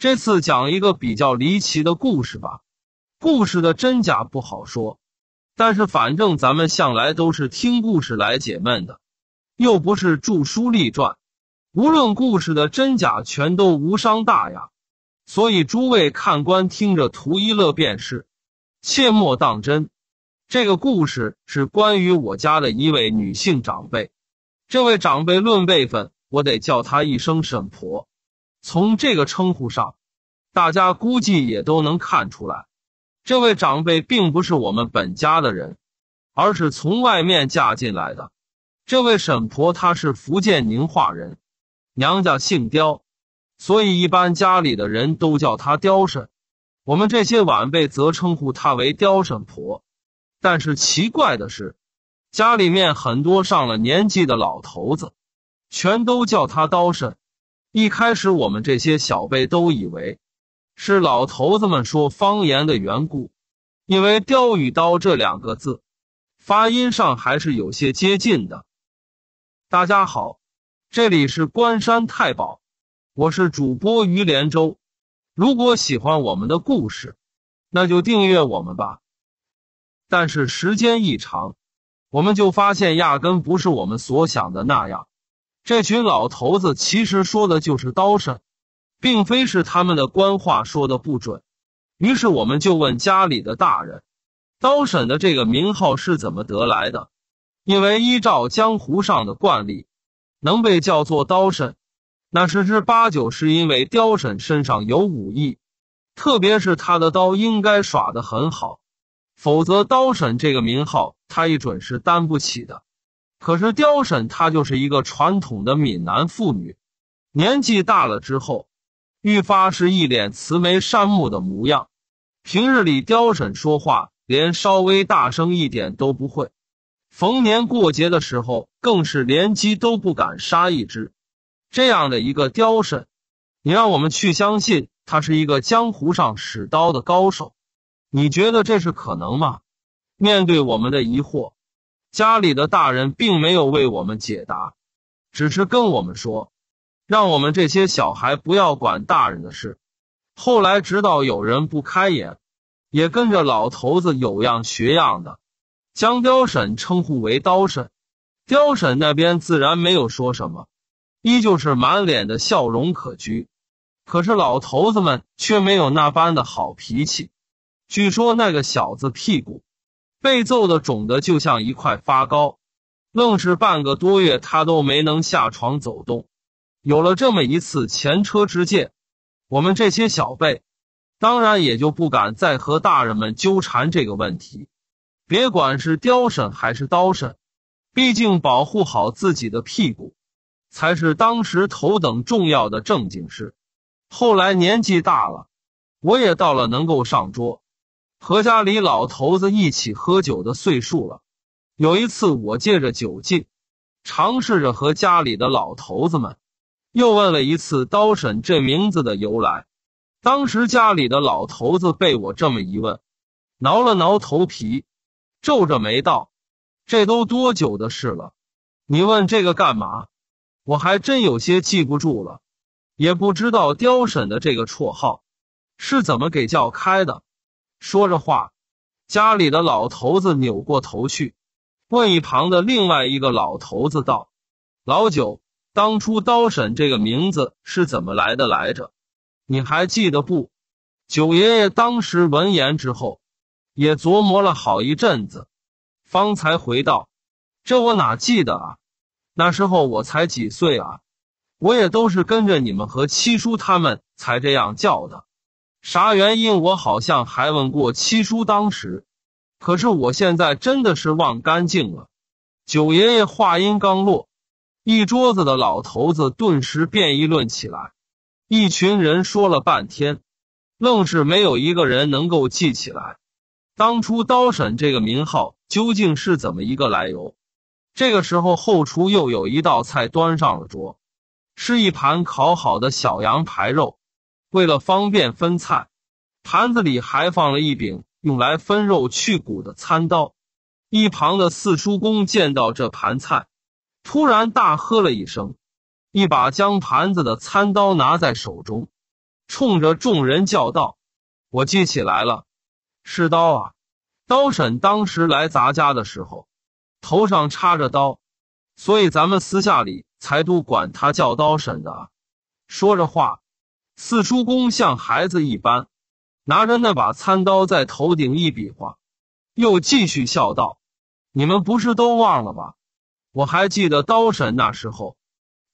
这次讲一个比较离奇的故事吧，故事的真假不好说，但是反正咱们向来都是听故事来解闷的，又不是著书立传，无论故事的真假，全都无伤大雅，所以诸位看官听着图一乐便是，切莫当真。这个故事是关于我家的一位女性长辈，这位长辈论辈分，我得叫她一声婶婆。从这个称呼上，大家估计也都能看出来，这位长辈并不是我们本家的人，而是从外面嫁进来的。这位沈婆她是福建宁化人，娘家姓刁，所以一般家里的人都叫她刁婶，我们这些晚辈则称呼她为刁婶婆。但是奇怪的是，家里面很多上了年纪的老头子，全都叫她刀婶。一开始，我们这些小辈都以为是老头子们说方言的缘故，因为“钓鱼刀”这两个字发音上还是有些接近的。大家好，这里是关山太保，我是主播于连州。如果喜欢我们的故事，那就订阅我们吧。但是时间一长，我们就发现压根不是我们所想的那样。这群老头子其实说的就是刀神，并非是他们的官话说的不准。于是我们就问家里的大人：“刀神的这个名号是怎么得来的？”因为依照江湖上的惯例，能被叫做刀神，那十之八九是因为刁神身上有武艺，特别是他的刀应该耍得很好，否则刀神这个名号他一准是担不起的。可是刁婶她就是一个传统的闽南妇女，年纪大了之后，愈发是一脸慈眉善目的模样。平日里刁婶说话连稍微大声一点都不会，逢年过节的时候更是连鸡都不敢杀一只。这样的一个刁婶，你让我们去相信她是一个江湖上使刀的高手，你觉得这是可能吗？面对我们的疑惑。家里的大人并没有为我们解答，只是跟我们说，让我们这些小孩不要管大人的事。后来，直到有人不开眼，也跟着老头子有样学样的，将刁婶称呼为刀婶。刁婶那边自然没有说什么，依旧是满脸的笑容可掬。可是老头子们却没有那般的好脾气。据说那个小子屁股。被揍的肿的就像一块发糕，愣是半个多月他都没能下床走动。有了这么一次前车之鉴，我们这些小辈当然也就不敢再和大人们纠缠这个问题。别管是貂审还是刀审，毕竟保护好自己的屁股才是当时头等重要的正经事。后来年纪大了，我也到了能够上桌。和家里老头子一起喝酒的岁数了。有一次，我借着酒劲，尝试着和家里的老头子们，又问了一次“刀婶”这名字的由来。当时家里的老头子被我这么一问，挠了挠头皮，皱着眉道：“这都多久的事了？你问这个干嘛？我还真有些记不住了，也不知道‘刁婶’的这个绰号是怎么给叫开的。”说着话，家里的老头子扭过头去，问一旁的另外一个老头子道：“老九，当初刀婶这个名字是怎么来的来着？你还记得不？”九爷爷当时闻言之后，也琢磨了好一阵子，方才回道：“这我哪记得啊？那时候我才几岁啊？我也都是跟着你们和七叔他们才这样叫的。”啥原因？我好像还问过七叔，当时，可是我现在真的是忘干净了。九爷爷话音刚落，一桌子的老头子顿时便议论起来。一群人说了半天，愣是没有一个人能够记起来，当初刀婶这个名号究竟是怎么一个来由。这个时候，后厨又有一道菜端上了桌，是一盘烤好的小羊排肉。为了方便分菜，盘子里还放了一柄用来分肉去骨的餐刀。一旁的四叔公见到这盘菜，突然大喝了一声，一把将盘子的餐刀拿在手中，冲着众人叫道：“我记起来了，是刀啊！刀婶当时来咱家的时候，头上插着刀，所以咱们私下里才都管他叫刀婶的。”说着话。四叔公像孩子一般，拿着那把餐刀在头顶一比划，又继续笑道：“你们不是都忘了吧？我还记得刀神那时候，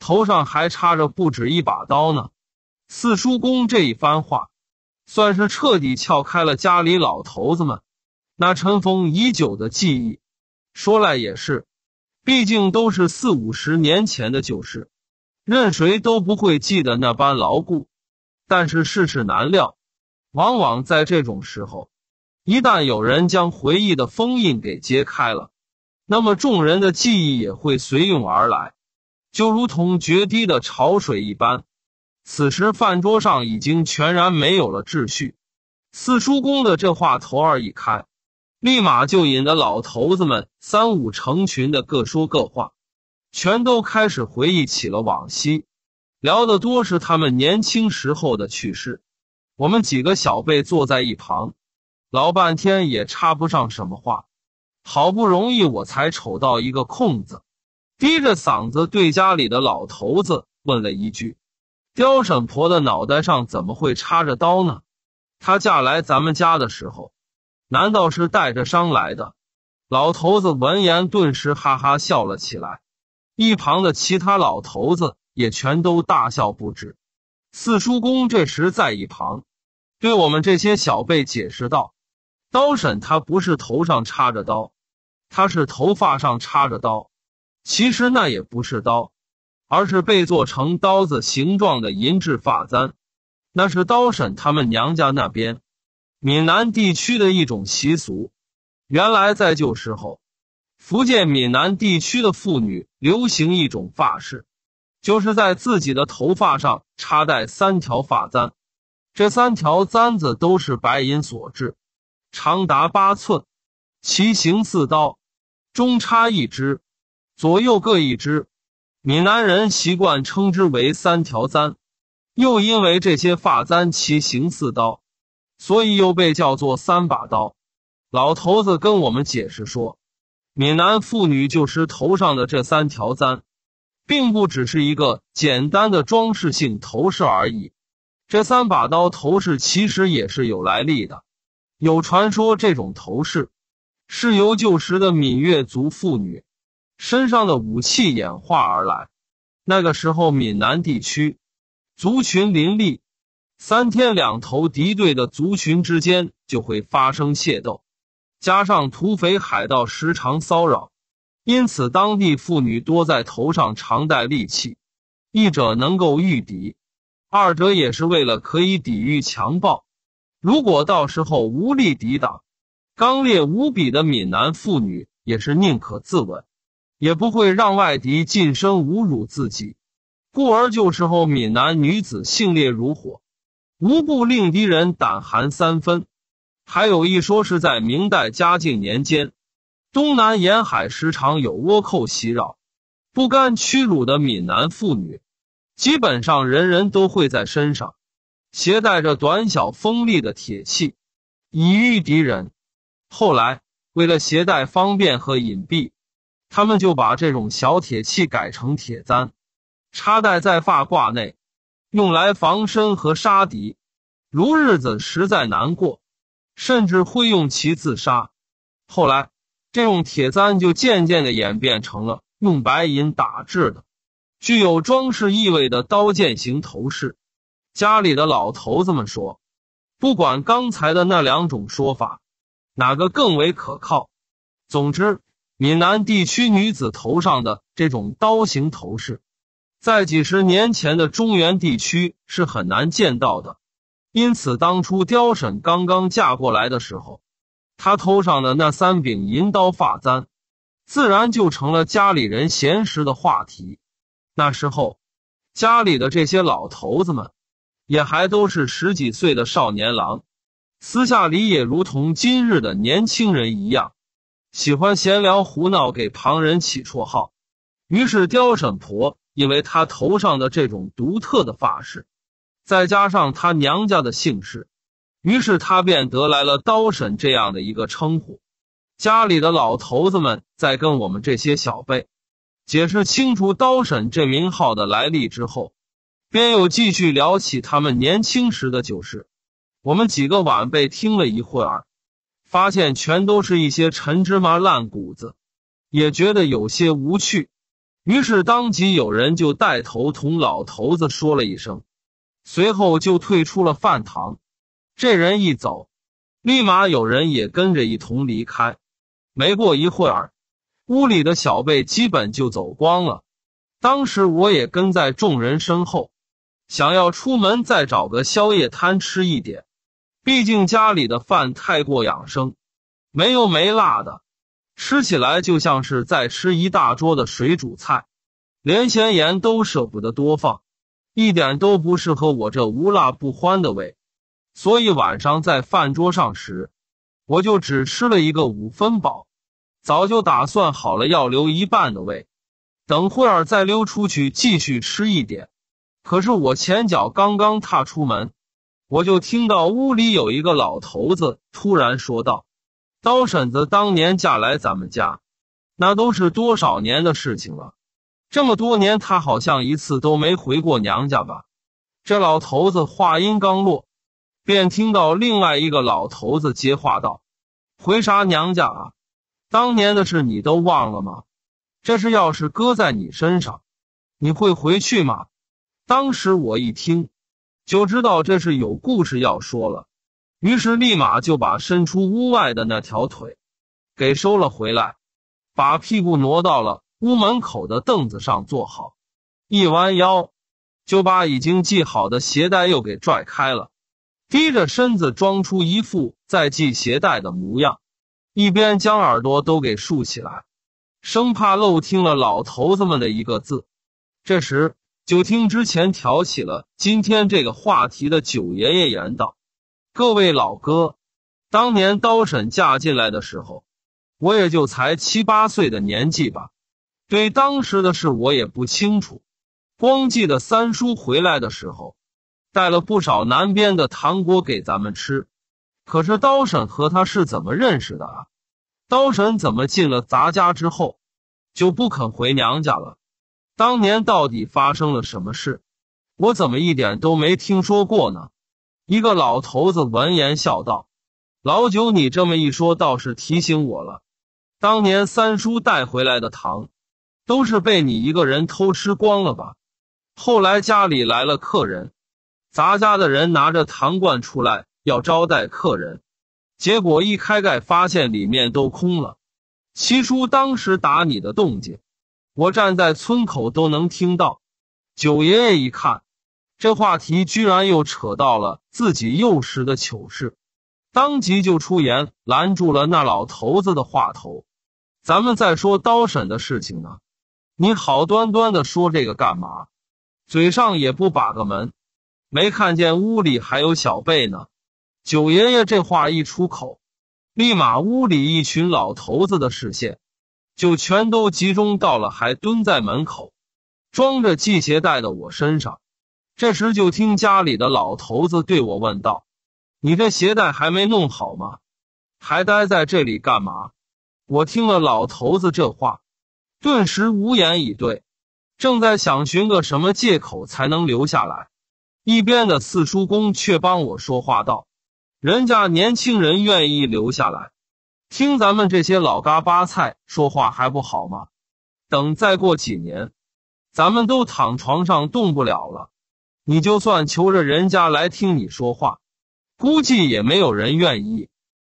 头上还插着不止一把刀呢。”四叔公这一番话，算是彻底撬开了家里老头子们那尘封已久的记忆。说来也是，毕竟都是四五十年前的旧事，任谁都不会记得那般牢固。但是世事难料，往往在这种时候，一旦有人将回忆的封印给揭开了，那么众人的记忆也会随涌而来，就如同决堤的潮水一般。此时饭桌上已经全然没有了秩序。四叔公的这话头儿一开，立马就引得老头子们三五成群的各说各话，全都开始回忆起了往昔。聊的多是他们年轻时候的趣事，我们几个小辈坐在一旁，老半天也插不上什么话。好不容易我才瞅到一个空子，低着嗓子对家里的老头子问了一句：“刁婶婆的脑袋上怎么会插着刀呢？她嫁来咱们家的时候，难道是带着伤来的？”老头子闻言顿时哈哈笑了起来，一旁的其他老头子。也全都大笑不止。四叔公这时在一旁，对我们这些小辈解释道：“刀婶她不是头上插着刀，她是头发上插着刀。其实那也不是刀，而是被做成刀子形状的银质发簪。那是刀婶他们娘家那边，闽南地区的一种习俗。原来在旧时候，福建闽南地区的妇女流行一种发饰。”就是在自己的头发上插戴三条发簪，这三条簪子都是白银所制，长达八寸，其形似刀，中插一支，左右各一支。闽南人习惯称之为“三条簪”，又因为这些发簪其形似刀，所以又被叫做“三把刀”。老头子跟我们解释说，闽南妇女就是头上的这三条簪。并不只是一个简单的装饰性头饰而已，这三把刀头饰其实也是有来历的。有传说，这种头饰是由旧时的闽越族妇女身上的武器演化而来。那个时候，闽南地区族群林立，三天两头敌对的族群之间就会发生械斗，加上土匪海盗时常骚扰。因此，当地妇女多在头上常戴利器，一者能够御敌，二者也是为了可以抵御强暴。如果到时候无力抵挡，刚烈无比的闽南妇女也是宁可自刎，也不会让外敌近身侮辱自己。故而旧时候闽南女子性烈如火，无不令敌人胆寒三分。还有一说是在明代嘉靖年间。东南沿海时常有倭寇袭扰，不甘屈辱的闽南妇女，基本上人人都会在身上携带着短小锋利的铁器，以御敌人。后来，为了携带方便和隐蔽，他们就把这种小铁器改成铁簪，插戴在发冠内，用来防身和杀敌。如日子实在难过，甚至会用其自杀。后来。这种铁簪就渐渐的演变成了用白银打制的、具有装饰意味的刀剑型头饰。家里的老头子们说，不管刚才的那两种说法哪个更为可靠，总之，闽南地区女子头上的这种刀形头饰，在几十年前的中原地区是很难见到的。因此，当初貂婶刚刚嫁过来的时候。他头上的那三柄银刀发簪，自然就成了家里人闲时的话题。那时候，家里的这些老头子们，也还都是十几岁的少年郎，私下里也如同今日的年轻人一样，喜欢闲聊胡闹，给旁人起绰号。于是，刁婶婆因为她头上的这种独特的发饰，再加上她娘家的姓氏。于是他便得来了“刀婶”这样的一个称呼。家里的老头子们在跟我们这些小辈解释清楚“刀婶”这名号的来历之后，便又继续聊起他们年轻时的旧事。我们几个晚辈听了一会儿，发现全都是一些陈芝麻烂谷子，也觉得有些无趣。于是当即有人就带头同老头子说了一声，随后就退出了饭堂。这人一走，立马有人也跟着一同离开。没过一会儿，屋里的小辈基本就走光了。当时我也跟在众人身后，想要出门再找个宵夜摊吃一点。毕竟家里的饭太过养生，没油没辣的，吃起来就像是在吃一大桌的水煮菜，连咸盐都舍不得多放，一点都不适合我这无辣不欢的胃。所以晚上在饭桌上时，我就只吃了一个五分饱，早就打算好了要留一半的胃，等会儿再溜出去继续吃一点。可是我前脚刚刚踏出门，我就听到屋里有一个老头子突然说道：“刀婶子当年嫁来咱们家，那都是多少年的事情了，这么多年她好像一次都没回过娘家吧？”这老头子话音刚落。便听到另外一个老头子接话道：“回啥娘家啊？当年的事你都忘了吗？这是要是搁在你身上，你会回去吗？当时我一听，就知道这是有故事要说了，于是立马就把伸出屋外的那条腿给收了回来，把屁股挪到了屋门口的凳子上坐好，一弯腰，就把已经系好的鞋带又给拽开了。”低着身子，装出一副在系鞋带的模样，一边将耳朵都给竖起来，生怕漏听了老头子们的一个字。这时，就听之前挑起了今天这个话题的九爷爷言道：“各位老哥，当年刀婶嫁进来的时候，我也就才七八岁的年纪吧，对当时的事我也不清楚，光记得三叔回来的时候。”带了不少南边的糖果给咱们吃，可是刀婶和他是怎么认识的啊？刀婶怎么进了咱家之后，就不肯回娘家了？当年到底发生了什么事？我怎么一点都没听说过呢？一个老头子闻言笑道：“老九，你这么一说倒是提醒我了。当年三叔带回来的糖，都是被你一个人偷吃光了吧？后来家里来了客人。”咱家的人拿着糖罐出来要招待客人，结果一开盖发现里面都空了。七叔当时打你的动静，我站在村口都能听到。九爷爷一看，这话题居然又扯到了自己幼时的糗事，当即就出言拦住了那老头子的话头。咱们再说刀婶的事情呢，你好端端的说这个干嘛？嘴上也不把个门。没看见屋里还有小贝呢，九爷爷这话一出口，立马屋里一群老头子的视线就全都集中到了还蹲在门口，装着系鞋带的我身上。这时就听家里的老头子对我问道：“你这鞋带还没弄好吗？还待在这里干嘛？”我听了老头子这话，顿时无言以对，正在想寻个什么借口才能留下来。一边的四叔公却帮我说话道：“人家年轻人愿意留下来，听咱们这些老嘎巴菜说话还不好吗？等再过几年，咱们都躺床上动不了了，你就算求着人家来听你说话，估计也没有人愿意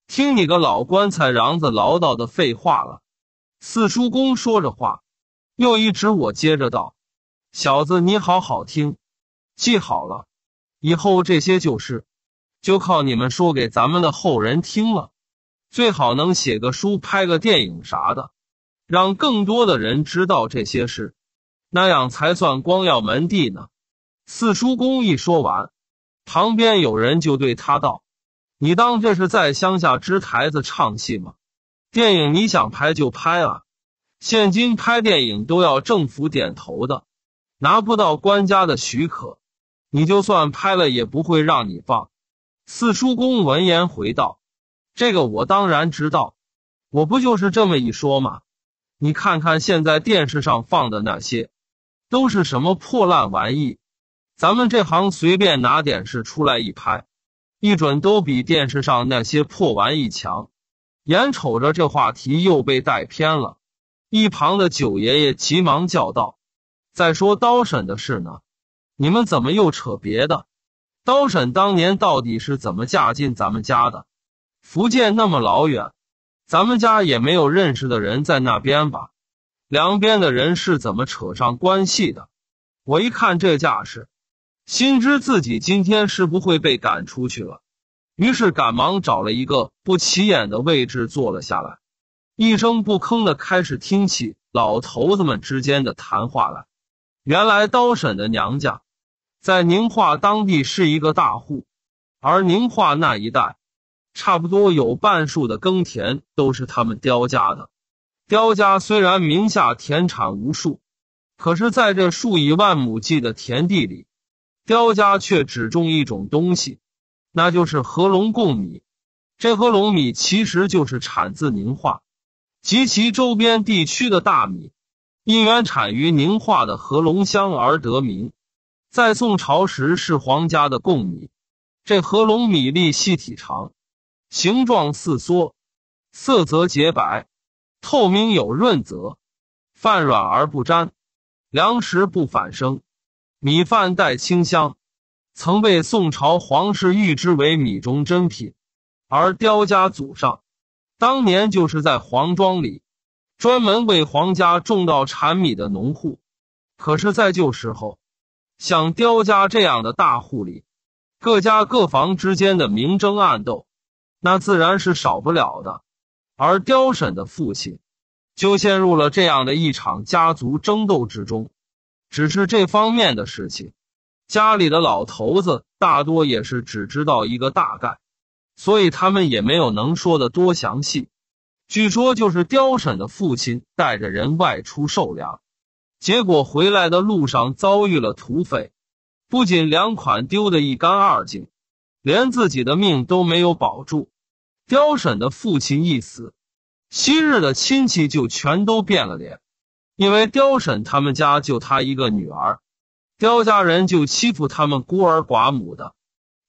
听你个老棺材瓤子唠叨的废话了。”四叔公说着话，又一指我，接着道：“小子，你好好听。”记好了，以后这些就是，就靠你们说给咱们的后人听了。最好能写个书、拍个电影啥的，让更多的人知道这些事，那样才算光耀门第呢。四叔公一说完，旁边有人就对他道：“你当这是在乡下支台子唱戏吗？电影你想拍就拍啊？现今拍电影都要政府点头的，拿不到官家的许可。”你就算拍了也不会让你放。四叔公闻言回道：“这个我当然知道，我不就是这么一说吗？你看看现在电视上放的那些，都是什么破烂玩意。咱们这行随便拿点事出来一拍，一准都比电视上那些破玩意强。眼瞅着这话题又被带偏了，一旁的九爷爷急忙叫道：‘再说刀婶的事呢。’”你们怎么又扯别的？刀婶当年到底是怎么嫁进咱们家的？福建那么老远，咱们家也没有认识的人在那边吧？两边的人是怎么扯上关系的？我一看这架势，心知自己今天是不会被赶出去了，于是赶忙找了一个不起眼的位置坐了下来，一声不吭的开始听起老头子们之间的谈话来。原来刀婶的娘家。在宁化当地是一个大户，而宁化那一带，差不多有半数的耕田都是他们刁家的。刁家虽然名下田产无数，可是在这数以万亩计的田地里，刁家却只种一种东西，那就是合龙贡米。这合龙米其实就是产自宁化及其周边地区的大米，因原产于宁化的合龙乡而得名。在宋朝时是皇家的贡米，这合龙米粒细体长，形状似梭，色泽洁白，透明有润泽，饭软而不粘，粮食不反生，米饭带清香，曾被宋朝皇室誉之为米中珍品。而刁家祖上，当年就是在皇庄里，专门为皇家种稻产米的农户。可是，在旧时候。像刁家这样的大户里，各家各房之间的明争暗斗，那自然是少不了的。而刁婶的父亲，就陷入了这样的一场家族争斗之中。只是这方面的事情，家里的老头子大多也是只知道一个大概，所以他们也没有能说的多详细。据说就是刁婶的父亲带着人外出受凉。结果回来的路上遭遇了土匪，不仅粮款丢得一干二净，连自己的命都没有保住。刁婶的父亲一死，昔日的亲戚就全都变了脸，因为刁婶他们家就她一个女儿，刁家人就欺负他们孤儿寡母的。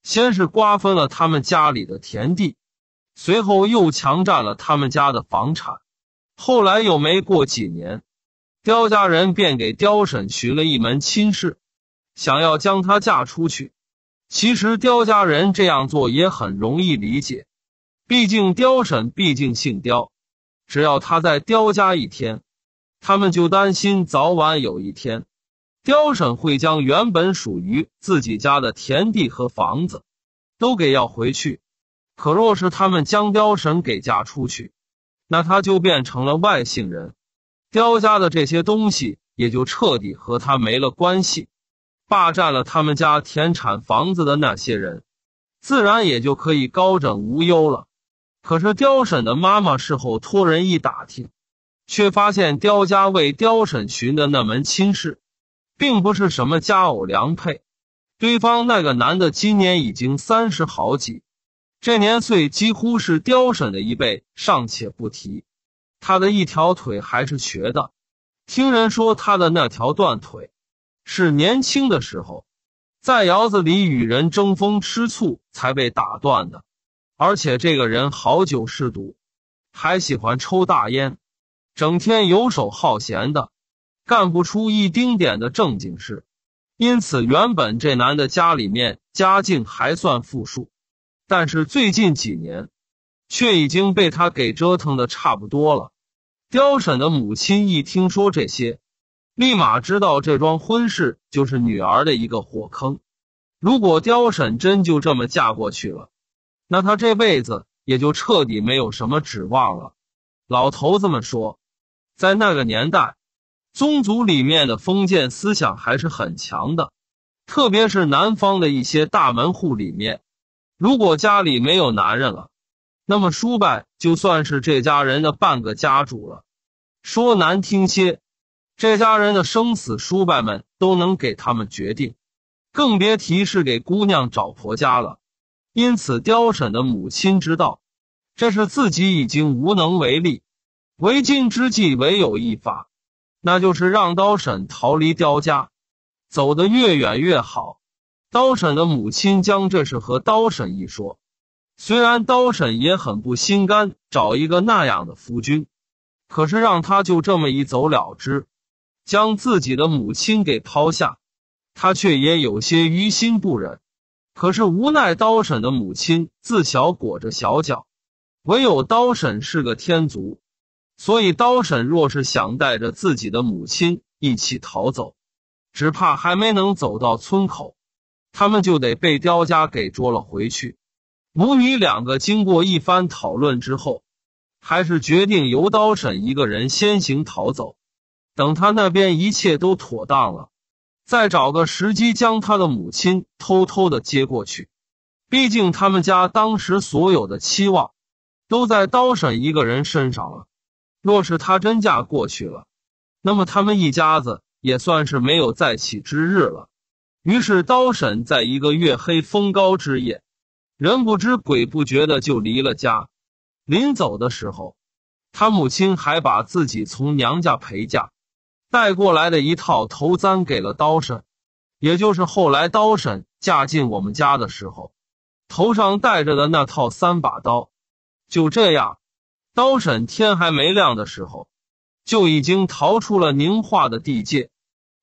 先是瓜分了他们家里的田地，随后又强占了他们家的房产，后来又没过几年。刁家人便给刁婶寻了一门亲事，想要将她嫁出去。其实刁家人这样做也很容易理解，毕竟刁婶毕竟姓刁，只要她在刁家一天，他们就担心早晚有一天，刁婶会将原本属于自己家的田地和房子都给要回去。可若是他们将刁婶给嫁出去，那她就变成了外姓人。刁家的这些东西也就彻底和他没了关系，霸占了他们家田产房子的那些人，自然也就可以高枕无忧了。可是刁婶的妈妈事后托人一打听，却发现刁家为刁婶寻的那门亲事，并不是什么佳偶良配。对方那个男的今年已经三十好几，这年岁几乎是刁婶的一倍，尚且不提。他的一条腿还是瘸的，听人说他的那条断腿是年轻的时候在窑子里与人争风吃醋才被打断的。而且这个人好酒嗜赌，还喜欢抽大烟，整天游手好闲的，干不出一丁点的正经事。因此，原本这男的家里面家境还算富庶，但是最近几年。却已经被他给折腾的差不多了。刁婶的母亲一听说这些，立马知道这桩婚事就是女儿的一个火坑。如果刁婶真就这么嫁过去了，那她这辈子也就彻底没有什么指望了。老头子们说，在那个年代，宗族里面的封建思想还是很强的，特别是南方的一些大门户里面，如果家里没有男人了。那么叔伯就算是这家人的半个家主了。说难听些，这家人的生死，叔伯们都能给他们决定，更别提是给姑娘找婆家了。因此，刁婶的母亲知道，这是自己已经无能为力。为今之计，唯有一法，那就是让刀婶逃离刁家，走得越远越好。刀婶的母亲将这事和刀婶一说。虽然刀婶也很不心甘找一个那样的夫君，可是让他就这么一走了之，将自己的母亲给抛下，他却也有些于心不忍。可是无奈刀婶的母亲自小裹着小脚，唯有刀婶是个天族，所以刀婶若是想带着自己的母亲一起逃走，只怕还没能走到村口，他们就得被刁家给捉了回去。母女两个经过一番讨论之后，还是决定由刀婶一个人先行逃走，等他那边一切都妥当了，再找个时机将他的母亲偷偷的接过去。毕竟他们家当时所有的期望，都在刀婶一个人身上了。若是他真嫁过去了，那么他们一家子也算是没有再起之日了。于是刀婶在一个月黑风高之夜。人不知鬼不觉的就离了家，临走的时候，他母亲还把自己从娘家陪嫁带过来的一套头簪给了刀婶，也就是后来刀婶嫁进我们家的时候头上戴着的那套三把刀。就这样，刀婶天还没亮的时候就已经逃出了宁化的地界，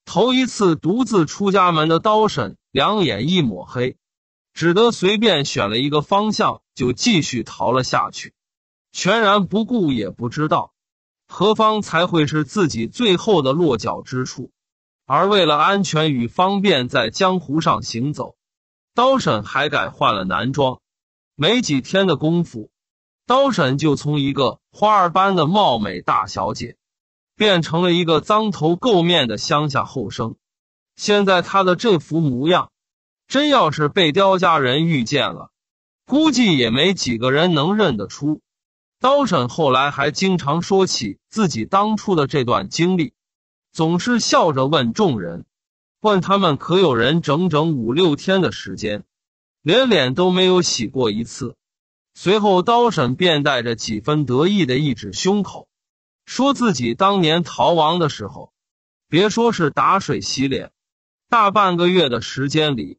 头一次独自出家门的刀婶，两眼一抹黑。只得随便选了一个方向，就继续逃了下去，全然不顾也不知道何方才会是自己最后的落脚之处。而为了安全与方便在江湖上行走，刀婶还改换了男装。没几天的功夫，刀婶就从一个花儿般的貌美大小姐，变成了一个脏头垢面的乡下后生。现在她的这副模样。真要是被刁家人遇见了，估计也没几个人能认得出。刀婶后来还经常说起自己当初的这段经历，总是笑着问众人，问他们可有人整整五六天的时间，连脸都没有洗过一次。随后，刀婶便带着几分得意的一指胸口，说自己当年逃亡的时候，别说是打水洗脸，大半个月的时间里。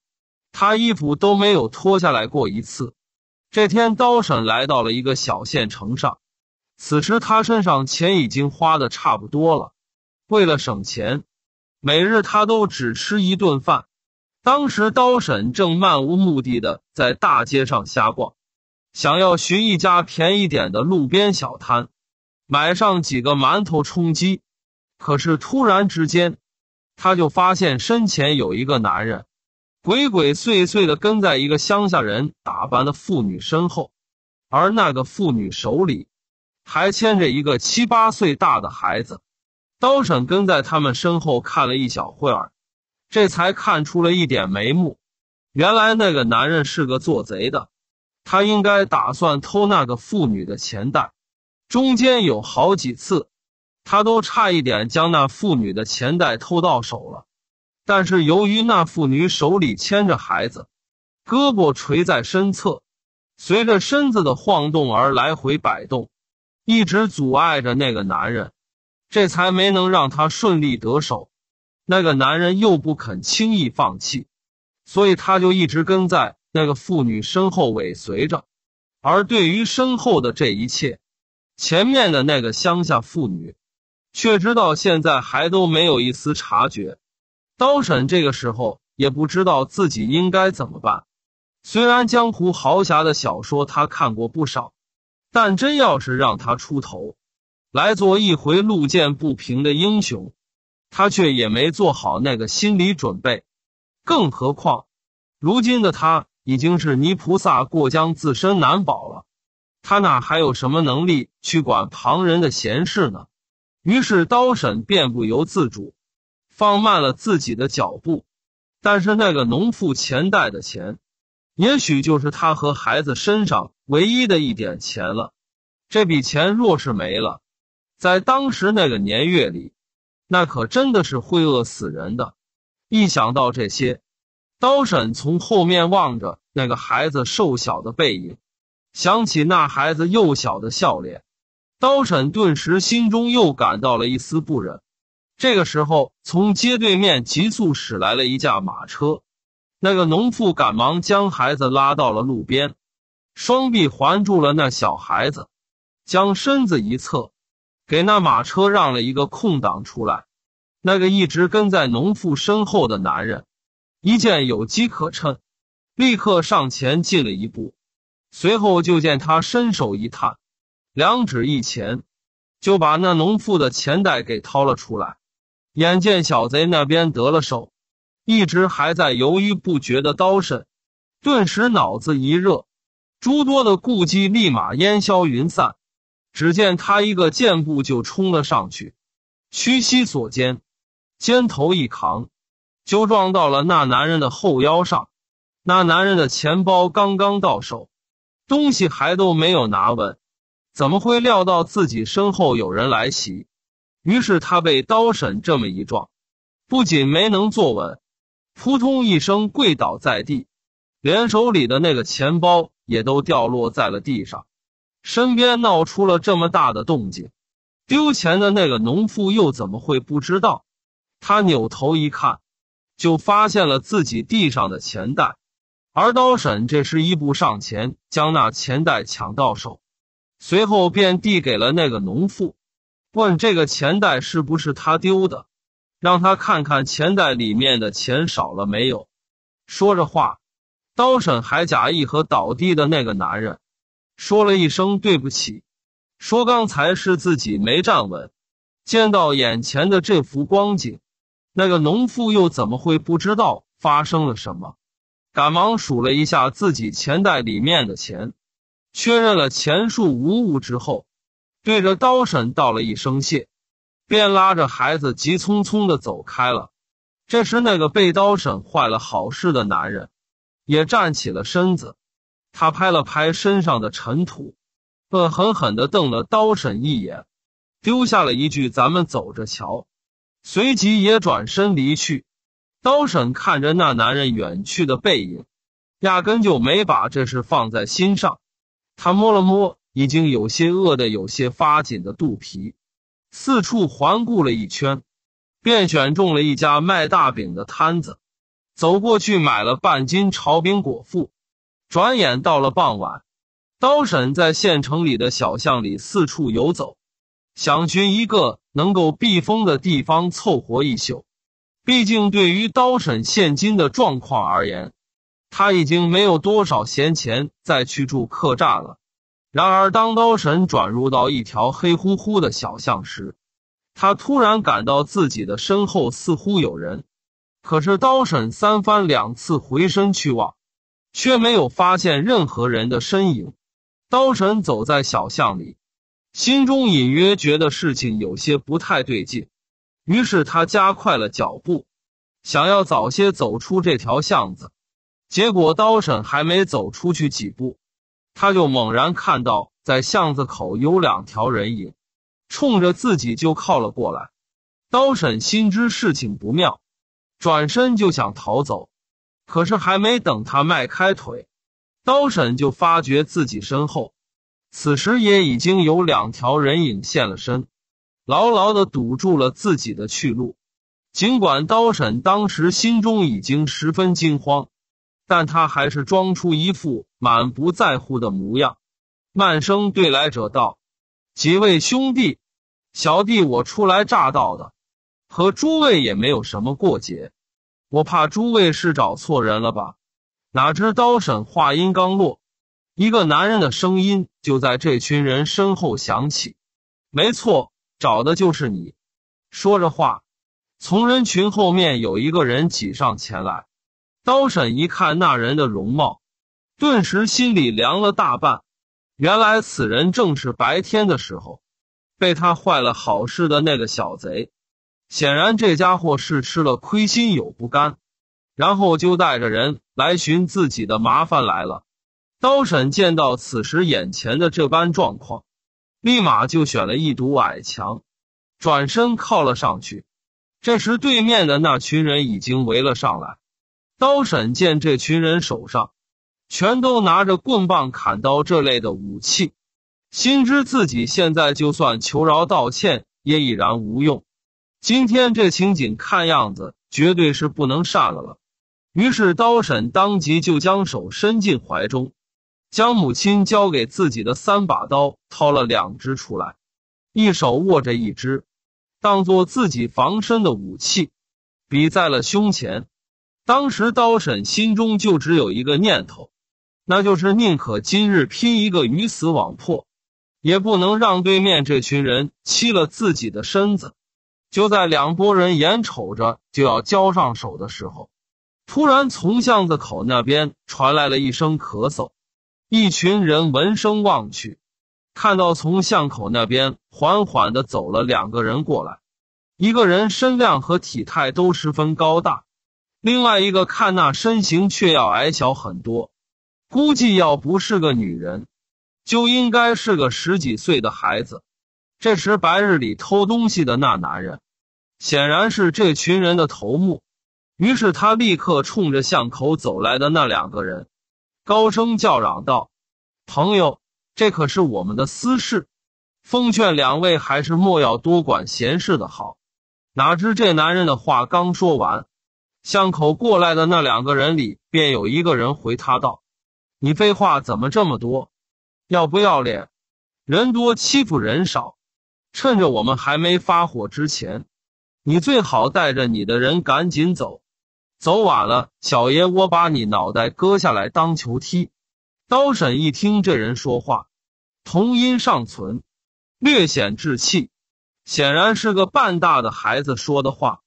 他衣服都没有脱下来过一次。这天，刀婶来到了一个小县城上。此时，他身上钱已经花的差不多了。为了省钱，每日他都只吃一顿饭。当时，刀婶正漫无目的的在大街上瞎逛，想要寻一家便宜点的路边小摊，买上几个馒头充饥。可是，突然之间，他就发现身前有一个男人。鬼鬼祟祟的跟在一个乡下人打扮的妇女身后，而那个妇女手里还牵着一个七八岁大的孩子。刀婶跟在他们身后看了一小会儿，这才看出了一点眉目。原来那个男人是个做贼的，他应该打算偷那个妇女的钱袋。中间有好几次，他都差一点将那妇女的钱袋偷到手了。但是由于那妇女手里牵着孩子，胳膊垂在身侧，随着身子的晃动而来回摆动，一直阻碍着那个男人，这才没能让他顺利得手。那个男人又不肯轻易放弃，所以他就一直跟在那个妇女身后尾随着。而对于身后的这一切，前面的那个乡下妇女却直到现在还都没有一丝察觉。刀婶这个时候也不知道自己应该怎么办。虽然江湖豪侠的小说他看过不少，但真要是让他出头，来做一回路见不平的英雄，他却也没做好那个心理准备。更何况，如今的他已经是泥菩萨过江，自身难保了，他哪还有什么能力去管旁人的闲事呢？于是，刀婶便不由自主。放慢了自己的脚步，但是那个农妇钱袋的钱，也许就是他和孩子身上唯一的一点钱了。这笔钱若是没了，在当时那个年月里，那可真的是会饿死人的。一想到这些，刀婶从后面望着那个孩子瘦小的背影，想起那孩子幼小的笑脸，刀婶顿时心中又感到了一丝不忍。这个时候，从街对面急速驶来了一架马车，那个农妇赶忙将孩子拉到了路边，双臂环住了那小孩子，将身子一侧，给那马车让了一个空档出来。那个一直跟在农妇身后的男人，一见有机可趁，立刻上前进了一步，随后就见他伸手一探，两指一钳，就把那农妇的钱袋给掏了出来。眼见小贼那边得了手，一直还在犹豫不决的刀神，顿时脑子一热，诸多的顾忌立马烟消云散。只见他一个箭步就冲了上去，屈膝左肩，肩头一扛，就撞到了那男人的后腰上。那男人的钱包刚刚到手，东西还都没有拿稳，怎么会料到自己身后有人来袭？于是他被刀婶这么一撞，不仅没能坐稳，扑通一声跪倒在地，连手里的那个钱包也都掉落在了地上。身边闹出了这么大的动静，丢钱的那个农妇又怎么会不知道？他扭头一看，就发现了自己地上的钱袋，而刀婶这时一步上前，将那钱袋抢到手，随后便递给了那个农妇。问这个钱袋是不是他丢的，让他看看钱袋里面的钱少了没有。说着话，刀婶还假意和倒地的那个男人说了一声对不起，说刚才是自己没站稳。见到眼前的这幅光景，那个农妇又怎么会不知道发生了什么？赶忙数了一下自己钱袋里面的钱，确认了钱数无误之后。对着刀婶道了一声谢，便拉着孩子急匆匆的走开了。这时，那个被刀婶坏了好事的男人也站起了身子，他拍了拍身上的尘土，恶狠狠的瞪了刀婶一眼，丢下了一句“咱们走着瞧”，随即也转身离去。刀婶看着那男人远去的背影，压根就没把这事放在心上。他摸了摸。已经有些饿得有些发紧的肚皮，四处环顾了一圈，便选中了一家卖大饼的摊子，走过去买了半斤炒饼果腹。转眼到了傍晚，刀婶在县城里的小巷里四处游走，想寻一个能够避风的地方凑活一宿。毕竟对于刀婶现今的状况而言，他已经没有多少闲钱再去住客栈了。然而，当刀神转入到一条黑乎乎的小巷时，他突然感到自己的身后似乎有人。可是，刀神三番两次回身去望，却没有发现任何人的身影。刀神走在小巷里，心中隐约觉得事情有些不太对劲，于是他加快了脚步，想要早些走出这条巷子。结果，刀神还没走出去几步。他就猛然看到，在巷子口有两条人影，冲着自己就靠了过来。刀婶心知事情不妙，转身就想逃走，可是还没等他迈开腿，刀婶就发觉自己身后，此时也已经有两条人影现了身，牢牢的堵住了自己的去路。尽管刀婶当时心中已经十分惊慌。但他还是装出一副满不在乎的模样，慢声对来者道：“几位兄弟，小弟我初来乍到的，和诸位也没有什么过节，我怕诸位是找错人了吧？”哪知刀婶话音刚落，一个男人的声音就在这群人身后响起：“没错，找的就是你。”说着话，从人群后面有一个人挤上前来。刀婶一看那人的容貌，顿时心里凉了大半。原来此人正是白天的时候，被他坏了好事的那个小贼。显然这家伙是吃了亏心有不甘，然后就带着人来寻自己的麻烦来了。刀婶见到此时眼前的这般状况，立马就选了一堵矮墙，转身靠了上去。这时对面的那群人已经围了上来。刀婶见这群人手上全都拿着棍棒、砍刀这类的武器，心知自己现在就算求饶道歉也已然无用。今天这情景看样子绝对是不能善了了。于是，刀婶当即就将手伸进怀中，将母亲交给自己的三把刀掏了两只出来，一手握着一只，当做自己防身的武器，比在了胸前。当时刀婶心中就只有一个念头，那就是宁可今日拼一个鱼死网破，也不能让对面这群人欺了自己的身子。就在两拨人眼瞅着就要交上手的时候，突然从巷子口那边传来了一声咳嗽，一群人闻声望去，看到从巷口那边缓缓的走了两个人过来，一个人身量和体态都十分高大。另外一个看那身形却要矮小很多，估计要不是个女人，就应该是个十几岁的孩子。这时白日里偷东西的那男人，显然是这群人的头目。于是他立刻冲着巷口走来的那两个人，高声叫嚷道：“朋友，这可是我们的私事，奉劝两位还是莫要多管闲事的好。”哪知这男人的话刚说完。巷口过来的那两个人里，便有一个人回他道：“你废话怎么这么多？要不要脸？人多欺负人少，趁着我们还没发火之前，你最好带着你的人赶紧走，走晚了，小爷我把你脑袋割下来当球踢。”刀婶一听这人说话，童音尚存，略显稚气，显然是个半大的孩子说的话。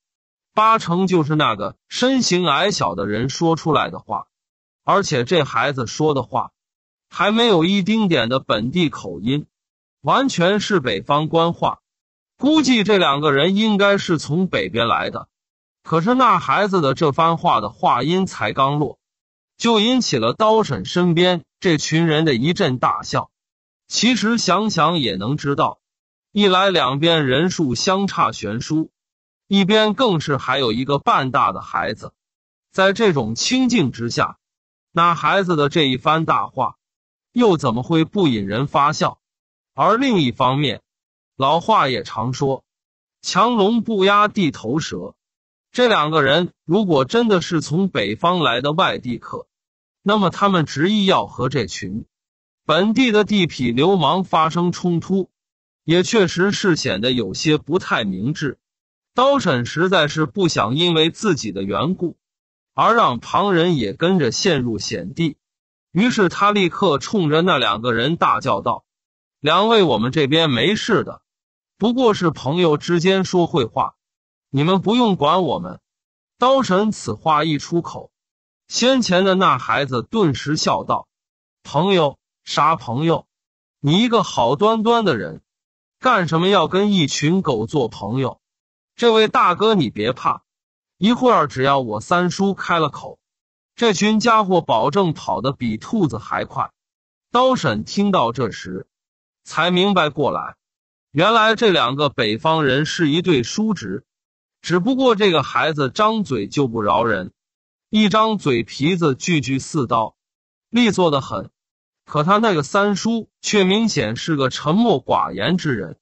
八成就是那个身形矮小的人说出来的话，而且这孩子说的话，还没有一丁点的本地口音，完全是北方官话。估计这两个人应该是从北边来的。可是那孩子的这番话的话音才刚落，就引起了刀婶身边这群人的一阵大笑。其实想想也能知道，一来两边人数相差悬殊。一边更是还有一个半大的孩子，在这种清静之下，那孩子的这一番大话，又怎么会不引人发笑？而另一方面，老话也常说“强龙不压地头蛇”。这两个人如果真的是从北方来的外地客，那么他们执意要和这群本地的地痞流氓发生冲突，也确实是显得有些不太明智。刀神实在是不想因为自己的缘故，而让旁人也跟着陷入险地，于是他立刻冲着那两个人大叫道：“两位，我们这边没事的，不过是朋友之间说会话，你们不用管我们。”刀神此话一出口，先前的那孩子顿时笑道：“朋友啥朋友？你一个好端端的人，干什么要跟一群狗做朋友？”这位大哥，你别怕，一会儿只要我三叔开了口，这群家伙保证跑得比兔子还快。刀婶听到这时，才明白过来，原来这两个北方人是一对叔侄，只不过这个孩子张嘴就不饶人，一张嘴皮子句句似刀，利索的很。可他那个三叔却明显是个沉默寡言之人，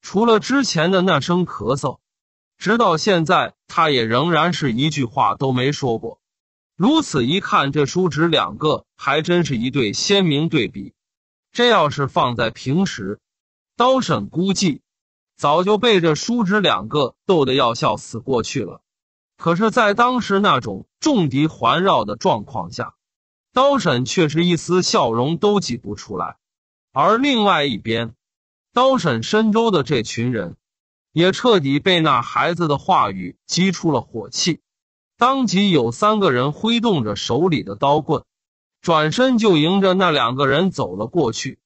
除了之前的那声咳嗽。直到现在，他也仍然是一句话都没说过。如此一看，这叔侄两个还真是一对鲜明对比。这要是放在平时，刀婶估计早就被这叔侄两个逗得要笑死过去了。可是，在当时那种重敌环绕的状况下，刀婶却是一丝笑容都挤不出来。而另外一边，刀婶深州的这群人。也彻底被那孩子的话语激出了火气，当即有三个人挥动着手里的刀棍，转身就迎着那两个人走了过去。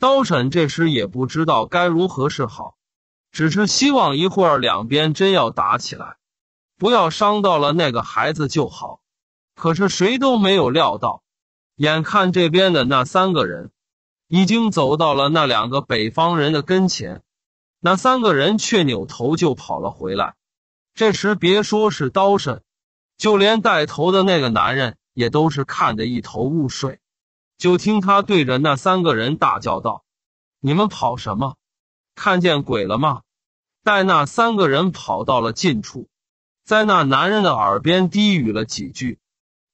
刀婶这时也不知道该如何是好，只是希望一会儿两边真要打起来，不要伤到了那个孩子就好。可是谁都没有料到，眼看这边的那三个人已经走到了那两个北方人的跟前。那三个人却扭头就跑了回来，这时别说是刀神，就连带头的那个男人也都是看得一头雾水。就听他对着那三个人大叫道：“你们跑什么？看见鬼了吗？”待那三个人跑到了近处，在那男人的耳边低语了几句。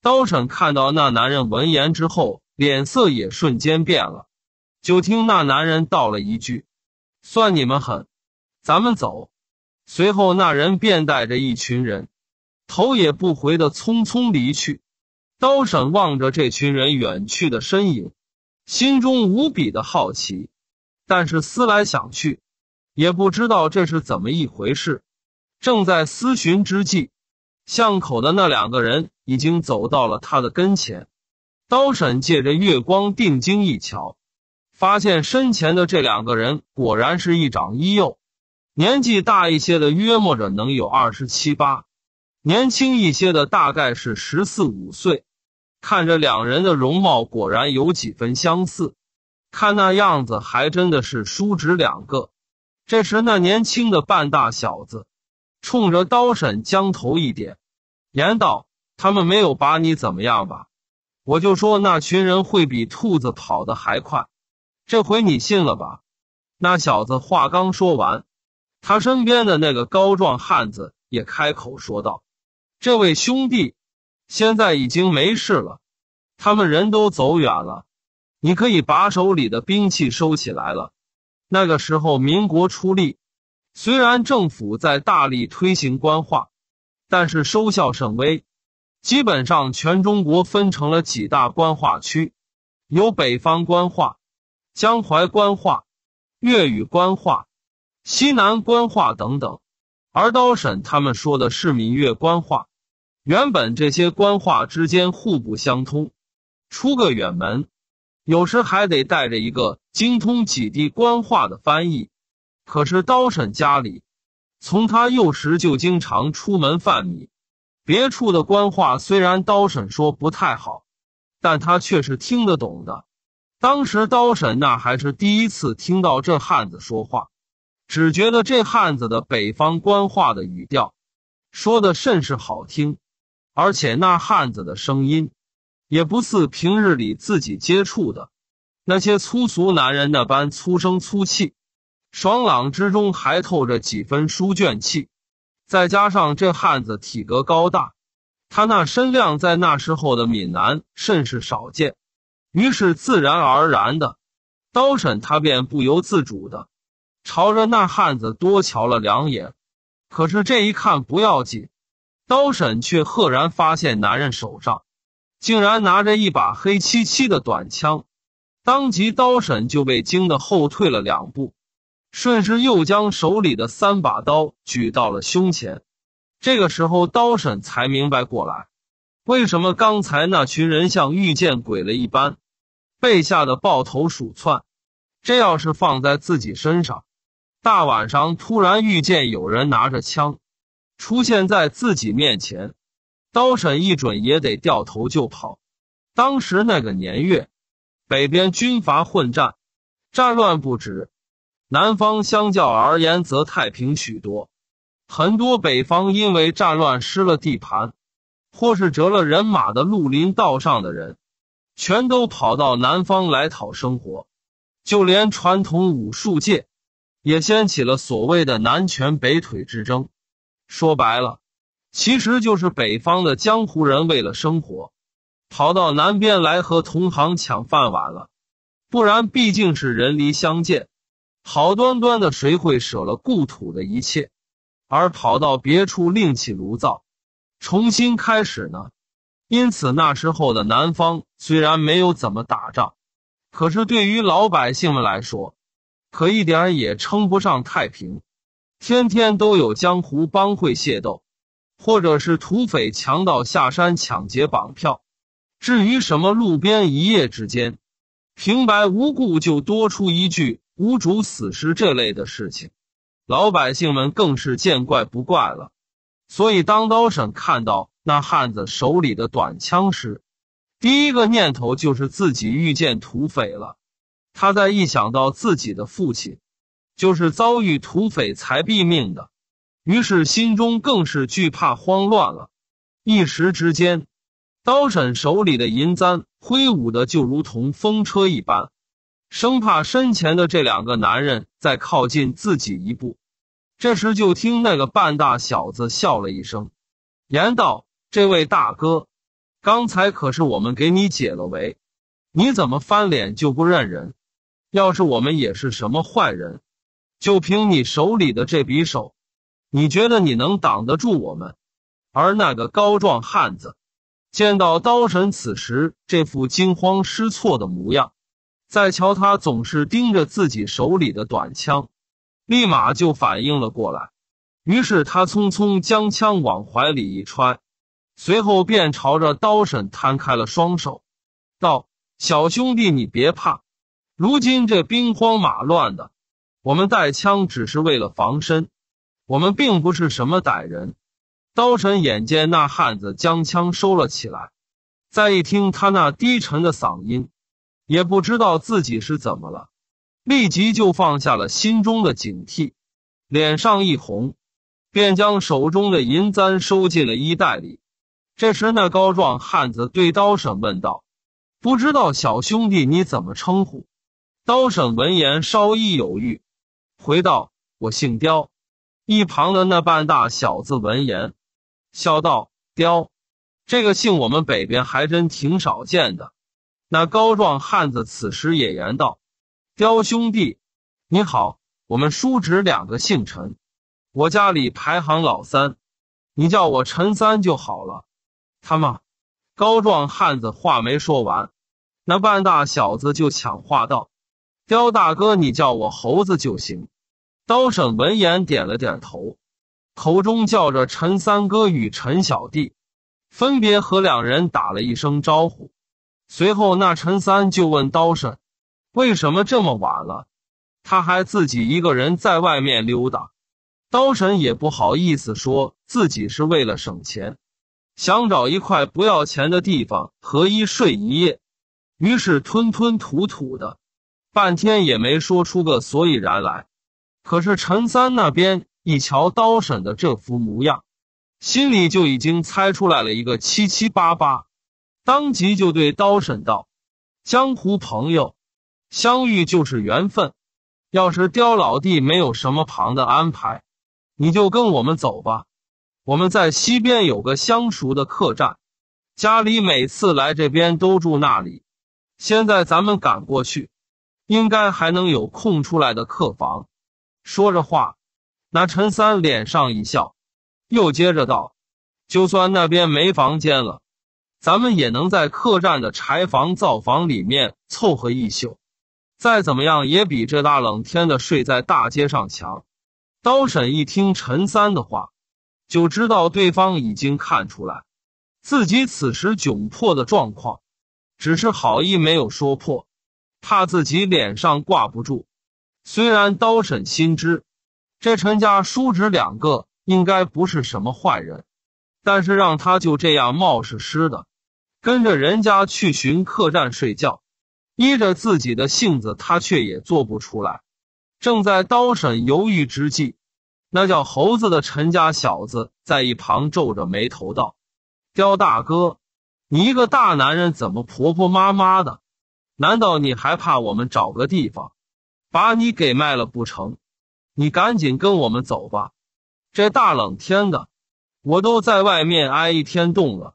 刀婶看到那男人闻言之后，脸色也瞬间变了。就听那男人道了一句。算你们狠，咱们走。随后，那人便带着一群人，头也不回的匆匆离去。刀婶望着这群人远去的身影，心中无比的好奇，但是思来想去，也不知道这是怎么一回事。正在思寻之际，巷口的那两个人已经走到了他的跟前。刀婶借着月光定睛一瞧。发现身前的这两个人果然是一长一幼，年纪大一些的约莫着能有二十七八，年轻一些的大概是十四五岁。看着两人的容貌，果然有几分相似，看那样子还真的是叔侄两个。这时那年轻的半大小子，冲着刀婶将头一点，言道：“他们没有把你怎么样吧？我就说那群人会比兔子跑得还快。”这回你信了吧？那小子话刚说完，他身边的那个高壮汉子也开口说道：“这位兄弟，现在已经没事了，他们人都走远了，你可以把手里的兵器收起来了。”那个时候，民国初立，虽然政府在大力推行官话，但是收效甚微，基本上全中国分成了几大官话区，有北方官话。江淮官话、粤语官话、西南官话等等，而刀婶他们说的是闽粤官话。原本这些官话之间互不相通，出个远门，有时还得带着一个精通几地官话的翻译。可是刀婶家里，从他幼时就经常出门贩米，别处的官话虽然刀婶说不太好，但他却是听得懂的。当时刀神那还是第一次听到这汉子说话，只觉得这汉子的北方官话的语调，说的甚是好听，而且那汉子的声音，也不似平日里自己接触的，那些粗俗男人那般粗声粗气，爽朗之中还透着几分书卷气，再加上这汉子体格高大，他那身量在那时候的闽南甚是少见。于是自然而然的，刀婶他便不由自主的朝着那汉子多瞧了两眼。可是这一看不要紧，刀婶却赫然发现男人手上竟然拿着一把黑漆漆的短枪。当即刀婶就被惊得后退了两步，顺势又将手里的三把刀举到了胸前。这个时候刀婶才明白过来，为什么刚才那群人像遇见鬼了一般。被吓得抱头鼠窜，这要是放在自己身上，大晚上突然遇见有人拿着枪出现在自己面前，刀神一准也得掉头就跑。当时那个年月，北边军阀混战，战乱不止，南方相较而言则太平许多。很多北方因为战乱失了地盘，或是折了人马的绿林道上的人。全都跑到南方来讨生活，就连传统武术界也掀起了所谓的“南拳北腿”之争。说白了，其实就是北方的江湖人为了生活，跑到南边来和同行抢饭碗了。不然，毕竟是人离乡贱，好端端的谁会舍了故土的一切，而跑到别处另起炉灶，重新开始呢？因此，那时候的南方。虽然没有怎么打仗，可是对于老百姓们来说，可一点也称不上太平，天天都有江湖帮会械斗，或者是土匪强盗下山抢劫绑票。至于什么路边一夜之间，平白无故就多出一具无主死尸这类的事情，老百姓们更是见怪不怪了。所以，当刀婶看到那汉子手里的短枪时，第一个念头就是自己遇见土匪了，他在一想到自己的父亲，就是遭遇土匪才毙命的，于是心中更是惧怕慌乱了。一时之间，刀婶手里的银簪挥舞的就如同风车一般，生怕身前的这两个男人再靠近自己一步。这时就听那个半大小子笑了一声，言道：“这位大哥。”刚才可是我们给你解了围，你怎么翻脸就不认人？要是我们也是什么坏人，就凭你手里的这匕首，你觉得你能挡得住我们？而那个高壮汉子见到刀神此时这副惊慌失措的模样，再瞧他总是盯着自己手里的短枪，立马就反应了过来。于是他匆匆将枪往怀里一揣。随后便朝着刀神摊开了双手，道：“小兄弟，你别怕，如今这兵荒马乱的，我们带枪只是为了防身，我们并不是什么歹人。”刀神眼见那汉子将枪收了起来，再一听他那低沉的嗓音，也不知道自己是怎么了，立即就放下了心中的警惕，脸上一红，便将手中的银簪收进了衣袋里。这时，那高壮汉子对刀婶问道：“不知道小兄弟你怎么称呼？”刀婶闻言稍一犹豫，回道：“我姓刁。”一旁的那半大小子闻言，笑道：“刁，这个姓我们北边还真挺少见的。”那高壮汉子此时也言道：“刁兄弟，你好，我们叔侄两个姓陈，我家里排行老三，你叫我陈三就好了。”他妈，高壮汉子话没说完，那半大小子就抢话道：“刁大哥，你叫我猴子就行。”刀婶闻言点了点头，口中叫着陈三哥与陈小弟，分别和两人打了一声招呼。随后，那陈三就问刀婶：“为什么这么晚了，他还自己一个人在外面溜达？”刀神也不好意思说自己是为了省钱。想找一块不要钱的地方合一睡一夜，于是吞吞吐吐的，半天也没说出个所以然来。可是陈三那边一瞧刀婶的这副模样，心里就已经猜出来了一个七七八八，当即就对刀婶道：“江湖朋友，相遇就是缘分。要是刁老弟没有什么旁的安排，你就跟我们走吧。”我们在西边有个相熟的客栈，家里每次来这边都住那里。现在咱们赶过去，应该还能有空出来的客房。说着话，那陈三脸上一笑，又接着道：“就算那边没房间了，咱们也能在客栈的柴房、灶房里面凑合一宿。再怎么样，也比这大冷天的睡在大街上强。”刀婶一听陈三的话。就知道对方已经看出来自己此时窘迫的状况，只是好意没有说破，怕自己脸上挂不住。虽然刀婶心知这陈家叔侄两个应该不是什么坏人，但是让他就这样冒失失的跟着人家去寻客栈睡觉，依着自己的性子，他却也做不出来。正在刀婶犹豫之际。那叫猴子的陈家小子在一旁皱着眉头道：“刁大哥，你一个大男人怎么婆婆妈妈的？难道你还怕我们找个地方把你给卖了不成？你赶紧跟我们走吧！这大冷天的，我都在外面挨一天冻了，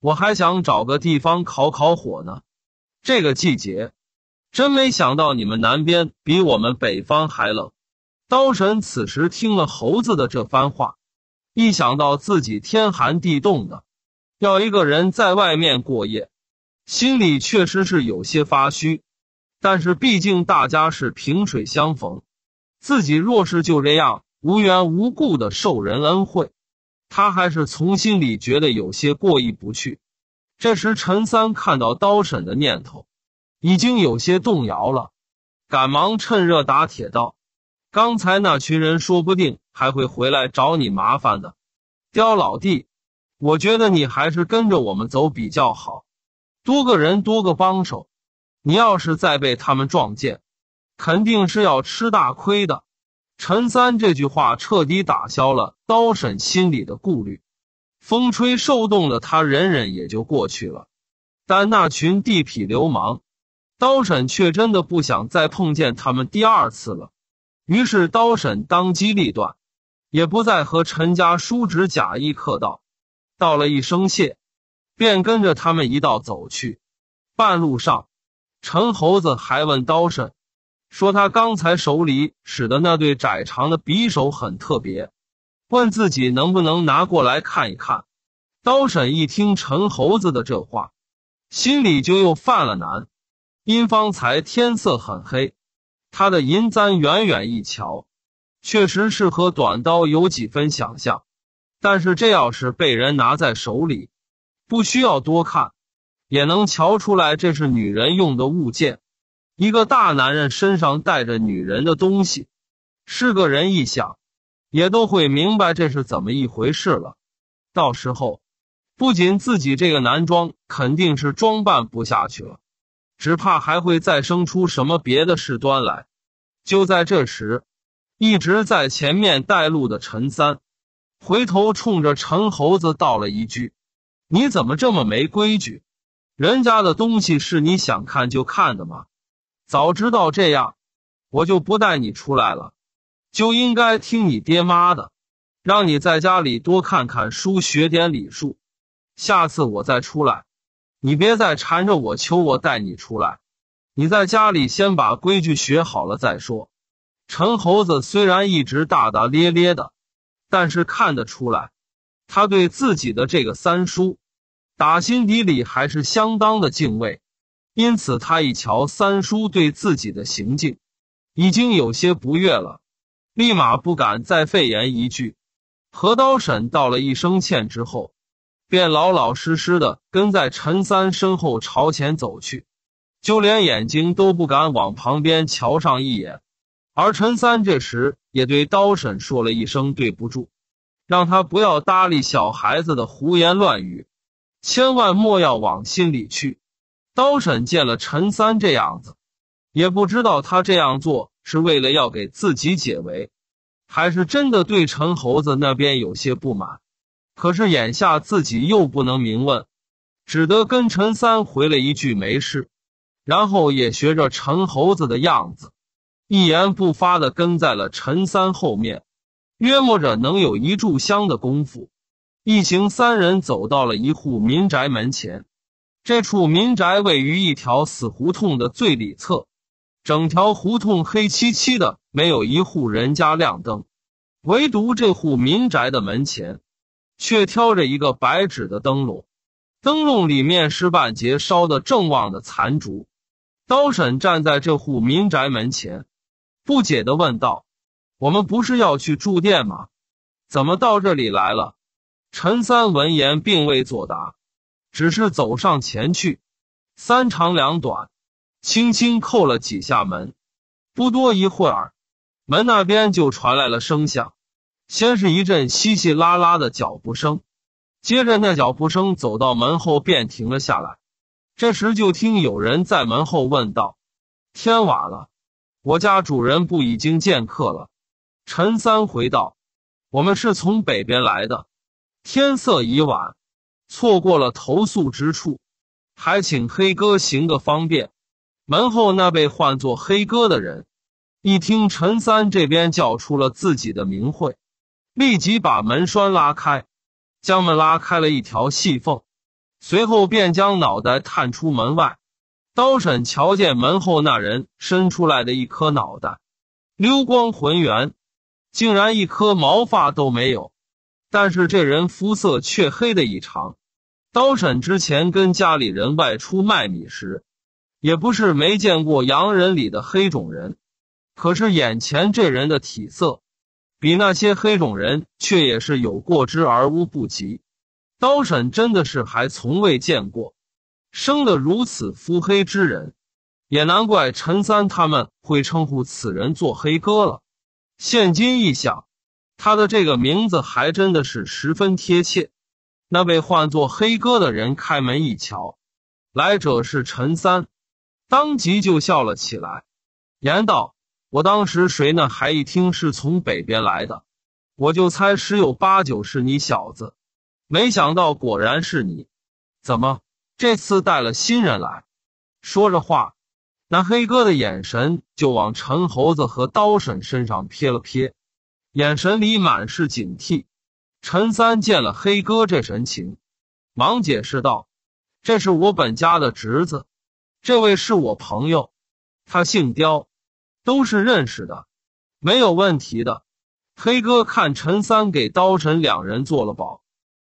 我还想找个地方烤烤火呢。这个季节，真没想到你们南边比我们北方还冷。”刀神此时听了猴子的这番话，一想到自己天寒地冻的，要一个人在外面过夜，心里确实是有些发虚。但是毕竟大家是萍水相逢，自己若是就这样无缘无故的受人恩惠，他还是从心里觉得有些过意不去。这时陈三看到刀婶的念头，已经有些动摇了，赶忙趁热打铁道。刚才那群人说不定还会回来找你麻烦的，刁老弟，我觉得你还是跟着我们走比较好，多个人多个帮手，你要是再被他们撞见，肯定是要吃大亏的。陈三这句话彻底打消了刀婶心里的顾虑，风吹受冻的他忍忍也就过去了。但那群地痞流氓，刀婶却真的不想再碰见他们第二次了。于是刀婶当机立断，也不再和陈家叔侄假意客道，道了一声谢，便跟着他们一道走去。半路上，陈猴子还问刀婶，说他刚才手里使的那对窄长的匕首很特别，问自己能不能拿过来看一看。刀婶一听陈猴子的这话，心里就又犯了难，因方才天色很黑。他的银簪远远一瞧，确实是和短刀有几分相像，但是这要是被人拿在手里，不需要多看，也能瞧出来这是女人用的物件。一个大男人身上带着女人的东西，是个人一想，也都会明白这是怎么一回事了。到时候，不仅自己这个男装肯定是装扮不下去了。只怕还会再生出什么别的事端来。就在这时，一直在前面带路的陈三，回头冲着陈猴子道了一句：“你怎么这么没规矩？人家的东西是你想看就看的吗？早知道这样，我就不带你出来了。就应该听你爹妈的，让你在家里多看看书，学点礼数。下次我再出来。”你别再缠着我，求我带你出来。你在家里先把规矩学好了再说。陈猴子虽然一直大大咧咧的，但是看得出来，他对自己的这个三叔，打心底里还是相当的敬畏。因此，他一瞧三叔对自己的行径，已经有些不悦了，立马不敢再废言一句，何刀婶道了一声歉之后。便老老实实的跟在陈三身后朝前走去，就连眼睛都不敢往旁边瞧上一眼。而陈三这时也对刀婶说了一声“对不住”，让他不要搭理小孩子的胡言乱语，千万莫要往心里去。刀婶见了陈三这样子，也不知道他这样做是为了要给自己解围，还是真的对陈猴子那边有些不满。可是眼下自己又不能明问，只得跟陈三回了一句没事，然后也学着陈猴子的样子，一言不发的跟在了陈三后面。约摸着能有一炷香的功夫，一行三人走到了一户民宅门前。这处民宅位于一条死胡同的最里侧，整条胡同黑漆漆的，没有一户人家亮灯，唯独这户民宅的门前。却挑着一个白纸的灯笼，灯笼里面是半截烧得正旺的残烛。刀婶站在这户民宅门前，不解的问道：“我们不是要去住店吗？怎么到这里来了？”陈三闻言并未作答，只是走上前去，三长两短，轻轻叩了几下门。不多一会儿，门那边就传来了声响。先是一阵稀稀拉拉的脚步声，接着那脚步声走到门后便停了下来。这时就听有人在门后问道：“天晚了，我家主人不已经见客了？”陈三回道：“我们是从北边来的，天色已晚，错过了投宿之处，还请黑哥行个方便。”门后那被唤作黑哥的人一听陈三这边叫出了自己的名讳。立即把门栓拉开，将门拉开了一条细缝，随后便将脑袋探出门外。刀婶瞧见门后那人伸出来的一颗脑袋，溜光浑圆，竟然一颗毛发都没有。但是这人肤色却黑的异常。刀婶之前跟家里人外出卖米时，也不是没见过洋人里的黑种人，可是眼前这人的体色。比那些黑种人，却也是有过之而无不及。刀婶真的是还从未见过生的如此肤黑之人，也难怪陈三他们会称呼此人做黑哥了。现今一想，他的这个名字还真的是十分贴切。那位唤作黑哥的人开门一瞧，来者是陈三，当即就笑了起来，言道。我当时谁呢？还一听是从北边来的，我就猜十有八九是你小子，没想到果然是你。怎么这次带了新人来？说着话，那黑哥的眼神就往陈猴子和刀婶身上瞥了瞥，眼神里满是警惕。陈三见了黑哥这神情，忙解释道：“这是我本家的侄子，这位是我朋友，他姓刁。”都是认识的，没有问题的。黑哥看陈三给刀婶两人做了保，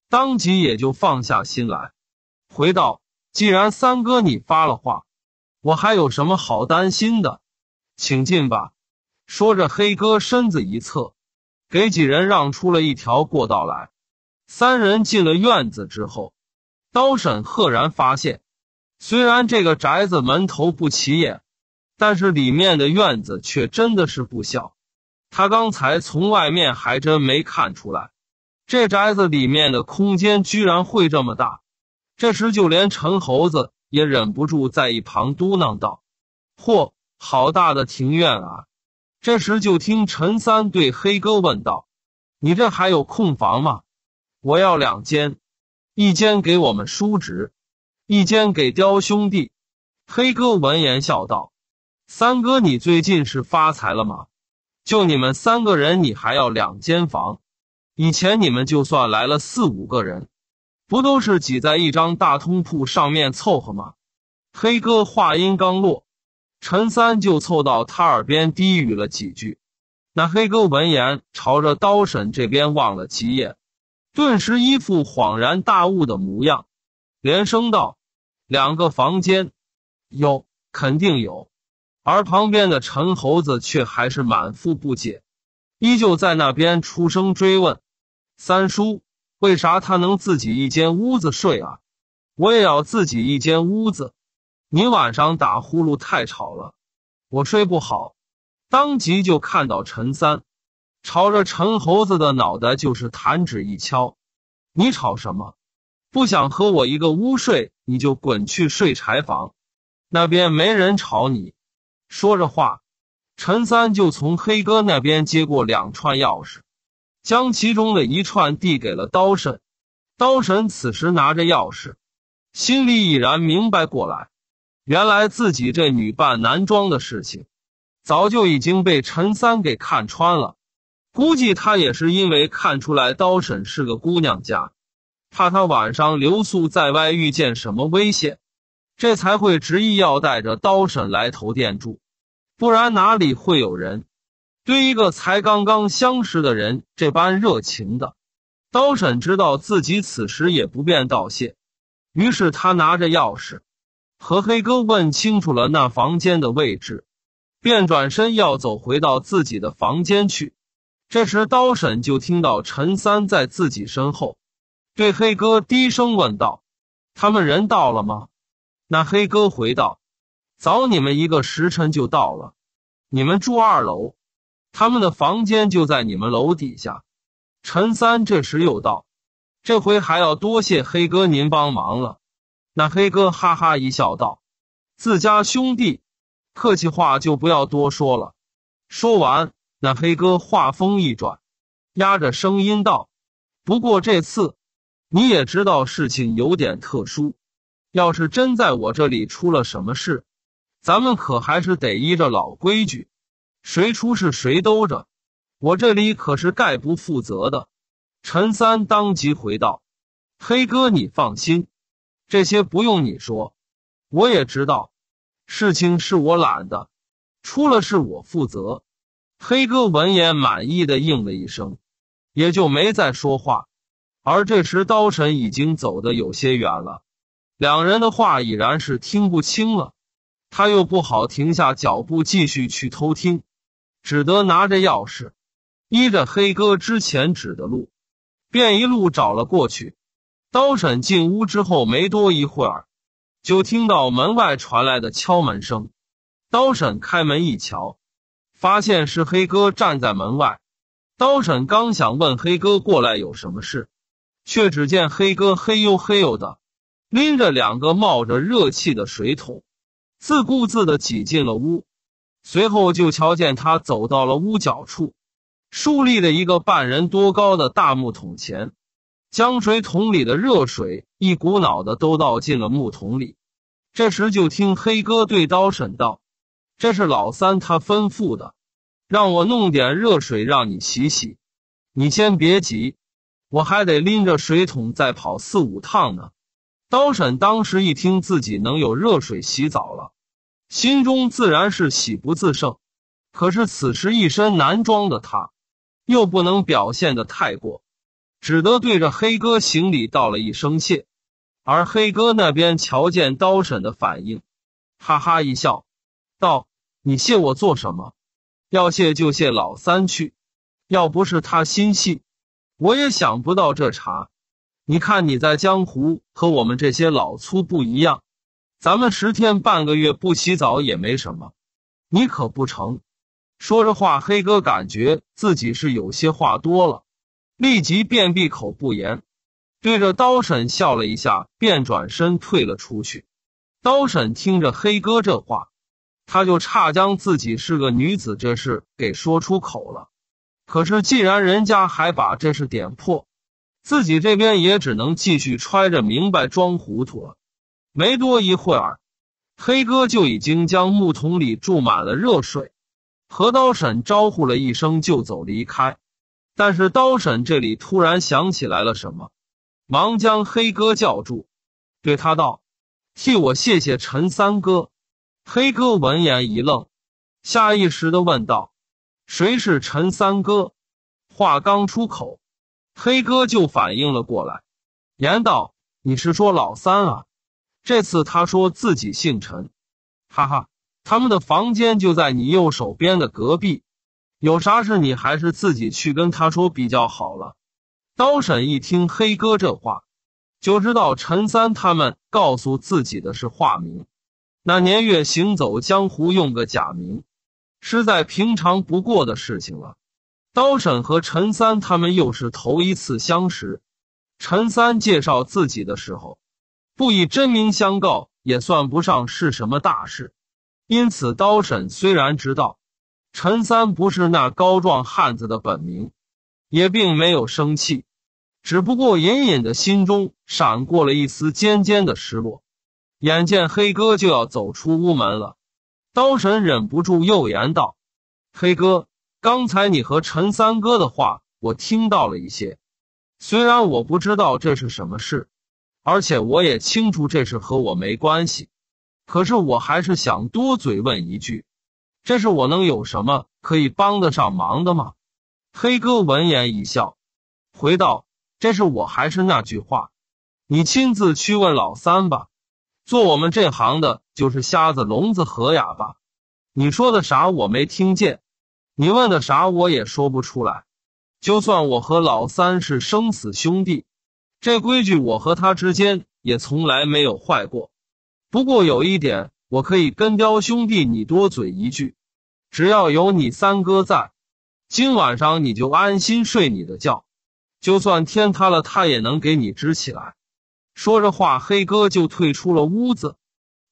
当即也就放下心来，回道：“既然三哥你发了话，我还有什么好担心的？请进吧。”说着，黑哥身子一侧，给几人让出了一条过道来。三人进了院子之后，刀婶赫然发现，虽然这个宅子门头不起眼。但是里面的院子却真的是不小，他刚才从外面还真没看出来，这宅子里面的空间居然会这么大。这时就连陈猴子也忍不住在一旁嘟囔道：“嚯，好大的庭院啊！”这时就听陈三对黑哥问道：“你这还有空房吗？我要两间，一间给我们叔侄，一间给雕兄弟。”黑哥闻言笑道。三哥，你最近是发财了吗？就你们三个人，你还要两间房？以前你们就算来了四五个人，不都是挤在一张大通铺上面凑合吗？黑哥话音刚落，陈三就凑到他耳边低语了几句。那黑哥闻言，朝着刀婶这边望了几眼，顿时一副恍然大悟的模样，连声道：“两个房间，有，肯定有。”而旁边的陈猴子却还是满腹不解，依旧在那边出声追问：“三叔，为啥他能自己一间屋子睡啊？我也要自己一间屋子。你晚上打呼噜太吵了，我睡不好。”当即就看到陈三朝着陈猴子的脑袋就是弹指一敲：“你吵什么？不想和我一个屋睡，你就滚去睡柴房，那边没人吵你。”说着话，陈三就从黑哥那边接过两串钥匙，将其中的一串递给了刀婶。刀婶此时拿着钥匙，心里已然明白过来，原来自己这女扮男装的事情，早就已经被陈三给看穿了。估计他也是因为看出来刀婶是个姑娘家，怕她晚上留宿在外遇见什么危险。这才会执意要带着刀婶来投店住，不然哪里会有人对一个才刚刚相识的人这般热情的？刀婶知道自己此时也不便道谢，于是他拿着钥匙，和黑哥问清楚了那房间的位置，便转身要走回到自己的房间去。这时，刀婶就听到陈三在自己身后，对黑哥低声问道：“他们人到了吗？”那黑哥回道：“早你们一个时辰就到了，你们住二楼，他们的房间就在你们楼底下。”陈三这时又道：“这回还要多谢黑哥您帮忙了。”那黑哥哈哈一笑，道：“自家兄弟，客气话就不要多说了。”说完，那黑哥话锋一转，压着声音道：“不过这次，你也知道事情有点特殊。”要是真在我这里出了什么事，咱们可还是得依着老规矩，谁出事谁兜着，我这里可是概不负责的。陈三当即回道：“黑哥，你放心，这些不用你说，我也知道，事情是我揽的，出了事我负责。”黑哥闻言满意的应了一声，也就没再说话。而这时，刀神已经走得有些远了。两人的话已然是听不清了，他又不好停下脚步继续去偷听，只得拿着钥匙，依着黑哥之前指的路，便一路找了过去。刀婶进屋之后没多一会儿，就听到门外传来的敲门声。刀婶开门一瞧，发现是黑哥站在门外。刀婶刚想问黑哥过来有什么事，却只见黑哥嘿呦嘿呦的。拎着两个冒着热气的水桶，自顾自地挤进了屋，随后就瞧见他走到了屋角处，竖立了一个半人多高的大木桶前，将水桶里的热水一股脑的都倒进了木桶里。这时就听黑哥对刀婶道：“这是老三他吩咐的，让我弄点热水让你洗洗。你先别急，我还得拎着水桶再跑四五趟呢。”刀婶当时一听自己能有热水洗澡了，心中自然是喜不自胜。可是此时一身男装的他，又不能表现的太过，只得对着黑哥行礼，道了一声谢。而黑哥那边瞧见刀婶的反应，哈哈一笑，道：“你谢我做什么？要谢就谢老三去。要不是他心细，我也想不到这茬。”你看你在江湖和我们这些老粗不一样，咱们十天半个月不洗澡也没什么，你可不成。说着话，黑哥感觉自己是有些话多了，立即便闭口不言，对着刀婶笑了一下，便转身退了出去。刀婶听着黑哥这话，他就差将自己是个女子这事给说出口了，可是既然人家还把这事点破。自己这边也只能继续揣着明白装糊涂了。没多一会儿，黑哥就已经将木桶里注满了热水，和刀婶招呼了一声就走离开。但是刀婶这里突然想起来了什么，忙将黑哥叫住，对他道：“替我谢谢陈三哥。”黑哥闻言一愣，下意识的问道：“谁是陈三哥？”话刚出口。黑哥就反应了过来，言道：“你是说老三啊？这次他说自己姓陈，哈哈，他们的房间就在你右手边的隔壁，有啥事你还是自己去跟他说比较好了。”刀婶一听黑哥这话，就知道陈三他们告诉自己的是化名。那年月，行走江湖用个假名，是在平常不过的事情了。刀婶和陈三他们又是头一次相识，陈三介绍自己的时候，不以真名相告也算不上是什么大事，因此刀婶虽然知道陈三不是那高壮汉子的本名，也并没有生气，只不过隐隐的心中闪过了一丝尖尖的失落。眼见黑哥就要走出屋门了，刀婶忍不住又言道：“黑哥。”刚才你和陈三哥的话，我听到了一些。虽然我不知道这是什么事，而且我也清楚这事和我没关系，可是我还是想多嘴问一句：，这是我能有什么可以帮得上忙的吗？黑哥闻言一笑，回道：“这是我还是那句话，你亲自去问老三吧。做我们这行的，就是瞎子、聋子和哑巴。你说的啥，我没听见。”你问的啥，我也说不出来。就算我和老三是生死兄弟，这规矩我和他之间也从来没有坏过。不过有一点，我可以跟雕兄弟你多嘴一句：只要有你三哥在，今晚上你就安心睡你的觉，就算天塌了，他也能给你支起来。说着话，黑哥就退出了屋子，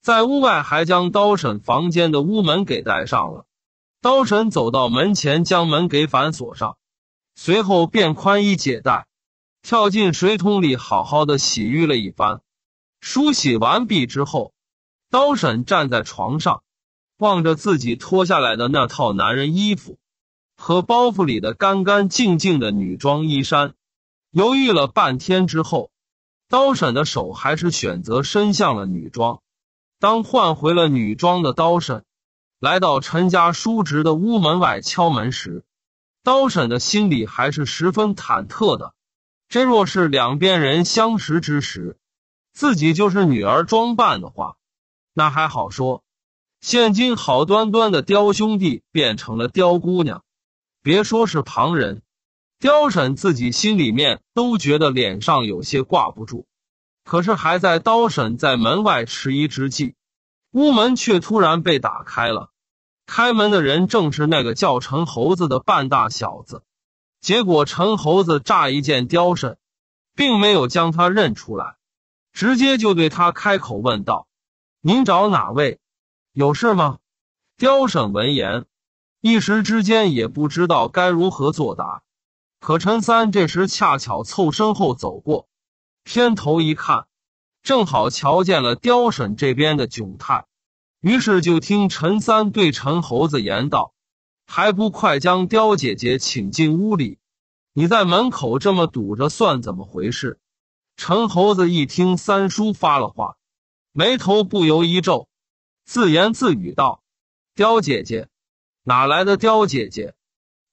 在屋外还将刀婶房间的屋门给带上了。刀神走到门前，将门给反锁上，随后便宽衣解带，跳进水桶里，好好的洗浴了一番。梳洗完毕之后，刀婶站在床上，望着自己脱下来的那套男人衣服和包袱里的干干净净的女装衣衫，犹豫了半天之后，刀婶的手还是选择伸向了女装。当换回了女装的刀神。来到陈家叔侄的屋门外敲门时，刀婶的心里还是十分忐忑的。这若是两边人相识之时，自己就是女儿装扮的话，那还好说。现今好端端的刁兄弟变成了刁姑娘，别说是旁人，刁婶自己心里面都觉得脸上有些挂不住。可是还在刀婶在门外迟疑之际，屋门却突然被打开了。开门的人正是那个叫陈猴子的半大小子，结果陈猴子乍一见刁婶，并没有将他认出来，直接就对他开口问道：“您找哪位？有事吗？”刁婶闻言，一时之间也不知道该如何作答。可陈三这时恰巧凑身后走过，偏头一看，正好瞧见了刁婶这边的窘态。于是就听陈三对陈猴子言道：“还不快将刁姐姐请进屋里！你在门口这么堵着算怎么回事？”陈猴子一听三叔发了话，眉头不由一皱，自言自语道：“刁姐姐，哪来的刁姐姐？”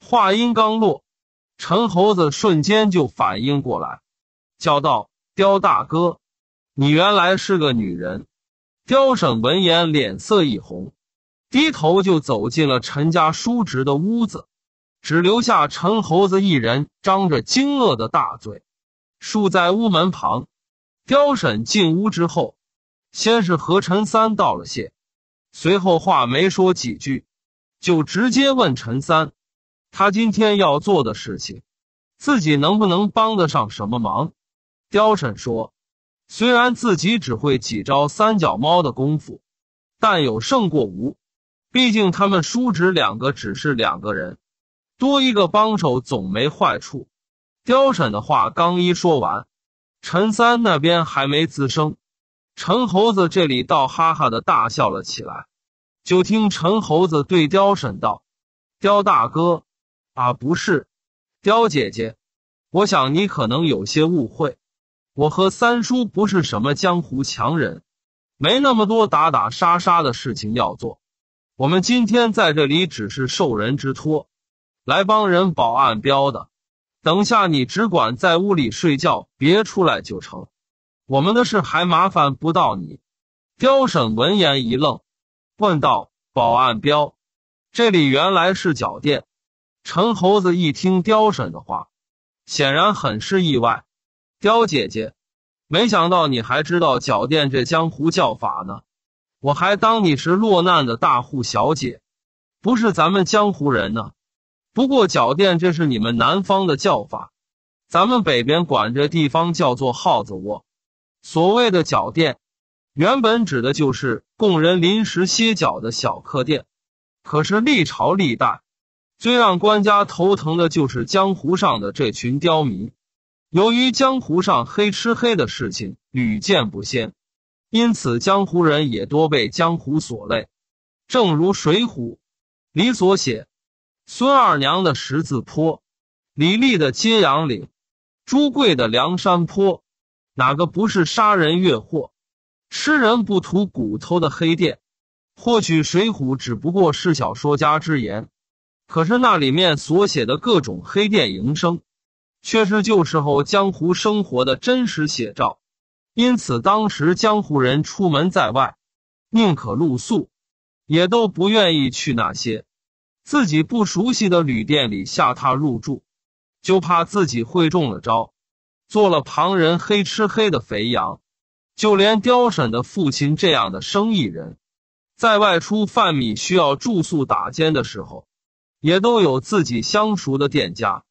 话音刚落，陈猴子瞬间就反应过来，叫道：“刁大哥，你原来是个女人！”刁婶闻言，脸色一红，低头就走进了陈家叔侄的屋子，只留下陈猴子一人张着惊愕的大嘴，竖在屋门旁。刁婶进屋之后，先是和陈三道了谢，随后话没说几句，就直接问陈三，他今天要做的事情，自己能不能帮得上什么忙？刁婶说。虽然自己只会几招三脚猫的功夫，但有胜过无。毕竟他们叔侄两个只是两个人，多一个帮手总没坏处。刁婶的话刚一说完，陈三那边还没吱声，陈猴子这里倒哈哈的大笑了起来。就听陈猴子对刁婶道：“刁大哥，啊不是，刁姐姐，我想你可能有些误会。”我和三叔不是什么江湖强人，没那么多打打杀杀的事情要做。我们今天在这里只是受人之托，来帮人保安标的。等下你只管在屋里睡觉，别出来就成。我们的事还麻烦不到你。刁婶闻言一愣，问道：“保安标，这里原来是脚店？”陈猴子一听刁婶的话，显然很是意外。刁姐姐，没想到你还知道脚垫这江湖叫法呢，我还当你是落难的大户小姐，不是咱们江湖人呢。不过脚垫这是你们南方的叫法，咱们北边管这地方叫做耗子窝。所谓的脚垫，原本指的就是供人临时歇脚的小客店。可是历朝历代，最让官家头疼的就是江湖上的这群刁民。由于江湖上黑吃黑的事情屡见不鲜，因此江湖人也多被江湖所累。正如《水浒》里所写，孙二娘的十字坡，李立的揭阳岭，朱贵的梁山泊，哪个不是杀人越货、吃人不吐骨头的黑店？或许《水浒》只不过是小说家之言，可是那里面所写的各种黑店营生。却是旧时候江湖生活的真实写照，因此当时江湖人出门在外，宁可露宿，也都不愿意去那些自己不熟悉的旅店里下榻入住，就怕自己会中了招，做了旁人黑吃黑的肥羊。就连刁婶的父亲这样的生意人，在外出贩米需要住宿打尖的时候，也都有自己相熟的店家。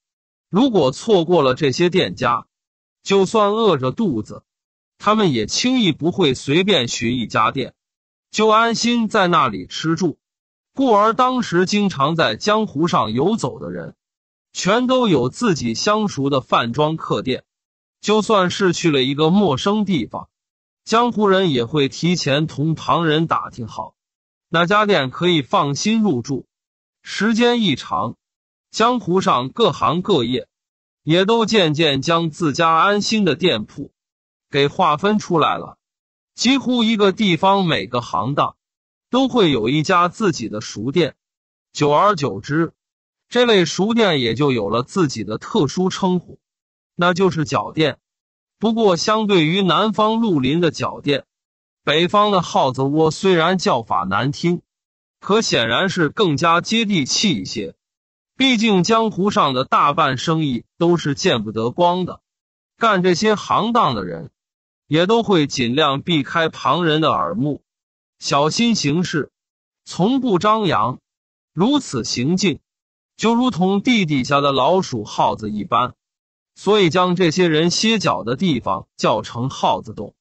如果错过了这些店家，就算饿着肚子，他们也轻易不会随便寻一家店，就安心在那里吃住。故而，当时经常在江湖上游走的人，全都有自己相熟的饭庄客店。就算是去了一个陌生地方，江湖人也会提前同旁人打听好，哪家店可以放心入住。时间一长。江湖上各行各业，也都渐渐将自家安心的店铺给划分出来了。几乎一个地方每个行当都会有一家自己的熟店。久而久之，这类熟店也就有了自己的特殊称呼，那就是脚店。不过，相对于南方绿林的脚店，北方的耗子窝虽然叫法难听，可显然是更加接地气一些。毕竟江湖上的大半生意都是见不得光的，干这些行当的人也都会尽量避开旁人的耳目，小心行事，从不张扬。如此行径，就如同地底下的老鼠耗子一般，所以将这些人歇脚的地方叫成“耗子洞”，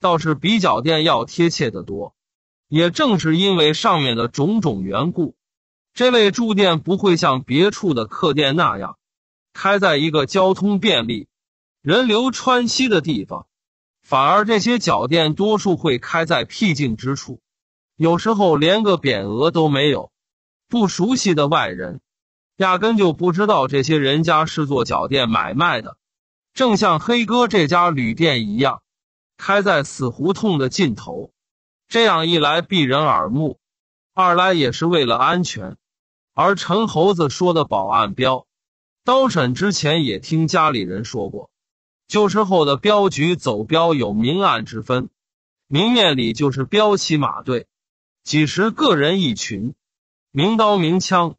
倒是比脚垫要贴切的多。也正是因为上面的种种缘故。这类住店不会像别处的客店那样，开在一个交通便利、人流川西的地方，反而这些脚店多数会开在僻静之处，有时候连个匾额都没有，不熟悉的外人压根就不知道这些人家是做脚店买卖的。正像黑哥这家旅店一样，开在死胡同的尽头，这样一来避人耳目，二来也是为了安全。而陈猴子说的“保岸标”，刀审之前也听家里人说过，旧时候的镖局走镖有明暗之分，明面里就是镖骑马队，几十个人一群，明刀明枪，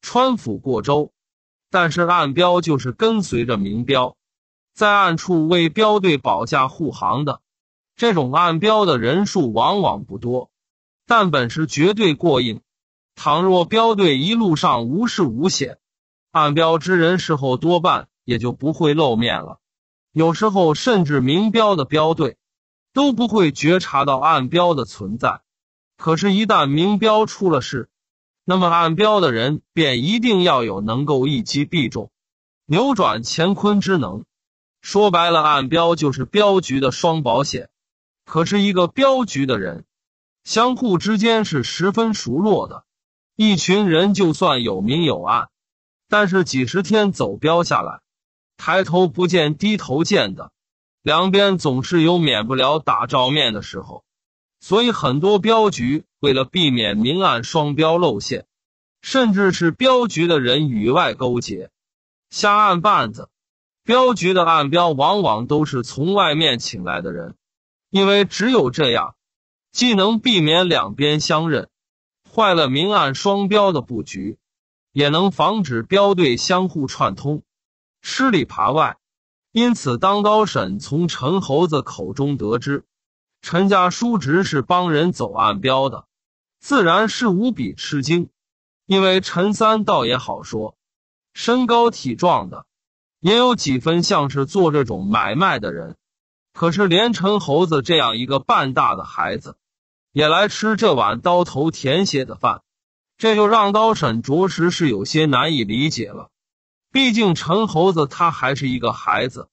穿府过州；但是暗标就是跟随着明标，在暗处为镖队保驾护航的，这种暗标的人数往往不多，但本事绝对过硬。倘若镖队一路上无事无险，暗镖之人事后多半也就不会露面了。有时候甚至明镖的镖队都不会觉察到暗镖的存在。可是，一旦明镖出了事，那么暗镖的人便一定要有能够一击必中、扭转乾坤之能。说白了，暗镖就是镖局的双保险。可是一个镖局的人，相互之间是十分熟络的。一群人就算有明有暗，但是几十天走镖下来，抬头不见低头见的，两边总是有免不了打照面的时候。所以很多镖局为了避免明暗双标露馅，甚至是镖局的人与外勾结下暗绊子，镖局的暗镖往往都是从外面请来的人，因为只有这样，既能避免两边相认。坏了明暗双标的布局，也能防止镖队相互串通、吃里扒外。因此，当高沈从陈猴子口中得知陈家叔侄是帮人走暗镖的，自然是无比吃惊。因为陈三倒也好说，身高体壮的，也有几分像是做这种买卖的人。可是连陈猴子这样一个半大的孩子。也来吃这碗刀头舔血的饭，这就让刀婶着实是有些难以理解了。毕竟陈猴子他还是一个孩子，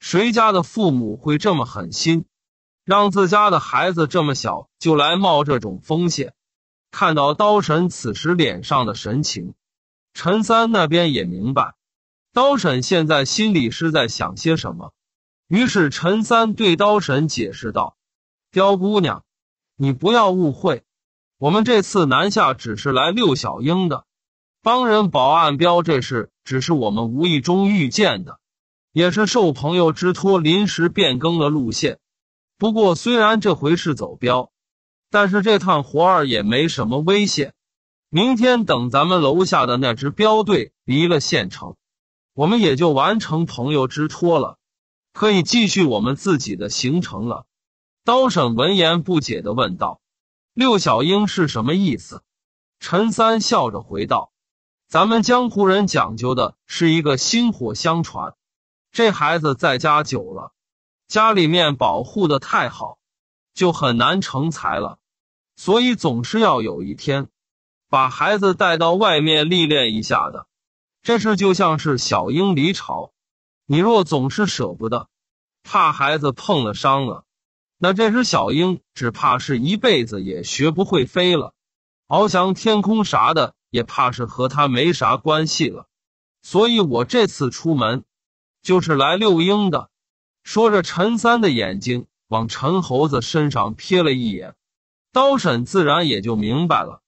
谁家的父母会这么狠心，让自家的孩子这么小就来冒这种风险？看到刀婶此时脸上的神情，陈三那边也明白，刀婶现在心里是在想些什么。于是陈三对刀婶解释道：“刁姑娘。”你不要误会，我们这次南下只是来遛小英的，帮人保暗标这事只是我们无意中遇见的，也是受朋友之托临时变更了路线。不过虽然这回是走标，但是这趟活儿也没什么危险。明天等咱们楼下的那支镖队离了县城，我们也就完成朋友之托了，可以继续我们自己的行程了。刀婶闻言不解的问道：“六小英是什么意思？”陈三笑着回道：“咱们江湖人讲究的是一个薪火相传。这孩子在家久了，家里面保护的太好，就很难成才了。所以总是要有一天把孩子带到外面历练一下的。这事就像是小英离巢，你若总是舍不得，怕孩子碰了伤了。”那这只小鹰只怕是一辈子也学不会飞了，翱翔天空啥的也怕是和它没啥关系了。所以我这次出门就是来遛鹰的。说着，陈三的眼睛往陈猴子身上瞥了一眼，刀婶自然也就明白了，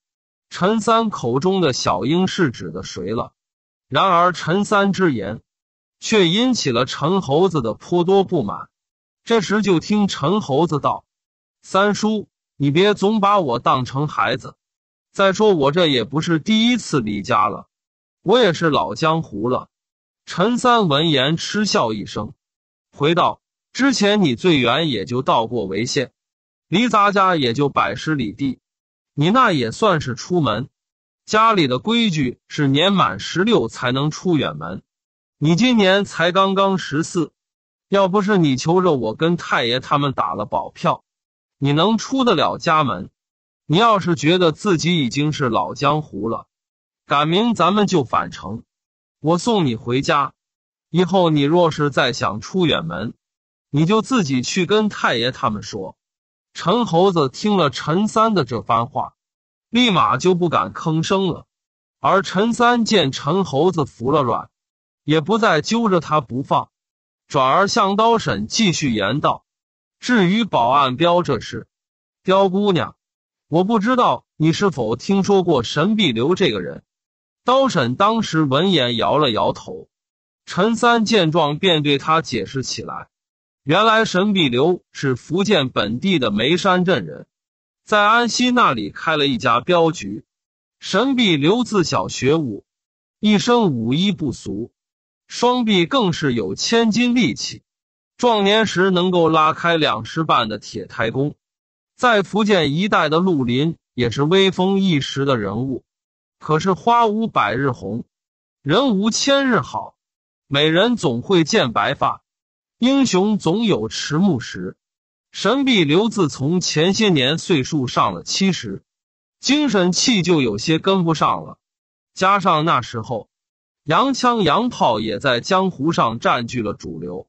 陈三口中的小鹰是指的谁了。然而，陈三之言却引起了陈猴子的颇多不满。这时就听陈猴子道：“三叔，你别总把我当成孩子。再说我这也不是第一次离家了，我也是老江湖了。”陈三闻言嗤笑一声，回道：“之前你最远也就到过潍县，离咱家也就百十里地，你那也算是出门。家里的规矩是年满十六才能出远门，你今年才刚刚十四。”要不是你求着我跟太爷他们打了保票，你能出得了家门？你要是觉得自己已经是老江湖了，赶明咱们就返程，我送你回家。以后你若是再想出远门，你就自己去跟太爷他们说。陈猴子听了陈三的这番话，立马就不敢吭声了。而陈三见陈猴子服了软，也不再揪着他不放。转而向刀婶继续言道：“至于保安镖这事，刁姑娘，我不知道你是否听说过神笔刘这个人。”刀婶当时闻言摇了摇头，陈三见状便对他解释起来：“原来神笔刘是福建本地的梅山镇人，在安溪那里开了一家镖局。神笔刘自小学武，一生武艺不俗。”双臂更是有千斤力气，壮年时能够拉开两尺半的铁胎弓，在福建一带的陆林也是威风一时的人物。可是花无百日红，人无千日好，美人总会见白发，英雄总有迟暮时。神臂刘自从前些年岁数上了七十，精神气就有些跟不上了，加上那时候。洋枪洋炮也在江湖上占据了主流，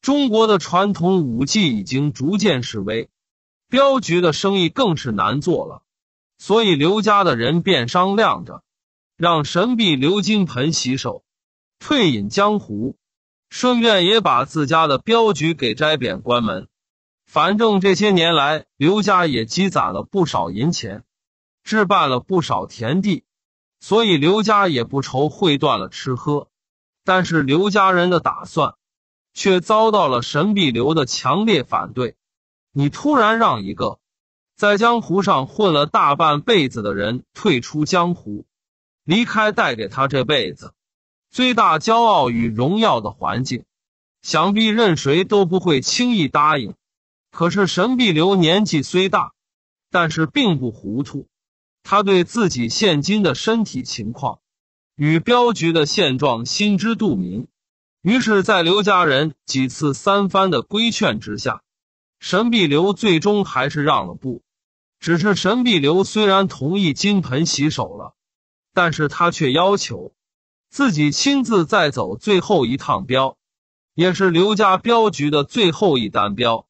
中国的传统武技已经逐渐式微，镖局的生意更是难做了。所以刘家的人便商量着，让神臂刘金盆洗手，退隐江湖，顺便也把自家的镖局给摘匾关门。反正这些年来，刘家也积攒了不少银钱，置办了不少田地。所以刘家也不愁会断了吃喝，但是刘家人的打算，却遭到了神臂刘的强烈反对。你突然让一个，在江湖上混了大半辈子的人退出江湖，离开带给他这辈子最大骄傲与荣耀的环境，想必任谁都不会轻易答应。可是神臂刘年纪虽大，但是并不糊涂。他对自己现今的身体情况，与镖局的现状心知肚明，于是，在刘家人几次三番的规劝之下，神臂刘最终还是让了步。只是神臂刘虽然同意金盆洗手了，但是他却要求自己亲自再走最后一趟镖，也是刘家镖局的最后一单镖，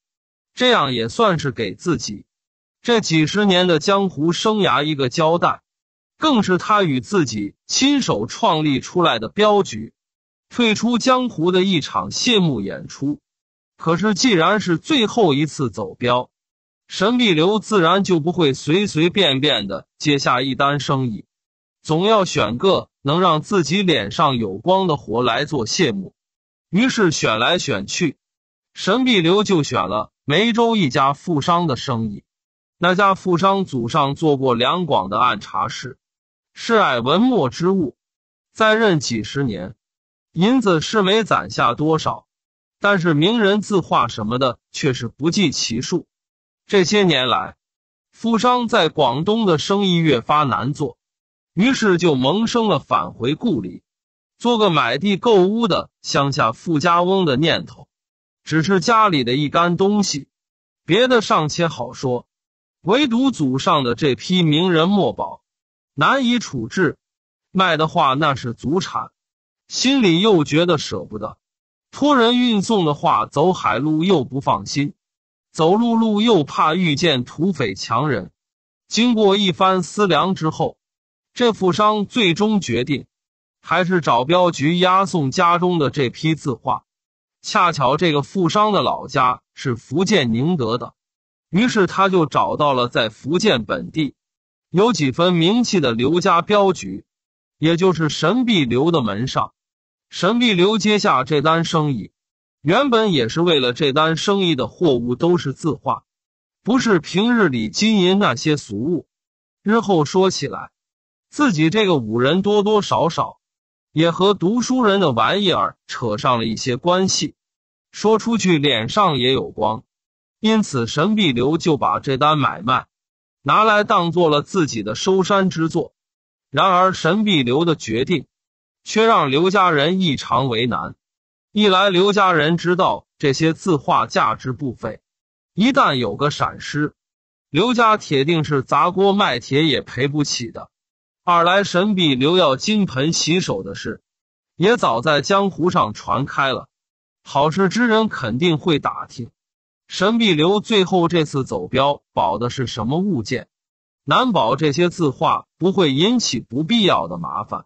这样也算是给自己。这几十年的江湖生涯一个交代，更是他与自己亲手创立出来的镖局退出江湖的一场谢幕演出。可是，既然是最后一次走镖，神秘刘自然就不会随随便便的接下一单生意，总要选个能让自己脸上有光的活来做谢幕。于是，选来选去，神秘刘就选了梅州一家富商的生意。那家富商祖上做过两广的按察使，嗜爱文墨之物，在任几十年，银子是没攒下多少，但是名人字画什么的却是不计其数。这些年来，富商在广东的生意越发难做，于是就萌生了返回故里，做个买地购屋的乡下富家翁的念头。只是家里的一干东西，别的尚且好说。唯独祖上的这批名人墨宝，难以处置。卖的话那是祖产，心里又觉得舍不得。托人运送的话，走海路又不放心，走陆路又怕遇见土匪强人。经过一番思量之后，这富商最终决定，还是找镖局押送家中的这批字画。恰巧这个富商的老家是福建宁德的。于是他就找到了在福建本地有几分名气的刘家镖局，也就是神臂刘的门上。神臂刘接下这单生意，原本也是为了这单生意的货物都是字画，不是平日里金银那些俗物。日后说起来，自己这个五人多多少少也和读书人的玩意儿扯上了一些关系，说出去脸上也有光。因此，神笔留就把这单买卖拿来当做了自己的收山之作。然而，神笔留的决定却让刘家人异常为难：一来，刘家人知道这些字画价值不菲，一旦有个闪失，刘家铁定是砸锅卖铁也赔不起的；二来，神笔刘要金盆洗手的事也早在江湖上传开了，好事之人肯定会打听。神必刘最后这次走镖保的是什么物件？难保这些字画不会引起不必要的麻烦。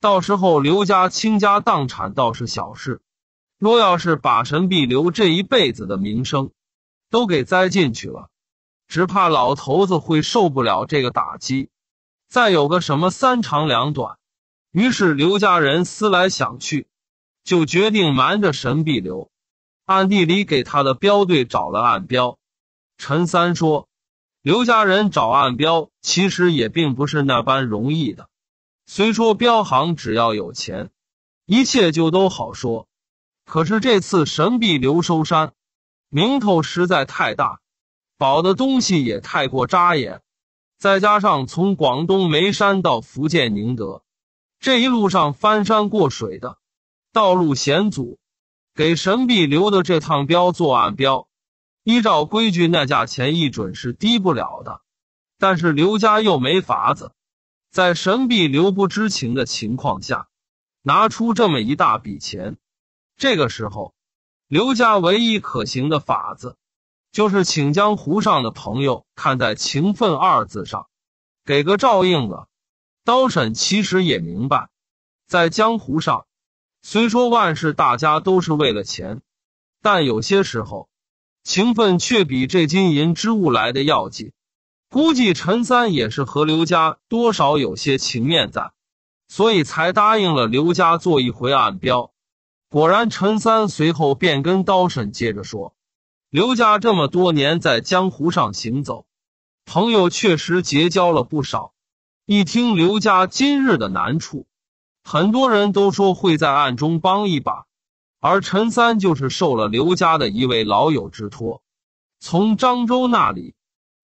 到时候刘家倾家荡产倒是小事，若要是把神必刘这一辈子的名声都给栽进去了，只怕老头子会受不了这个打击。再有个什么三长两短，于是刘家人思来想去，就决定瞒着神必刘。暗地里给他的镖队找了暗镖。陈三说：“刘家人找暗镖，其实也并不是那般容易的。虽说镖行只要有钱，一切就都好说。可是这次神臂刘收山名头实在太大，保的东西也太过扎眼，再加上从广东梅山到福建宁德，这一路上翻山过水的道路险阻。”给神臂留的这趟镖做暗镖，依照规矩，那价钱一准是低不了的。但是刘家又没法子，在神臂留不知情的情况下，拿出这么一大笔钱。这个时候，刘家唯一可行的法子，就是请江湖上的朋友看在情分二字上，给个照应了。刀婶其实也明白，在江湖上。虽说万事大家都是为了钱，但有些时候，情分却比这金银之物来的要紧。估计陈三也是和刘家多少有些情面在，所以才答应了刘家做一回暗标。果然，陈三随后便跟刀婶接着说：“刘家这么多年在江湖上行走，朋友确实结交了不少。一听刘家今日的难处。”很多人都说会在暗中帮一把，而陈三就是受了刘家的一位老友之托，从漳州那里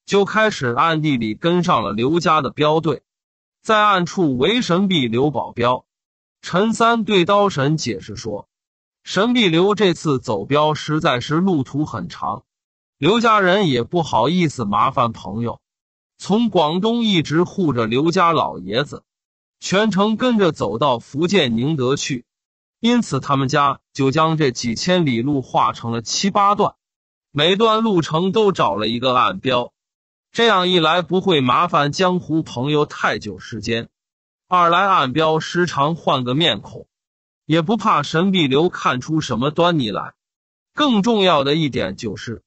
就开始暗地里跟上了刘家的镖队，在暗处为神臂刘保镖。陈三对刀神解释说：“神臂刘这次走镖实在是路途很长，刘家人也不好意思麻烦朋友，从广东一直护着刘家老爷子。”全程跟着走到福建宁德去，因此他们家就将这几千里路划成了七八段，每段路程都找了一个暗标。这样一来，不会麻烦江湖朋友太久时间；二来暗标时常换个面孔，也不怕神笔刘看出什么端倪来。更重要的一点就是，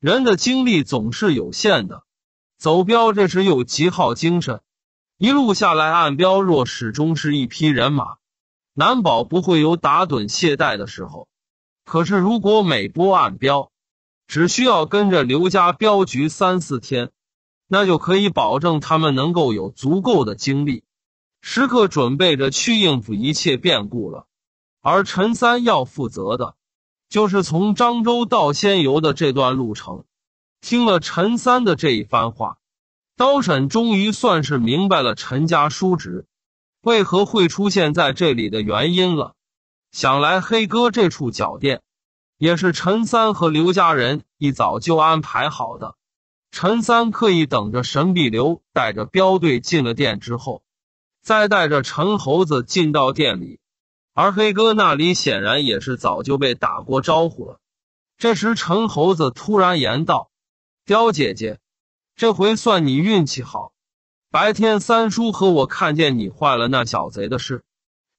人的精力总是有限的，走镖这时又极耗精神。一路下来，暗镖若始终是一批人马，难保不会有打盹懈怠的时候。可是，如果每波暗镖只需要跟着刘家镖局三四天，那就可以保证他们能够有足够的精力，时刻准备着去应付一切变故了。而陈三要负责的，就是从漳州到仙游的这段路程。听了陈三的这一番话。刀婶终于算是明白了陈家叔侄为何会出现在这里的原因了。想来黑哥这处脚店，也是陈三和刘家人一早就安排好的。陈三刻意等着神笔刘带着镖队进了店之后，再带着陈猴子进到店里。而黑哥那里显然也是早就被打过招呼了。这时，陈猴子突然言道：“雕姐姐。”这回算你运气好，白天三叔和我看见你坏了那小贼的事，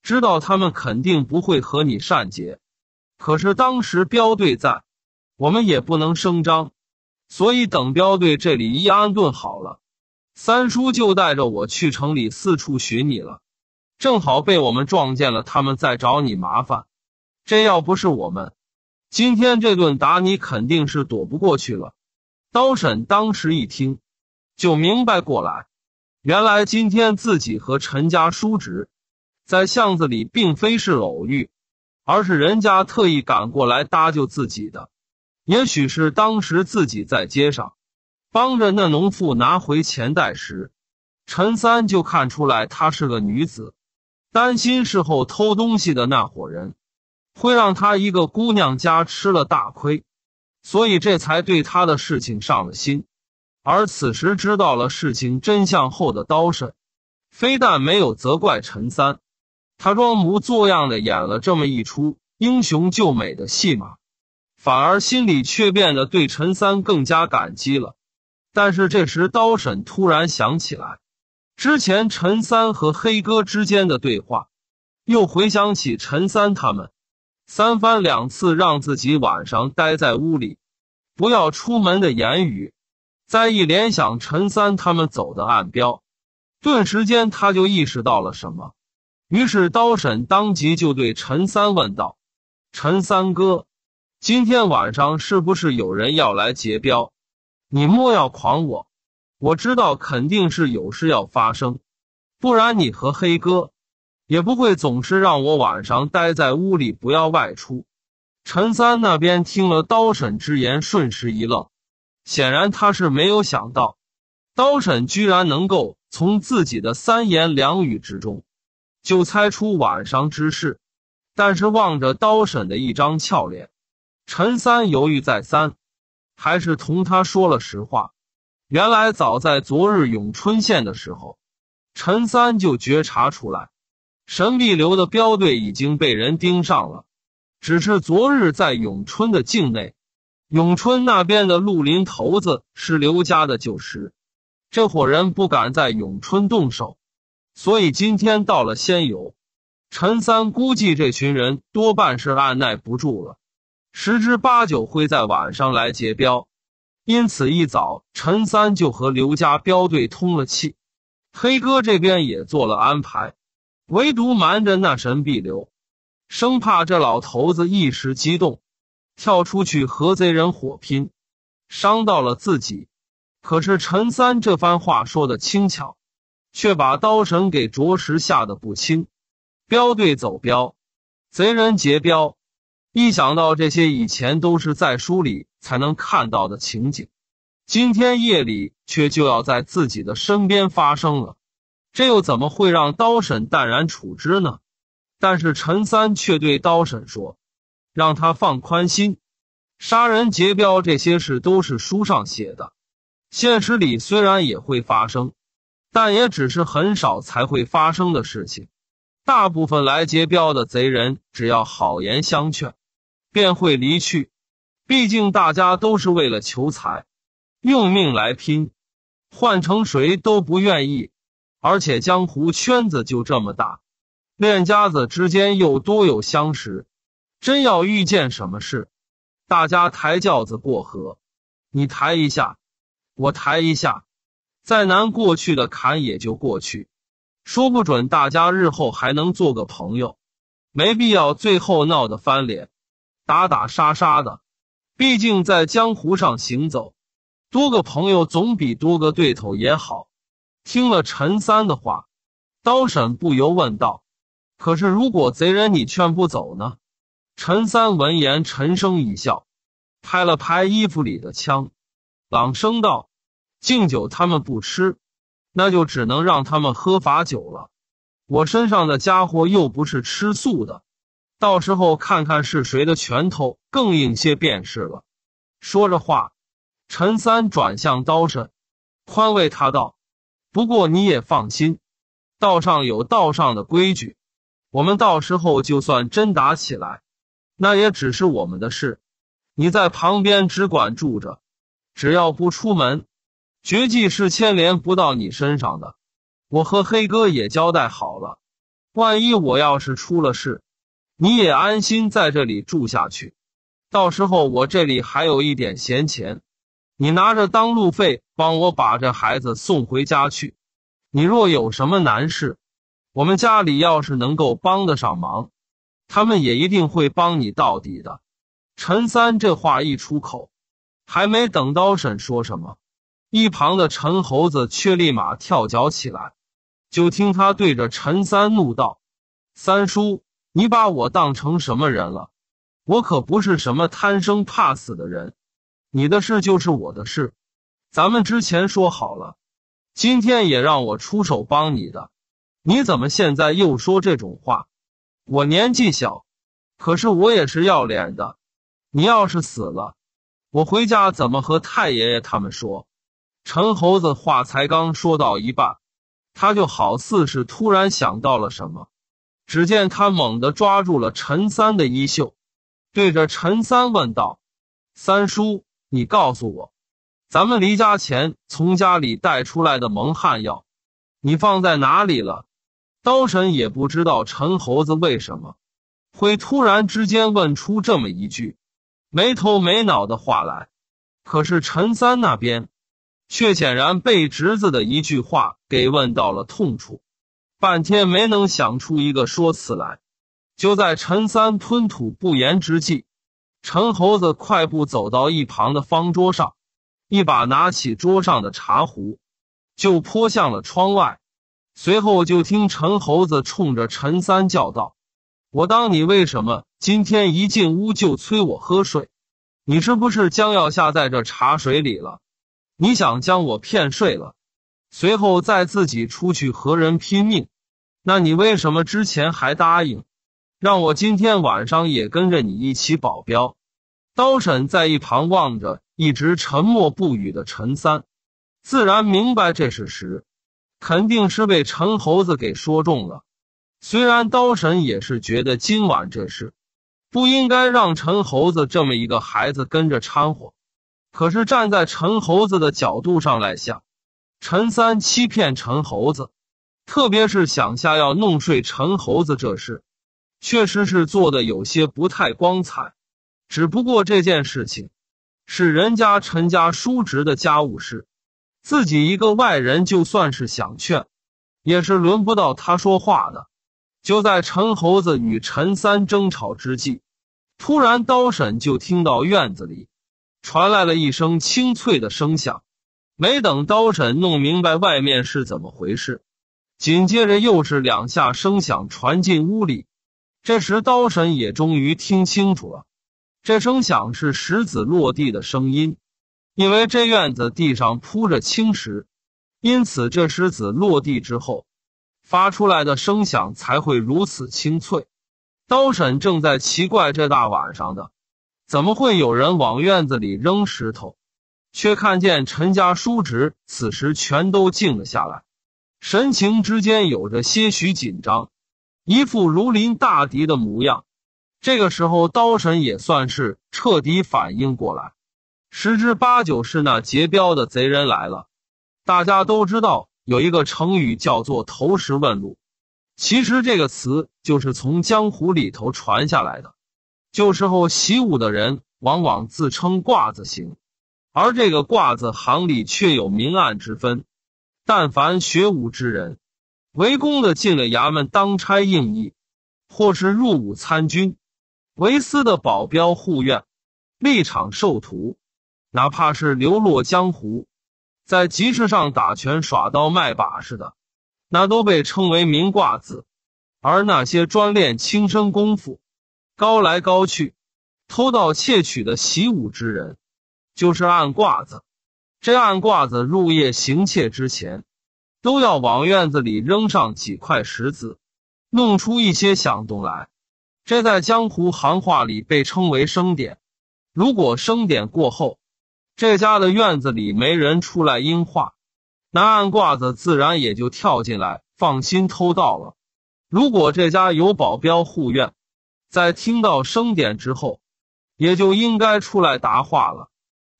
知道他们肯定不会和你善结。可是当时镖队在，我们也不能声张，所以等镖队这里一安顿好了，三叔就带着我去城里四处寻你了。正好被我们撞见了，他们在找你麻烦。这要不是我们，今天这顿打你肯定是躲不过去了。刀婶当时一听，就明白过来，原来今天自己和陈家叔侄在巷子里并非是偶遇，而是人家特意赶过来搭救自己的。也许是当时自己在街上帮着那农妇拿回钱袋时，陈三就看出来她是个女子，担心事后偷东西的那伙人会让她一个姑娘家吃了大亏。所以这才对他的事情上了心，而此时知道了事情真相后的刀婶，非但没有责怪陈三，他装模作样的演了这么一出英雄救美的戏码，反而心里却变得对陈三更加感激了。但是这时刀婶突然想起来，之前陈三和黑哥之间的对话，又回想起陈三他们。三番两次让自己晚上待在屋里，不要出门的言语，再一联想陈三他们走的暗标，顿时间他就意识到了什么。于是刀婶当即就对陈三问道：“陈三哥，今天晚上是不是有人要来劫镖？你莫要狂我，我知道肯定是有事要发生，不然你和黑哥。”也不会总是让我晚上待在屋里，不要外出。陈三那边听了刀婶之言，瞬时一愣，显然他是没有想到，刀婶居然能够从自己的三言两语之中就猜出晚上之事。但是望着刀婶的一张俏脸，陈三犹豫再三，还是同他说了实话。原来早在昨日永春县的时候，陈三就觉察出来。神秘流的镖队已经被人盯上了，只是昨日在永春的境内，永春那边的绿林头子是刘家的旧识，这伙人不敢在永春动手，所以今天到了仙游，陈三估计这群人多半是按耐不住了，十之八九会在晚上来劫镖，因此一早陈三就和刘家镖队通了气，黑哥这边也做了安排。唯独瞒着那神碧流，生怕这老头子一时激动，跳出去和贼人火拼，伤到了自己。可是陈三这番话说的轻巧，却把刀神给着实吓得不轻。镖队走镖，贼人劫镖，一想到这些以前都是在书里才能看到的情景，今天夜里却就要在自己的身边发生了。这又怎么会让刀婶淡然处之呢？但是陈三却对刀婶说：“让他放宽心，杀人劫镖这些事都是书上写的，现实里虽然也会发生，但也只是很少才会发生的事情。大部分来劫镖的贼人，只要好言相劝，便会离去。毕竟大家都是为了求财，用命来拼，换成谁都不愿意。”而且江湖圈子就这么大，练家子之间又多有相识，真要遇见什么事，大家抬轿子过河，你抬一下，我抬一下，再难过去的坎也就过去，说不准大家日后还能做个朋友，没必要最后闹得翻脸，打打杀杀的。毕竟在江湖上行走，多个朋友总比多个对头也好。听了陈三的话，刀婶不由问道：“可是如果贼人你劝不走呢？”陈三闻言沉声一笑，拍了拍衣服里的枪，朗声道：“敬酒他们不吃，那就只能让他们喝罚酒了。我身上的家伙又不是吃素的，到时候看看是谁的拳头更硬些便是了。”说着话，陈三转向刀婶，宽慰他道。不过你也放心，道上有道上的规矩，我们到时候就算真打起来，那也只是我们的事，你在旁边只管住着，只要不出门，绝技是牵连不到你身上的。我和黑哥也交代好了，万一我要是出了事，你也安心在这里住下去，到时候我这里还有一点闲钱。你拿着当路费，帮我把这孩子送回家去。你若有什么难事，我们家里要是能够帮得上忙，他们也一定会帮你到底的。陈三这话一出口，还没等刀婶说什么，一旁的陈猴子却立马跳脚起来，就听他对着陈三怒道：“三叔，你把我当成什么人了？我可不是什么贪生怕死的人。”你的事就是我的事，咱们之前说好了，今天也让我出手帮你的，你怎么现在又说这种话？我年纪小，可是我也是要脸的。你要是死了，我回家怎么和太爷爷他们说？陈猴子话才刚说到一半，他就好似是突然想到了什么，只见他猛地抓住了陈三的衣袖，对着陈三问道：“三叔。”你告诉我，咱们离家前从家里带出来的蒙汗药，你放在哪里了？刀神也不知道陈猴子为什么会突然之间问出这么一句没头没脑的话来。可是陈三那边，却显然被侄子的一句话给问到了痛处，半天没能想出一个说辞来。就在陈三吞吐不言之际。陈猴子快步走到一旁的方桌上，一把拿起桌上的茶壶，就泼向了窗外。随后就听陈猴子冲着陈三叫道：“我当你为什么今天一进屋就催我喝水？你是不是将要下在这茶水里了？你想将我骗睡了，随后再自己出去和人拼命？那你为什么之前还答应？”让我今天晚上也跟着你一起保镖。刀婶在一旁望着一直沉默不语的陈三，自然明白这是实，肯定是被陈猴子给说中了。虽然刀神也是觉得今晚这事不应该让陈猴子这么一个孩子跟着掺和，可是站在陈猴子的角度上来想，陈三欺骗陈猴子，特别是想下药弄睡陈猴子这事。确实是做的有些不太光彩，只不过这件事情，是人家陈家叔侄的家务事，自己一个外人，就算是想劝，也是轮不到他说话的。就在陈猴子与陈三争吵之际，突然刀婶就听到院子里传来了一声清脆的声响，没等刀婶弄明白外面是怎么回事，紧接着又是两下声响传进屋里。这时，刀神也终于听清楚了，这声响是石子落地的声音。因为这院子地上铺着青石，因此这石子落地之后发出来的声响才会如此清脆。刀婶正在奇怪这大晚上的怎么会有人往院子里扔石头，却看见陈家叔侄此时全都静了下来，神情之间有着些许紧张。一副如临大敌的模样，这个时候刀神也算是彻底反应过来，十之八九是那劫镖的贼人来了。大家都知道有一个成语叫做“投石问路”，其实这个词就是从江湖里头传下来的。旧时候习武的人往往自称“卦子行”，而这个卦子行里却有明暗之分。但凡学武之人。为公的进了衙门当差应役，或是入伍参军；为私的保镖护院、立场受徒，哪怕是流落江湖，在集市上打拳耍刀卖把式的，那都被称为明挂子；而那些专练轻身功夫、高来高去、偷盗窃取的习武之人，就是暗挂子。这暗挂子入夜行窃之前。都要往院子里扔上几块石子，弄出一些响动来。这在江湖行话里被称为“生点”。如果生点过后，这家的院子里没人出来应话，那暗卦子自然也就跳进来，放心偷盗了。如果这家有保镖护院，在听到声点之后，也就应该出来答话了。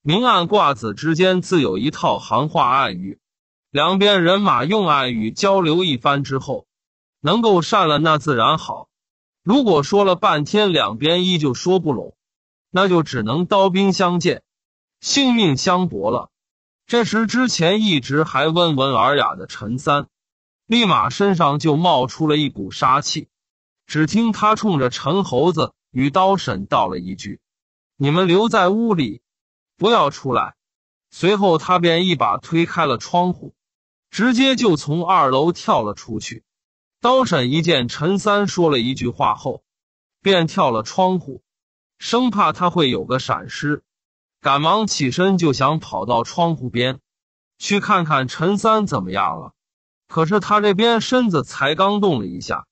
明暗卦子之间自有一套行话暗语。两边人马用暗语交流一番之后，能够善了那自然好；如果说了半天两边依旧说不拢，那就只能刀兵相见，性命相搏了。这时之前一直还温文尔雅的陈三，立马身上就冒出了一股杀气。只听他冲着陈猴子与刀婶道了一句：“你们留在屋里，不要出来。”随后他便一把推开了窗户。直接就从二楼跳了出去。刀婶一见陈三说了一句话后，便跳了窗户，生怕他会有个闪失，赶忙起身就想跑到窗户边去看看陈三怎么样了。可是他这边身子才刚动了一下，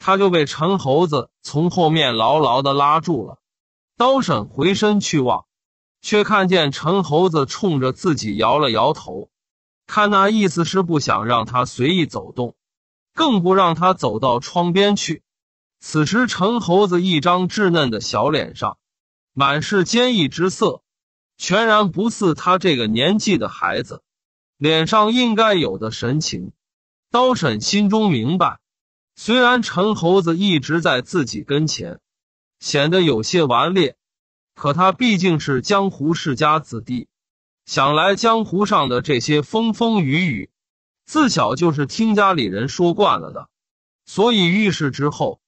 他就被陈猴子从后面牢牢的拉住了。刀婶回身去望，却看见陈猴子冲着自己摇了摇头。看那意思是不想让他随意走动，更不让他走到窗边去。此时陈猴子一张稚嫩的小脸上，满是坚毅之色，全然不似他这个年纪的孩子脸上应该有的神情。刀婶心中明白，虽然陈猴子一直在自己跟前，显得有些顽劣，可他毕竟是江湖世家子弟。想来江湖上的这些风风雨雨，自小就是听家里人说惯了的，所以遇事之后，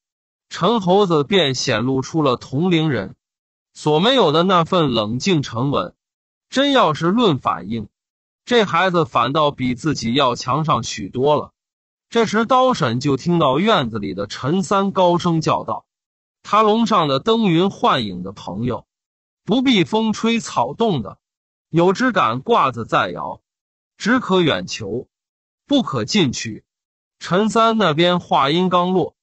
陈猴子便显露出了同龄人所没有的那份冷静沉稳。真要是论反应，这孩子反倒比自己要强上许多了。这时，刀婶就听到院子里的陈三高声叫道：“他龙上的登云幻影的朋友，不避风吹草动的。”有支杆挂子在摇，只可远求，不可近取。陈三那边话音刚落，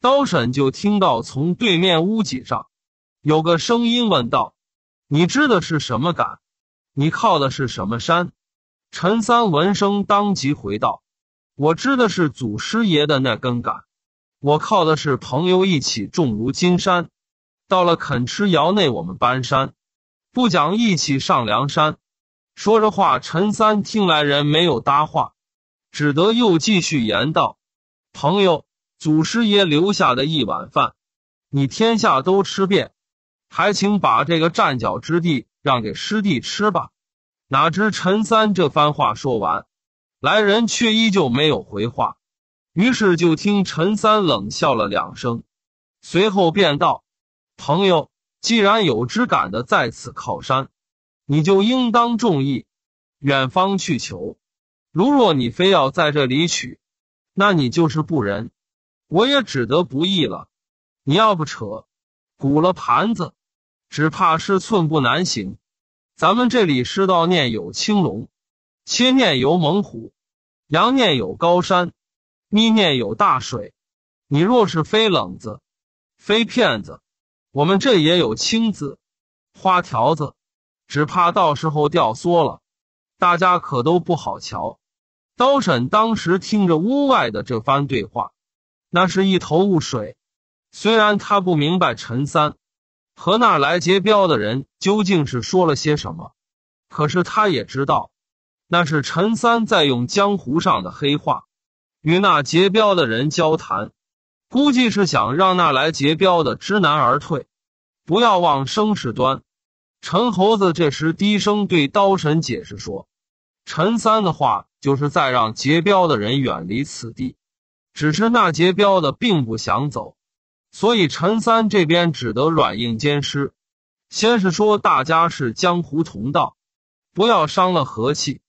刀婶就听到从对面屋脊上有个声音问道：“你织的是什么杆？你靠的是什么山？”陈三闻声当即回道：“我织的是祖师爷的那根杆，我靠的是朋友一起重如金山。到了垦吃窑内，我们搬山。”不讲义气上梁山，说着话，陈三听来人没有搭话，只得又继续言道：“朋友，祖师爷留下的一碗饭，你天下都吃遍，还请把这个站脚之地让给师弟吃吧。”哪知陈三这番话说完，来人却依旧没有回话，于是就听陈三冷笑了两声，随后便道：“朋友。”既然有知感的在此靠山，你就应当重义，远方去求。如若你非要在这里取，那你就是不仁，我也只得不义了。你要不扯，鼓了盘子，只怕是寸步难行。咱们这里师道念有青龙，切念有猛虎，阳念有高山，阴念有大水。你若是非冷子，非骗子。我们这也有青子、花条子，只怕到时候掉缩了，大家可都不好瞧。刀婶当时听着屋外的这番对话，那是一头雾水。虽然他不明白陈三和那来劫镖的人究竟是说了些什么，可是他也知道，那是陈三在用江湖上的黑话与那劫镖的人交谈。估计是想让那来劫镖的知难而退，不要往生事端。陈猴子这时低声对刀神解释说：“陈三的话就是在让劫镖的人远离此地，只是那劫镖的并不想走，所以陈三这边只得软硬兼施。先是说大家是江湖同道，不要伤了和气，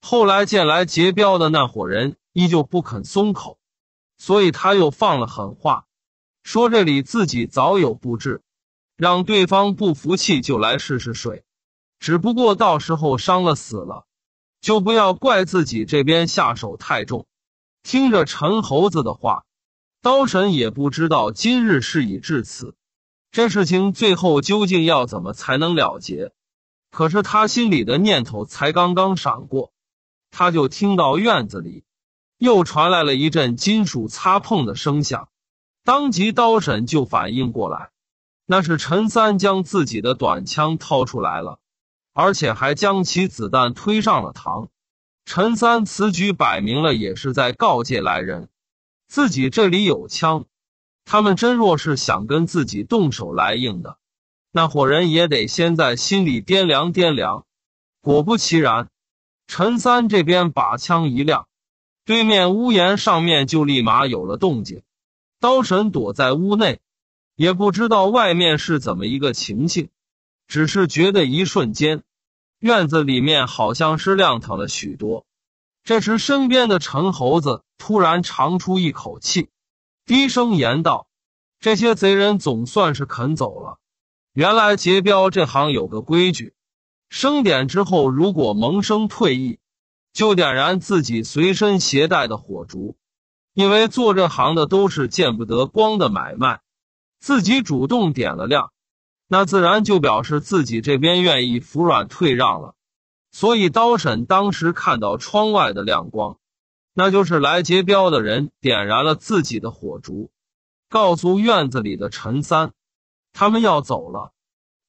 后来见来劫镖的那伙人依旧不肯松口。”所以他又放了狠话，说这里自己早有布置，让对方不服气就来试试水。只不过到时候伤了死了，就不要怪自己这边下手太重。听着陈猴子的话，刀神也不知道今日事已至此，这事情最后究竟要怎么才能了结？可是他心里的念头才刚刚闪过，他就听到院子里。又传来了一阵金属擦碰的声响，当即刀婶就反应过来，那是陈三将自己的短枪掏出来了，而且还将其子弹推上了膛。陈三此举摆明了也是在告诫来人，自己这里有枪，他们真若是想跟自己动手来硬的，那伙人也得先在心里掂量掂量。果不其然，陈三这边把枪一亮。对面屋檐上面就立马有了动静，刀神躲在屋内，也不知道外面是怎么一个情形，只是觉得一瞬间，院子里面好像是亮堂了许多。这时，身边的陈猴子突然长出一口气，低声言道：“这些贼人总算是肯走了。原来劫镖这行有个规矩，升点之后如果萌生退意。”就点燃自己随身携带的火烛，因为做这行的都是见不得光的买卖，自己主动点了亮，那自然就表示自己这边愿意服软退让了。所以刀婶当时看到窗外的亮光，那就是来劫镖的人点燃了自己的火烛，告诉院子里的陈三，他们要走了，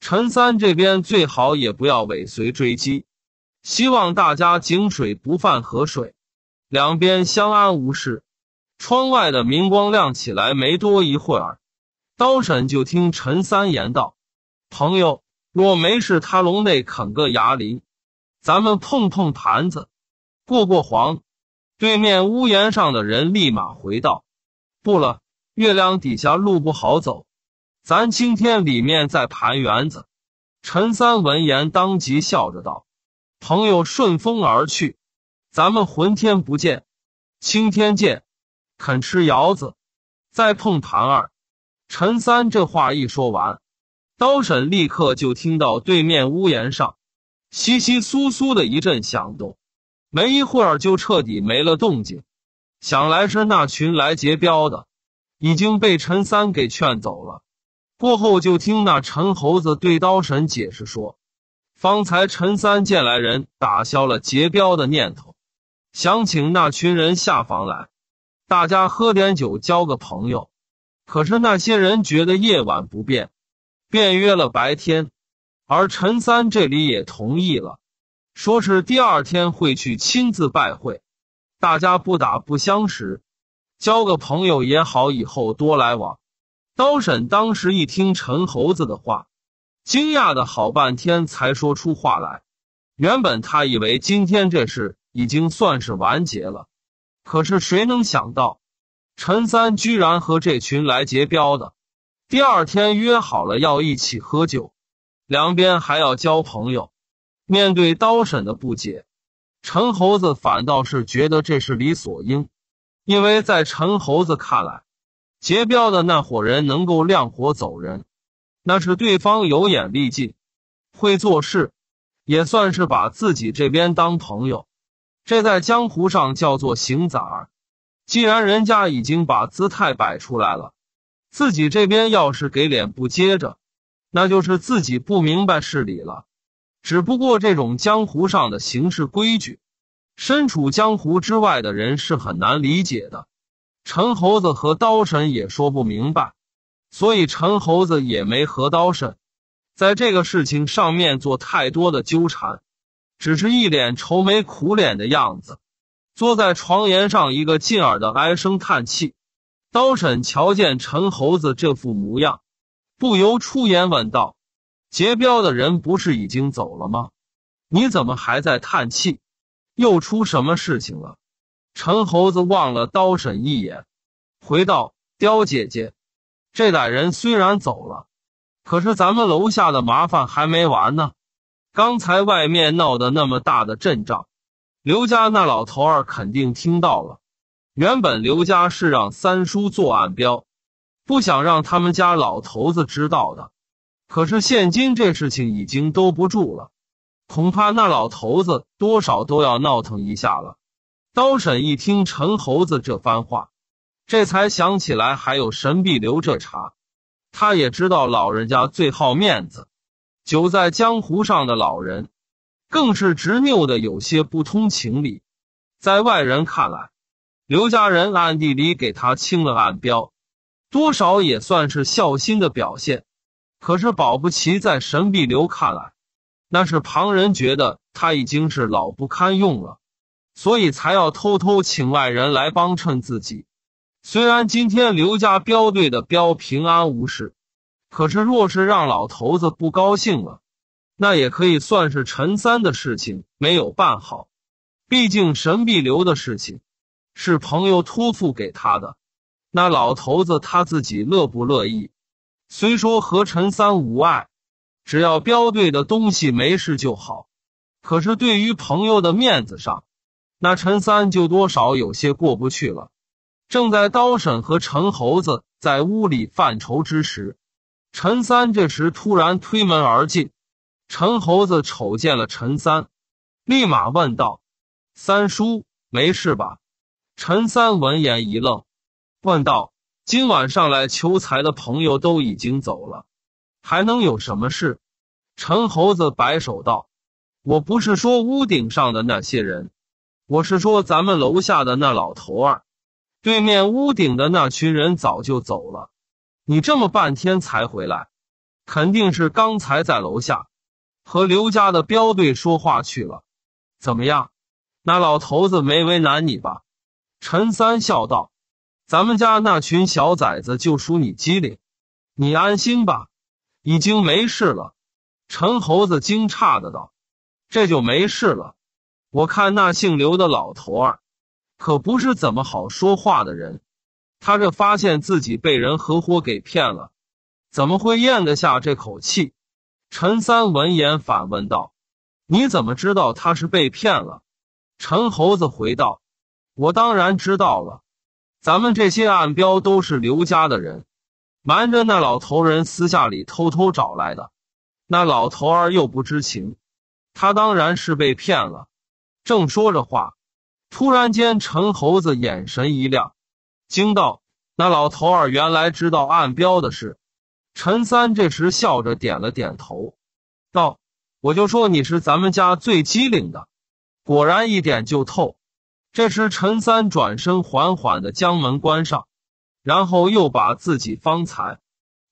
陈三这边最好也不要尾随追击。希望大家井水不犯河水，两边相安无事。窗外的明光亮起来没多一会儿，刀婶就听陈三言道：“朋友，若没事，他笼内啃个牙梨，咱们碰碰盘子，过过黄。”对面屋檐上的人立马回道：“不了，月亮底下路不好走，咱今天里面再盘园子。”陈三闻言，当即笑着道。朋友顺风而去，咱们浑天不见，青天见，肯吃窑子，再碰谭儿。陈三这话一说完，刀神立刻就听到对面屋檐上稀稀疏疏的一阵响动，没一会儿就彻底没了动静。想来是那群来劫镖的已经被陈三给劝走了。过后就听那陈猴子对刀神解释说。方才陈三见来人，打消了劫镖的念头，想请那群人下房来，大家喝点酒，交个朋友。可是那些人觉得夜晚不便，便约了白天，而陈三这里也同意了，说是第二天会去亲自拜会。大家不打不相识，交个朋友也好，以后多来往。刀婶当时一听陈猴子的话。惊讶的好半天才说出话来，原本他以为今天这事已经算是完结了，可是谁能想到，陈三居然和这群来劫镖的第二天约好了要一起喝酒，两边还要交朋友。面对刀婶的不解，陈猴子反倒是觉得这是理所应，因为在陈猴子看来，劫镖的那伙人能够亮火走人。那是对方有眼力劲，会做事，也算是把自己这边当朋友。这在江湖上叫做行崽儿。既然人家已经把姿态摆出来了，自己这边要是给脸不接着，那就是自己不明白事理了。只不过这种江湖上的行事规矩，身处江湖之外的人是很难理解的。陈猴子和刀神也说不明白。所以陈猴子也没和刀婶，在这个事情上面做太多的纠缠，只是一脸愁眉苦脸的样子，坐在床沿上一个劲儿的唉声叹气。刀婶瞧见陈猴子这副模样，不由出言问道：“劫镖的人不是已经走了吗？你怎么还在叹气？又出什么事情了？”陈猴子望了刀婶一眼，回道：“雕姐姐。”这俩人虽然走了，可是咱们楼下的麻烦还没完呢。刚才外面闹得那么大的阵仗，刘家那老头儿肯定听到了。原本刘家是让三叔做暗标，不想让他们家老头子知道的。可是现今这事情已经兜不住了，恐怕那老头子多少都要闹腾一下了。刀婶一听陈猴子这番话。这才想起来还有神臂留这茬，他也知道老人家最好面子，久在江湖上的老人，更是执拗的有些不通情理。在外人看来，刘家人暗地里给他清了暗标，多少也算是孝心的表现。可是保不齐在神臂留看来，那是旁人觉得他已经是老不堪用了，所以才要偷偷请外人来帮衬自己。虽然今天刘家镖队的镖平安无事，可是若是让老头子不高兴了，那也可以算是陈三的事情没有办好。毕竟神必留的事情是朋友托付给他的，那老头子他自己乐不乐意？虽说和陈三无碍，只要镖队的东西没事就好，可是对于朋友的面子上，那陈三就多少有些过不去了。正在刀婶和陈猴子在屋里犯愁之时，陈三这时突然推门而进。陈猴子瞅见了陈三，立马问道：“三叔，没事吧？”陈三闻言一愣，问道：“今晚上来求财的朋友都已经走了，还能有什么事？”陈猴子摆手道：“我不是说屋顶上的那些人，我是说咱们楼下的那老头儿。”对面屋顶的那群人早就走了，你这么半天才回来，肯定是刚才在楼下和刘家的镖队说话去了。怎么样？那老头子没为难你吧？陈三笑道：“咱们家那群小崽子就属你机灵，你安心吧，已经没事了。”陈猴子惊诧的道：“这就没事了？我看那姓刘的老头儿。”可不是怎么好说话的人，他这发现自己被人合伙给骗了，怎么会咽得下这口气？陈三闻言反问道：“你怎么知道他是被骗了？”陈猴子回道：“我当然知道了，咱们这些暗标都是刘家的人，瞒着那老头人私下里偷偷找来的，那老头儿又不知情，他当然是被骗了。”正说着话。突然间，陈猴子眼神一亮，惊道：“那老头儿原来知道暗标的事。”陈三这时笑着点了点头，道：“我就说你是咱们家最机灵的，果然一点就透。”这时，陈三转身缓缓的将门关上，然后又把自己方才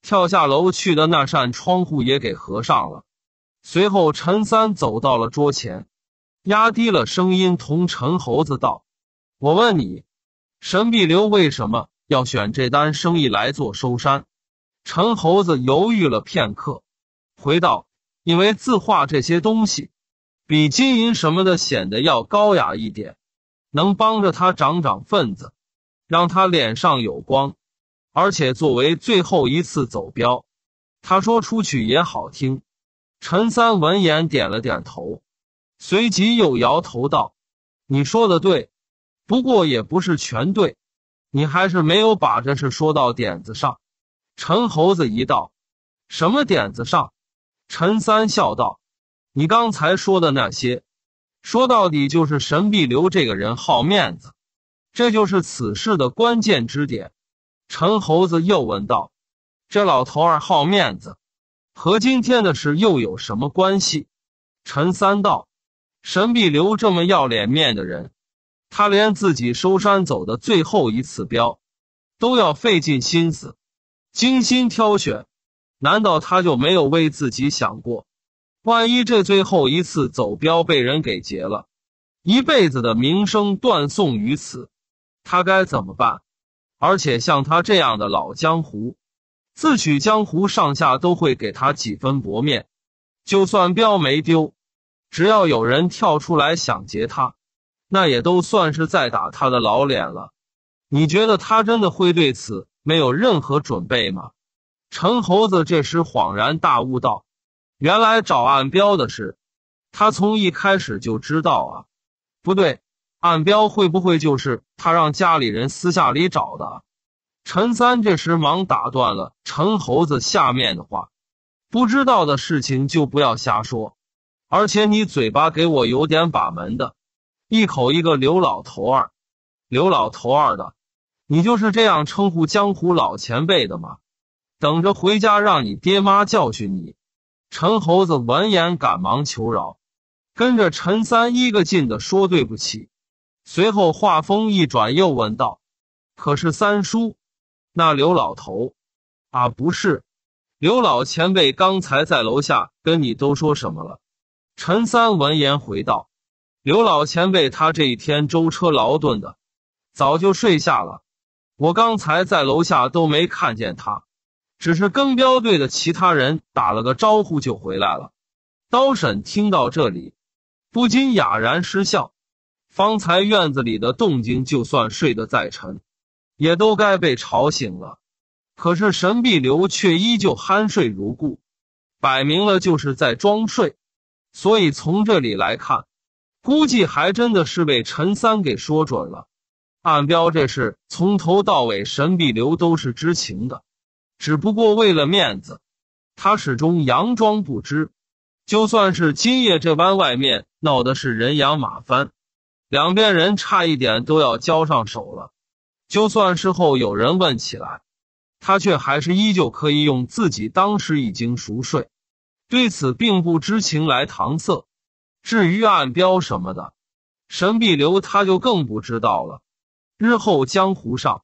跳下楼去的那扇窗户也给合上了。随后，陈三走到了桌前。压低了声音，同陈猴子道：“我问你，神笔流为什么要选这单生意来做收山？”陈猴子犹豫了片刻，回道：“因为字画这些东西，比金银什么的显得要高雅一点，能帮着他长长份子，让他脸上有光。而且作为最后一次走镖，他说出去也好听。”陈三闻言点了点头。随即又摇头道：“你说的对，不过也不是全对。你还是没有把这事说到点子上。”陈猴子一道：“什么点子上？陈三笑道：“你刚才说的那些，说到底就是神必留这个人好面子，这就是此事的关键之点。”陈猴子又问道：“这老头儿好面子，和今天的事又有什么关系？”陈三道。神必留这么要脸面的人，他连自己收山走的最后一次镖，都要费尽心思、精心挑选。难道他就没有为自己想过？万一这最后一次走镖被人给劫了，一辈子的名声断送于此，他该怎么办？而且像他这样的老江湖，自取江湖上下都会给他几分薄面，就算镖没丢。只要有人跳出来想劫他，那也都算是在打他的老脸了。你觉得他真的会对此没有任何准备吗？陈猴子这时恍然大悟道：“原来找暗标的事，他，从一开始就知道啊。不对，暗标会不会就是他让家里人私下里找的？”陈三这时忙打断了陈猴子下面的话：“不知道的事情就不要瞎说。”而且你嘴巴给我有点把门的，一口一个刘老头儿，刘老头儿的，你就是这样称呼江湖老前辈的吗？等着回家让你爹妈教训你。陈猴子闻言赶忙求饶，跟着陈三一个劲的说对不起。随后话锋一转，又问道：“可是三叔，那刘老头，啊不是，刘老前辈刚才在楼下跟你都说什么了？”陈三闻言回道：“刘老前辈，他这一天舟车劳顿的，早就睡下了。我刚才在楼下都没看见他，只是跟镖队的其他人打了个招呼就回来了。”刀婶听到这里，不禁哑然失笑。方才院子里的动静，就算睡得再沉，也都该被吵醒了。可是神臂刘却依旧酣睡如故，摆明了就是在装睡。所以从这里来看，估计还真的是被陈三给说准了。暗标这事从头到尾，神笔刘都是知情的，只不过为了面子，他始终佯装不知。就算是今夜这般外面闹的是人仰马翻，两边人差一点都要交上手了，就算事后有人问起来，他却还是依旧可以用自己当时已经熟睡。对此并不知情，来搪塞。至于暗标什么的，神臂刘他就更不知道了。日后江湖上，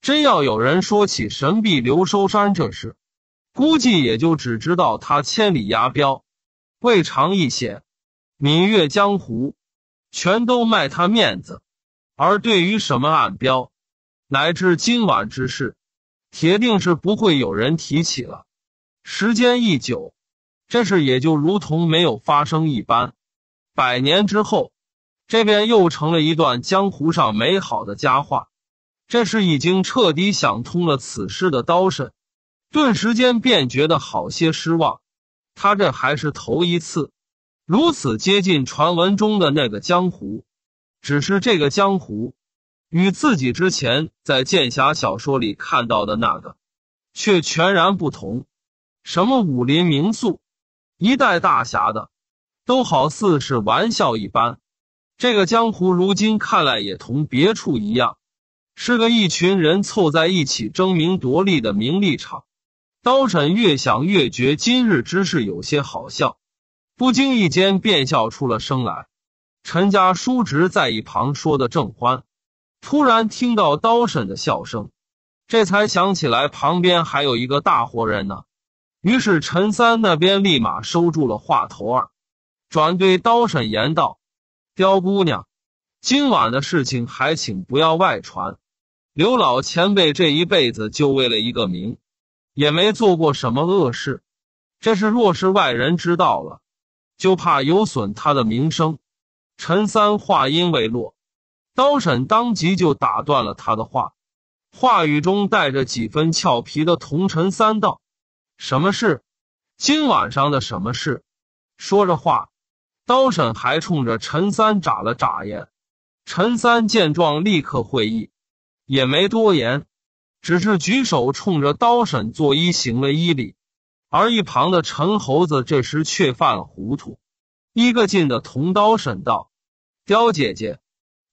真要有人说起神臂刘收山这事，估计也就只知道他千里押镖，未尝一险，闽越江湖，全都卖他面子。而对于什么暗标，乃至今晚之事，铁定是不会有人提起了。时间一久。这事也就如同没有发生一般。百年之后，这便又成了一段江湖上美好的佳话。这是已经彻底想通了此事的刀神，顿时间便觉得好些失望。他这还是头一次如此接近传闻中的那个江湖，只是这个江湖与自己之前在剑侠小说里看到的那个却全然不同。什么武林名宿？一代大侠的，都好似是玩笑一般。这个江湖如今看来也同别处一样，是个一群人凑在一起争名夺利的名利场。刀婶越想越觉今日之事有些好笑，不经意间便笑出了声来。陈家叔侄在一旁说的正欢，突然听到刀婶的笑声，这才想起来旁边还有一个大活人呢。于是陈三那边立马收住了话头儿，转对刀婶言道：“刁姑娘，今晚的事情还请不要外传。刘老前辈这一辈子就为了一个名，也没做过什么恶事。这是若是外人知道了，就怕有损他的名声。”陈三话音未落，刀婶当即就打断了他的话，话语中带着几分俏皮的同陈三道。什么事？今晚上的什么事？说着话，刀婶还冲着陈三眨了眨眼。陈三见状，立刻会意，也没多言，只是举手冲着刀婶作揖行了一礼。而一旁的陈猴子这时却犯了糊涂，一个劲的同刀婶道：“刁姐姐，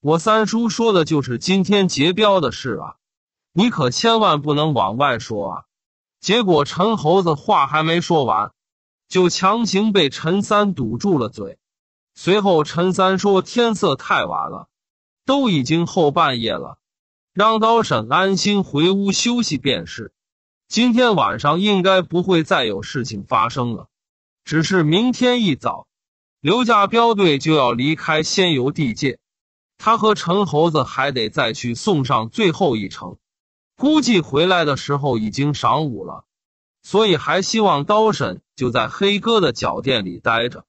我三叔说的就是今天劫镖的事啊，你可千万不能往外说啊。”结果，陈猴子话还没说完，就强行被陈三堵住了嘴。随后，陈三说：“天色太晚了，都已经后半夜了，让刀婶安心回屋休息便是。今天晚上应该不会再有事情发生了。只是明天一早，刘家镖队就要离开仙游地界，他和陈猴子还得再去送上最后一程。”估计回来的时候已经晌午了，所以还希望刀婶就在黑哥的脚店里待着，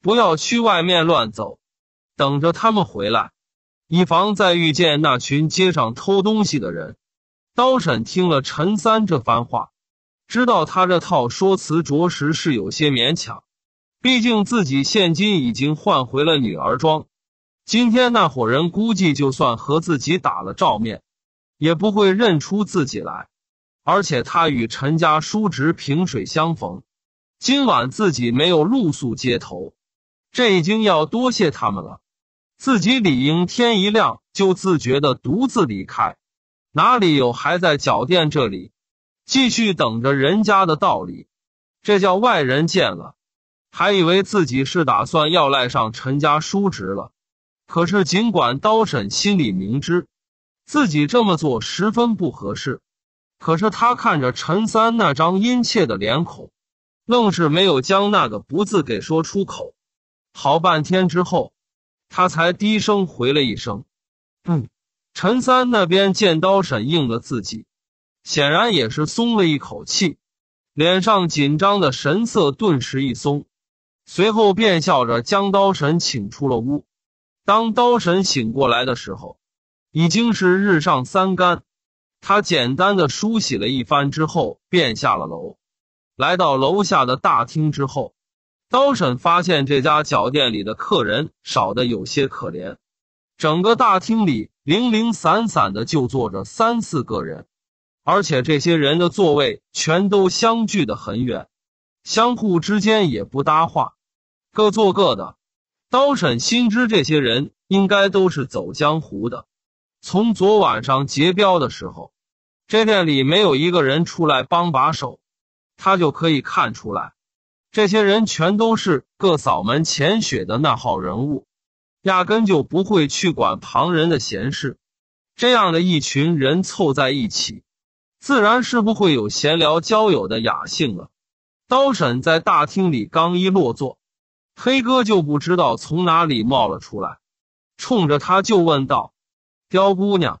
不要去外面乱走，等着他们回来，以防再遇见那群街上偷东西的人。刀婶听了陈三这番话，知道他这套说辞着实是有些勉强，毕竟自己现金已经换回了女儿庄，今天那伙人估计就算和自己打了照面。也不会认出自己来，而且他与陈家叔侄萍水相逢，今晚自己没有露宿街头，这已经要多谢他们了。自己理应天一亮就自觉的独自离开，哪里有还在脚店这里继续等着人家的道理？这叫外人见了，还以为自己是打算要赖上陈家叔侄了。可是尽管刀婶心里明知。自己这么做十分不合适，可是他看着陈三那张殷切的脸孔，愣是没有将那个不字给说出口。好半天之后，他才低声回了一声：“嗯。”陈三那边见刀神应了自己，显然也是松了一口气，脸上紧张的神色顿时一松，随后便笑着将刀神请出了屋。当刀神醒过来的时候。已经是日上三竿，他简单的梳洗了一番之后，便下了楼，来到楼下的大厅之后，刀婶发现这家脚店里的客人少得有些可怜，整个大厅里零零散散的就坐着三四个人，而且这些人的座位全都相距的很远，相互之间也不搭话，各坐各的。刀婶心知这些人应该都是走江湖的。从昨晚上劫镖的时候，这店里没有一个人出来帮把手，他就可以看出来，这些人全都是各扫门前雪的那号人物，压根就不会去管旁人的闲事。这样的一群人凑在一起，自然是不会有闲聊交友的雅兴了。刀婶在大厅里刚一落座，黑哥就不知道从哪里冒了出来，冲着他就问道。刀姑娘，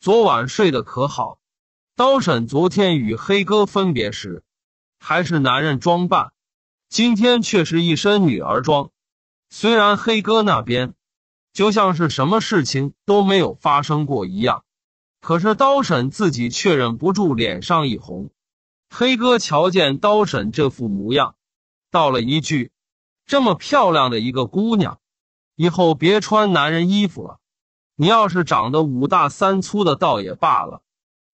昨晚睡得可好？刀婶昨天与黑哥分别时，还是男人装扮，今天却是一身女儿装。虽然黑哥那边就像是什么事情都没有发生过一样，可是刀婶自己却忍不住脸上一红。黑哥瞧见刀婶这副模样，道了一句：“这么漂亮的一个姑娘，以后别穿男人衣服了。”你要是长得五大三粗的，倒也罢了。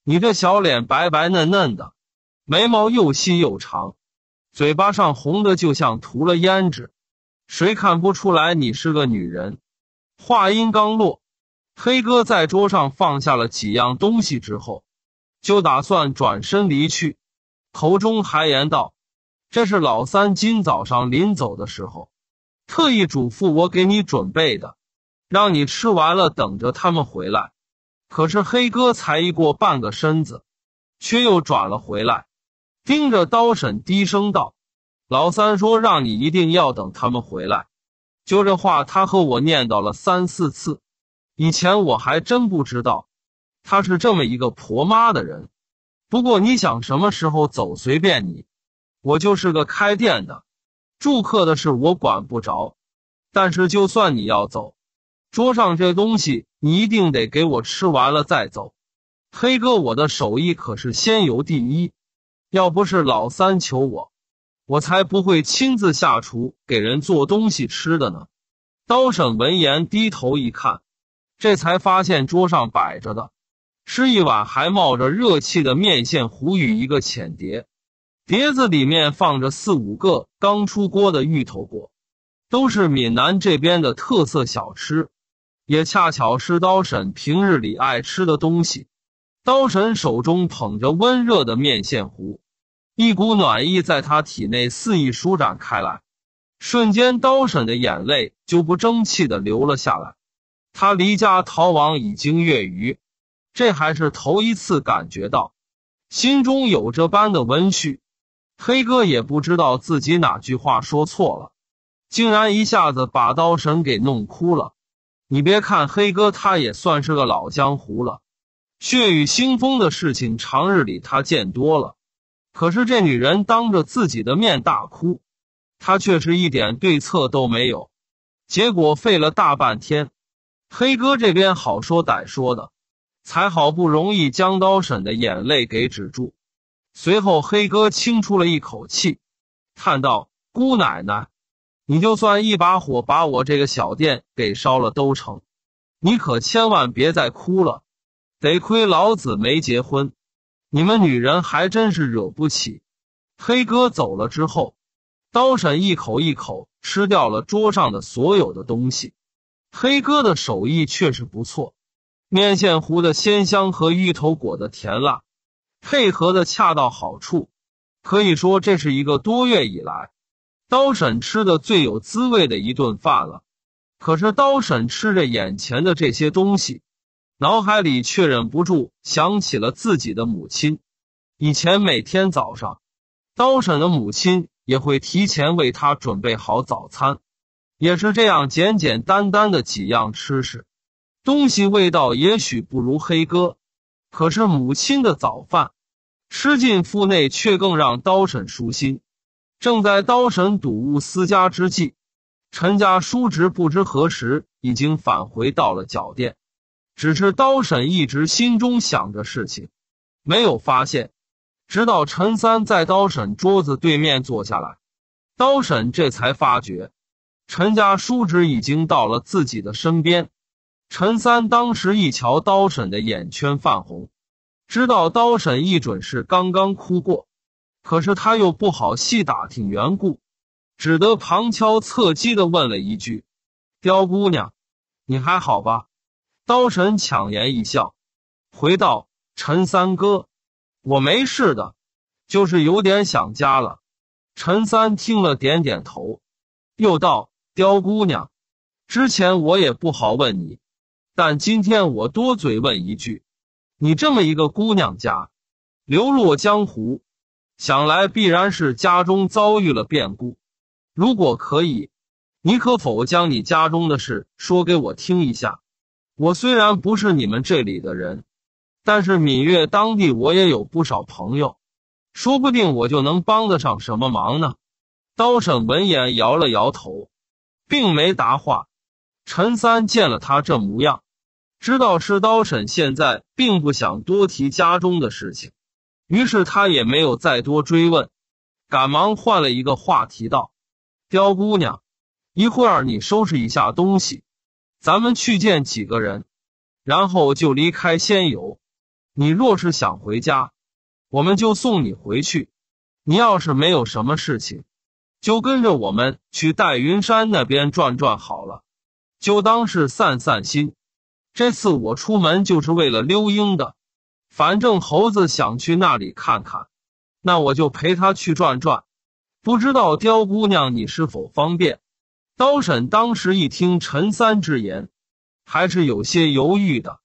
你这小脸白白嫩嫩的，眉毛又细又长，嘴巴上红的就像涂了胭脂，谁看不出来你是个女人？话音刚落，黑哥在桌上放下了几样东西之后，就打算转身离去，口中还言道：“这是老三今早上临走的时候，特意嘱咐我给你准备的。”让你吃完了，等着他们回来。可是黑哥才一过半个身子，却又转了回来，盯着刀婶低声道：“老三说让你一定要等他们回来。”就这话，他和我念叨了三四次。以前我还真不知道，他是这么一个婆妈的人。不过你想什么时候走随便你，我就是个开店的，住客的事我管不着。但是就算你要走，桌上这东西你一定得给我吃完了再走，黑哥，我的手艺可是先游第一，要不是老三求我，我才不会亲自下厨给人做东西吃的呢。刀婶闻言低头一看，这才发现桌上摆着的是一碗还冒着热气的面线糊与一个浅碟，碟子里面放着四五个刚出锅的芋头果，都是闽南这边的特色小吃。也恰巧是刀婶平日里爱吃的东西。刀婶手中捧着温热的面线糊，一股暖意在她体内肆意舒展开来。瞬间，刀婶的眼泪就不争气的流了下来。他离家逃亡已经月余，这还是头一次感觉到心中有这般的温煦。黑哥也不知道自己哪句话说错了，竟然一下子把刀婶给弄哭了。你别看黑哥，他也算是个老江湖了，血雨腥风的事情，长日里他见多了。可是这女人当着自己的面大哭，他却是一点对策都没有。结果费了大半天，黑哥这边好说歹说的，才好不容易将刀婶的眼泪给止住。随后，黑哥轻出了一口气，叹道：“姑奶奶。”你就算一把火把我这个小店给烧了都成，你可千万别再哭了。得亏老子没结婚，你们女人还真是惹不起。黑哥走了之后，刀婶一口一口吃掉了桌上的所有的东西。黑哥的手艺确实不错，面线糊的鲜香和芋头果的甜辣，配合的恰到好处，可以说这是一个多月以来。刀婶吃的最有滋味的一顿饭了，可是刀婶吃着眼前的这些东西，脑海里却忍不住想起了自己的母亲。以前每天早上，刀婶的母亲也会提前为他准备好早餐，也是这样简简单单的几样吃食。东西味道也许不如黑哥，可是母亲的早饭，吃进腹内却更让刀婶舒心。正在刀婶睹物思家之际，陈家叔侄不知何时已经返回到了脚店。只是刀婶一直心中想着事情，没有发现。直到陈三在刀婶桌子对面坐下来，刀婶这才发觉陈家叔侄已经到了自己的身边。陈三当时一瞧刀婶的眼圈泛红，知道刀婶一准是刚刚哭过。可是他又不好细打听缘故，只得旁敲侧击的问了一句：“刁姑娘，你还好吧？”刀神抢颜一笑，回道：“陈三哥，我没事的，就是有点想家了。”陈三听了点点头，又道：“刁姑娘，之前我也不好问你，但今天我多嘴问一句，你这么一个姑娘家，流落江湖。”想来必然是家中遭遇了变故。如果可以，你可否将你家中的事说给我听一下？我虽然不是你们这里的人，但是闽月当地我也有不少朋友，说不定我就能帮得上什么忙呢。刀婶闻言摇了摇头，并没答话。陈三见了他这模样，知道是刀婶现在并不想多提家中的事情。于是他也没有再多追问，赶忙换了一个话题道：“刁姑娘，一会儿你收拾一下东西，咱们去见几个人，然后就离开仙游。你若是想回家，我们就送你回去；你要是没有什么事情，就跟着我们去戴云山那边转转好了，就当是散散心。这次我出门就是为了溜鹰的。”反正猴子想去那里看看，那我就陪他去转转。不知道刁姑娘你是否方便？刀婶当时一听陈三之言，还是有些犹豫的。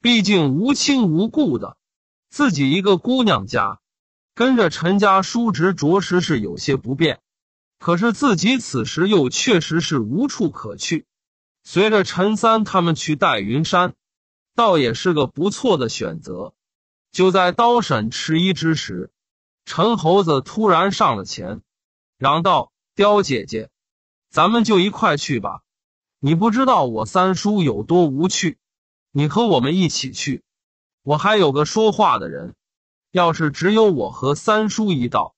毕竟无亲无故的，自己一个姑娘家，跟着陈家叔侄着实是有些不便。可是自己此时又确实是无处可去，随着陈三他们去戴云山，倒也是个不错的选择。就在刀婶迟疑之时，陈猴子突然上了前，嚷道：“雕姐姐，咱们就一块去吧！你不知道我三叔有多无趣，你和我们一起去，我还有个说话的人。要是只有我和三叔一道，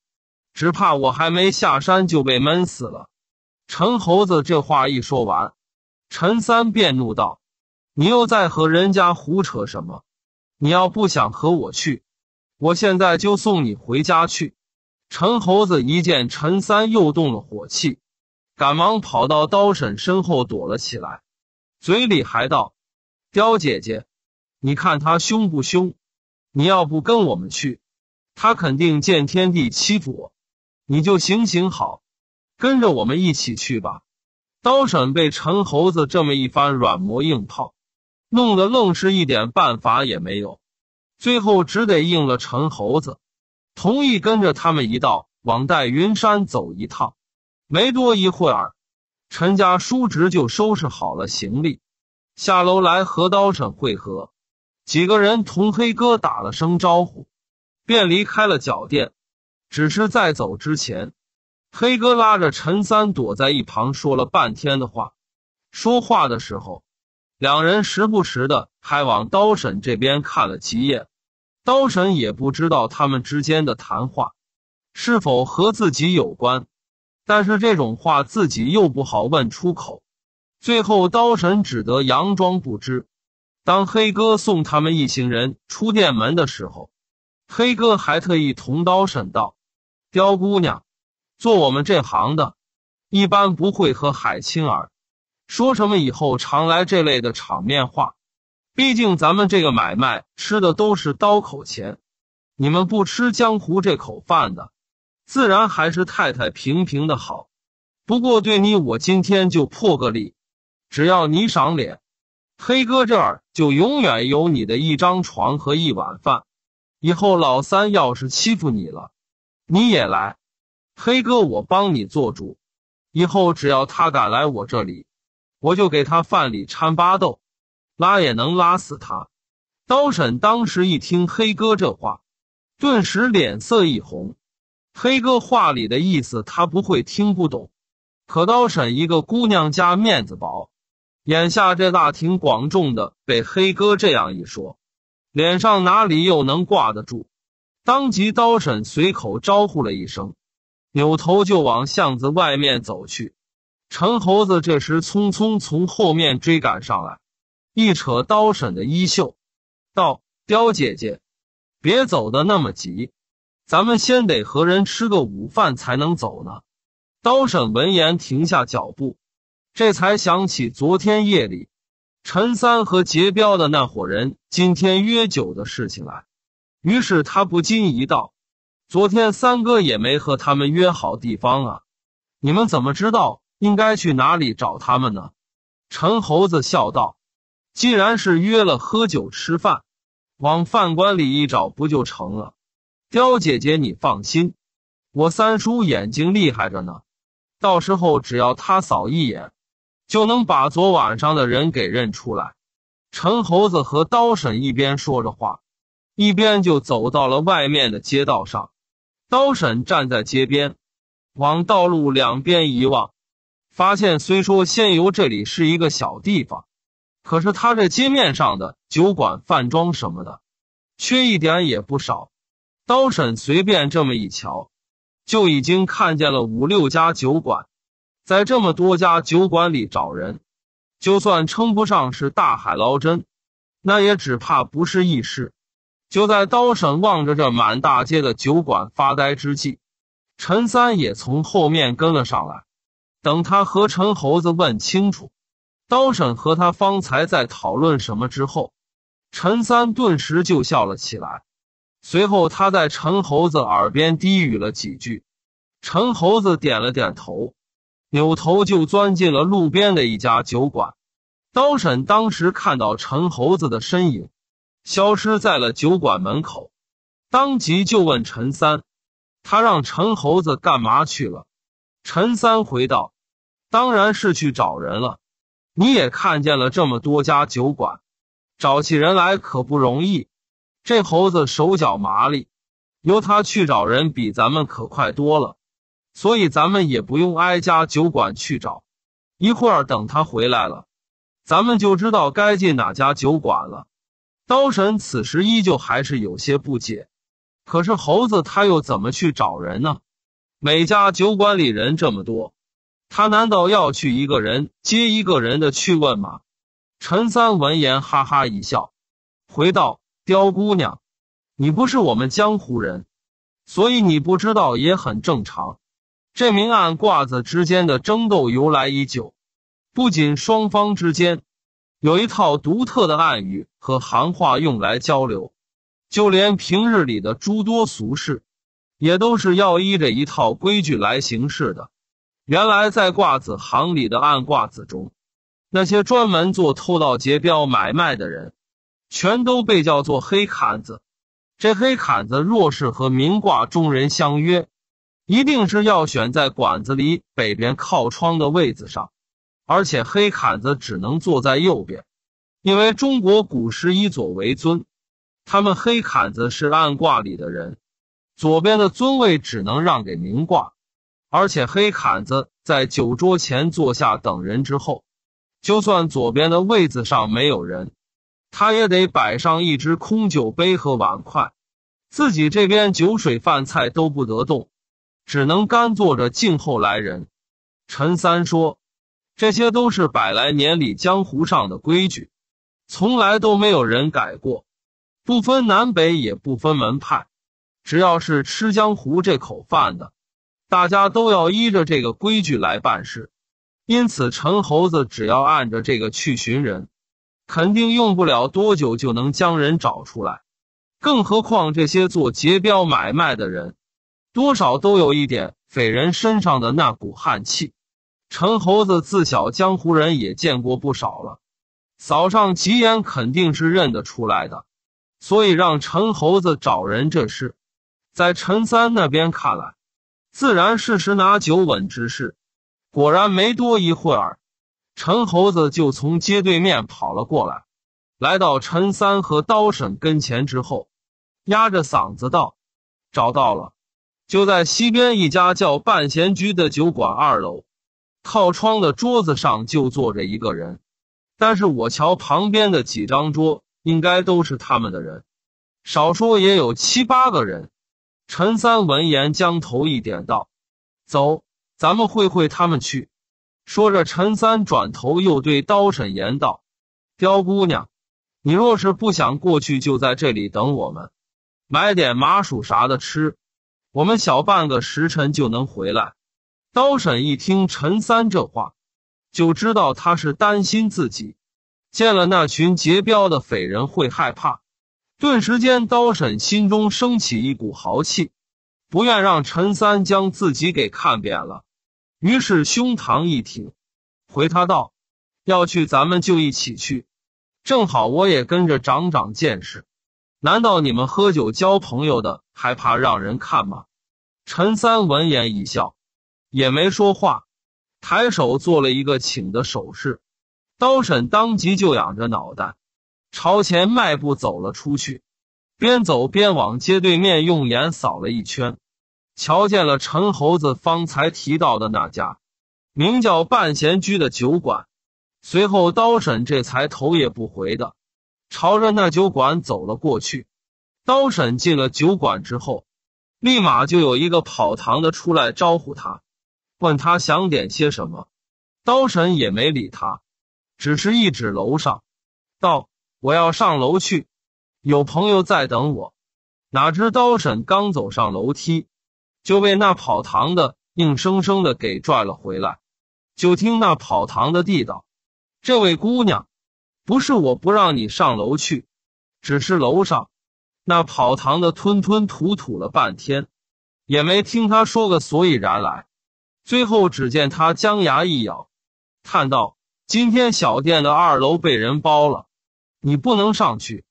只怕我还没下山就被闷死了。”陈猴子这话一说完，陈三便怒道：“你又在和人家胡扯什么？”你要不想和我去，我现在就送你回家去。陈猴子一见陈三又动了火气，赶忙跑到刀婶身后躲了起来，嘴里还道：“刁姐姐，你看他凶不凶？你要不跟我们去，他肯定见天地欺负我。你就行行好，跟着我们一起去吧。”刀婶被陈猴子这么一番软磨硬泡。弄得愣是一点办法也没有，最后只得应了陈猴子，同意跟着他们一道往戴云山走一趟。没多一会儿，陈家叔侄就收拾好了行李，下楼来和刀婶会合。几个人同黑哥打了声招呼，便离开了脚店。只是在走之前，黑哥拉着陈三躲在一旁说了半天的话。说话的时候。两人时不时的还往刀婶这边看了几眼，刀婶也不知道他们之间的谈话是否和自己有关，但是这种话自己又不好问出口，最后刀神只得佯装不知。当黑哥送他们一行人出店门的时候，黑哥还特意同刀婶道：“刁姑娘，做我们这行的，一般不会和海青儿。”说什么以后常来这类的场面话，毕竟咱们这个买卖吃的都是刀口钱，你们不吃江湖这口饭的，自然还是太太平平的好。不过对你我今天就破个例，只要你赏脸，黑哥这儿就永远有你的一张床和一碗饭。以后老三要是欺负你了，你也来，黑哥我帮你做主。以后只要他敢来我这里。我就给他饭里掺巴豆，拉也能拉死他。刀婶当时一听黑哥这话，顿时脸色一红。黑哥话里的意思他不会听不懂，可刀婶一个姑娘家面子薄，眼下这大庭广众的被黑哥这样一说，脸上哪里又能挂得住？当即刀婶随口招呼了一声，扭头就往巷子外面走去。陈猴子这时匆匆从后面追赶上来，一扯刀婶的衣袖，道：“刁姐姐，别走的那么急，咱们先得和人吃个午饭才能走呢。”刀婶闻言停下脚步，这才想起昨天夜里陈三和劫镖的那伙人今天约酒的事情来，于是他不禁一，道：“昨天三哥也没和他们约好地方啊，你们怎么知道？”应该去哪里找他们呢？陈猴子笑道：“既然是约了喝酒吃饭，往饭馆里一找不就成了？”刁姐姐，你放心，我三叔眼睛厉害着呢，到时候只要他扫一眼，就能把昨晚上的人给认出来。陈猴子和刀婶一边说着话，一边就走到了外面的街道上。刀婶站在街边，往道路两边一望。发现虽说仙游这里是一个小地方，可是他这街面上的酒馆、饭庄什么的，却一点也不少。刀婶随便这么一瞧，就已经看见了五六家酒馆。在这么多家酒馆里找人，就算称不上是大海捞针，那也只怕不是易事。就在刀婶望着这满大街的酒馆发呆之际，陈三也从后面跟了上来。等他和陈猴子问清楚，刀婶和他方才在讨论什么之后，陈三顿时就笑了起来。随后，他在陈猴子耳边低语了几句，陈猴子点了点头，扭头就钻进了路边的一家酒馆。刀婶当时看到陈猴子的身影消失在了酒馆门口，当即就问陈三：“他让陈猴子干嘛去了？”陈三回道：“当然是去找人了。你也看见了，这么多家酒馆，找起人来可不容易。这猴子手脚麻利，由他去找人，比咱们可快多了。所以咱们也不用挨家酒馆去找。一会儿等他回来了，咱们就知道该进哪家酒馆了。”刀神此时依旧还是有些不解，可是猴子他又怎么去找人呢？每家酒馆里人这么多，他难道要去一个人接一个人的去问吗？陈三闻言哈哈一笑，回道：“刁姑娘，你不是我们江湖人，所以你不知道也很正常。这明暗卦子之间的争斗由来已久，不仅双方之间有一套独特的暗语和行话用来交流，就连平日里的诸多俗事。”也都是要依着一套规矩来行事的。原来在卦子行里的暗卦子中，那些专门做偷盗劫镖买卖的人，全都被叫做黑坎子。这黑坎子若是和明卦中人相约，一定是要选在馆子里北边靠窗的位子上，而且黑坎子只能坐在右边，因为中国古时以左为尊。他们黑坎子是暗卦里的人。左边的尊位只能让给明挂，而且黑坎子在酒桌前坐下等人之后，就算左边的位子上没有人，他也得摆上一只空酒杯和碗筷，自己这边酒水饭菜都不得动，只能干坐着静候来人。陈三说：“这些都是百来年里江湖上的规矩，从来都没有人改过，不分南北，也不分门派。”只要是吃江湖这口饭的，大家都要依着这个规矩来办事。因此，陈猴子只要按着这个去寻人，肯定用不了多久就能将人找出来。更何况这些做劫镖买卖的人，多少都有一点匪人身上的那股汗气。陈猴子自小江湖人也见过不少了，扫上几眼肯定是认得出来的。所以，让陈猴子找人这事。在陈三那边看来，自然是十拿九稳之事。果然没多一会儿，陈猴子就从街对面跑了过来，来到陈三和刀婶跟前之后，压着嗓子道：“找到了，就在西边一家叫半闲居的酒馆二楼，靠窗的桌子上就坐着一个人。但是我瞧旁边的几张桌，应该都是他们的人，少说也有七八个人。”陈三闻言，将头一点，道：“走，咱们会会他们去。”说着，陈三转头又对刀婶言道：“刁姑娘，你若是不想过去，就在这里等我们，买点麻薯啥的吃，我们小半个时辰就能回来。”刀婶一听陈三这话，就知道他是担心自己见了那群劫镖的匪人会害怕。顿时间，刀婶心中升起一股豪气，不愿让陈三将自己给看扁了，于是胸膛一挺，回他道：“要去咱们就一起去，正好我也跟着长长见识。难道你们喝酒交朋友的还怕让人看吗？”陈三闻言一笑，也没说话，抬手做了一个请的手势。刀婶当即就仰着脑袋。朝前迈步走了出去，边走边往街对面用眼扫了一圈，瞧见了陈猴子方才提到的那家名叫“半闲居”的酒馆。随后，刀婶这才头也不回的朝着那酒馆走了过去。刀婶进了酒馆之后，立马就有一个跑堂的出来招呼他，问他想点些什么。刀婶也没理他，只是一指楼上，道。我要上楼去，有朋友在等我。哪知刀婶刚走上楼梯，就被那跑堂的硬生生的给拽了回来。就听那跑堂的地道：“这位姑娘，不是我不让你上楼去，只是楼上那跑堂的吞吞吐吐了半天，也没听他说个所以然来。最后只见他将牙一咬，叹道：今天小店的二楼被人包了。”你不能上去，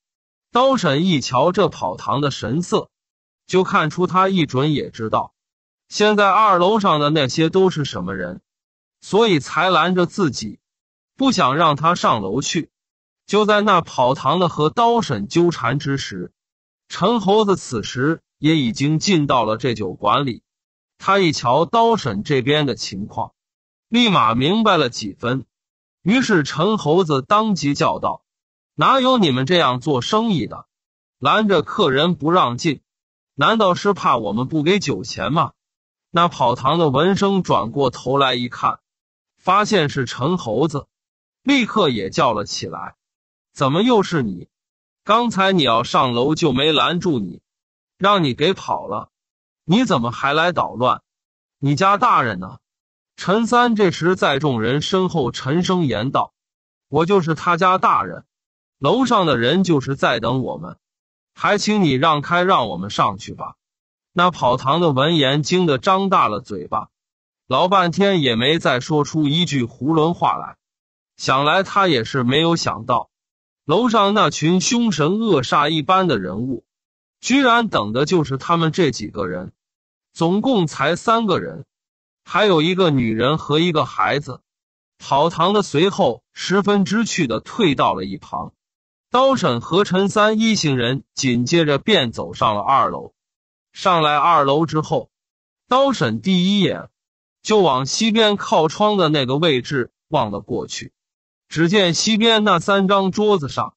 刀婶一瞧这跑堂的神色，就看出他一准也知道现在二楼上的那些都是什么人，所以才拦着自己，不想让他上楼去。就在那跑堂的和刀婶纠缠之时，陈猴子此时也已经进到了这酒馆里。他一瞧刀婶这边的情况，立马明白了几分，于是陈猴子当即叫道。哪有你们这样做生意的，拦着客人不让进？难道是怕我们不给酒钱吗？那跑堂的闻声转过头来一看，发现是陈猴子，立刻也叫了起来：“怎么又是你？刚才你要上楼就没拦住你，让你给跑了，你怎么还来捣乱？你家大人呢？”陈三这时在众人身后沉声言道：“我就是他家大人。”楼上的人就是在等我们，还请你让开，让我们上去吧。那跑堂的闻言惊得张大了嘴巴，老半天也没再说出一句囫囵话来。想来他也是没有想到，楼上那群凶神恶煞一般的人物，居然等的就是他们这几个人，总共才三个人，还有一个女人和一个孩子。跑堂的随后十分知趣的退到了一旁。刀婶和陈三一行人紧接着便走上了二楼。上来二楼之后，刀婶第一眼就往西边靠窗的那个位置望了过去。只见西边那三张桌子上，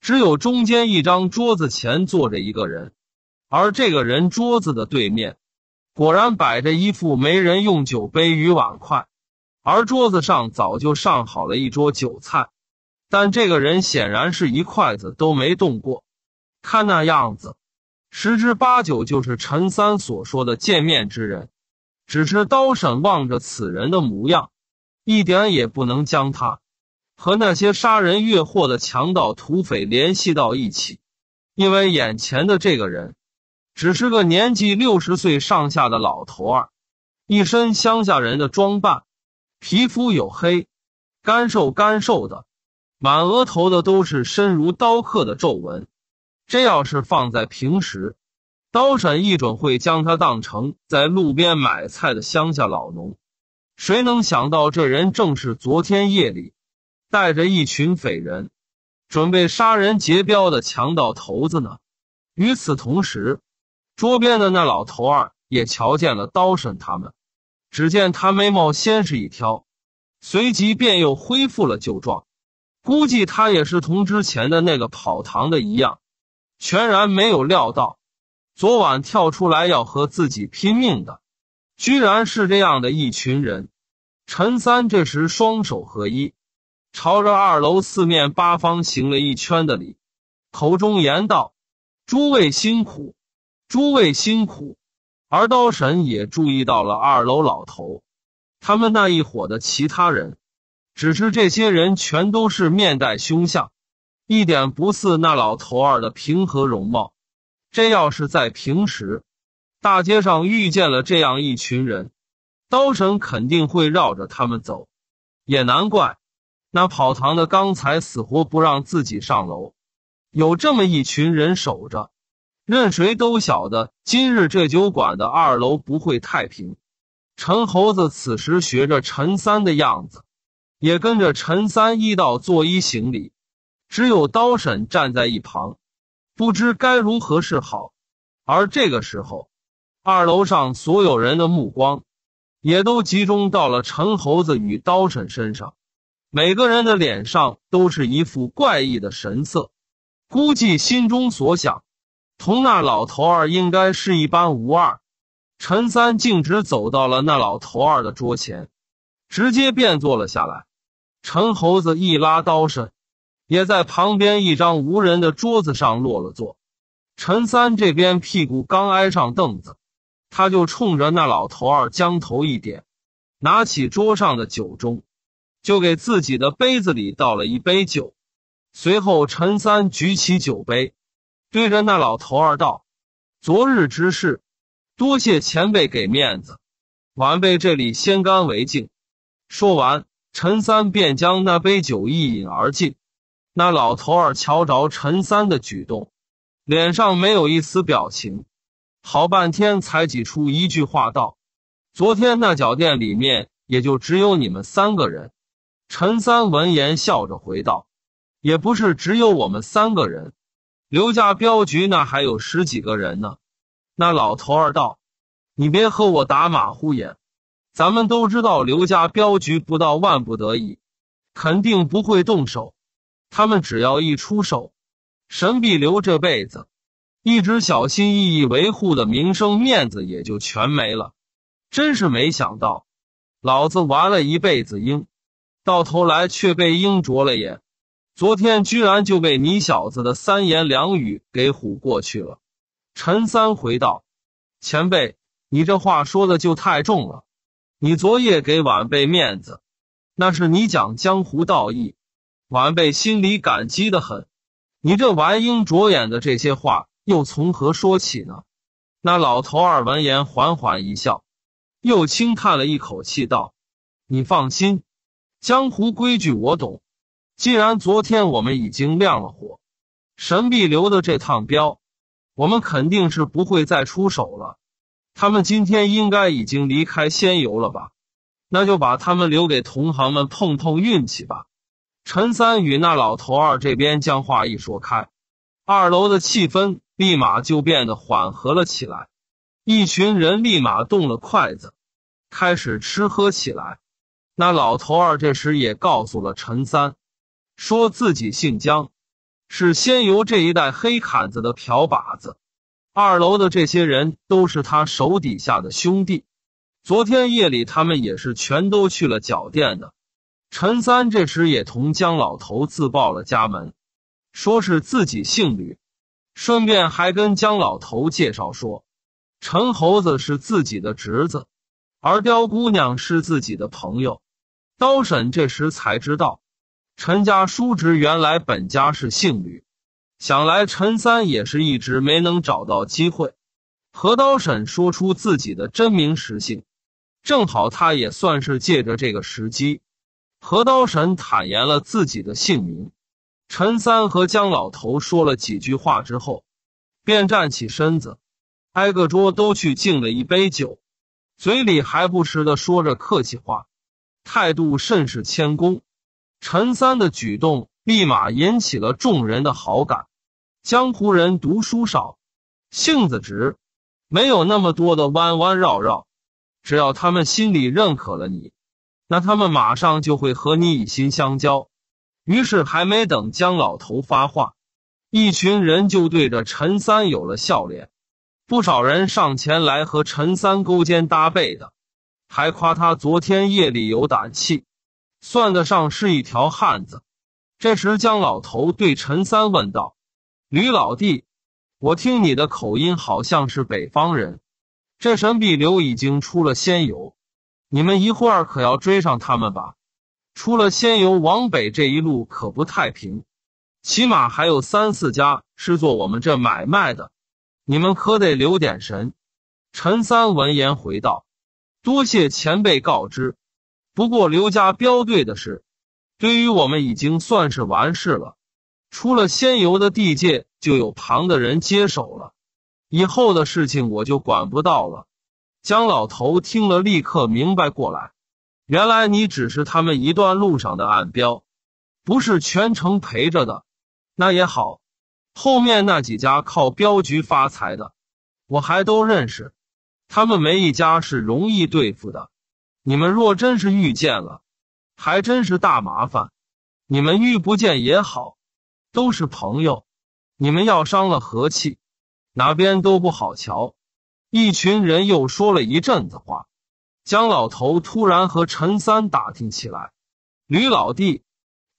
只有中间一张桌子前坐着一个人，而这个人桌子的对面，果然摆着一副没人用酒杯与碗筷，而桌子上早就上好了一桌酒菜。但这个人显然是一筷子都没动过，看那样子，十之八九就是陈三所说的见面之人。只是刀婶望着此人的模样，一点也不能将他和那些杀人越货的强盗土匪联系到一起，因为眼前的这个人只是个年纪六十岁上下的老头儿，一身乡下人的装扮，皮肤黝黑，干瘦干瘦的。满额头的都是深如刀刻的皱纹，这要是放在平时，刀婶一准会将他当成在路边买菜的乡下老农。谁能想到这人正是昨天夜里带着一群匪人，准备杀人劫镖的强盗头子呢？与此同时，桌边的那老头儿也瞧见了刀婶他们。只见他眉毛先是一挑，随即便又恢复了旧状。估计他也是同之前的那个跑堂的一样，全然没有料到，昨晚跳出来要和自己拼命的，居然是这样的一群人。陈三这时双手合一，朝着二楼四面八方行了一圈的礼，口中言道：“诸位辛苦，诸位辛苦。”而刀神也注意到了二楼老头，他们那一伙的其他人。只是这些人全都是面带凶相，一点不似那老头儿的平和容貌。这要是在平时，大街上遇见了这样一群人，刀神肯定会绕着他们走。也难怪，那跑堂的刚才死活不让自己上楼，有这么一群人守着，任谁都晓得今日这酒馆的二楼不会太平。陈猴子此时学着陈三的样子。也跟着陈三一道作揖行礼，只有刀婶站在一旁，不知该如何是好。而这个时候，二楼上所有人的目光，也都集中到了陈猴子与刀婶身上，每个人的脸上都是一副怪异的神色，估计心中所想，同那老头儿应该是一般无二。陈三径直走到了那老头儿的桌前，直接便坐了下来。陈猴子一拉刀身，也在旁边一张无人的桌子上落了座。陈三这边屁股刚挨上凳子，他就冲着那老头儿将头一点，拿起桌上的酒盅，就给自己的杯子里倒了一杯酒。随后，陈三举起酒杯，对着那老头儿道：“昨日之事，多谢前辈给面子，晚辈这里先干为敬。”说完。陈三便将那杯酒一饮而尽，那老头儿瞧着陈三的举动，脸上没有一丝表情，好半天才挤出一句话道：“昨天那脚店里面也就只有你们三个人。”陈三闻言笑着回道：“也不是只有我们三个人，刘家镖局那还有十几个人呢。”那老头儿道：“你别和我打马虎眼。”咱们都知道，刘家镖局不到万不得已，肯定不会动手。他们只要一出手，神必留这辈子一直小心翼翼维护的名声面子也就全没了。真是没想到，老子玩了一辈子鹰，到头来却被鹰啄了眼。昨天居然就被你小子的三言两语给唬过去了。陈三回道：“前辈，你这话说的就太重了。”你昨夜给晚辈面子，那是你讲江湖道义，晚辈心里感激的很。你这玩鹰着眼的这些话，又从何说起呢？那老头儿闻言缓缓一笑，又轻叹了一口气，道：“你放心，江湖规矩我懂。既然昨天我们已经亮了火，神必留的这趟镖，我们肯定是不会再出手了。”他们今天应该已经离开仙游了吧？那就把他们留给同行们碰碰运气吧。陈三与那老头儿这边将话一说开，二楼的气氛立马就变得缓和了起来，一群人立马动了筷子，开始吃喝起来。那老头儿这时也告诉了陈三，说自己姓姜，是仙游这一带黑坎子的瓢把子。二楼的这些人都是他手底下的兄弟，昨天夜里他们也是全都去了脚店的。陈三这时也同姜老头自报了家门，说是自己姓吕，顺便还跟姜老头介绍说，陈猴子是自己的侄子，而刁姑娘是自己的朋友。刀婶这时才知道，陈家叔侄原来本家是姓吕。想来陈三也是一直没能找到机会，何刀婶说出自己的真名实姓。正好他也算是借着这个时机，何刀婶坦言了自己的姓名。陈三和姜老头说了几句话之后，便站起身子，挨个桌都去敬了一杯酒，嘴里还不时的说着客气话，态度甚是谦恭。陈三的举动立马引起了众人的好感。江湖人读书少，性子直，没有那么多的弯弯绕绕。只要他们心里认可了你，那他们马上就会和你以心相交。于是，还没等江老头发话，一群人就对着陈三有了笑脸。不少人上前来和陈三勾肩搭背的，还夸他昨天夜里有胆气，算得上是一条汉子。这时，江老头对陈三问道。吕老弟，我听你的口音好像是北方人。这神笔流已经出了仙游，你们一会儿可要追上他们吧？出了仙游往北这一路可不太平，起码还有三四家是做我们这买卖的，你们可得留点神。陈三闻言回道：“多谢前辈告知，不过刘家镖队的事，对于我们已经算是完事了。”出了仙游的地界，就有旁的人接手了，以后的事情我就管不到了。江老头听了，立刻明白过来，原来你只是他们一段路上的暗标，不是全程陪着的。那也好，后面那几家靠镖局发财的，我还都认识，他们没一家是容易对付的。你们若真是遇见了，还真是大麻烦。你们遇不见也好。都是朋友，你们要伤了和气，哪边都不好瞧。一群人又说了一阵子话，姜老头突然和陈三打听起来：“吕老弟，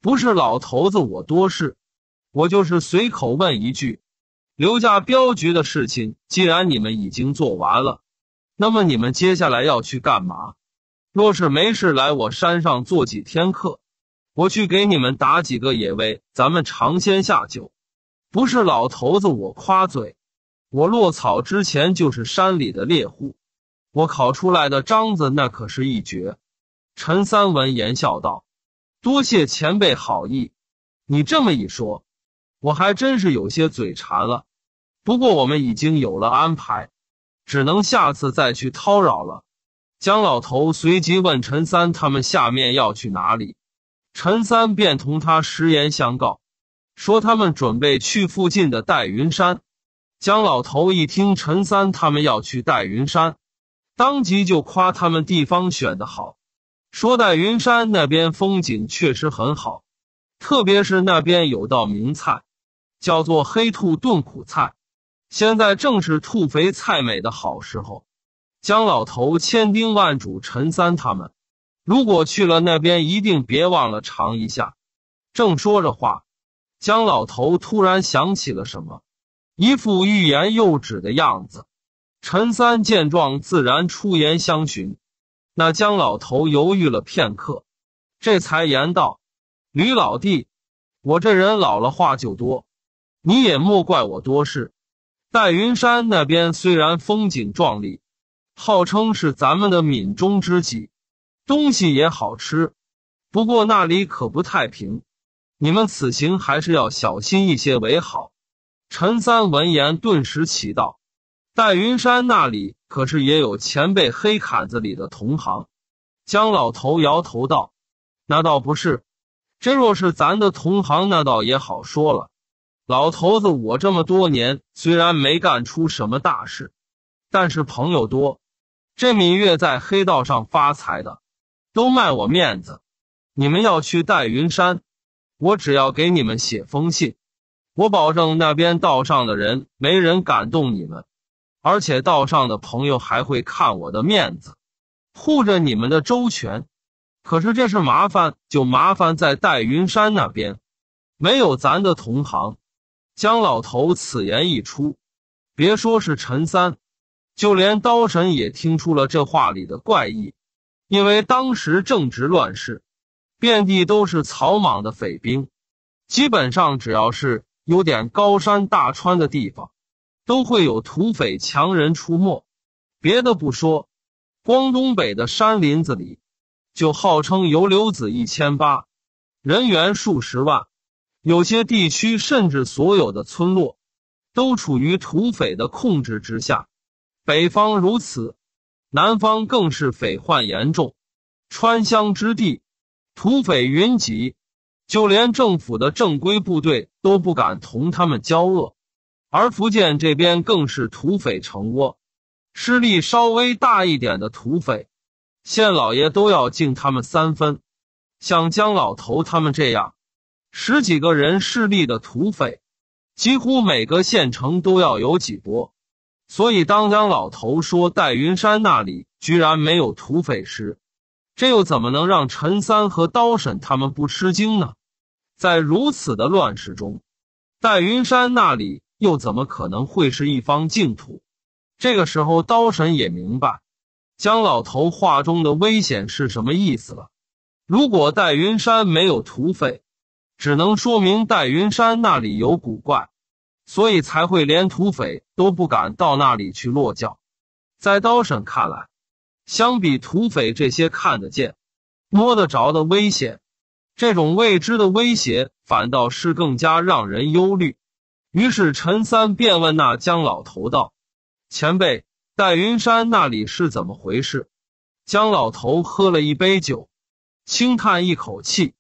不是老头子我多事，我就是随口问一句，刘家镖局的事情，既然你们已经做完了，那么你们接下来要去干嘛？若是没事，来我山上坐几天客。”我去给你们打几个野味，咱们尝鲜下酒。不是老头子，我夸嘴，我落草之前就是山里的猎户，我烤出来的章子那可是一绝。陈三闻言笑道：“多谢前辈好意，你这么一说，我还真是有些嘴馋了。不过我们已经有了安排，只能下次再去叨扰了。”姜老头随即问陈三：“他们下面要去哪里？”陈三便同他实言相告，说他们准备去附近的戴云山。姜老头一听陈三他们要去戴云山，当即就夸他们地方选的好，说戴云山那边风景确实很好，特别是那边有道名菜，叫做黑兔炖苦菜，现在正是兔肥菜美的好时候。姜老头千叮万嘱陈三他们。如果去了那边，一定别忘了尝一下。正说着话，姜老头突然想起了什么，一副欲言又止的样子。陈三见状，自然出言相询。那姜老头犹豫了片刻，这才言道：“吕老弟，我这人老了话就多，你也莫怪我多事。戴云山那边虽然风景壮丽，号称是咱们的闽中之极。”东西也好吃，不过那里可不太平，你们此行还是要小心一些为好。陈三闻言顿时祈道：“戴云山那里可是也有前辈黑坎子里的同行？”江老头摇头道：“那倒不是，这若是咱的同行，那倒也好说了。老头子我这么多年虽然没干出什么大事，但是朋友多。这芈月在黑道上发财的。”都卖我面子，你们要去戴云山，我只要给你们写封信，我保证那边道上的人没人敢动你们，而且道上的朋友还会看我的面子，护着你们的周全。可是这事麻烦，就麻烦在戴云山那边没有咱的同行。姜老头此言一出，别说是陈三，就连刀神也听出了这话里的怪异。因为当时正值乱世，遍地都是草莽的匪兵，基本上只要是有点高山大川的地方，都会有土匪强人出没。别的不说，光东北的山林子里，就号称油流子一千八，人员数十万，有些地区甚至所有的村落，都处于土匪的控制之下。北方如此。南方更是匪患严重，川湘之地，土匪云集，就连政府的正规部队都不敢同他们交恶。而福建这边更是土匪成窝，势力稍微大一点的土匪，县老爷都要敬他们三分。像姜老头他们这样十几个人势力的土匪，几乎每个县城都要有几波。所以，当江老头说戴云山那里居然没有土匪时，这又怎么能让陈三和刀婶他们不吃惊呢？在如此的乱世中，戴云山那里又怎么可能会是一方净土？这个时候，刀神也明白江老头话中的危险是什么意思了。如果戴云山没有土匪，只能说明戴云山那里有古怪。所以才会连土匪都不敢到那里去落脚。在刀婶看来，相比土匪这些看得见、摸得着的危险，这种未知的威胁反倒是更加让人忧虑。于是陈三便问那姜老头道：“前辈，戴云山那里是怎么回事？”姜老头喝了一杯酒，轻叹一口气，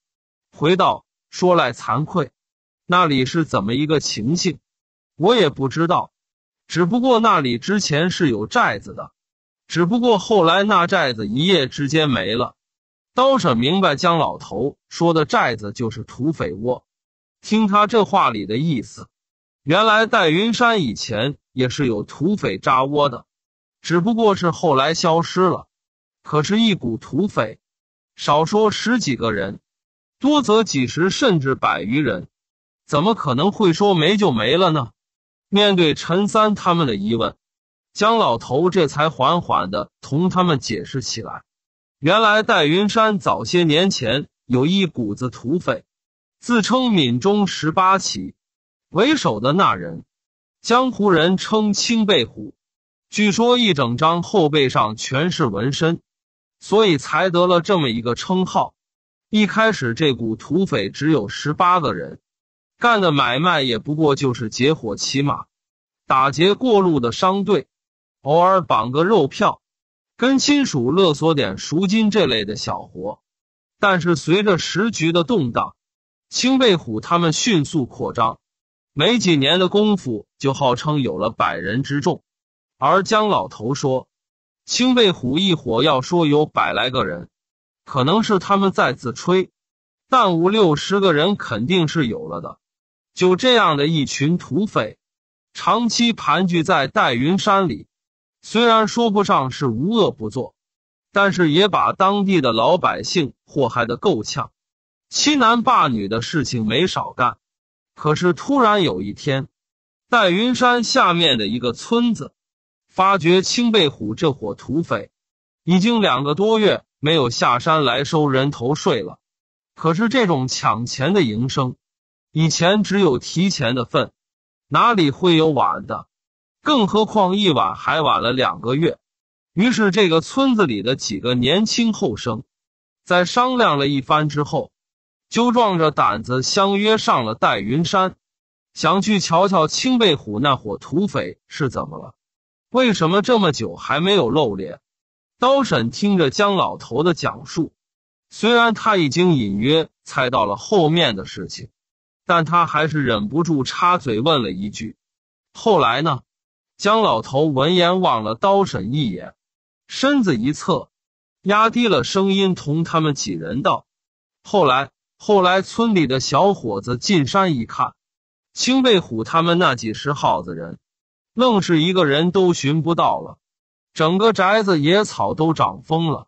回道：“说来惭愧，那里是怎么一个情形？”我也不知道，只不过那里之前是有寨子的，只不过后来那寨子一夜之间没了。刀婶明白姜老头说的寨子就是土匪窝，听他这话里的意思，原来戴云山以前也是有土匪扎窝的，只不过是后来消失了。可是，一股土匪，少说十几个人，多则几十甚至百余人，怎么可能会说没就没了呢？面对陈三他们的疑问，江老头这才缓缓的同他们解释起来。原来戴云山早些年前有一股子土匪，自称闽中十八旗为首的那人，江湖人称青背虎，据说一整张后背上全是纹身，所以才得了这么一个称号。一开始这股土匪只有十八个人。干的买卖也不过就是结伙骑马，打劫过路的商队，偶尔绑个肉票，跟亲属勒索点赎金这类的小活。但是随着时局的动荡，清背虎他们迅速扩张，没几年的功夫就号称有了百人之众。而姜老头说，清背虎一伙要说有百来个人，可能是他们在自吹，但五六十个人肯定是有了的。就这样的一群土匪，长期盘踞在戴云山里，虽然说不上是无恶不作，但是也把当地的老百姓祸害的够呛，欺男霸女的事情没少干。可是突然有一天，戴云山下面的一个村子发觉青背虎这伙土匪已经两个多月没有下山来收人头税了，可是这种抢钱的营生。以前只有提前的份，哪里会有晚的？更何况一晚还晚了两个月。于是，这个村子里的几个年轻后生，在商量了一番之后，就壮着胆子相约上了戴云山，想去瞧瞧青背虎那伙土匪是怎么了，为什么这么久还没有露脸？刀婶听着姜老头的讲述，虽然他已经隐约猜到了后面的事情。但他还是忍不住插嘴问了一句：“后来呢？”姜老头闻言望了刀婶一眼，身子一侧，压低了声音同他们几人道：“后来，后来，村里的小伙子进山一看，青背虎他们那几十号子人，愣是一个人都寻不到了。整个宅子野草都长疯了，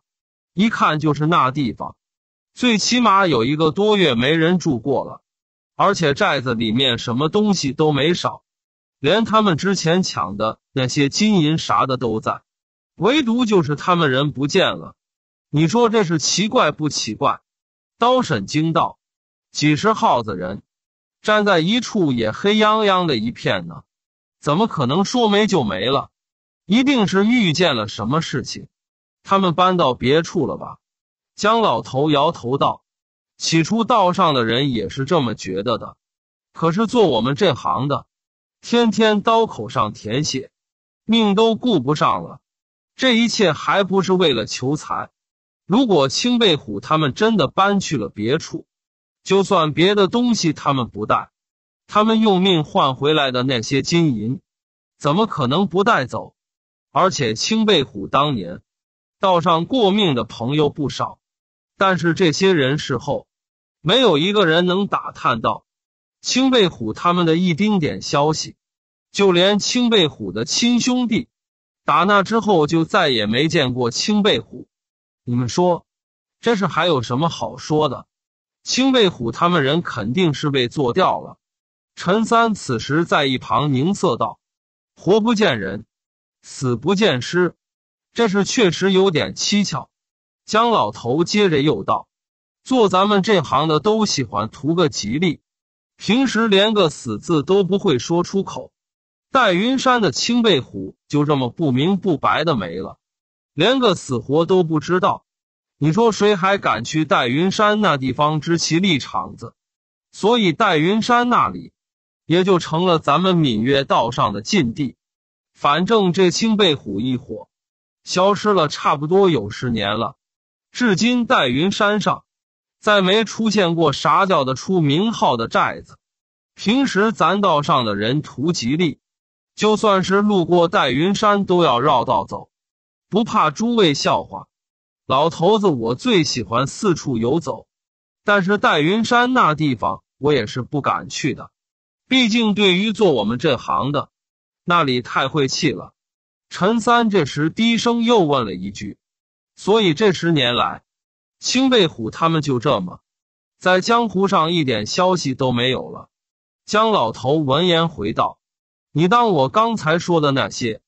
一看就是那地方，最起码有一个多月没人住过了。”而且寨子里面什么东西都没少，连他们之前抢的那些金银啥的都在，唯独就是他们人不见了。你说这是奇怪不奇怪？刀婶惊道：“几十号子人站在一处，也黑泱泱的一片呢，怎么可能说没就没了？一定是遇见了什么事情，他们搬到别处了吧？”姜老头摇头道。起初，道上的人也是这么觉得的。可是，做我们这行的，天天刀口上舔血，命都顾不上了。这一切还不是为了求财？如果青背虎他们真的搬去了别处，就算别的东西他们不带，他们用命换回来的那些金银，怎么可能不带走？而且，青背虎当年道上过命的朋友不少。但是这些人事后，没有一个人能打探到青背虎他们的一丁点消息，就连青背虎的亲兄弟，打那之后就再也没见过青背虎。你们说，这事还有什么好说的？青背虎他们人肯定是被做掉了。陈三此时在一旁凝色道：“活不见人，死不见尸，这事确实有点蹊跷。”姜老头接着又道：“做咱们这行的都喜欢图个吉利，平时连个死字都不会说出口。戴云山的青背虎就这么不明不白的没了，连个死活都不知道。你说谁还敢去戴云山那地方支奇立场子？所以戴云山那里也就成了咱们闽越道上的禁地。反正这青背虎一伙消失了，差不多有十年了。”至今戴云山上，再没出现过啥叫得出名号的寨子。平时咱道上的人图吉利，就算是路过戴云山，都要绕道走，不怕诸位笑话。老头子我最喜欢四处游走，但是戴云山那地方我也是不敢去的，毕竟对于做我们这行的，那里太晦气了。陈三这时低声又问了一句。所以这十年来，青背虎他们就这么，在江湖上一点消息都没有了。江老头闻言回道：“你当我刚才说的那些，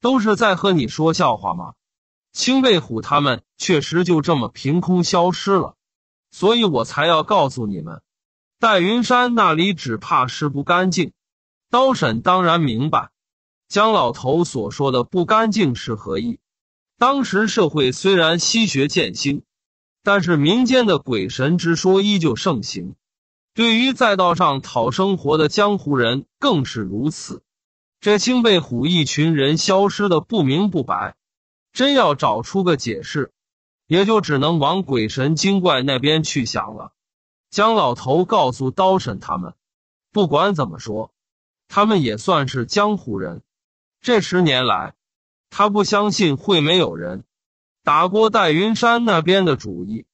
都是在和你说笑话吗？青背虎他们确实就这么凭空消失了，所以我才要告诉你们，戴云山那里只怕是不干净。”刀婶当然明白，江老头所说的“不干净”是何意。当时社会虽然西学渐兴，但是民间的鬼神之说依旧盛行。对于在道上讨生活的江湖人更是如此。这青背虎一群人消失的不明不白，真要找出个解释，也就只能往鬼神精怪那边去想了。姜老头告诉刀婶他们，不管怎么说，他们也算是江湖人。这十年来。他不相信会没有人打过戴云山那边的主意，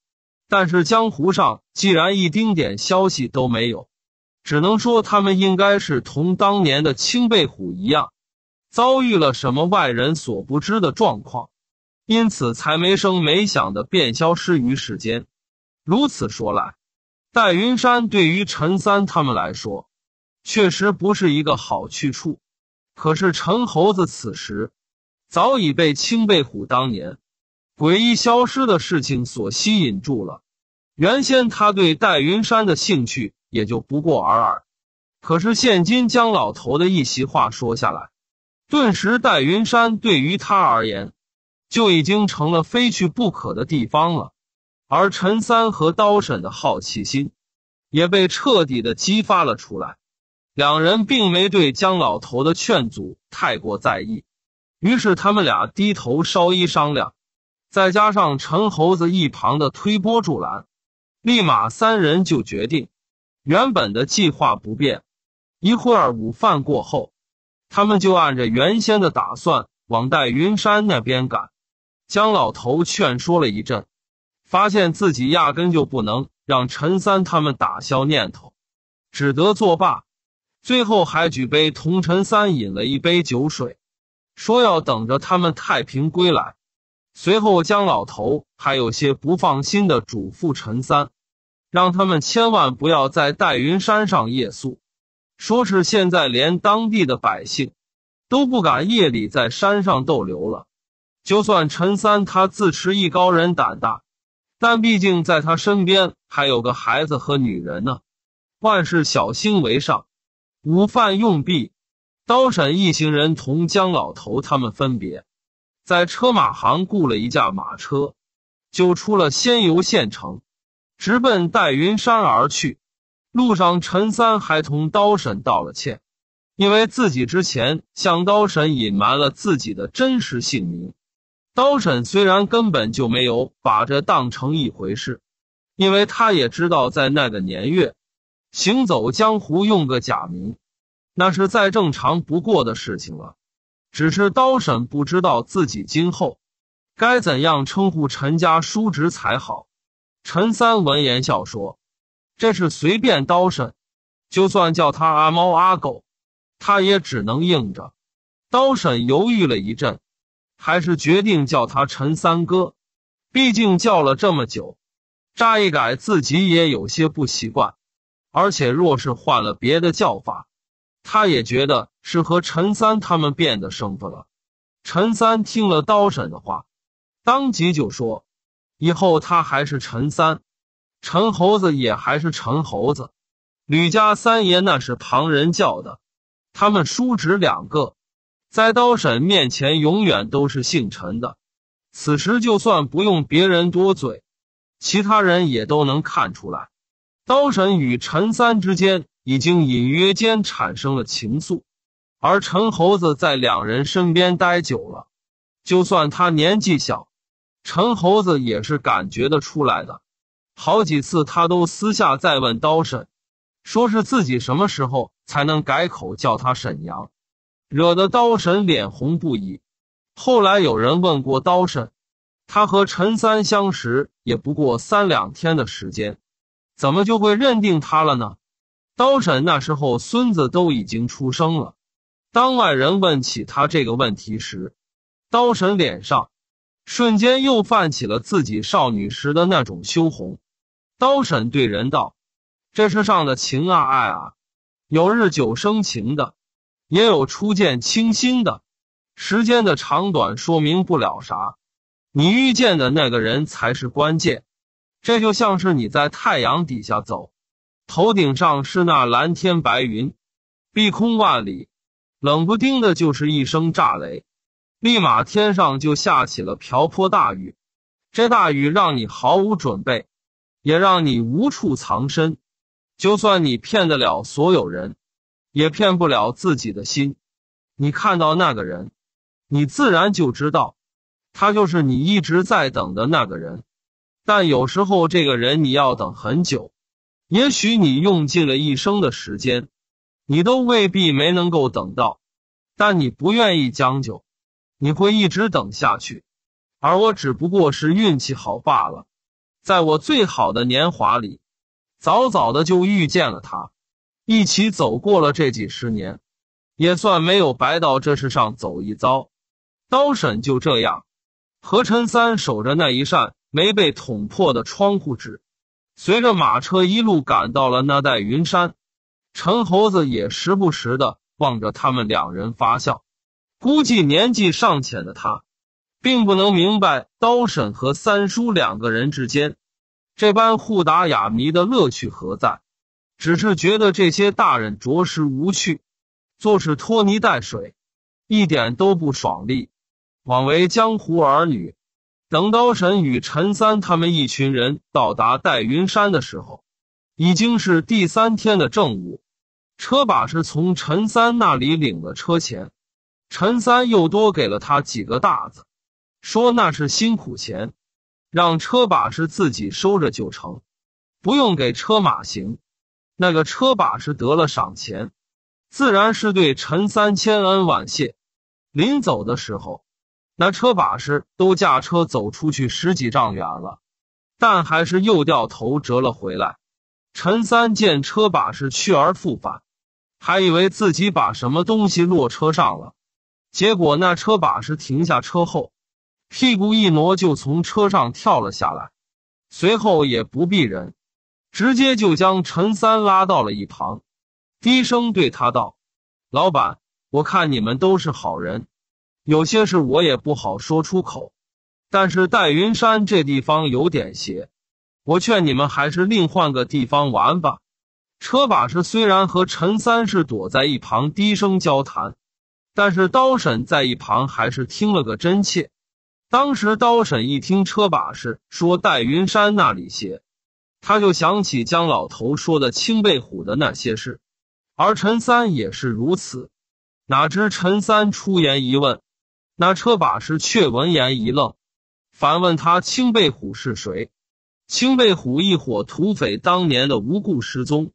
但是江湖上既然一丁点消息都没有，只能说他们应该是同当年的青背虎一样，遭遇了什么外人所不知的状况，因此才没声没响的便消失于世间。如此说来，戴云山对于陈三他们来说，确实不是一个好去处。可是陈猴子此时。早已被青背虎当年诡异消失的事情所吸引住了，原先他对戴云山的兴趣也就不过尔尔。可是现今江老头的一席话说下来，顿时戴云山对于他而言就已经成了非去不可的地方了。而陈三和刀婶的好奇心也被彻底的激发了出来，两人并没对江老头的劝阻太过在意。于是他们俩低头稍一商量，再加上陈猴子一旁的推波助澜，立马三人就决定，原本的计划不变。一会儿午饭过后，他们就按着原先的打算往戴云山那边赶。姜老头劝说了一阵，发现自己压根就不能让陈三他们打消念头，只得作罢。最后还举杯同陈三饮了一杯酒水。说要等着他们太平归来，随后姜老头还有些不放心的嘱咐陈三，让他们千万不要在戴云山上夜宿，说是现在连当地的百姓都不敢夜里在山上逗留了。就算陈三他自持艺高人胆大，但毕竟在他身边还有个孩子和女人呢，万事小心为上，午饭用毕。刀婶一行人同姜老头他们分别，在车马行雇了一架马车，就出了仙游县城，直奔戴云山而去。路上，陈三还同刀婶道了歉，因为自己之前向刀婶隐瞒了自己的真实姓名。刀婶虽然根本就没有把这当成一回事，因为他也知道在那个年月，行走江湖用个假名。那是再正常不过的事情了，只是刀婶不知道自己今后该怎样称呼陈家叔侄才好。陈三闻言笑说：“这是随便刀婶，就算叫他阿猫阿狗，他也只能应着。”刀婶犹豫了一阵，还是决定叫他陈三哥。毕竟叫了这么久，乍一改自己也有些不习惯，而且若是换了别的叫法。他也觉得是和陈三他们变得生分了。陈三听了刀婶的话，当即就说：“以后他还是陈三，陈猴子也还是陈猴子。吕家三爷那是旁人叫的，他们叔侄两个在刀婶面前永远都是姓陈的。此时就算不用别人多嘴，其他人也都能看出来，刀婶与陈三之间。”已经隐约间产生了情愫，而陈猴子在两人身边待久了，就算他年纪小，陈猴子也是感觉得出来的。好几次他都私下再问刀神，说是自己什么时候才能改口叫他沈阳，惹得刀神脸红不已。后来有人问过刀神，他和陈三相识也不过三两天的时间，怎么就会认定他了呢？刀神那时候孙子都已经出生了。当外人问起他这个问题时，刀神脸上瞬间又泛起了自己少女时的那种羞红。刀神对人道：“这世上的情啊爱啊，有日久生情的，也有初见倾心的。时间的长短说明不了啥，你遇见的那个人才是关键。这就像是你在太阳底下走。”头顶上是那蓝天白云，碧空万里，冷不丁的就是一声炸雷，立马天上就下起了瓢泼大雨。这大雨让你毫无准备，也让你无处藏身。就算你骗得了所有人，也骗不了自己的心。你看到那个人，你自然就知道，他就是你一直在等的那个人。但有时候，这个人你要等很久。也许你用尽了一生的时间，你都未必没能够等到，但你不愿意将就，你会一直等下去。而我只不过是运气好罢了，在我最好的年华里，早早的就遇见了他，一起走过了这几十年，也算没有白到这世上走一遭。刀婶就这样，何陈三守着那一扇没被捅破的窗户纸。随着马车一路赶到了那带云山，陈猴子也时不时的望着他们两人发笑。估计年纪尚浅的他，并不能明白刀婶和三叔两个人之间这般互打哑谜的乐趣何在，只是觉得这些大人着实无趣，做事拖泥带水，一点都不爽利，枉为江湖儿女。等刀神与陈三他们一群人到达戴云山的时候，已经是第三天的正午。车把是从陈三那里领了车钱，陈三又多给了他几个大子，说那是辛苦钱，让车把是自己收着就成，不用给车马行。那个车把是得了赏钱，自然是对陈三千恩万谢。临走的时候。那车把式都驾车走出去十几丈远了，但还是又掉头折了回来。陈三见车把式去而复返，还以为自己把什么东西落车上了，结果那车把式停下车后，屁股一挪就从车上跳了下来，随后也不避人，直接就将陈三拉到了一旁，低声对他道：“老板，我看你们都是好人。”有些事我也不好说出口，但是戴云山这地方有点邪，我劝你们还是另换个地方玩吧。车把式虽然和陈三是躲在一旁低声交谈，但是刀婶在一旁还是听了个真切。当时刀婶一听车把式说戴云山那里邪，他就想起姜老头说的青背虎的那些事，而陈三也是如此。哪知陈三出言一问。拿车把式却闻言一愣，反问他：“青背虎是谁？”青背虎一伙土匪当年的无故失踪，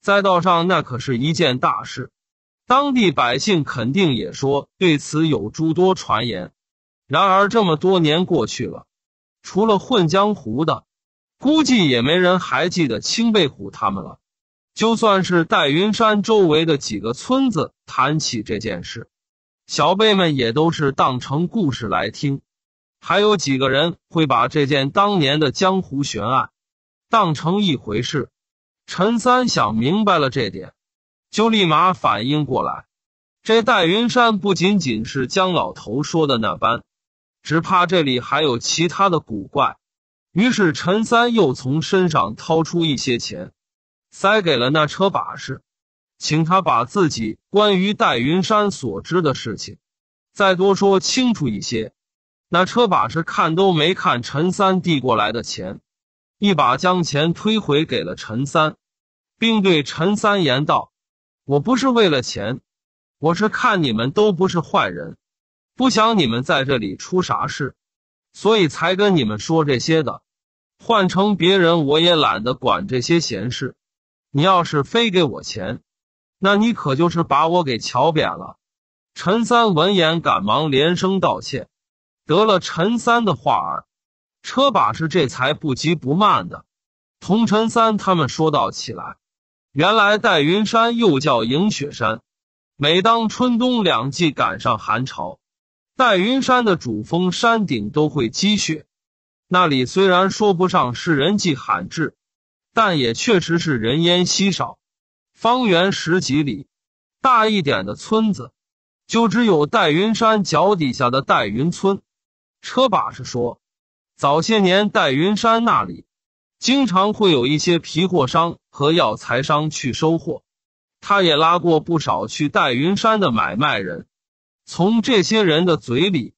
在道上那可是一件大事，当地百姓肯定也说对此有诸多传言。然而这么多年过去了，除了混江湖的，估计也没人还记得青背虎他们了。就算是戴云山周围的几个村子，谈起这件事。小辈们也都是当成故事来听，还有几个人会把这件当年的江湖悬案当成一回事。陈三想明白了这点，就立马反应过来，这戴云山不仅仅是姜老头说的那般，只怕这里还有其他的古怪。于是陈三又从身上掏出一些钱，塞给了那车把式。请他把自己关于戴云山所知的事情，再多说清楚一些。那车把式看都没看陈三递过来的钱，一把将钱推回给了陈三，并对陈三言道：“我不是为了钱，我是看你们都不是坏人，不想你们在这里出啥事，所以才跟你们说这些的。换成别人，我也懒得管这些闲事。你要是非给我钱。”那你可就是把我给瞧扁了！陈三闻言，赶忙连声道歉。得了陈三的话儿，车把式这才不急不慢的同陈三他们说道起来。原来戴云山又叫迎雪山，每当春冬两季赶上寒潮，戴云山的主峰山顶都会积雪。那里虽然说不上是人迹罕至，但也确实是人烟稀少。方圆十几里，大一点的村子，就只有戴云山脚底下的戴云村。车把式说，早些年戴云山那里经常会有一些皮货商和药材商去收货，他也拉过不少去戴云山的买卖人。从这些人的嘴里，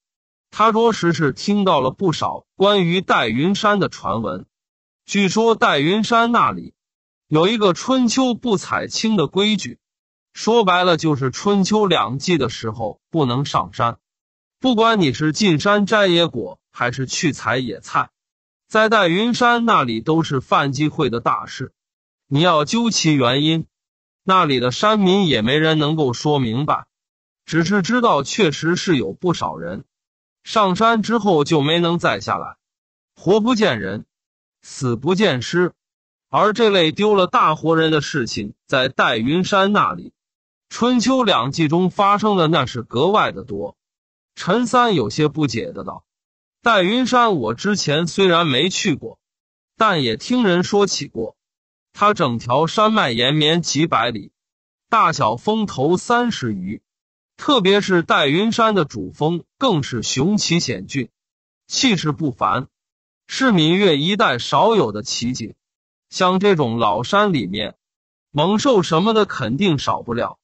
他着实是听到了不少关于戴云山的传闻。据说戴云山那里。有一个春秋不采青的规矩，说白了就是春秋两季的时候不能上山，不管你是进山摘野果还是去采野菜，在戴云山那里都是犯忌讳的大事。你要究其原因，那里的山民也没人能够说明白，只是知道确实是有不少人上山之后就没能摘下来，活不见人，死不见尸。而这类丢了大活人的事情，在戴云山那里，春秋两季中发生的那是格外的多。陈三有些不解的道：“戴云山，我之前虽然没去过，但也听人说起过。它整条山脉延绵几百里，大小峰头三十余，特别是戴云山的主峰，更是雄奇险峻，气势不凡，是闽越一带少有的奇景。”像这种老山里面，猛兽什么的肯定少不了。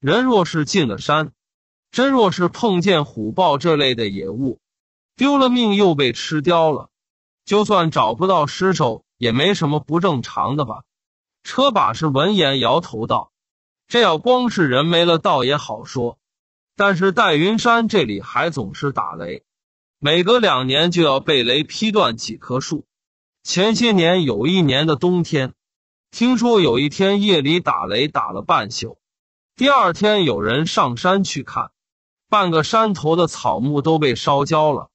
人若是进了山，真若是碰见虎豹这类的野物，丢了命又被吃掉了，就算找不到尸首，也没什么不正常的吧？车把式闻言摇头道：“这要光是人没了，倒也好说。但是戴云山这里还总是打雷，每隔两年就要被雷劈断几棵树。”前些年有一年的冬天，听说有一天夜里打雷打了半宿，第二天有人上山去看，半个山头的草木都被烧焦了。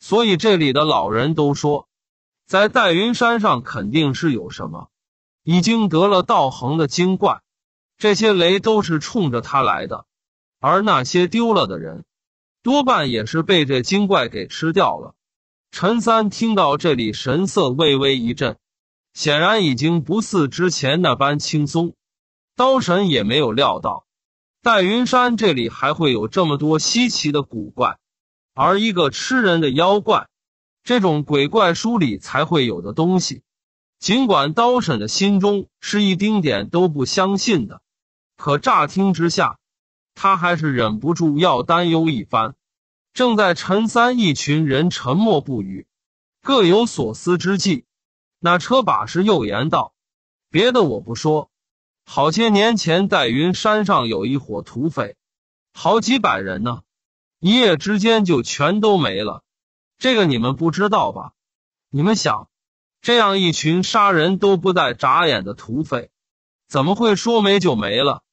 所以这里的老人都说，在戴云山上肯定是有什么已经得了道行的精怪，这些雷都是冲着他来的。而那些丢了的人，多半也是被这精怪给吃掉了。陈三听到这里，神色微微一震，显然已经不似之前那般轻松。刀神也没有料到，戴云山这里还会有这么多稀奇的古怪，而一个吃人的妖怪，这种鬼怪书里才会有的东西，尽管刀神的心中是一丁点都不相信的，可乍听之下，他还是忍不住要担忧一番。正在陈三一群人沉默不语，各有所思之际，那车把式又言道：“别的我不说，好些年前戴云山上有一伙土匪，好几百人呢，一夜之间就全都没了。这个你们不知道吧？你们想，这样一群杀人都不带眨眼的土匪，怎么会说没就没了？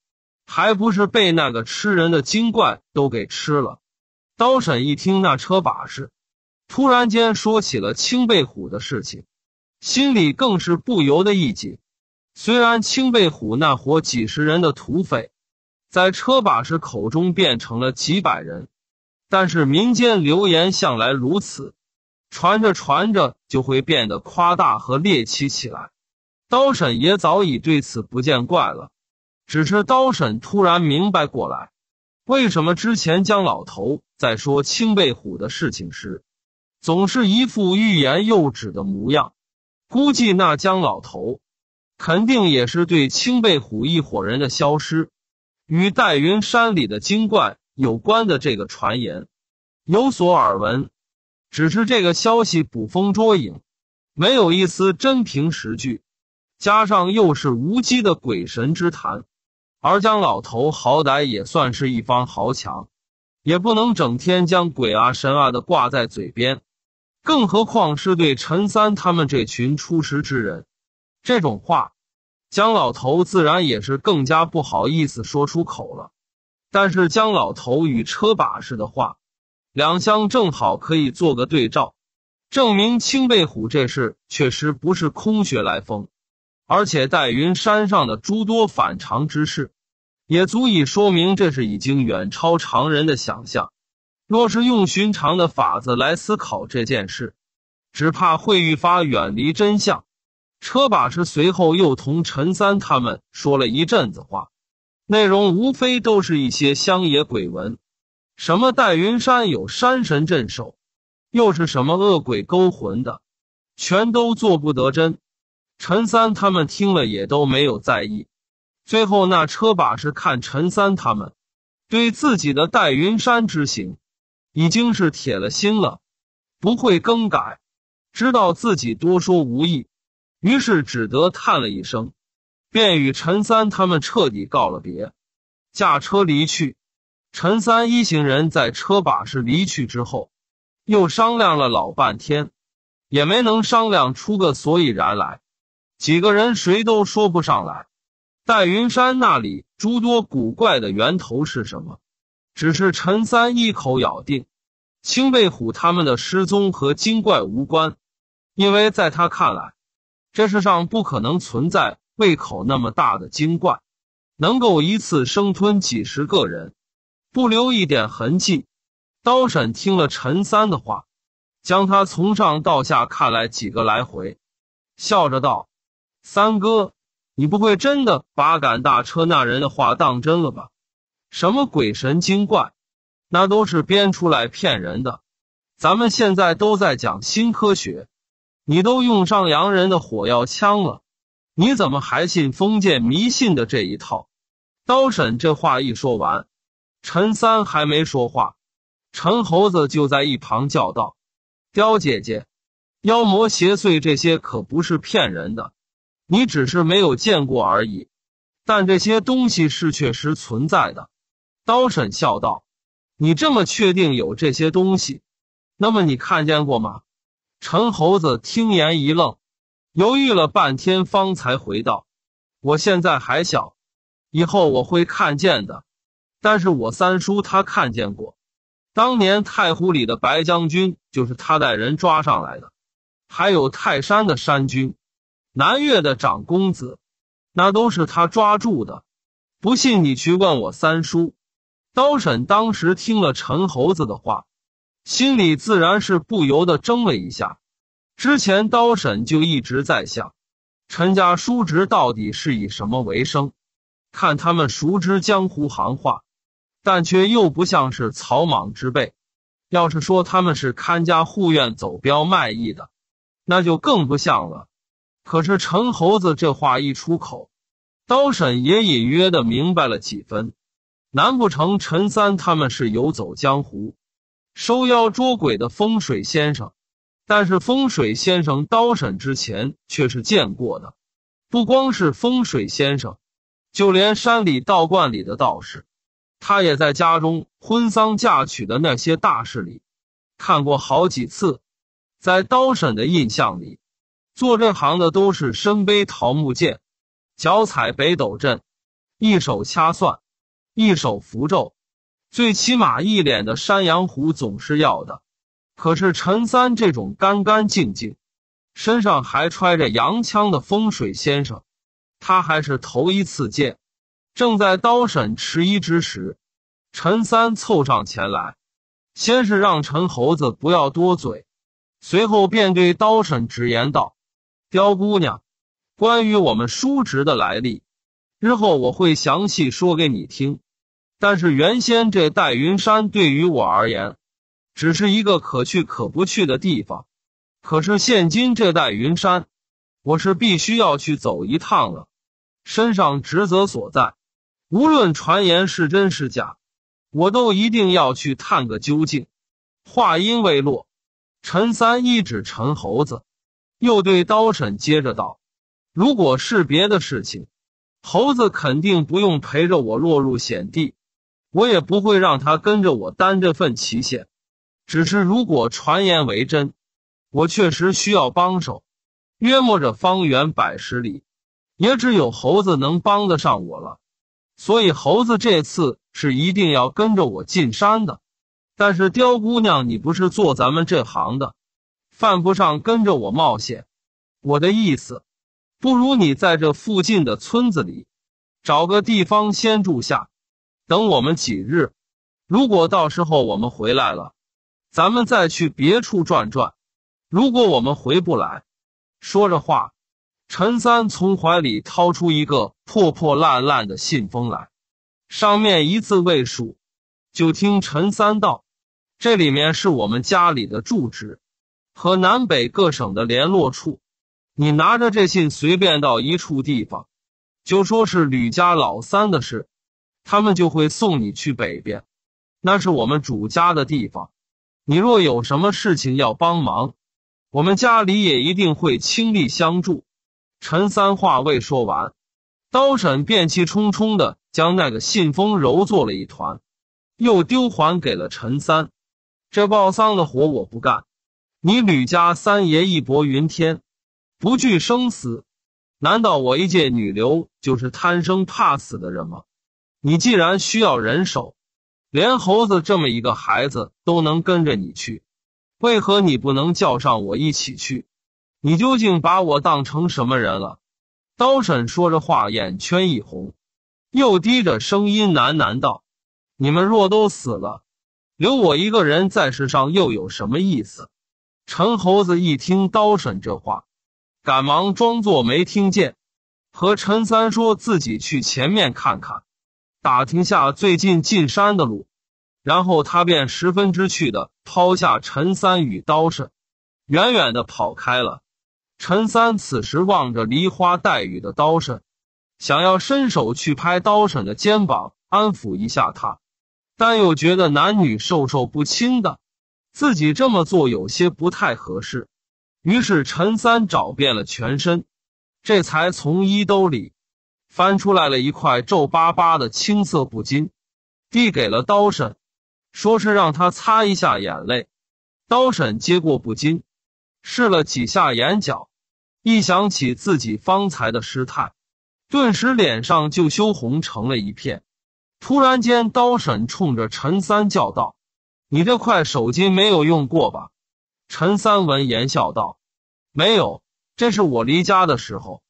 还不是被那个吃人的精怪都给吃了。”刀婶一听那车把式，突然间说起了青背虎的事情，心里更是不由得一紧。虽然青背虎那伙几十人的土匪，在车把式口中变成了几百人，但是民间流言向来如此，传着传着就会变得夸大和猎奇起来。刀婶也早已对此不见怪了，只是刀婶突然明白过来。为什么之前姜老头在说青背虎的事情时，总是一副欲言又止的模样？估计那姜老头肯定也是对青背虎一伙人的消失与戴云山里的精怪有关的这个传言有所耳闻，只是这个消息捕风捉影，没有一丝真凭实据，加上又是无稽的鬼神之谈。而姜老头好歹也算是一方豪强，也不能整天将鬼啊神啊的挂在嘴边，更何况是对陈三他们这群初识之人，这种话，姜老头自然也是更加不好意思说出口了。但是姜老头与车把式的话，两相正好可以做个对照，证明青背虎这事确实不是空穴来风。而且戴云山上的诸多反常之事，也足以说明这是已经远超常人的想象。若是用寻常的法子来思考这件事，只怕会愈发远离真相。车把式随后又同陈三他们说了一阵子话，内容无非都是一些乡野鬼闻，什么戴云山有山神镇守，又是什么恶鬼勾魂的，全都做不得真。陈三他们听了也都没有在意，最后那车把式看陈三他们对自己的戴云山之行已经是铁了心了，不会更改，知道自己多说无益，于是只得叹了一声，便与陈三他们彻底告了别，驾车离去。陈三一行人在车把式离去之后，又商量了老半天，也没能商量出个所以然来。几个人谁都说不上来，戴云山那里诸多古怪的源头是什么？只是陈三一口咬定，青背虎他们的失踪和精怪无关，因为在他看来，这世上不可能存在胃口那么大的精怪，能够一次生吞几十个人，不留一点痕迹。刀婶听了陈三的话，将他从上到下看了几个来回，笑着道。三哥，你不会真的把赶大车那人的话当真了吧？什么鬼神精怪，那都是编出来骗人的。咱们现在都在讲新科学，你都用上洋人的火药枪了，你怎么还信封建迷信的这一套？刀婶这话一说完，陈三还没说话，陈猴子就在一旁叫道：“刁姐姐，妖魔邪祟这些可不是骗人的。”你只是没有见过而已，但这些东西是确实存在的。刀婶笑道：“你这么确定有这些东西？那么你看见过吗？”陈猴子听言一愣，犹豫了半天，方才回道：“我现在还小，以后我会看见的。但是我三叔他看见过，当年太湖里的白将军就是他带人抓上来的，还有泰山的山君。”南岳的长公子，那都是他抓住的。不信你去问我三叔。刀婶当时听了陈猴子的话，心里自然是不由得怔了一下。之前刀婶就一直在想，陈家叔侄到底是以什么为生？看他们熟知江湖行话，但却又不像是草莽之辈。要是说他们是看家护院、走镖卖艺的，那就更不像了。可是陈猴子这话一出口，刀婶也隐约的明白了几分。难不成陈三他们是游走江湖、收妖捉鬼的风水先生？但是风水先生刀婶之前却是见过的。不光是风水先生，就连山里道观里的道士，他也在家中婚丧嫁娶的那些大事里看过好几次。在刀婶的印象里。做这行的都是身背桃木剑，脚踩北斗阵，一手掐算，一手符咒，最起码一脸的山羊胡总是要的。可是陈三这种干干净净，身上还揣着洋枪的风水先生，他还是头一次见。正在刀婶迟疑之时，陈三凑上前来，先是让陈猴子不要多嘴，随后便对刀婶直言道。刁姑娘，关于我们叔侄的来历，日后我会详细说给你听。但是原先这代云山对于我而言，只是一个可去可不去的地方。可是现今这代云山，我是必须要去走一趟了，身上职责所在。无论传言是真是假，我都一定要去探个究竟。话音未落，陈三一指陈猴子。又对刀婶接着道：“如果是别的事情，猴子肯定不用陪着我落入险地，我也不会让他跟着我担这份奇险。只是如果传言为真，我确实需要帮手，约摸着方圆百十里，也只有猴子能帮得上我了。所以猴子这次是一定要跟着我进山的。但是刁姑娘，你不是做咱们这行的。”犯不上跟着我冒险，我的意思，不如你在这附近的村子里找个地方先住下，等我们几日。如果到时候我们回来了，咱们再去别处转转。如果我们回不来，说着话，陈三从怀里掏出一个破破烂烂的信封来，上面一字未数。就听陈三道：“这里面是我们家里的住址。”和南北各省的联络处，你拿着这信随便到一处地方，就说是吕家老三的事，他们就会送你去北边，那是我们主家的地方。你若有什么事情要帮忙，我们家里也一定会倾力相助。陈三话未说完，刀婶便气冲冲的将那个信封揉作了一团，又丢还给了陈三。这报丧的活我不干。你吕家三爷义薄云天，不惧生死，难道我一介女流就是贪生怕死的人吗？你既然需要人手，连猴子这么一个孩子都能跟着你去，为何你不能叫上我一起去？你究竟把我当成什么人了？刀婶说着话，眼圈一红，又低着声音喃喃道：“你们若都死了，留我一个人在世上又有什么意思？”陈猴子一听刀婶这话，赶忙装作没听见，和陈三说自己去前面看看，打听下最近进山的路。然后他便十分知趣的抛下陈三与刀婶，远远的跑开了。陈三此时望着梨花带雨的刀婶，想要伸手去拍刀婶的肩膀安抚一下他，但又觉得男女授受不亲的。自己这么做有些不太合适，于是陈三找遍了全身，这才从衣兜里翻出来了一块皱巴巴的青色布巾，递给了刀婶，说是让他擦一下眼泪。刀婶接过布巾，试了几下眼角，一想起自己方才的失态，顿时脸上就羞红成了一片。突然间，刀婶冲着陈三叫道。你这块手巾没有用过吧？陈三闻言笑道：“没有，这是我离家的时候，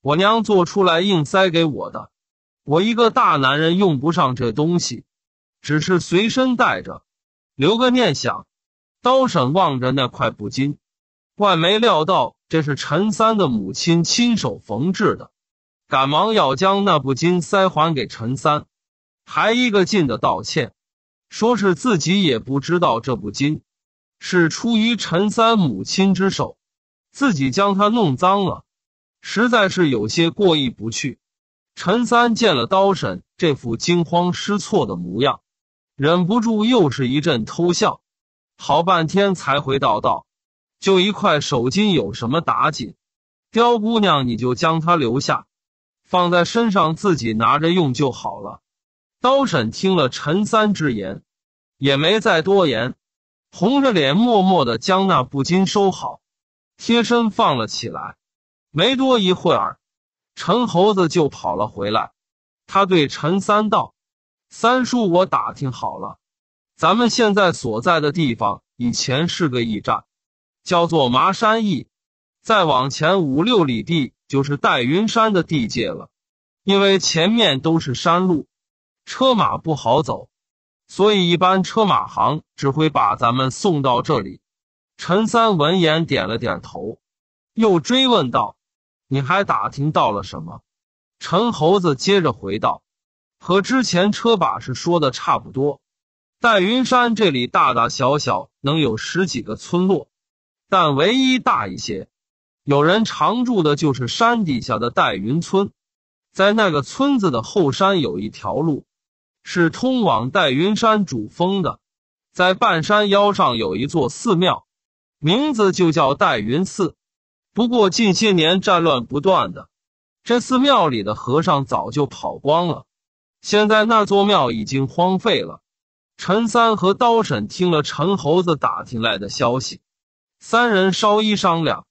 我娘做出来硬塞给我的。我一个大男人用不上这东西，只是随身带着，留个念想。”刀婶望着那块布巾，万没料到这是陈三的母亲亲手缝制的，赶忙要将那布巾塞还给陈三，还一个劲的道歉。说是自己也不知道这部巾是出于陈三母亲之手，自己将它弄脏了，实在是有些过意不去。陈三见了刀婶这副惊慌失措的模样，忍不住又是一阵偷笑，好半天才回道：“道就一块手巾有什么打紧？刁姑娘，你就将它留下，放在身上自己拿着用就好了。”刀婶听了陈三之言，也没再多言，红着脸默默的将那布巾收好，贴身放了起来。没多一会儿，陈猴子就跑了回来。他对陈三道：“三叔，我打听好了，咱们现在所在的地方以前是个驿站，叫做麻山驿。再往前五六里地就是戴云山的地界了，因为前面都是山路。”车马不好走，所以一般车马行只会把咱们送到这里。陈三闻言点了点头，又追问道：“你还打听到了什么？”陈猴子接着回道：“和之前车把式说的差不多。戴云山这里大大小小能有十几个村落，但唯一大一些、有人常住的就是山底下的戴云村。在那个村子的后山有一条路。”是通往戴云山主峰的，在半山腰上有一座寺庙，名字就叫戴云寺。不过近些年战乱不断，的这寺庙里的和尚早就跑光了，现在那座庙已经荒废了。陈三和刀婶听了陈猴子打听来的消息，三人稍一商量，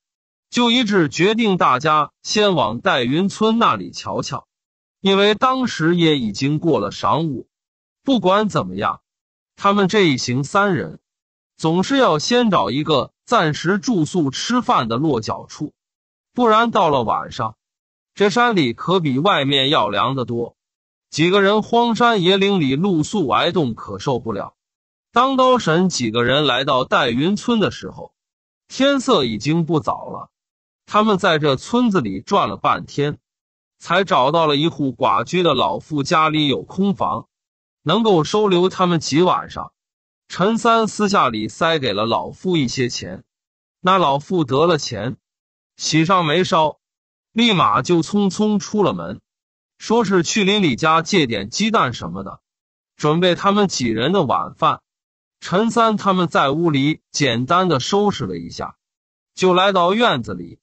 就一致决定大家先往戴云村那里瞧瞧。因为当时也已经过了晌午，不管怎么样，他们这一行三人总是要先找一个暂时住宿、吃饭的落脚处，不然到了晚上，这山里可比外面要凉得多。几个人荒山野岭里露宿挨冻，可受不了。当刀神几个人来到戴云村的时候，天色已经不早了。他们在这村子里转了半天。才找到了一户寡居的老妇，家里有空房，能够收留他们几晚上。陈三私下里塞给了老妇一些钱，那老妇得了钱，喜上眉梢，立马就匆匆出了门，说是去邻里家借点鸡蛋什么的，准备他们几人的晚饭。陈三他们在屋里简单的收拾了一下，就来到院子里，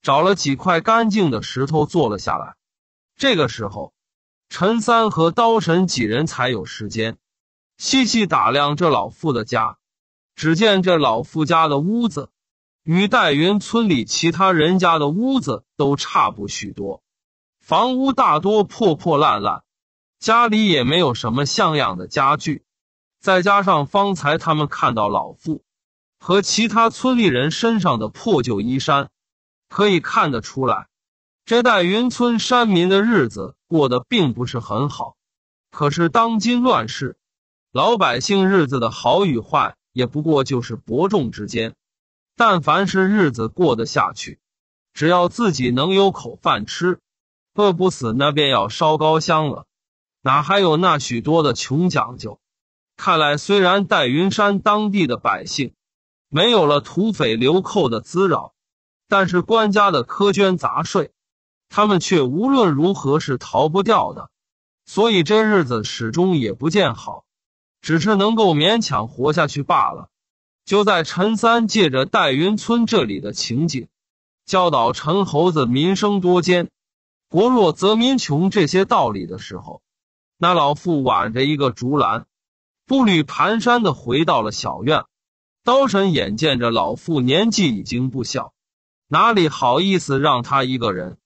找了几块干净的石头坐了下来。这个时候，陈三和刀神几人才有时间细细打量这老妇的家。只见这老妇家的屋子，与戴云村里其他人家的屋子都差不许多，房屋大多破破烂烂，家里也没有什么像样的家具。再加上方才他们看到老妇和其他村里人身上的破旧衣衫，可以看得出来。这戴云村山民的日子过得并不是很好，可是当今乱世，老百姓日子的好与坏也不过就是伯仲之间。但凡是日子过得下去，只要自己能有口饭吃，饿不死那便要烧高香了，哪还有那许多的穷讲究？看来虽然戴云山当地的百姓没有了土匪流寇的滋扰，但是官家的苛捐杂税。他们却无论如何是逃不掉的，所以这日子始终也不见好，只是能够勉强活下去罢了。就在陈三借着戴云村这里的情景，教导陈猴子民生多艰，国弱则民穷这些道理的时候，那老妇挽着一个竹篮，步履蹒跚的回到了小院。刀神眼见着老妇年纪已经不小，哪里好意思让他一个人。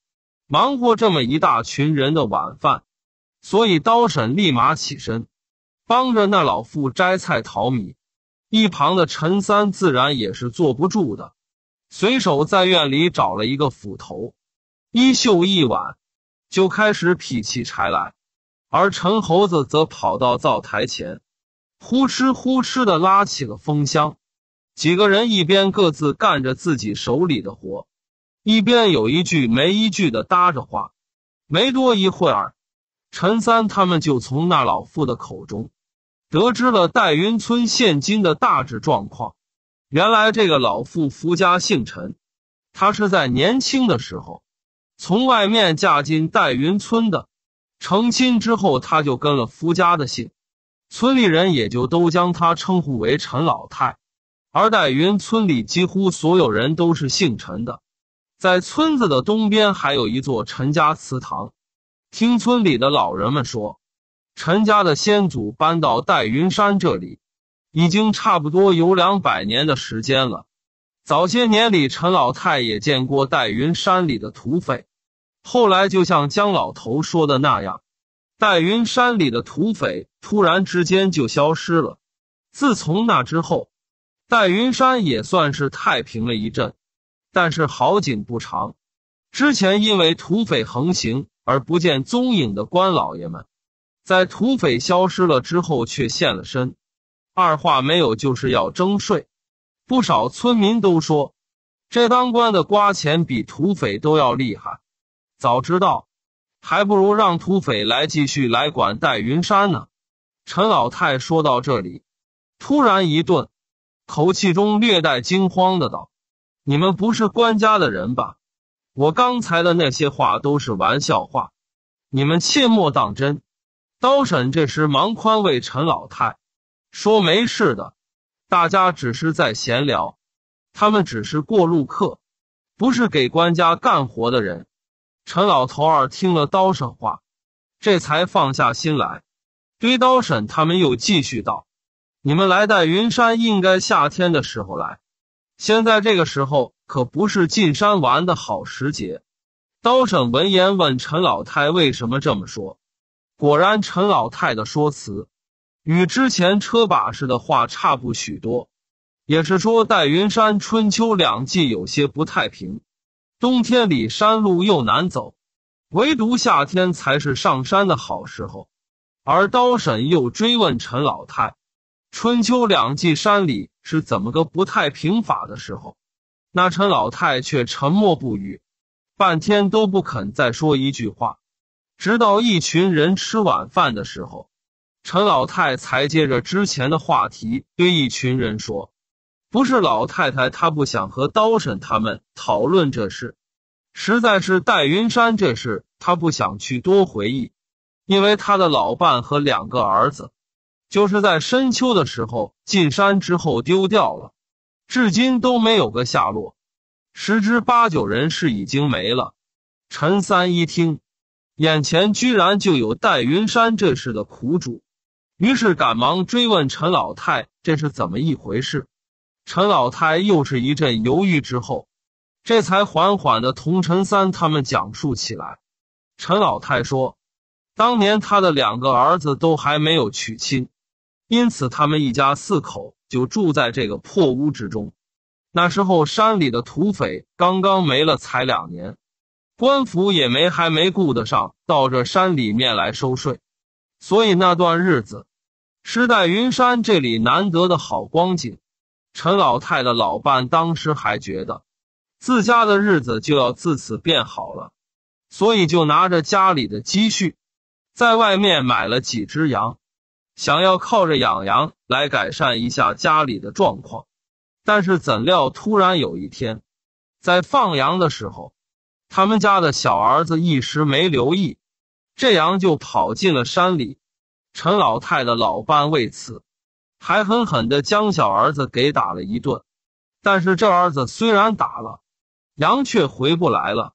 忙过这么一大群人的晚饭，所以刀婶立马起身，帮着那老妇摘菜淘米。一旁的陈三自然也是坐不住的，随手在院里找了一个斧头，一袖一挽，就开始劈起柴来。而陈猴子则跑到灶台前，呼哧呼哧的拉起了风箱。几个人一边各自干着自己手里的活。一边有一句没一句的搭着话，没多一会儿，陈三他们就从那老妇的口中，得知了戴云村现今的大致状况。原来这个老妇夫家姓陈，她是在年轻的时候，从外面嫁进戴云村的。成亲之后，她就跟了夫家的姓，村里人也就都将她称呼为陈老太。而戴云村里几乎所有人都是姓陈的。在村子的东边还有一座陈家祠堂，听村里的老人们说，陈家的先祖搬到戴云山这里，已经差不多有两百年的时间了。早些年里，陈老太也见过戴云山里的土匪，后来就像姜老头说的那样，戴云山里的土匪突然之间就消失了。自从那之后，戴云山也算是太平了一阵。但是好景不长，之前因为土匪横行而不见踪影的官老爷们，在土匪消失了之后却现了身，二话没有就是要征税。不少村民都说，这当官的刮钱比土匪都要厉害。早知道，还不如让土匪来继续来管戴云山呢。陈老太说到这里，突然一顿，口气中略带惊慌的道。你们不是官家的人吧？我刚才的那些话都是玩笑话，你们切莫当真。刀婶这时忙宽慰陈老太，说：“没事的，大家只是在闲聊，他们只是过路客，不是给官家干活的人。”陈老头儿听了刀婶话，这才放下心来。对刀婶他们又继续道：“你们来戴云山应该夏天的时候来。”现在这个时候可不是进山玩的好时节。刀婶闻言问陈老太为什么这么说，果然陈老太的说辞，与之前车把式的话差不许多，也是说戴云山春秋两季有些不太平，冬天里山路又难走，唯独夏天才是上山的好时候。而刀婶又追问陈老太。春秋两季山里是怎么个不太平法的时候，那陈老太却沉默不语，半天都不肯再说一句话。直到一群人吃晚饭的时候，陈老太才接着之前的话题对一群人说：“不是老太太，她不想和刀婶他们讨论这事，实在是戴云山这事，她不想去多回忆，因为她的老伴和两个儿子。”就是在深秋的时候进山之后丢掉了，至今都没有个下落，十之八九人是已经没了。陈三一听，眼前居然就有戴云山这事的苦主，于是赶忙追问陈老太这是怎么一回事。陈老太又是一阵犹豫之后，这才缓缓的同陈三他们讲述起来。陈老太说，当年他的两个儿子都还没有娶亲。因此，他们一家四口就住在这个破屋之中。那时候，山里的土匪刚刚没了才两年，官府也没还没顾得上到这山里面来收税，所以那段日子，师岱云山这里难得的好光景。陈老太的老伴当时还觉得，自家的日子就要自此变好了，所以就拿着家里的积蓄，在外面买了几只羊。想要靠着养羊来改善一下家里的状况，但是怎料突然有一天，在放羊的时候，他们家的小儿子一时没留意，这羊就跑进了山里。陈老太的老伴为此还狠狠地将小儿子给打了一顿。但是这儿子虽然打了，羊却回不来了。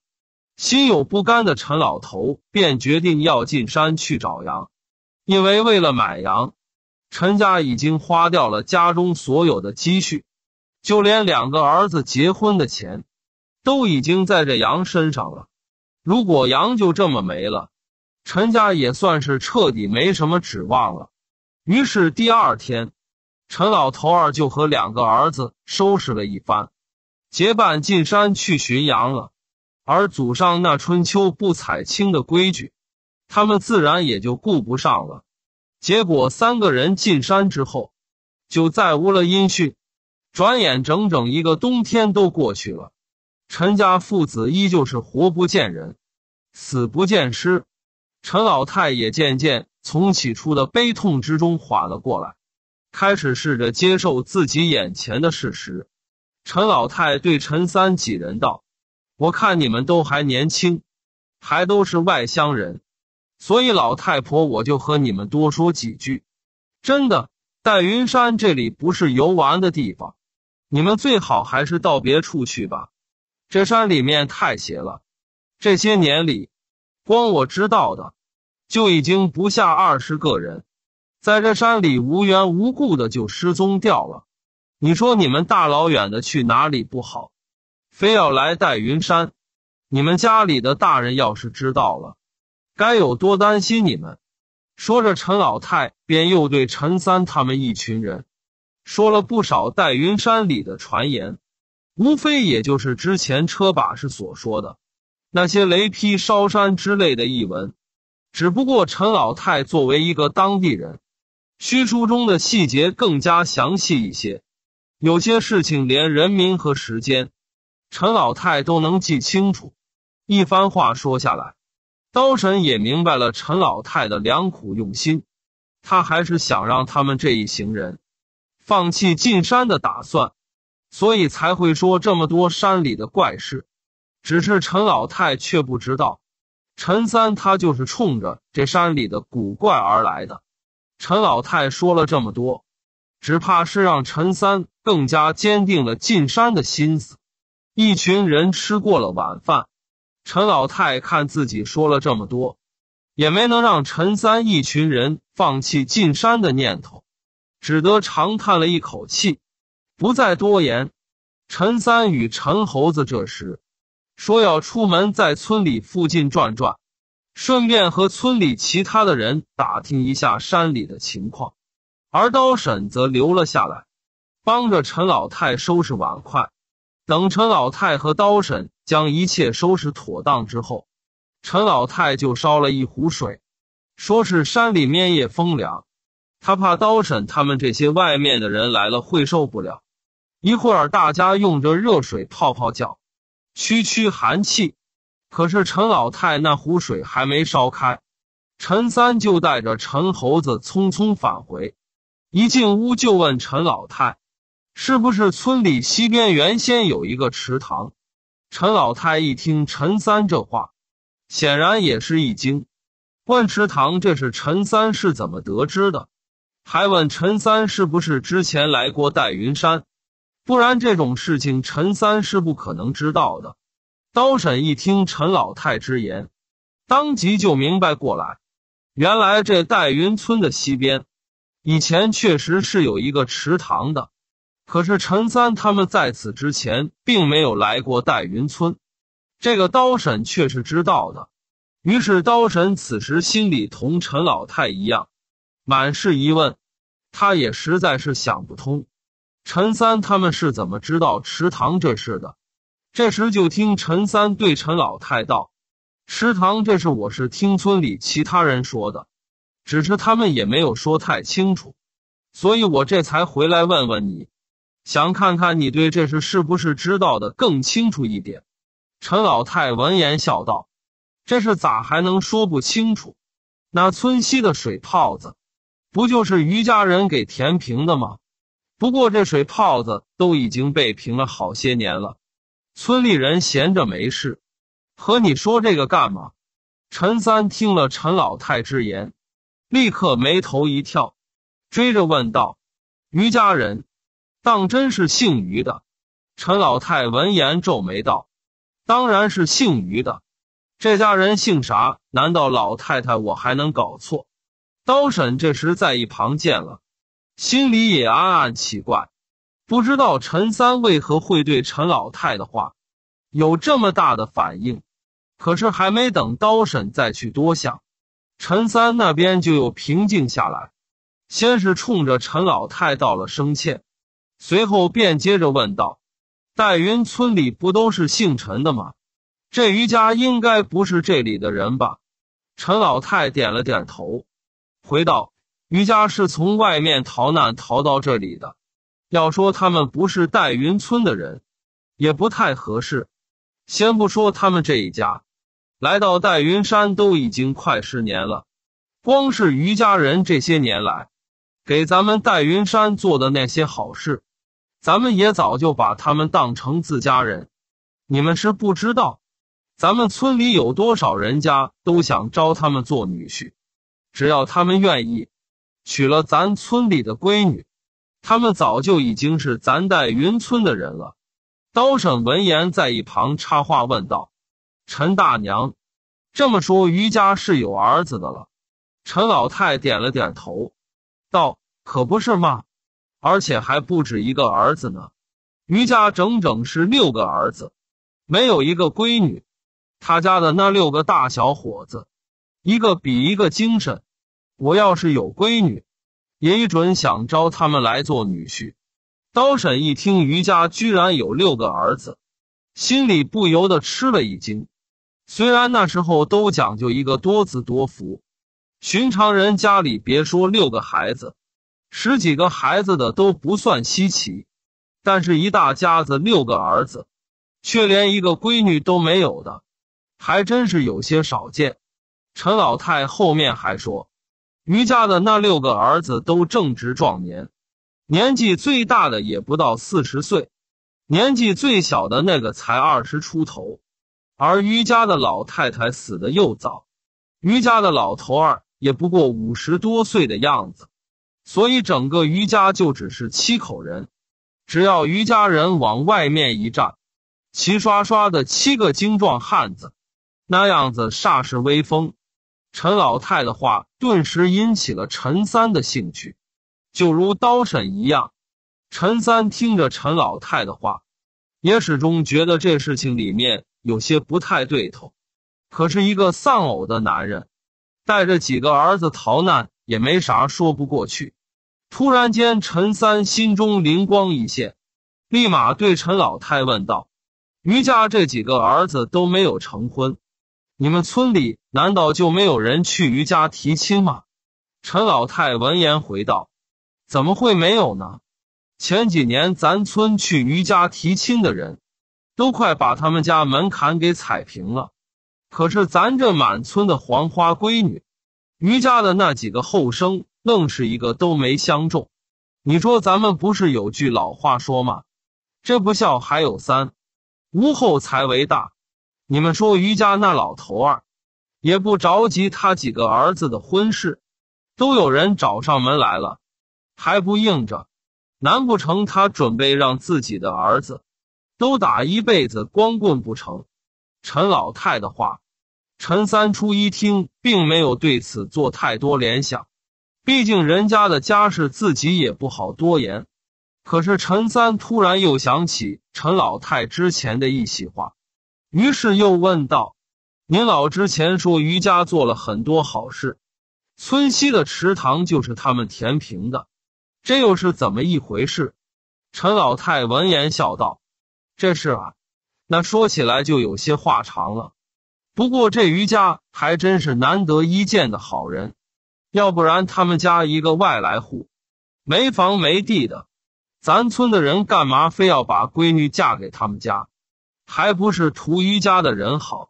心有不甘的陈老头便决定要进山去找羊。因为为了买羊，陈家已经花掉了家中所有的积蓄，就连两个儿子结婚的钱，都已经在这羊身上了。如果羊就这么没了，陈家也算是彻底没什么指望了。于是第二天，陈老头儿就和两个儿子收拾了一番，结伴进山去寻羊了。而祖上那春秋不采青的规矩。他们自然也就顾不上了，结果三个人进山之后，就再无了音讯。转眼整整一个冬天都过去了，陈家父子依旧是活不见人，死不见尸。陈老太也渐渐从起初的悲痛之中缓了过来，开始试着接受自己眼前的事实。陈老太对陈三几人道：“我看你们都还年轻，还都是外乡人。”所以，老太婆，我就和你们多说几句。真的，戴云山这里不是游玩的地方，你们最好还是到别处去吧。这山里面太邪了，这些年里，光我知道的，就已经不下二十个人，在这山里无缘无故的就失踪掉了。你说你们大老远的去哪里不好，非要来戴云山？你们家里的大人要是知道了。该有多担心你们！说着，陈老太便又对陈三他们一群人，说了不少戴云山里的传言，无非也就是之前车把式所说的那些雷劈烧山之类的译文。只不过陈老太作为一个当地人，叙述中的细节更加详细一些，有些事情连人名和时间，陈老太都能记清楚。一番话说下来。刀神也明白了陈老太的良苦用心，他还是想让他们这一行人放弃进山的打算，所以才会说这么多山里的怪事。只是陈老太却不知道，陈三他就是冲着这山里的古怪而来的。陈老太说了这么多，只怕是让陈三更加坚定了进山的心思。一群人吃过了晚饭。陈老太看自己说了这么多，也没能让陈三一群人放弃进山的念头，只得长叹了一口气，不再多言。陈三与陈猴子这时说要出门，在村里附近转转，顺便和村里其他的人打听一下山里的情况，而刀婶则留了下来，帮着陈老太收拾碗筷。等陈老太和刀婶将一切收拾妥当之后，陈老太就烧了一壶水，说是山里面也风凉，他怕刀婶他们这些外面的人来了会受不了。一会儿大家用着热水泡泡脚，驱驱寒气。可是陈老太那壶水还没烧开，陈三就带着陈猴子匆匆返回，一进屋就问陈老太。是不是村里西边原先有一个池塘？陈老太一听陈三这话，显然也是一惊，问池塘这是陈三是怎么得知的，还问陈三是不是之前来过戴云山，不然这种事情陈三是不可能知道的。刀婶一听陈老太之言，当即就明白过来，原来这戴云村的西边以前确实是有一个池塘的。可是陈三他们在此之前并没有来过戴云村，这个刀神却是知道的。于是刀神此时心里同陈老太一样，满是疑问。他也实在是想不通，陈三他们是怎么知道池塘这事的。这时就听陈三对陈老太道：“池塘这事我是听村里其他人说的，只是他们也没有说太清楚，所以我这才回来问问你。”想看看你对这事是不是知道的更清楚一点？陈老太闻言笑道：“这事咋还能说不清楚？那村西的水泡子，不就是于家人给填平的吗？不过这水泡子都已经被平了好些年了，村里人闲着没事，和你说这个干嘛？”陈三听了陈老太之言，立刻眉头一跳，追着问道：“于家人？”当真是姓于的，陈老太闻言皱眉道：“当然是姓于的，这家人姓啥？难道老太太我还能搞错？”刀婶这时在一旁见了，心里也暗暗奇怪，不知道陈三为何会对陈老太的话有这么大的反应。可是还没等刀婶再去多想，陈三那边就又平静下来，先是冲着陈老太道了声歉。随后便接着问道：“戴云村里不都是姓陈的吗？这余家应该不是这里的人吧？”陈老太点了点头，回道：“余家是从外面逃难逃到这里的。要说他们不是戴云村的人，也不太合适。先不说他们这一家，来到戴云山都已经快十年了。光是余家人这些年来，给咱们戴云山做的那些好事。”咱们也早就把他们当成自家人，你们是不知道，咱们村里有多少人家都想招他们做女婿，只要他们愿意，娶了咱村里的闺女，他们早就已经是咱代云村的人了。刀婶闻言在一旁插话问道：“陈大娘，这么说余家是有儿子的了？”陈老太点了点头，道：“可不是嘛。”而且还不止一个儿子呢，余家整整是六个儿子，没有一个闺女。他家的那六个大小伙子，一个比一个精神。我要是有闺女，也准想招他们来做女婿。刀婶一听余家居然有六个儿子，心里不由得吃了一惊。虽然那时候都讲究一个多子多福，寻常人家里别说六个孩子。十几个孩子的都不算稀奇，但是一大家子六个儿子，却连一个闺女都没有的，还真是有些少见。陈老太后面还说，于家的那六个儿子都正值壮年，年纪最大的也不到四十岁，年纪最小的那个才二十出头。而于家的老太太死的又早，于家的老头儿也不过五十多岁的样子。所以整个余家就只是七口人，只要余家人往外面一站，齐刷刷的七个精壮汉子，那样子煞是威风。陈老太的话顿时引起了陈三的兴趣，就如刀审一样。陈三听着陈老太的话，也始终觉得这事情里面有些不太对头。可是一个丧偶的男人，带着几个儿子逃难也没啥说不过去。突然间，陈三心中灵光一现，立马对陈老太问道：“余家这几个儿子都没有成婚，你们村里难道就没有人去余家提亲吗？”陈老太闻言回道：“怎么会没有呢？前几年咱村去余家提亲的人，都快把他们家门槛给踩平了。可是咱这满村的黄花闺女，余家的那几个后生。”愣是一个都没相中，你说咱们不是有句老话说吗？这不孝还有三，无后才为大。你们说于家那老头儿，也不着急他几个儿子的婚事，都有人找上门来了，还不应着？难不成他准备让自己的儿子都打一辈子光棍不成？陈老太的话，陈三初一听，并没有对此做太多联想。毕竟人家的家事自己也不好多言。可是陈三突然又想起陈老太之前的一席话，于是又问道：“您老之前说余家做了很多好事，村西的池塘就是他们填平的，这又是怎么一回事？”陈老太闻言笑道：“这事啊，那说起来就有些话长了。不过这余家还真是难得一见的好人。”要不然他们家一个外来户，没房没地的，咱村的人干嘛非要把闺女嫁给他们家？还不是图于家的人好。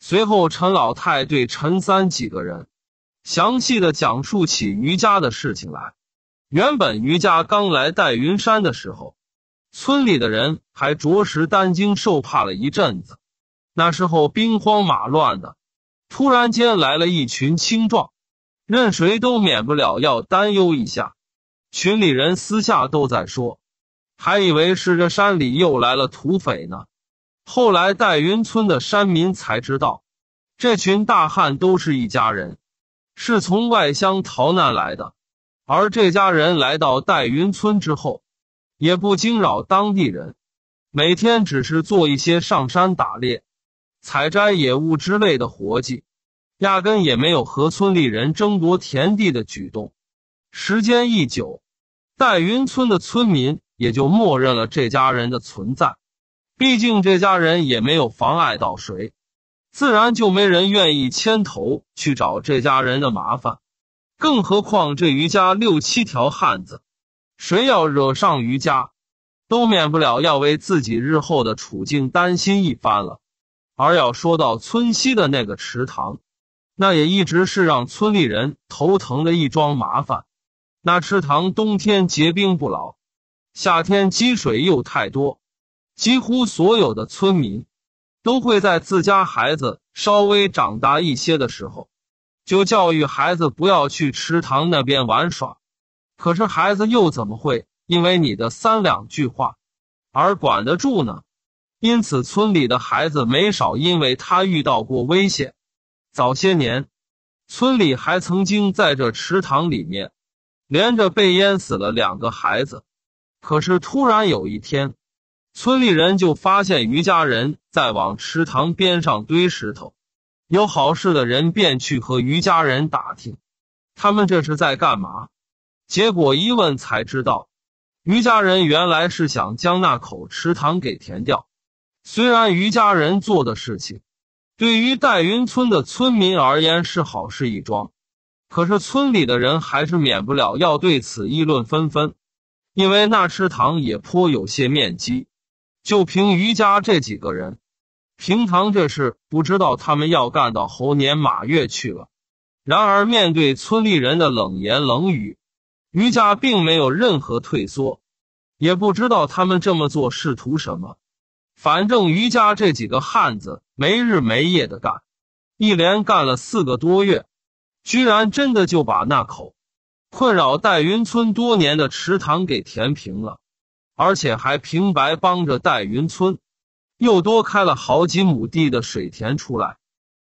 随后，陈老太对陈三几个人详细的讲述起于家的事情来。原本于家刚来戴云山的时候，村里的人还着实担惊受怕了一阵子。那时候兵荒马乱的，突然间来了一群青壮。任谁都免不了要担忧一下，群里人私下都在说，还以为是这山里又来了土匪呢。后来戴云村的山民才知道，这群大汉都是一家人，是从外乡逃难来的。而这家人来到戴云村之后，也不惊扰当地人，每天只是做一些上山打猎、采摘野物之类的活计。压根也没有和村里人争夺田地的举动，时间一久，戴云村的村民也就默认了这家人的存在。毕竟这家人也没有妨碍到谁，自然就没人愿意牵头去找这家人的麻烦。更何况这余家六七条汉子，谁要惹上余家，都免不了要为自己日后的处境担心一番了。而要说到村西的那个池塘。那也一直是让村里人头疼的一桩麻烦。那池塘冬天结冰不牢，夏天积水又太多，几乎所有的村民都会在自家孩子稍微长大一些的时候，就教育孩子不要去池塘那边玩耍。可是孩子又怎么会因为你的三两句话而管得住呢？因此，村里的孩子没少因为他遇到过危险。早些年，村里还曾经在这池塘里面连着被淹死了两个孩子。可是突然有一天，村里人就发现于家人在往池塘边上堆石头。有好事的人便去和于家人打听，他们这是在干嘛？结果一问才知道，于家人原来是想将那口池塘给填掉。虽然于家人做的事情，对于戴云村的村民而言是好事一桩，可是村里的人还是免不了要对此议论纷纷，因为那池塘也颇有些面积，就凭余家这几个人，平塘这事不知道他们要干到猴年马月去了。然而面对村里人的冷言冷语，余家并没有任何退缩，也不知道他们这么做是图什么。反正余家这几个汉子没日没夜的干，一连干了四个多月，居然真的就把那口困扰戴云村多年的池塘给填平了，而且还平白帮着戴云村又多开了好几亩地的水田出来。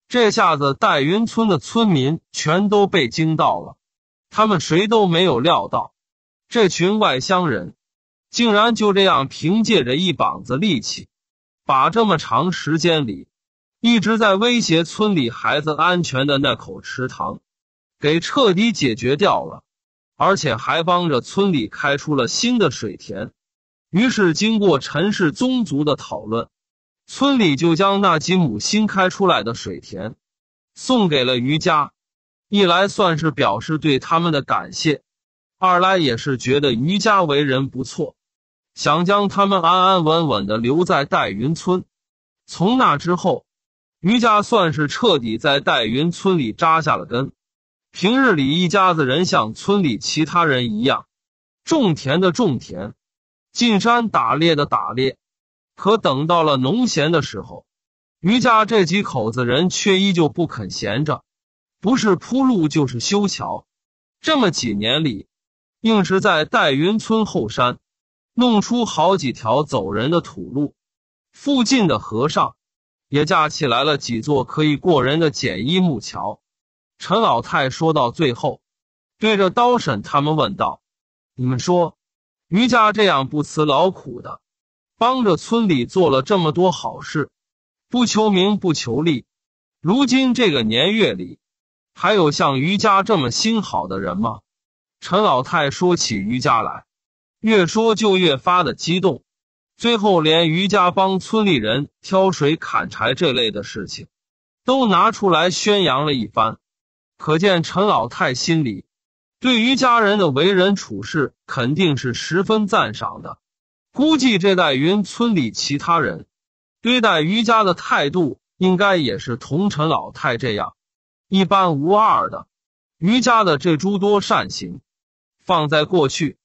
这下子戴云村的村民全都被惊到了，他们谁都没有料到，这群外乡人竟然就这样凭借着一膀子力气。把这么长时间里，一直在威胁村里孩子安全的那口池塘，给彻底解决掉了，而且还帮着村里开出了新的水田。于是，经过陈氏宗族的讨论，村里就将那几亩新开出来的水田，送给了余家，一来算是表示对他们的感谢，二来也是觉得余家为人不错。想将他们安安稳稳的留在戴云村。从那之后，余家算是彻底在戴云村里扎下了根。平日里，一家子人像村里其他人一样，种田的种田，进山打猎的打猎。可等到了农闲的时候，余家这几口子人却依旧不肯闲着，不是铺路就是修桥。这么几年里，硬是在戴云村后山。弄出好几条走人的土路，附近的河上也架起来了几座可以过人的简易木桥。陈老太说到最后，对着刀婶他们问道：“你们说，余家这样不辞劳苦的帮着村里做了这么多好事，不求名不求利，如今这个年月里，还有像余家这么心好的人吗？”陈老太说起余家来。越说就越发的激动，最后连余家帮村里人挑水、砍柴这类的事情，都拿出来宣扬了一番。可见陈老太心里对于家人的为人处事肯定是十分赞赏的。估计这代云村里其他人对待余家的态度，应该也是同陈老太这样一般无二的。余家的这诸多善行，放在过去。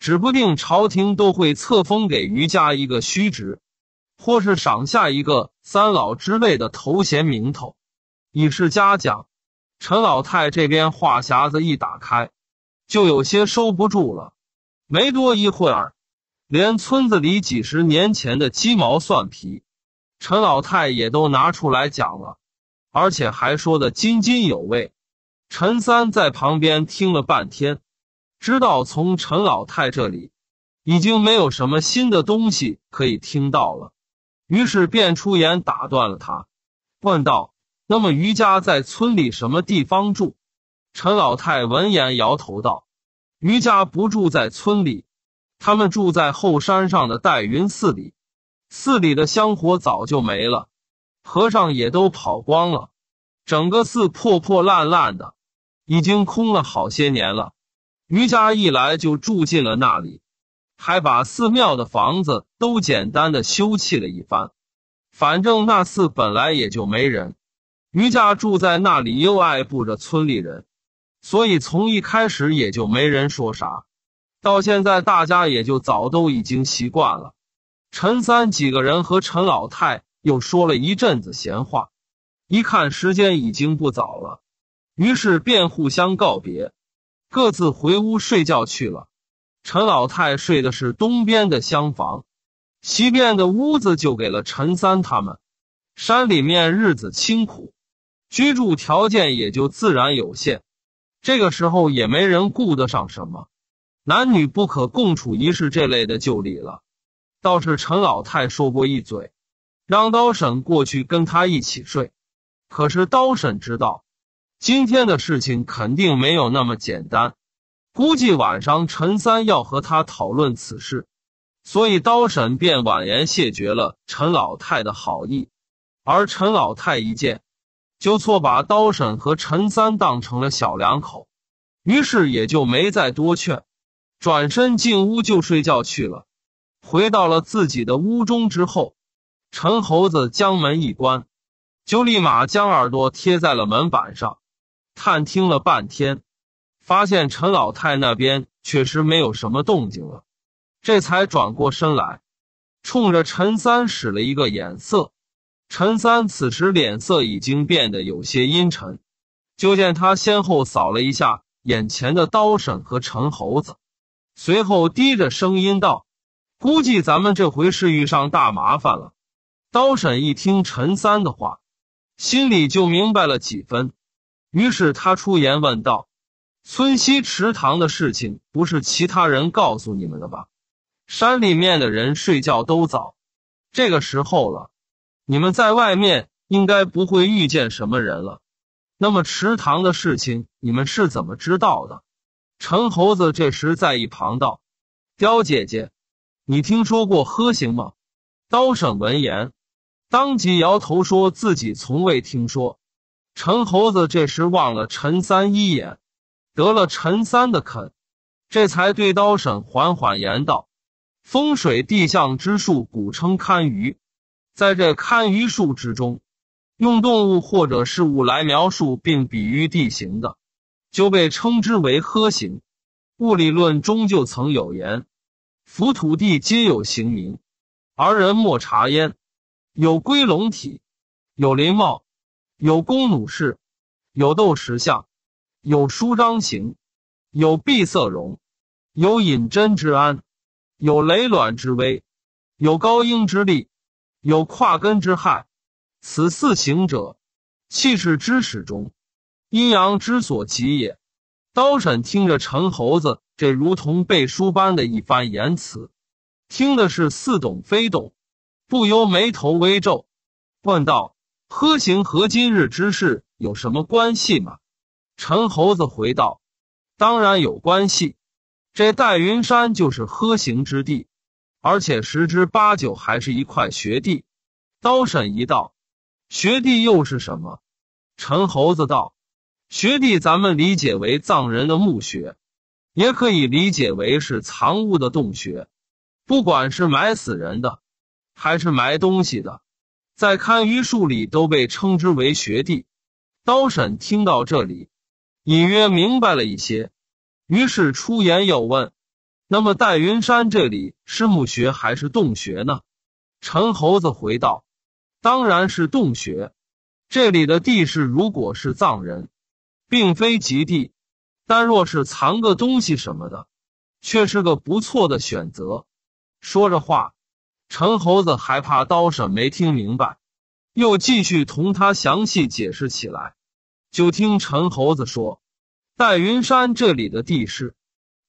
指不定朝廷都会册封给余家一个虚职，或是赏下一个三老之类的头衔名头，以示嘉奖。陈老太这边话匣子一打开，就有些收不住了。没多一会儿，连村子里几十年前的鸡毛蒜皮，陈老太也都拿出来讲了，而且还说的津津有味。陈三在旁边听了半天。知道从陈老太这里已经没有什么新的东西可以听到了，于是便出言打断了他，问道：“那么余家在村里什么地方住？”陈老太闻言摇头道：“余家不住在村里，他们住在后山上的黛云寺里。寺里的香火早就没了，和尚也都跑光了，整个寺破破烂烂的，已经空了好些年了。”余家一来就住进了那里，还把寺庙的房子都简单的修葺了一番。反正那寺本来也就没人，余家住在那里又碍不着村里人，所以从一开始也就没人说啥。到现在大家也就早都已经习惯了。陈三几个人和陈老太又说了一阵子闲话，一看时间已经不早了，于是便互相告别。各自回屋睡觉去了。陈老太睡的是东边的厢房，西边的屋子就给了陈三他们。山里面日子清苦，居住条件也就自然有限。这个时候也没人顾得上什么男女不可共处一室这类的旧礼了。倒是陈老太说过一嘴，让刀婶过去跟他一起睡。可是刀婶知道。今天的事情肯定没有那么简单，估计晚上陈三要和他讨论此事，所以刀婶便婉言谢绝了陈老太的好意。而陈老太一见，就错把刀婶和陈三当成了小两口，于是也就没再多劝，转身进屋就睡觉去了。回到了自己的屋中之后，陈猴子将门一关，就立马将耳朵贴在了门板上。探听了半天，发现陈老太那边确实没有什么动静了，这才转过身来，冲着陈三使了一个眼色。陈三此时脸色已经变得有些阴沉，就见他先后扫了一下眼前的刀婶和陈猴子，随后低着声音道：“估计咱们这回是遇上大麻烦了。”刀婶一听陈三的话，心里就明白了几分。于是他出言问道：“村西池塘的事情不是其他人告诉你们的吧？山里面的人睡觉都早，这个时候了，你们在外面应该不会遇见什么人了。那么池塘的事情你们是怎么知道的？”陈猴子这时在一旁道：“雕姐姐，你听说过喝行吗？”刀婶闻言，当即摇头，说自己从未听说。陈猴子这时望了陈三一眼，得了陈三的肯，这才对刀婶缓缓言道：“风水地象之术，古称堪舆，在这堪舆术之中，用动物或者事物来描述并比喻地形的，就被称之为‘呵形’。物理论中就曾有言：‘浮土地皆有形名，而人莫察焉。有龟龙体，有鳞帽。有弓弩士，有斗石相，有舒张形，有闭塞容，有隐针之安，有雷卵之威，有高英之力，有跨根之害。此四行者，气势之始终，阴阳之所极也。刀婶听着陈猴子这如同背书般的一番言辞，听的是似懂非懂，不由眉头微皱，问道。喝行和今日之事有什么关系吗？陈猴子回道：“当然有关系，这戴云山就是喝行之地，而且十之八九还是一块穴地。”刀神一道：“穴地又是什么？”陈猴子道：“穴地咱们理解为藏人的墓穴，也可以理解为是藏物的洞穴，不管是埋死人的，还是埋东西的。”在堪舆树里都被称之为学弟，刀婶听到这里，隐约明白了一些，于是出言又问：“那么戴云山这里是墓穴还是洞穴呢？”陈猴子回道：“当然是洞穴，这里的地势如果是藏人，并非极地，但若是藏个东西什么的，却是个不错的选择。”说着话。陈猴子还怕刀婶没听明白，又继续同他详细解释起来。就听陈猴子说：“戴云山这里的地势，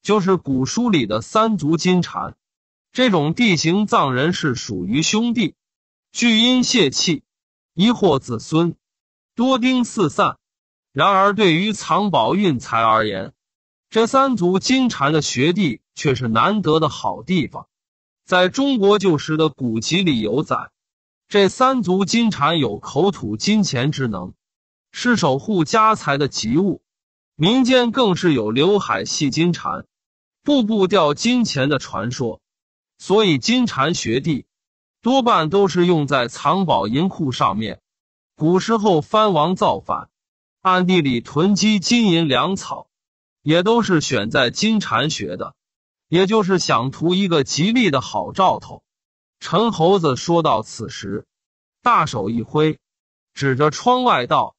就是古书里的三足金蟾，这种地形藏人是属于兄弟，聚阴泄气，疑惑子孙，多丁四散。然而，对于藏宝运财而言，这三足金蟾的穴地却是难得的好地方。”在中国旧时的古籍里有载，这三足金蝉有口吐金钱之能，是守护家财的吉物。民间更是有刘海戏金蝉，步步掉金钱的传说。所以金蝉学地，多半都是用在藏宝银库上面。古时候藩王造反，暗地里囤积金银粮草，也都是选在金蝉学的。也就是想图一个吉利的好兆头，陈猴子说到此时，大手一挥，指着窗外道：“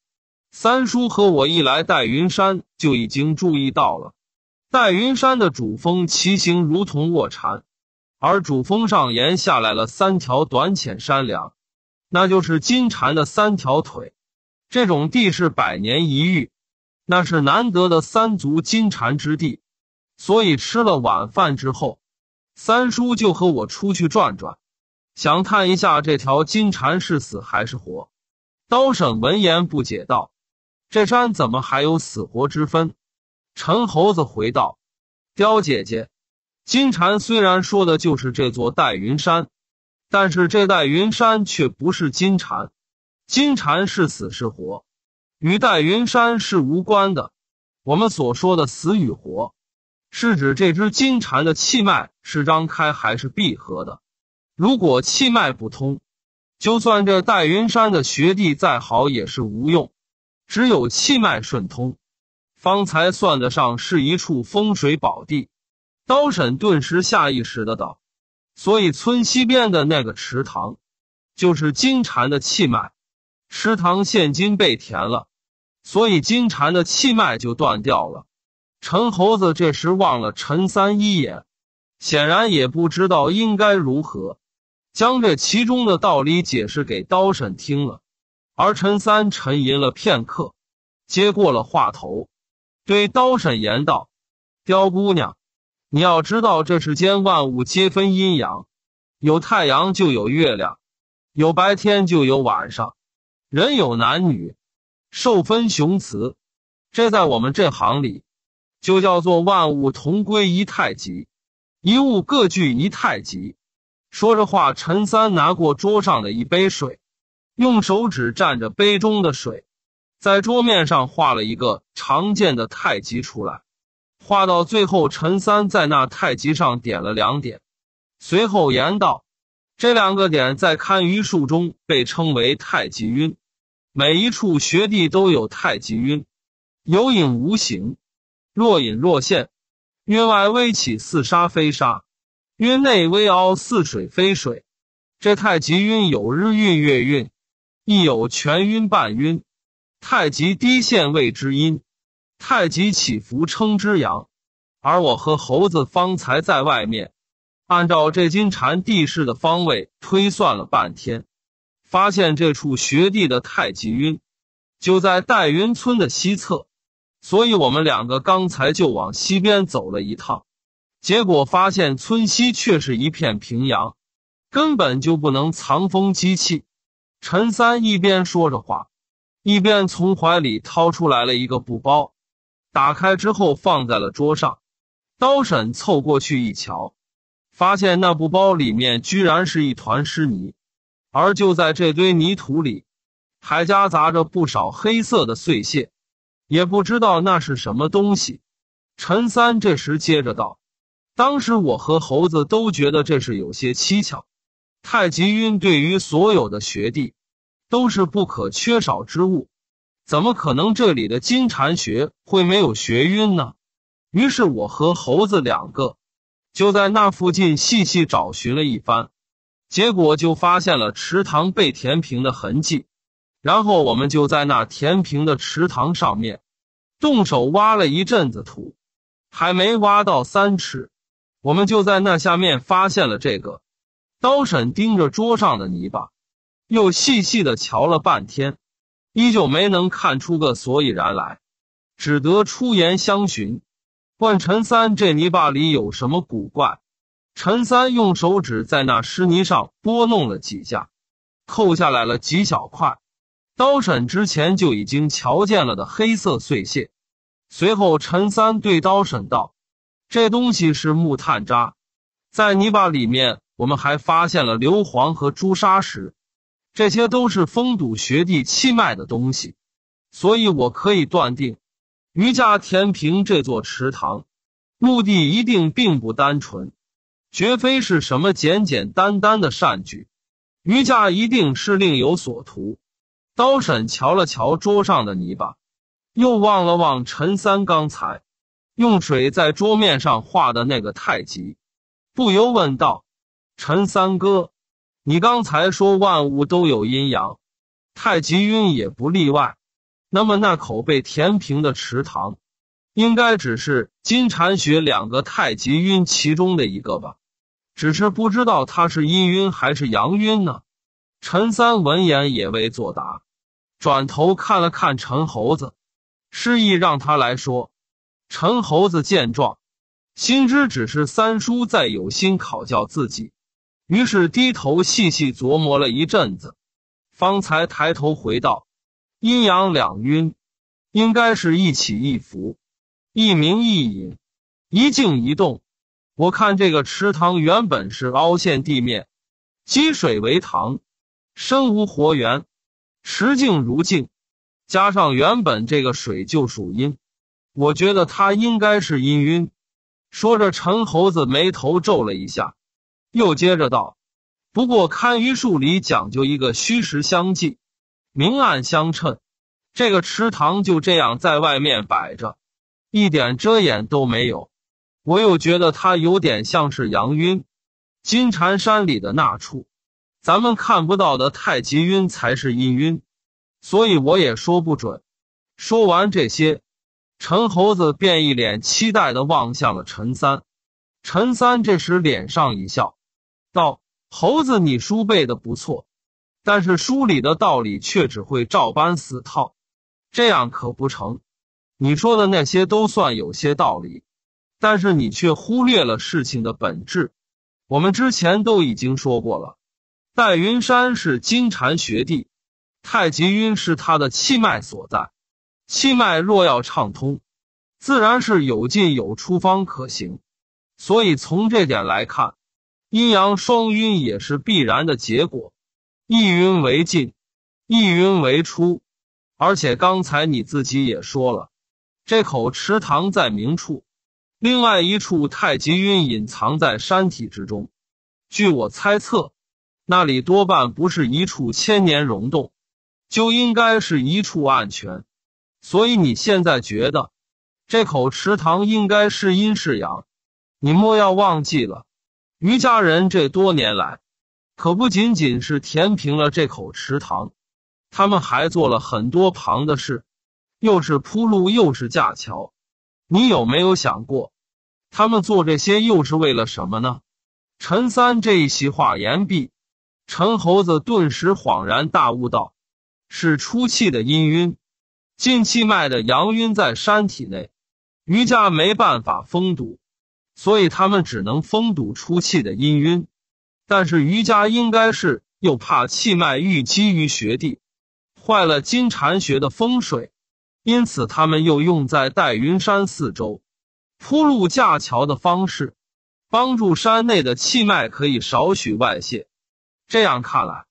三叔和我一来戴云山就已经注意到了，戴云山的主峰奇形如同卧蚕，而主峰上沿下来了三条短浅山梁，那就是金蝉的三条腿。这种地势百年一遇，那是难得的三足金蝉之地。”所以吃了晚饭之后，三叔就和我出去转转，想看一下这条金蝉是死还是活。刀婶闻言不解道：“这山怎么还有死活之分？”陈猴子回道：“雕姐姐，金蝉虽然说的就是这座戴云山，但是这戴云山却不是金蝉。金蝉是死是活，与戴云山是无关的。我们所说的死与活。”是指这只金蝉的气脉是张开还是闭合的？如果气脉不通，就算这戴云山的学弟再好也是无用。只有气脉顺通，方才算得上是一处风水宝地。刀婶顿时下意识的道：“所以村西边的那个池塘，就是金蝉的气脉。池塘现今被填了，所以金蝉的气脉就断掉了。”陈猴子这时望了陈三一眼，显然也不知道应该如何将这其中的道理解释给刀婶听了。而陈三沉吟了片刻，接过了话头，对刀婶言道：“刁姑娘，你要知道这世间万物皆分阴阳，有太阳就有月亮，有白天就有晚上，人有男女，兽分雄雌。这在我们这行里。”就叫做万物同归一太极，一物各具一太极。说着话，陈三拿过桌上的一杯水，用手指蘸着杯中的水，在桌面上画了一个常见的太极出来。画到最后，陈三在那太极上点了两点，随后言道：“这两个点在堪舆术中被称为太极晕，每一处穴地都有太极晕，有影无形。”若隐若现，曰外微起似沙非沙，曰内微凹似水非水。这太极晕有日晕月晕，亦有全晕半晕。太极低陷谓之阴，太极起伏称之阳。而我和猴子方才在外面，按照这金蝉地势的方位推算了半天，发现这处穴地的太极晕就在戴云村的西侧。所以我们两个刚才就往西边走了一趟，结果发现村西却是一片平阳，根本就不能藏风积气。陈三一边说着话，一边从怀里掏出来了一个布包，打开之后放在了桌上。刀婶凑过去一瞧，发现那布包里面居然是一团湿泥，而就在这堆泥土里，还夹杂着不少黑色的碎屑。也不知道那是什么东西。陈三这时接着道：“当时我和猴子都觉得这是有些蹊跷。太极晕对于所有的学弟都是不可缺少之物，怎么可能这里的金蝉穴会没有学晕呢？”于是我和猴子两个就在那附近细细找寻了一番，结果就发现了池塘被填平的痕迹。然后我们就在那填平的池塘上面，动手挖了一阵子土，还没挖到三尺，我们就在那下面发现了这个。刀婶盯着桌上的泥巴，又细细的瞧了半天，依旧没能看出个所以然来，只得出言相询，问陈三这泥巴里有什么古怪。陈三用手指在那湿泥上拨弄了几下，扣下来了几小块。刀婶之前就已经瞧见了的黑色碎屑。随后，陈三对刀婶道：“这东西是木炭渣，在泥巴里面，我们还发现了硫磺和朱砂石，这些都是封堵穴地气脉的东西。所以我可以断定，余家填平这座池塘，目的一定并不单纯，绝非是什么简简单单的善举。余家一定是另有所图。”刀婶瞧了瞧桌上的泥巴，又望了望陈三刚才用水在桌面上画的那个太极，不由问道：“陈三哥，你刚才说万物都有阴阳，太极晕也不例外。那么那口被填平的池塘，应该只是金蝉穴两个太极晕其中的一个吧？只是不知道它是阴晕还是阳晕呢？”陈三闻言也未作答，转头看了看陈猴子，示意让他来说。陈猴子见状，心知只是三叔在有心考教自己，于是低头细细琢磨了一阵子，方才抬头回道：“阴阳两晕，应该是一起一伏，一明一隐，一静一动。我看这个池塘原本是凹陷地面，积水为塘。”身无活源，池静如镜，加上原本这个水就属阴，我觉得他应该是阴晕。说着，陈猴子眉头皱了一下，又接着道：“不过堪舆术里讲究一个虚实相济，明暗相衬，这个池塘就这样在外面摆着，一点遮掩都没有。我又觉得他有点像是阳晕，金蝉山里的那处。”咱们看不到的太极晕才是阴晕，所以我也说不准。说完这些，陈猴子便一脸期待的望向了陈三。陈三这时脸上一笑，道：“猴子，你书背的不错，但是书里的道理却只会照搬死套，这样可不成。你说的那些都算有些道理，但是你却忽略了事情的本质。我们之前都已经说过了。”戴云山是金蝉学弟，太极晕是它的气脉所在。气脉若要畅通，自然是有进有出方可行。所以从这点来看，阴阳双晕也是必然的结果。一晕为进，一晕为出。而且刚才你自己也说了，这口池塘在明处，另外一处太极晕隐藏在山体之中。据我猜测。那里多半不是一处千年溶洞，就应该是一处暗泉。所以你现在觉得这口池塘应该是阴是阳，你莫要忘记了。于家人这多年来，可不仅仅是填平了这口池塘，他们还做了很多旁的事，又是铺路又是架桥。你有没有想过，他们做这些又是为了什么呢？陈三这一席话言毕。陈猴子顿时恍然大悟道：“是出气的阴晕，进气脉的阳晕在山体内，瑜伽没办法封堵，所以他们只能封堵出气的阴晕。但是瑜伽应该是又怕气脉淤积于穴地，坏了金蝉穴的风水，因此他们又用在戴云山四周铺路架桥的方式，帮助山内的气脉可以少许外泄。”这样看来，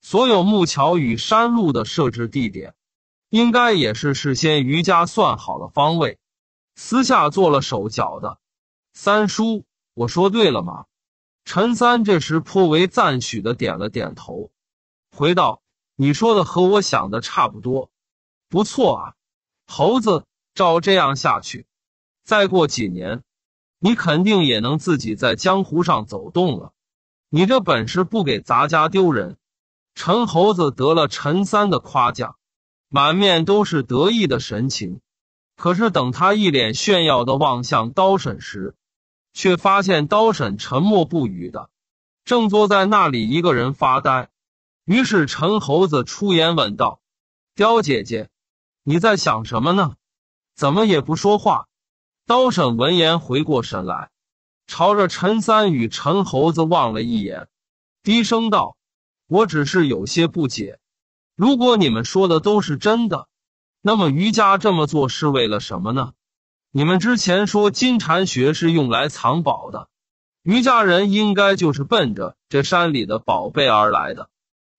所有木桥与山路的设置地点，应该也是事先余家算好了方位，私下做了手脚的。三叔，我说对了吗？陈三这时颇为赞许的点了点头，回道：“你说的和我想的差不多，不错啊。”猴子，照这样下去，再过几年，你肯定也能自己在江湖上走动了。你这本事不给咱家丢人！陈猴子得了陈三的夸奖，满面都是得意的神情。可是等他一脸炫耀的望向刀婶时，却发现刀婶沉默不语的，正坐在那里一个人发呆。于是陈猴子出言问道：“刁姐姐，你在想什么呢？怎么也不说话？”刀婶闻言回过神来。朝着陈三与陈猴子望了一眼，低声道：“我只是有些不解。如果你们说的都是真的，那么余家这么做是为了什么呢？你们之前说金蝉穴是用来藏宝的，余家人应该就是奔着这山里的宝贝而来的。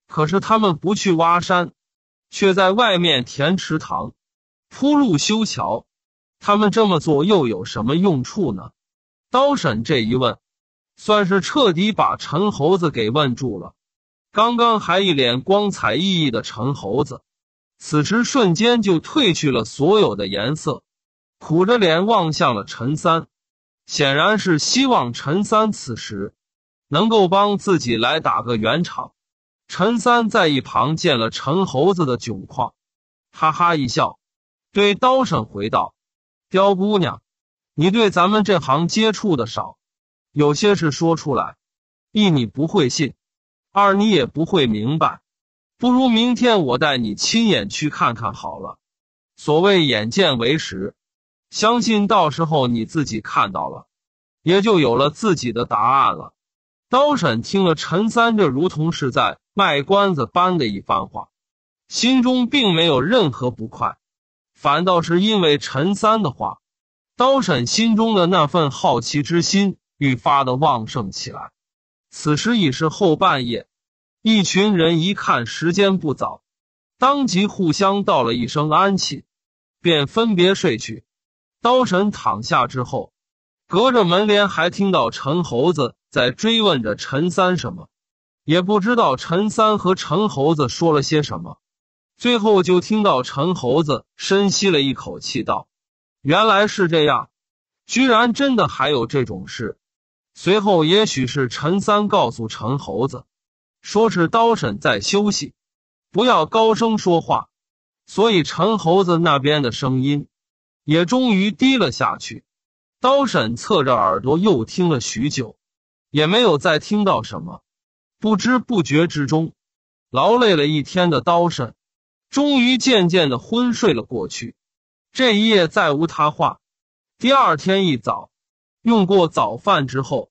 可是他们不去挖山，却在外面填池塘、铺路修桥，他们这么做又有什么用处呢？”刀婶这一问，算是彻底把陈猴子给问住了。刚刚还一脸光彩熠熠的陈猴子，此时瞬间就褪去了所有的颜色，苦着脸望向了陈三，显然是希望陈三此时能够帮自己来打个圆场。陈三在一旁见了陈猴子的窘况，哈哈一笑，对刀婶回道：“刁姑娘。”你对咱们这行接触的少，有些事说出来，一你不会信，二你也不会明白，不如明天我带你亲眼去看看好了。所谓眼见为实，相信到时候你自己看到了，也就有了自己的答案了。刀婶听了陈三这如同是在卖关子般的一番话，心中并没有任何不快，反倒是因为陈三的话。刀婶心中的那份好奇之心愈发的旺盛起来。此时已是后半夜，一群人一看时间不早，当即互相道了一声安寝，便分别睡去。刀神躺下之后，隔着门帘还听到陈猴子在追问着陈三什么，也不知道陈三和陈猴子说了些什么。最后就听到陈猴子深吸了一口气，道。原来是这样，居然真的还有这种事。随后，也许是陈三告诉陈猴子，说是刀婶在休息，不要高声说话，所以陈猴子那边的声音也终于低了下去。刀婶侧着耳朵又听了许久，也没有再听到什么。不知不觉之中，劳累了一天的刀婶，终于渐渐的昏睡了过去。这一夜再无他话。第二天一早，用过早饭之后，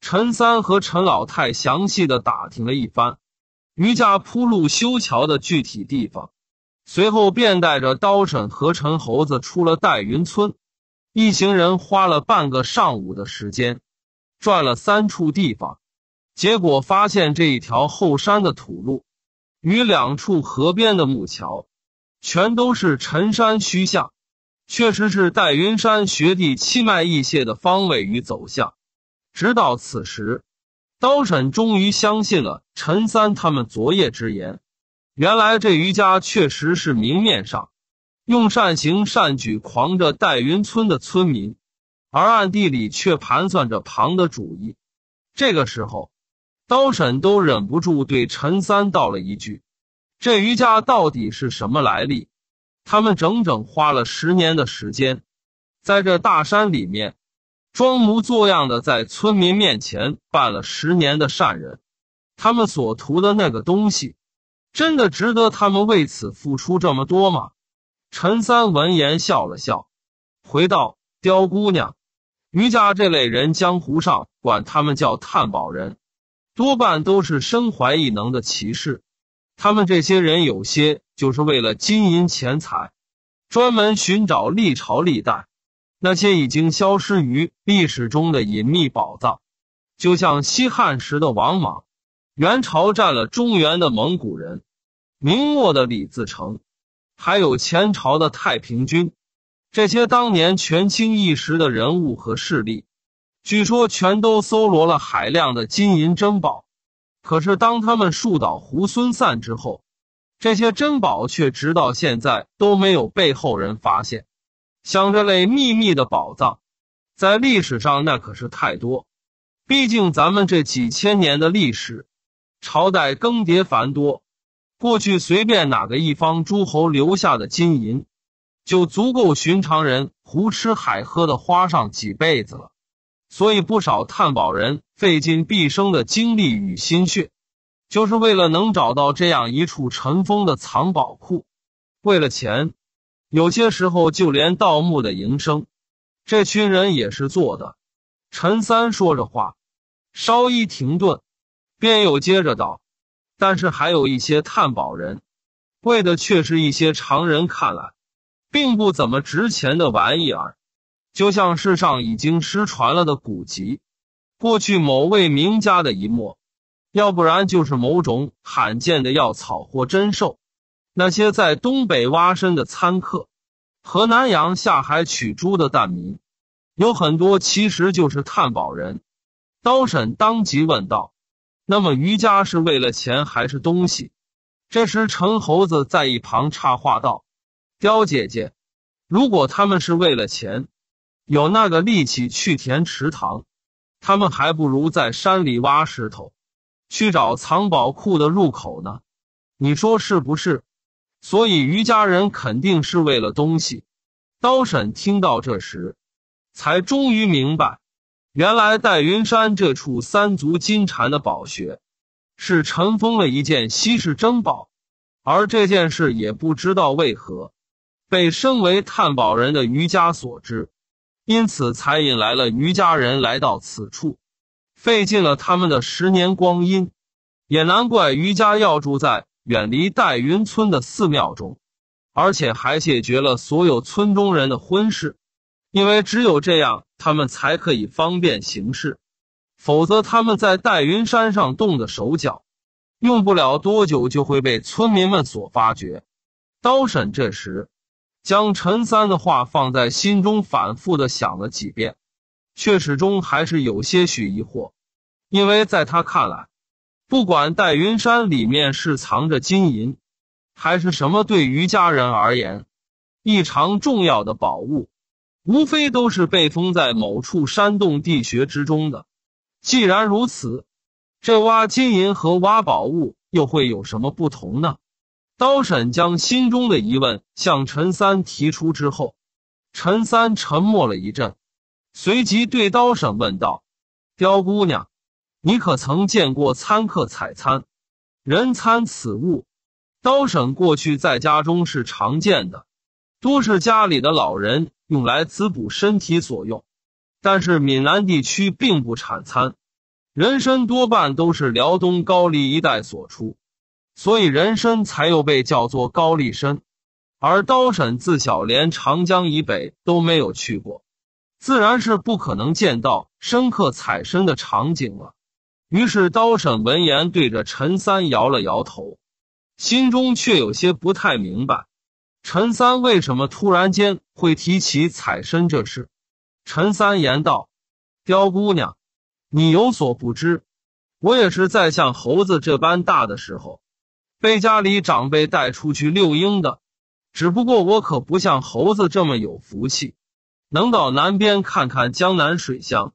陈三和陈老太详细的打听了一番余家铺路修桥的具体地方，随后便带着刀婶和陈猴子出了戴云村。一行人花了半个上午的时间，转了三处地方，结果发现这一条后山的土路与两处河边的木桥，全都是陈山虚像。确实是戴云山学弟七脉异泄的方位与走向。直到此时，刀婶终于相信了陈三他们昨夜之言。原来这余家确实是明面上用善行善举狂着戴云村的村民，而暗地里却盘算着旁的主意。这个时候，刀婶都忍不住对陈三道了一句：“这余家到底是什么来历？”他们整整花了十年的时间，在这大山里面，装模作样的在村民面前扮了十年的善人。他们所图的那个东西，真的值得他们为此付出这么多吗？陈三闻言笑了笑，回到：“刁姑娘，余家这类人，江湖上管他们叫探宝人，多半都是身怀异能的骑士。”他们这些人有些就是为了金银钱财，专门寻找历朝历代那些已经消失于历史中的隐秘宝藏。就像西汉时的王莽，元朝占了中原的蒙古人，明末的李自成，还有前朝的太平军，这些当年权倾一时的人物和势力，据说全都搜罗了海量的金银珍宝。可是，当他们树倒猢狲散之后，这些珍宝却直到现在都没有被后人发现。像这类秘密的宝藏，在历史上那可是太多。毕竟咱们这几千年的历史，朝代更迭繁多，过去随便哪个一方诸侯留下的金银，就足够寻常人胡吃海喝的花上几辈子了。所以，不少探宝人费尽毕生的精力与心血，就是为了能找到这样一处尘封的藏宝库。为了钱，有些时候就连盗墓的营生，这群人也是做的。陈三说着话，稍一停顿，便又接着道：“但是还有一些探宝人，为的却是一些常人看来并不怎么值钱的玩意儿。”就像世上已经失传了的古籍，过去某位名家的一墨，要不然就是某种罕见的药草或珍兽。那些在东北挖参的参客，河南阳下海取珠的蛋民，有很多其实就是探宝人。刀婶当即问道：“那么余家是为了钱还是东西？”这时陈猴子在一旁插话道：“刁姐姐，如果他们是为了钱。”有那个力气去填池塘，他们还不如在山里挖石头，去找藏宝库的入口呢。你说是不是？所以于家人肯定是为了东西。刀婶听到这时，才终于明白，原来戴云山这处三足金蟾的宝穴，是尘封了一件稀世珍宝，而这件事也不知道为何，被身为探宝人的于家所知。因此才引来了余家人来到此处，费尽了他们的十年光阴。也难怪余家要住在远离黛云村的寺庙中，而且还解决了所有村中人的婚事，因为只有这样，他们才可以方便行事。否则，他们在黛云山上动的手脚，用不了多久就会被村民们所发觉。刀婶这时。将陈三的话放在心中，反复的想了几遍，却始终还是有些许疑惑。因为在他看来，不管戴云山里面是藏着金银，还是什么对于家人而言异常重要的宝物，无非都是被封在某处山洞地穴之中的。既然如此，这挖金银和挖宝物又会有什么不同呢？刀婶将心中的疑问向陈三提出之后，陈三沉默了一阵，随即对刀婶问道：“刁姑娘，你可曾见过参客采参？人参此物，刀婶过去在家中是常见的，多是家里的老人用来滋补身体所用。但是闽南地区并不产参，人参多半都是辽东高丽一带所出。”所以人参才又被叫做高丽参，而刀婶自小连长江以北都没有去过，自然是不可能见到深刻采参的场景了。于是刀婶闻言，对着陈三摇了摇头，心中却有些不太明白，陈三为什么突然间会提起采参这事。陈三言道：“刁姑娘，你有所不知，我也是在像猴子这般大的时候。”被家里长辈带出去遛鹰的，只不过我可不像猴子这么有福气，能到南边看看江南水乡。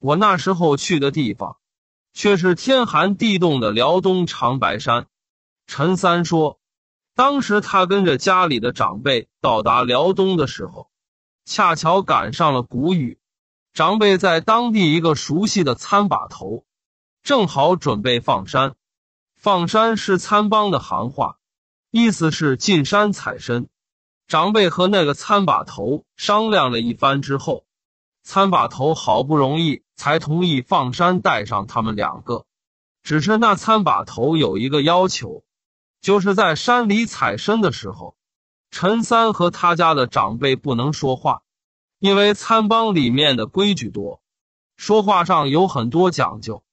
我那时候去的地方，却是天寒地冻的辽东长白山。陈三说，当时他跟着家里的长辈到达辽东的时候，恰巧赶上了谷雨，长辈在当地一个熟悉的参把头，正好准备放山。放山是参帮的行话，意思是进山采参。长辈和那个参把头商量了一番之后，参把头好不容易才同意放山带上他们两个。只是那参把头有一个要求，就是在山里采参的时候，陈三和他家的长辈不能说话，因为参帮里面的规矩多，说话上有很多讲究，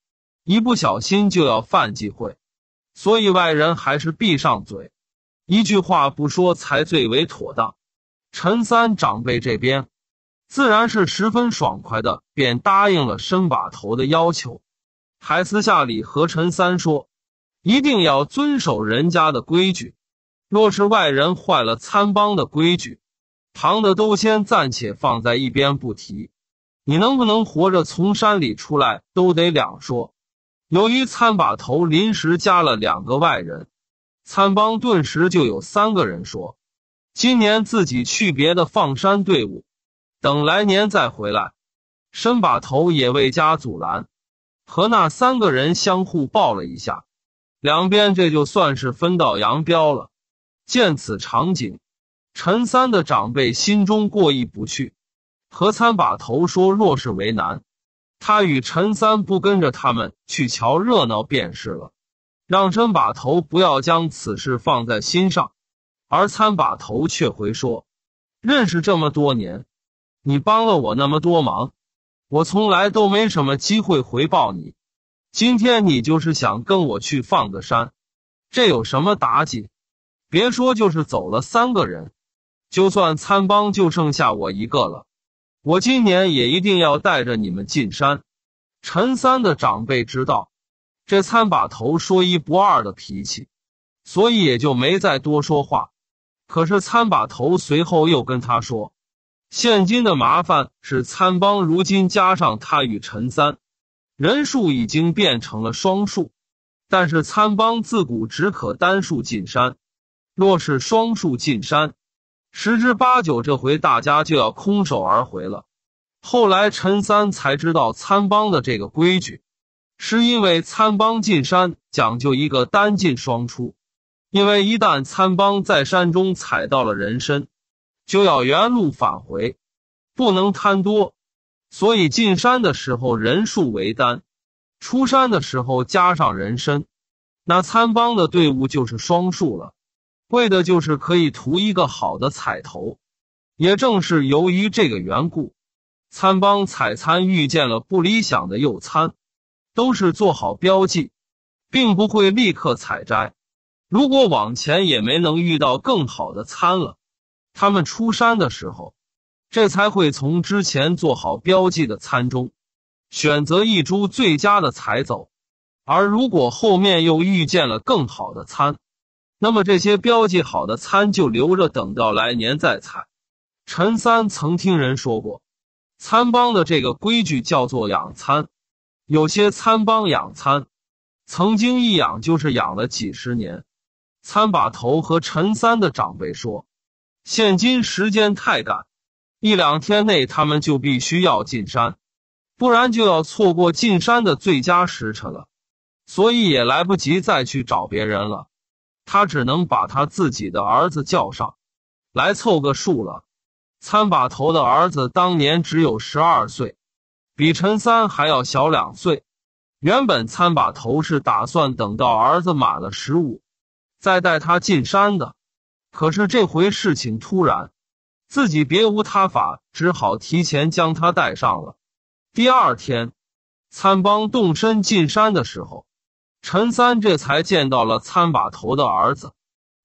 一不小心就要犯忌讳。所以外人还是闭上嘴，一句话不说才最为妥当。陈三长辈这边，自然是十分爽快的，便答应了申把头的要求，还私下里和陈三说，一定要遵守人家的规矩。若是外人坏了参帮的规矩，旁的都先暂且放在一边不提，你能不能活着从山里出来都得两说。由于参把头临时加了两个外人，参帮顿时就有三个人说：“今年自己去别的放山队伍，等来年再回来。”申把头也未加阻拦，和那三个人相互抱了一下，两边这就算是分道扬镳了。见此场景，陈三的长辈心中过意不去，和参把头说：“若是为难。”他与陈三不跟着他们去瞧热闹便是了，让真把头不要将此事放在心上。而参把头却回说：“认识这么多年，你帮了我那么多忙，我从来都没什么机会回报你。今天你就是想跟我去放个山，这有什么打紧？别说就是走了三个人，就算参帮就剩下我一个了。”我今年也一定要带着你们进山。陈三的长辈知道这参把头说一不二的脾气，所以也就没再多说话。可是参把头随后又跟他说：“现今的麻烦是，参帮如今加上他与陈三，人数已经变成了双数。但是参帮自古只可单数进山，若是双数进山。”十之八九，这回大家就要空手而回了。后来陈三才知道，参帮的这个规矩，是因为参帮进山讲究一个单进双出，因为一旦参帮在山中采到了人参，就要原路返回，不能贪多，所以进山的时候人数为单，出山的时候加上人参，那参帮的队伍就是双数了。为的就是可以图一个好的彩头，也正是由于这个缘故，参帮采参遇见了不理想的幼参，都是做好标记，并不会立刻采摘。如果往前也没能遇到更好的参了，他们出山的时候，这才会从之前做好标记的参中选择一株最佳的采走。而如果后面又遇见了更好的参。那么这些标记好的餐就留着，等到来年再采。陈三曾听人说过，参帮的这个规矩叫做养参。有些参帮养参，曾经一养就是养了几十年。参把头和陈三的长辈说，现今时间太赶，一两天内他们就必须要进山，不然就要错过进山的最佳时辰了。所以也来不及再去找别人了。他只能把他自己的儿子叫上来凑个数了。参把头的儿子当年只有十二岁，比陈三还要小两岁。原本参把头是打算等到儿子满了十五，再带他进山的。可是这回事情突然，自己别无他法，只好提前将他带上了。第二天，参帮动身进山的时候。陈三这才见到了参把头的儿子。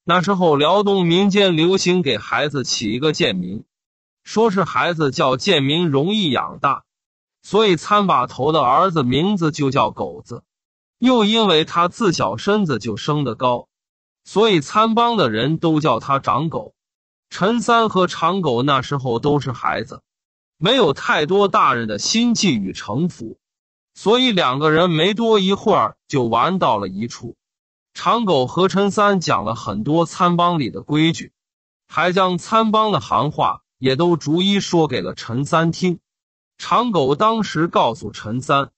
那时候，辽东民间流行给孩子起一个贱名，说是孩子叫贱名容易养大，所以参把头的儿子名字就叫狗子。又因为他自小身子就生得高，所以参帮的人都叫他长狗。陈三和长狗那时候都是孩子，没有太多大人的心计与城府。所以两个人没多一会儿就玩到了一处，长狗和陈三讲了很多参帮里的规矩，还将参帮的行话也都逐一说给了陈三听。长狗当时告诉陈三，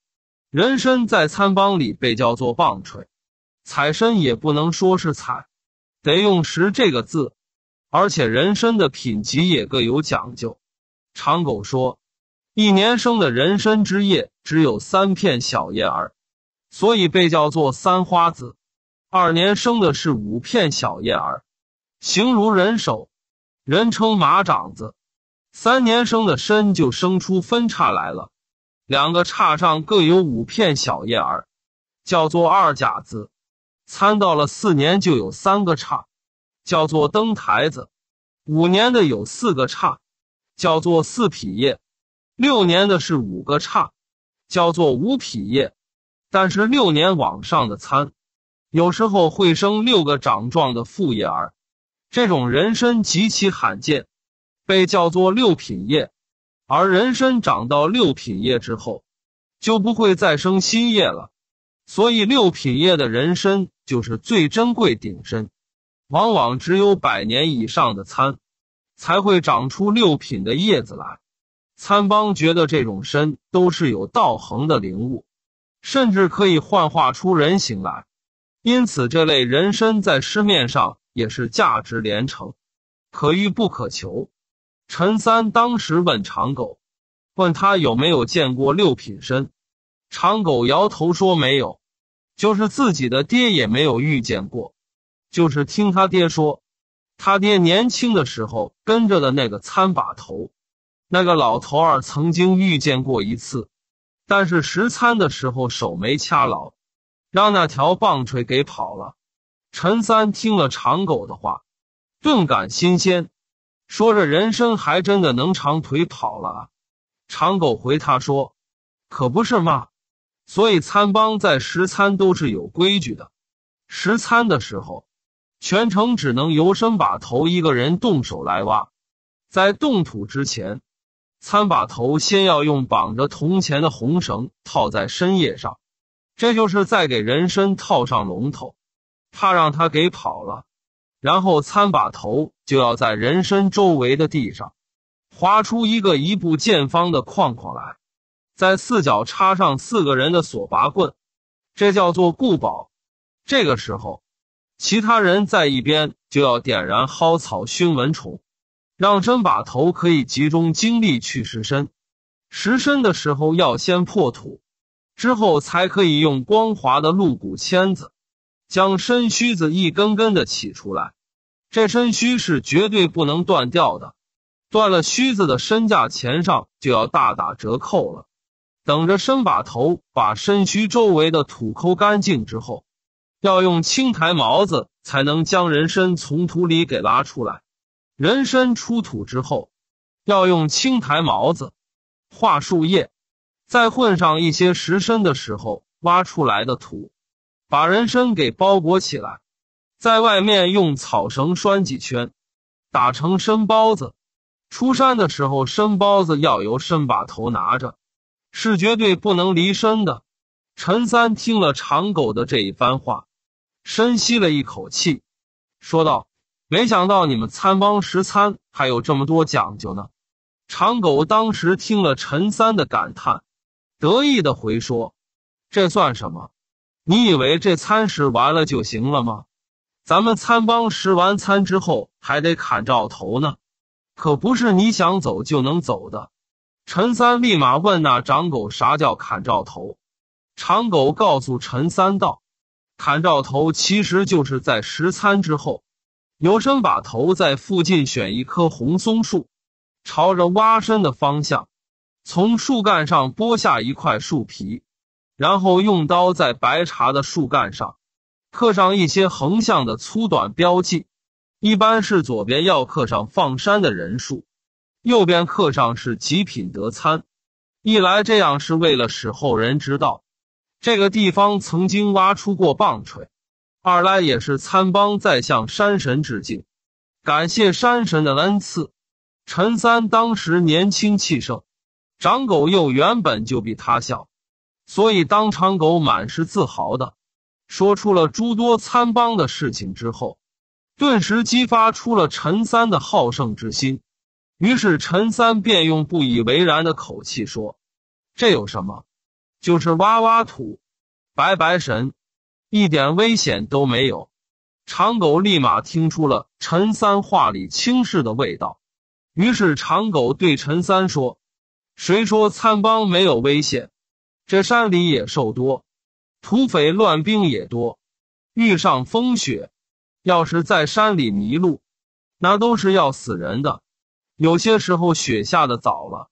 人参在参帮里被叫做棒槌，采参也不能说是采，得用食”这个字，而且人参的品级也各有讲究。长狗说。一年生的人参枝叶只有三片小叶儿，所以被叫做三花子；二年生的是五片小叶儿，形如人手，人称马掌子；三年生的参就生出分叉来了，两个叉上各有五片小叶儿，叫做二甲子；参到了四年就有三个叉，叫做灯台子；五年的有四个叉，叫做四匹叶。六年的是五个叉，叫做五品叶，但是六年往上的参，有时候会生六个长状的副叶儿，这种人参极其罕见，被叫做六品叶。而人参长到六品叶之后，就不会再生新叶了，所以六品叶的人参就是最珍贵顶参，往往只有百年以上的参，才会长出六品的叶子来。参帮觉得这种参都是有道行的灵物，甚至可以幻化出人形来，因此这类人参在市面上也是价值连城，可遇不可求。陈三当时问长狗，问他有没有见过六品参，长狗摇头说没有，就是自己的爹也没有遇见过，就是听他爹说，他爹年轻的时候跟着的那个参把头。那个老头儿曾经遇见过一次，但是食餐的时候手没掐牢，让那条棒槌给跑了。陈三听了长狗的话，顿感新鲜，说：“这人参还真的能长腿跑了啊！”长狗回他说：“可不是嘛，所以餐帮在食餐都是有规矩的。食餐的时候，全程只能由身把头一个人动手来挖，在动土之前。”参把头先要用绑着铜钱的红绳套在身叶上，这就是在给人参套上龙头，怕让它给跑了。然后参把头就要在人参周围的地上划出一个一步见方的框框来，在四角插上四个人的锁拔棍，这叫做固保。这个时候，其他人在一边就要点燃蒿草熏蚊虫。让身把头可以集中精力去石身，石身的时候要先破土，之后才可以用光滑的鹿骨签子将身须子一根根的起出来。这身须是绝对不能断掉的，断了须子的身价钱上就要大打折扣了。等着针把头把身须周围的土抠干净之后，要用青苔毛子才能将人参从土里给拉出来。人参出土之后，要用青苔毛子、桦树叶，再混上一些石参的时候挖出来的土，把人参给包裹起来，在外面用草绳拴几圈，打成参包子。出山的时候，参包子要由参把头拿着，是绝对不能离身的。陈三听了长狗的这一番话，深吸了一口气，说道。没想到你们餐帮食餐还有这么多讲究呢！长狗当时听了陈三的感叹，得意的回说：“这算什么？你以为这餐食完了就行了吗？咱们餐帮食完餐之后还得砍照头呢，可不是你想走就能走的。”陈三立马问那长狗啥叫砍照头，长狗告诉陈三道：“砍照头其实就是在食餐之后。”牛身把头在附近选一棵红松树，朝着挖深的方向，从树干上剥下一块树皮，然后用刀在白茶的树干上刻上一些横向的粗短标记，一般是左边要刻上放山的人数，右边刻上是极品德餐。一来这样是为了使后人知道这个地方曾经挖出过棒槌。二来也是参帮在向山神致敬，感谢山神的恩赐。陈三当时年轻气盛，长狗又原本就比他小，所以当场狗满是自豪的说出了诸多参帮的事情之后，顿时激发出了陈三的好胜之心。于是陈三便用不以为然的口气说：“这有什么？就是挖挖土，拜拜神。”一点危险都没有，长狗立马听出了陈三话里轻视的味道。于是长狗对陈三说：“谁说参帮没有危险？这山里野兽多，土匪乱兵也多。遇上风雪，要是在山里迷路，那都是要死人的。有些时候雪下的早了，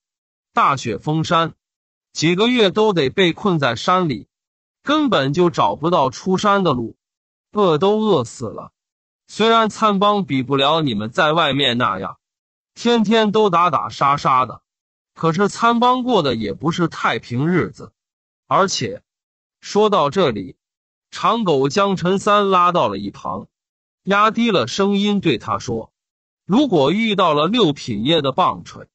大雪封山，几个月都得被困在山里。”根本就找不到出山的路，饿都饿死了。虽然参帮比不了你们在外面那样，天天都打打杀杀的，可是参帮过的也不是太平日子。而且说到这里，长狗将陈三拉到了一旁，压低了声音对他说：“如果遇到了六品叶的棒槌，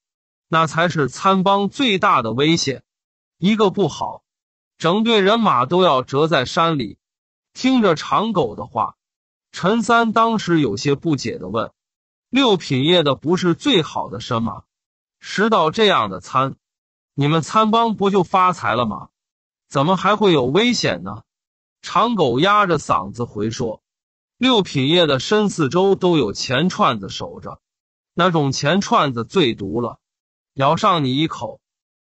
那才是参帮最大的危险。一个不好。”整队人马都要折在山里。听着长狗的话，陈三当时有些不解的问：“六品业的不是最好的参？吗？食到这样的参，你们参帮不就发财了吗？怎么还会有危险呢？”长狗压着嗓子回说：“六品业的身四周都有钱串子守着，那种钱串子最毒了，咬上你一口，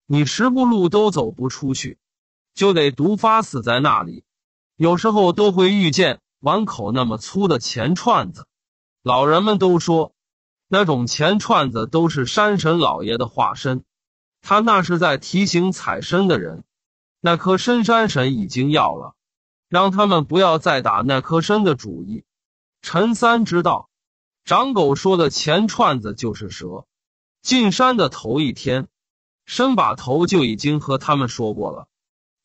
你十步路都走不出去。”就得毒发死在那里，有时候都会遇见碗口那么粗的钱串子。老人们都说，那种钱串子都是山神老爷的化身，他那是在提醒采参的人，那颗深山神已经要了，让他们不要再打那颗参的主意。陈三知道，长狗说的钱串子就是蛇。进山的头一天，参把头就已经和他们说过了。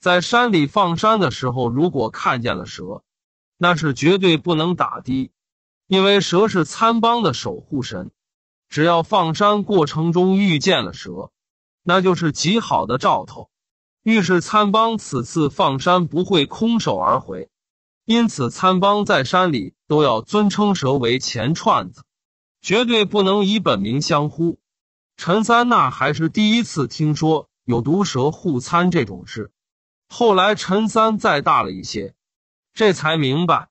在山里放山的时候，如果看见了蛇，那是绝对不能打的，因为蛇是参帮的守护神。只要放山过程中遇见了蛇，那就是极好的兆头，预示参帮此次放山不会空手而回。因此，参帮在山里都要尊称蛇为“钱串子”，绝对不能以本名相呼。陈三那还是第一次听说有毒蛇互参这种事。后来陈三再大了一些，这才明白，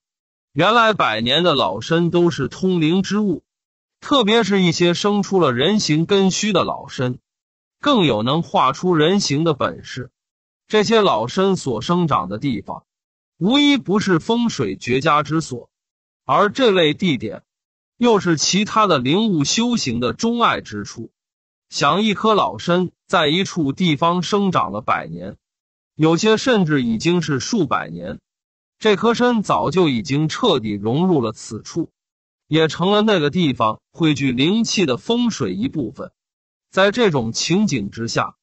原来百年的老参都是通灵之物，特别是一些生出了人形根须的老参，更有能画出人形的本事。这些老参所生长的地方，无一不是风水绝佳之所，而这类地点，又是其他的灵物修行的钟爱之处。想一棵老参在一处地方生长了百年。有些甚至已经是数百年，这棵参早就已经彻底融入了此处，也成了那个地方汇聚灵气的风水一部分。在这种情景之下，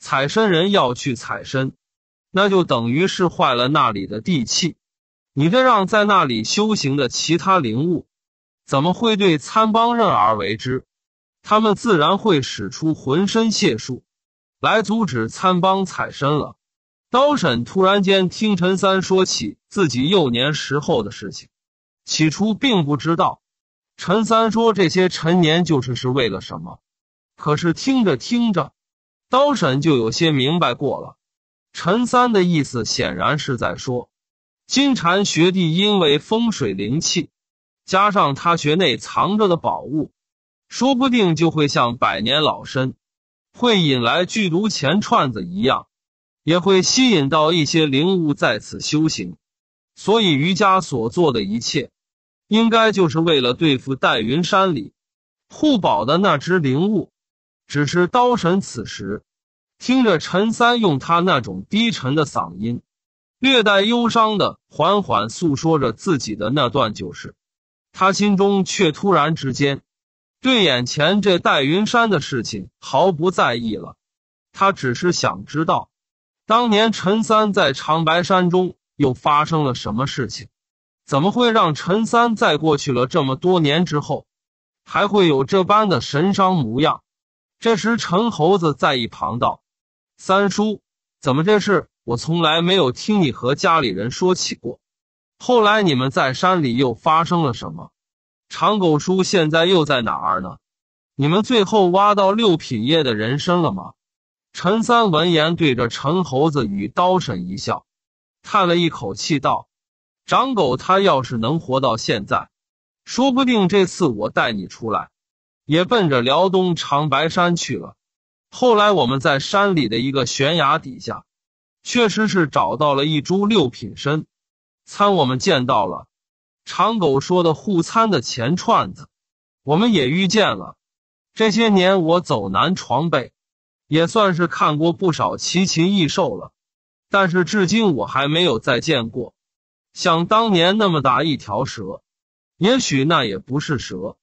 采参人要去采参，那就等于是坏了那里的地气。你这让在那里修行的其他灵物，怎么会对参帮任而为之？他们自然会使出浑身解数来阻止参帮采参了。刀婶突然间听陈三说起自己幼年时候的事情，起初并不知道，陈三说这些陈年旧事是为了什么。可是听着听着，刀婶就有些明白过了。陈三的意思显然是在说，金蝉学弟因为风水灵气，加上他学内藏着的宝物，说不定就会像百年老参，会引来剧毒钱串子一样。也会吸引到一些灵物在此修行，所以余家所做的一切，应该就是为了对付戴云山里护宝的那只灵物。只是刀神此时听着陈三用他那种低沉的嗓音，略带忧伤的缓缓诉说着自己的那段旧事，他心中却突然之间对眼前这戴云山的事情毫不在意了。他只是想知道。当年陈三在长白山中又发生了什么事情？怎么会让陈三在过去了这么多年之后，还会有这般的神伤模样？这时陈猴子在一旁道：“三叔，怎么这事我从来没有听你和家里人说起过？后来你们在山里又发生了什么？长狗叔现在又在哪儿呢？你们最后挖到六品叶的人参了吗？”陈三闻言，对着陈猴子与刀神一笑，叹了一口气，道：“长狗，他要是能活到现在，说不定这次我带你出来，也奔着辽东长白山去了。后来我们在山里的一个悬崖底下，确实是找到了一株六品参，参我们见到了。长狗说的护参的钱串子，我们也遇见了。这些年我走南闯北。”也算是看过不少奇禽异兽了，但是至今我还没有再见过像当年那么大一条蛇。也许那也不是蛇，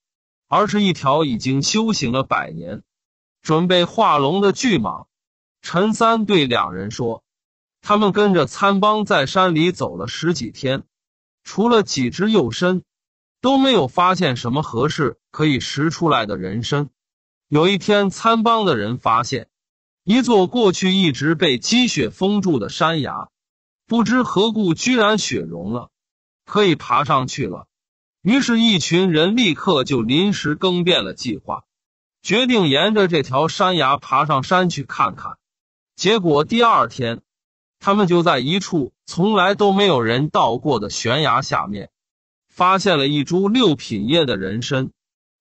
而是一条已经修行了百年、准备化龙的巨蟒。陈三对两人说：“他们跟着参帮在山里走了十几天，除了几只幼参，都没有发现什么合适可以食出来的人参。有一天，参帮的人发现。”一座过去一直被积雪封住的山崖，不知何故居然雪融了，可以爬上去了。于是，一群人立刻就临时更变了计划，决定沿着这条山崖爬上山去看看。结果第二天，他们就在一处从来都没有人到过的悬崖下面，发现了一株六品叶的人参。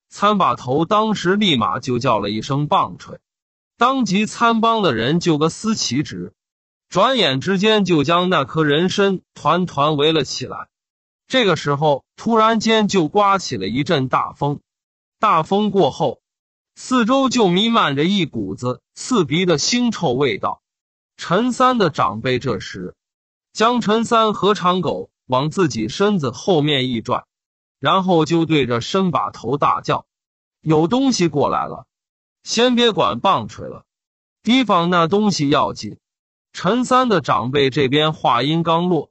参把头当时立马就叫了一声“棒槌”。当即，参帮的人就个司其职，转眼之间就将那颗人参团团围了起来。这个时候，突然间就刮起了一阵大风，大风过后，四周就弥漫着一股子刺鼻的腥臭味道。陈三的长辈这时将陈三和长狗往自己身子后面一拽，然后就对着身把头大叫：“有东西过来了！”先别管棒槌了，提防那东西要紧。陈三的长辈这边话音刚落，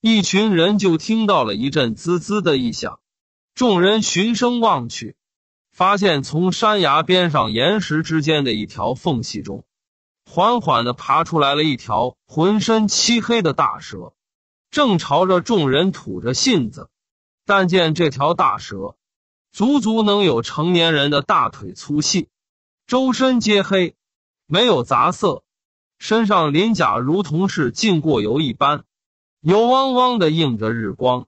一群人就听到了一阵滋滋的异响。众人循声望去，发现从山崖边上岩石之间的一条缝隙中，缓缓的爬出来了一条浑身漆黑的大蛇，正朝着众人吐着信子。但见这条大蛇，足足能有成年人的大腿粗细。周身皆黑，没有杂色，身上鳞甲如同是浸过油一般，油汪汪的映着日光，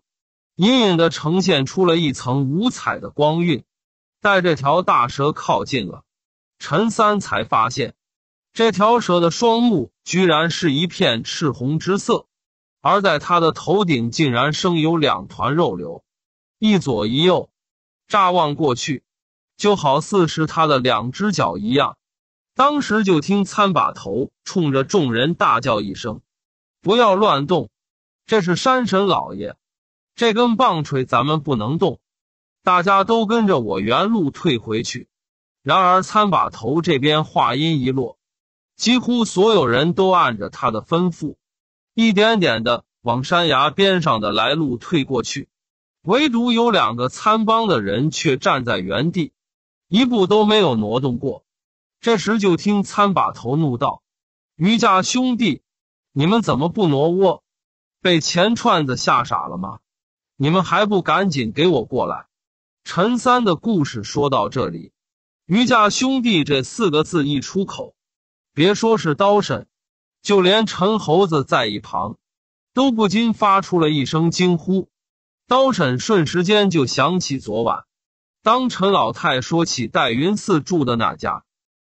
隐隐的呈现出了一层五彩的光晕。待这条大蛇靠近了，陈三才发现，这条蛇的双目居然是一片赤红之色，而在它的头顶竟然生有两团肉瘤，一左一右，乍望过去。就好似是他的两只脚一样，当时就听参把头冲着众人大叫一声：“不要乱动，这是山神老爷，这根棒槌咱们不能动，大家都跟着我原路退回去。”然而参把头这边话音一落，几乎所有人都按着他的吩咐，一点点的往山崖边上的来路退过去，唯独有两个参帮的人却站在原地。一步都没有挪动过，这时就听参把头怒道：“余家兄弟，你们怎么不挪窝？被钱串子吓傻了吗？你们还不赶紧给我过来！”陈三的故事说到这里，“余家兄弟”这四个字一出口，别说是刀婶，就连陈猴子在一旁都不禁发出了一声惊呼。刀婶瞬时间就想起昨晚。当陈老太说起戴云寺住的那家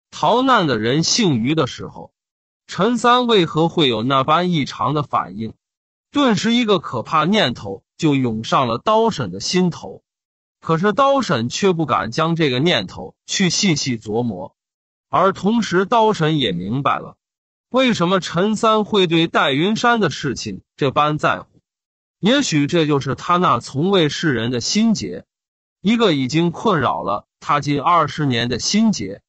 逃难的人姓于的时候，陈三为何会有那般异常的反应？顿时，一个可怕念头就涌上了刀婶的心头。可是，刀婶却不敢将这个念头去细细琢磨。而同时，刀婶也明白了，为什么陈三会对戴云山的事情这般在乎。也许，这就是他那从未示人的心结。一个已经困扰了他近二十年的心结，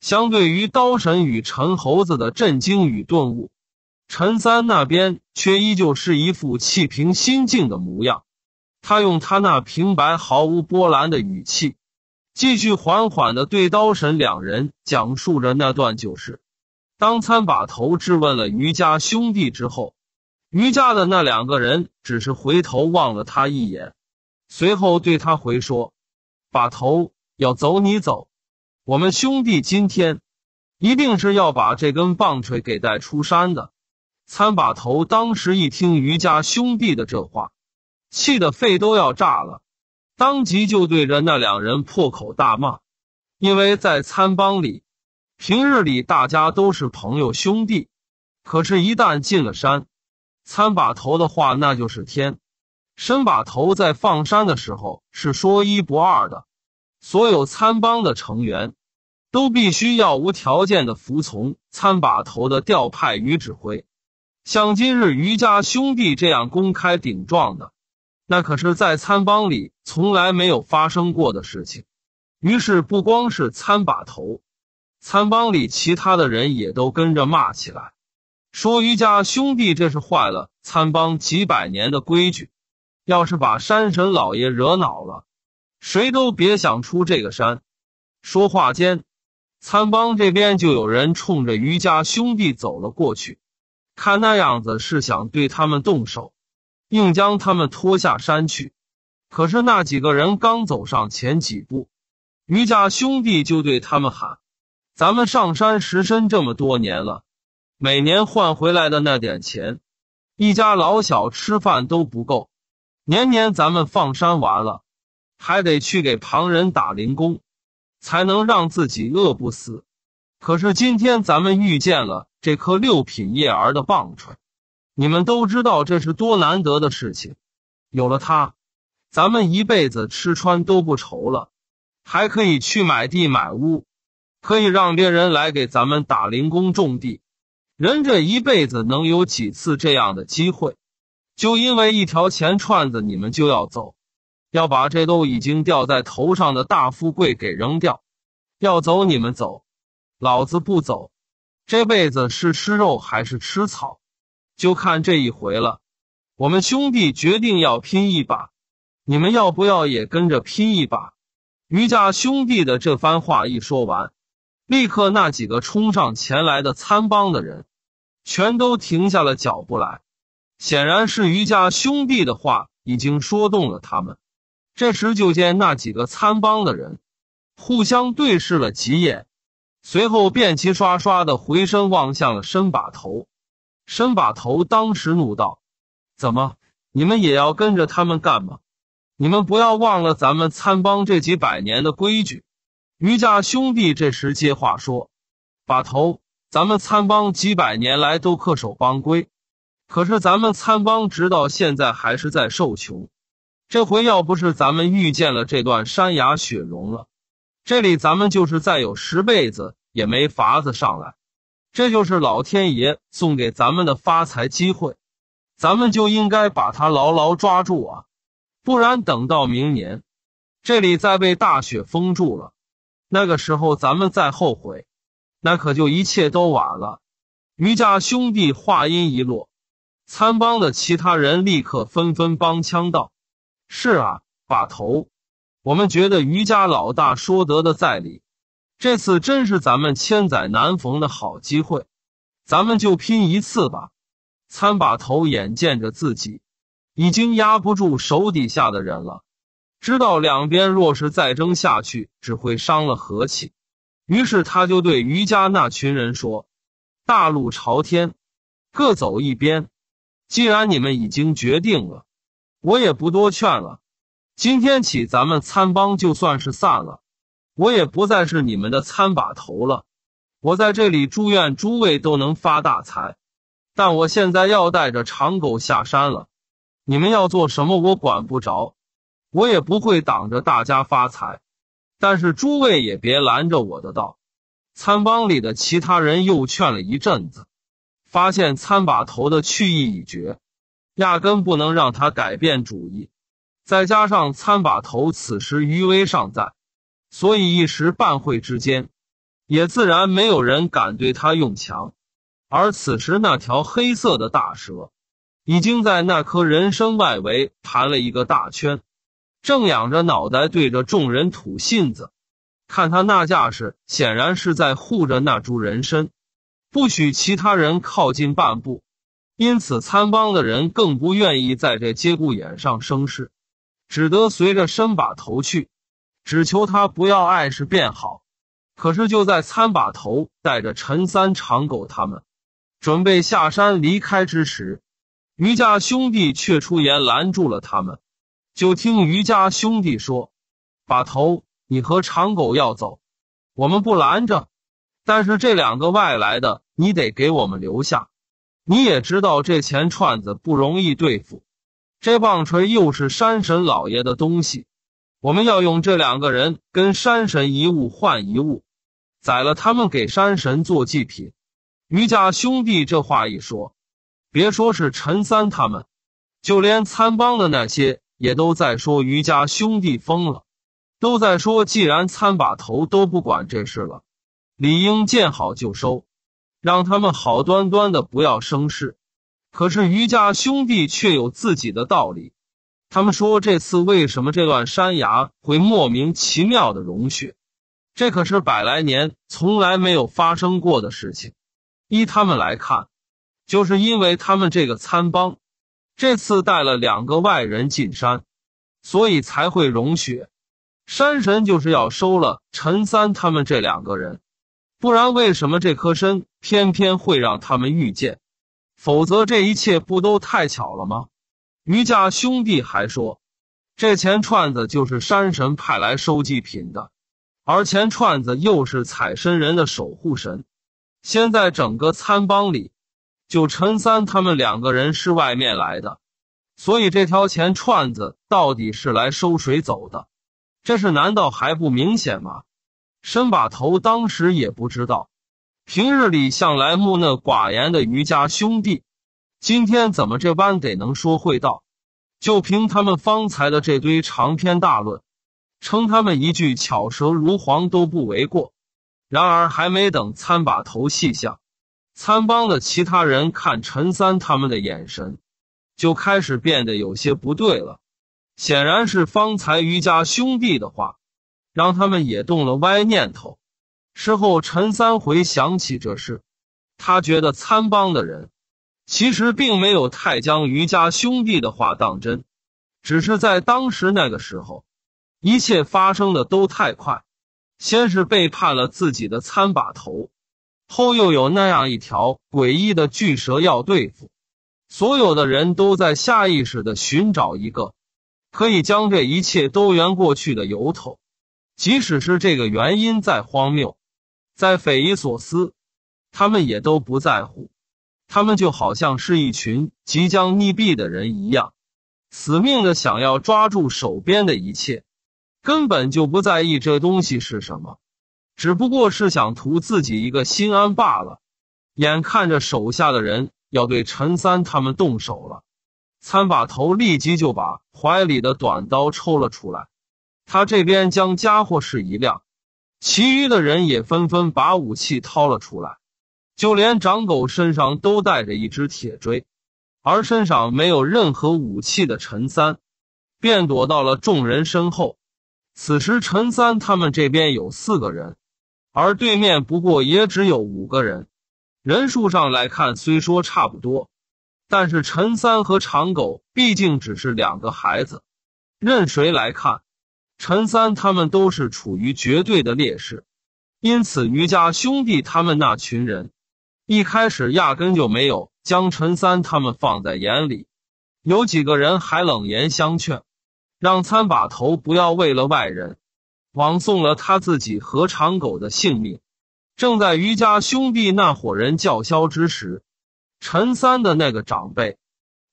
相对于刀神与陈猴子的震惊与顿悟，陈三那边却依旧是一副气平心静的模样。他用他那平白毫无波澜的语气，继续缓缓的对刀神两人讲述着那段旧事。当参把头质问了余家兄弟之后，余家的那两个人只是回头望了他一眼。随后对他回说：“把头要走你走，我们兄弟今天一定是要把这根棒槌给带出山的。”餐把头当时一听余家兄弟的这话，气得肺都要炸了，当即就对着那两人破口大骂。因为在餐帮里，平日里大家都是朋友兄弟，可是，一旦进了山，餐把头的话那就是天。参把头在放山的时候是说一不二的，所有参帮的成员都必须要无条件的服从参把头的调派与指挥。像今日余家兄弟这样公开顶撞的，那可是在参帮里从来没有发生过的事情。于是，不光是参把头，参帮里其他的人也都跟着骂起来，说余家兄弟这是坏了参帮几百年的规矩。要是把山神老爷惹恼了，谁都别想出这个山。说话间，参帮这边就有人冲着余家兄弟走了过去，看那样子是想对他们动手，硬将他们拖下山去。可是那几个人刚走上前几步，余家兄弟就对他们喊：“咱们上山石身这么多年了，每年换回来的那点钱，一家老小吃饭都不够。”年年咱们放山完了，还得去给旁人打零工，才能让自己饿不死。可是今天咱们遇见了这棵六品叶儿的棒槌，你们都知道这是多难得的事情。有了它，咱们一辈子吃穿都不愁了，还可以去买地买屋，可以让别人来给咱们打零工种地。人这一辈子能有几次这样的机会？就因为一条钱串子，你们就要走，要把这都已经掉在头上的大富贵给扔掉，要走你们走，老子不走，这辈子是吃肉还是吃草，就看这一回了。我们兄弟决定要拼一把，你们要不要也跟着拼一把？余家兄弟的这番话一说完，立刻那几个冲上前来的参帮的人，全都停下了脚步来。显然是余家兄弟的话已经说动了他们。这时就见那几个参帮的人互相对视了几眼，随后便齐刷刷的回身望向了申把头。申把头当时怒道：“怎么，你们也要跟着他们干吗？你们不要忘了咱们参帮这几百年的规矩。”余家兄弟这时接话说：“把头，咱们参帮几百年来都恪守帮规。”可是咱们参帮直到现在还是在受穷，这回要不是咱们遇见了这段山崖雪融了，这里咱们就是再有十辈子也没法子上来。这就是老天爷送给咱们的发财机会，咱们就应该把它牢牢抓住啊！不然等到明年这里再被大雪封住了，那个时候咱们再后悔，那可就一切都晚了。余家兄弟话音一落。参帮的其他人立刻纷纷帮腔道：“是啊，把头，我们觉得余家老大说得的在理，这次真是咱们千载难逢的好机会，咱们就拼一次吧。”参把头眼见着自己已经压不住手底下的人了，知道两边若是再争下去，只会伤了和气，于是他就对余家那群人说：“大路朝天，各走一边。”既然你们已经决定了，我也不多劝了。今天起，咱们参帮就算是散了，我也不再是你们的参把头了。我在这里祝愿诸位都能发大财，但我现在要带着长狗下山了。你们要做什么，我管不着，我也不会挡着大家发财。但是诸位也别拦着我的道。参帮里的其他人又劝了一阵子。发现参把头的去意已决，压根不能让他改变主意。再加上参把头此时余威尚在，所以一时半会之间，也自然没有人敢对他用强。而此时那条黑色的大蛇，已经在那颗人参外围盘了一个大圈，正仰着脑袋对着众人吐信子。看他那架势，显然是在护着那株人参。不许其他人靠近半步，因此参帮的人更不愿意在这节骨眼上生事，只得随着申把头去，只求他不要碍事便好。可是就在参把头带着陈三长狗他们准备下山离开之时，余家兄弟却出言拦住了他们。就听余家兄弟说：“把头，你和长狗要走，我们不拦着。”但是这两个外来的，你得给我们留下。你也知道这钱串子不容易对付，这棒槌又是山神老爷的东西，我们要用这两个人跟山神一物换一物，宰了他们给山神做祭品。余家兄弟这话一说，别说是陈三他们，就连参帮的那些也都在说余家兄弟疯了，都在说既然参把头都不管这事了。理应见好就收，让他们好端端的不要生事。可是余家兄弟却有自己的道理，他们说这次为什么这段山崖会莫名其妙的融雪？这可是百来年从来没有发生过的事情。依他们来看，就是因为他们这个参帮这次带了两个外人进山，所以才会融雪。山神就是要收了陈三他们这两个人。不然，为什么这棵参偏偏会让他们遇见？否则，这一切不都太巧了吗？余家兄弟还说，这钱串子就是山神派来收祭品的，而钱串子又是采参人的守护神。现在整个参帮里，就陈三他们两个人是外面来的，所以这条钱串子到底是来收谁走的？这事难道还不明显吗？申把头当时也不知道，平日里向来木讷寡言的余家兄弟，今天怎么这般得能说会道？就凭他们方才的这堆长篇大论，称他们一句巧舌如簧都不为过。然而还没等参把头细想，参帮的其他人看陈三他们的眼神就开始变得有些不对了，显然是方才余家兄弟的话。让他们也动了歪念头。事后，陈三回想起这事，他觉得参帮的人其实并没有太将余家兄弟的话当真，只是在当时那个时候，一切发生的都太快。先是背叛了自己的参把头，后又有那样一条诡异的巨蛇要对付，所有的人都在下意识的寻找一个可以将这一切都圆过去的由头。即使是这个原因再荒谬，再匪夷所思，他们也都不在乎。他们就好像是一群即将溺毙的人一样，死命的想要抓住手边的一切，根本就不在意这东西是什么，只不过是想图自己一个心安罢了。眼看着手下的人要对陈三他们动手了，参把头立即就把怀里的短刀抽了出来。他这边将家伙事一亮，其余的人也纷纷把武器掏了出来，就连长狗身上都带着一只铁锥，而身上没有任何武器的陈三，便躲到了众人身后。此时，陈三他们这边有四个人，而对面不过也只有五个人，人数上来看虽说差不多，但是陈三和长狗毕竟只是两个孩子，任谁来看。陈三他们都是处于绝对的劣势，因此余家兄弟他们那群人，一开始压根就没有将陈三他们放在眼里，有几个人还冷言相劝，让参把头不要为了外人，枉送了他自己和长狗的性命。正在余家兄弟那伙人叫嚣之时，陈三的那个长辈，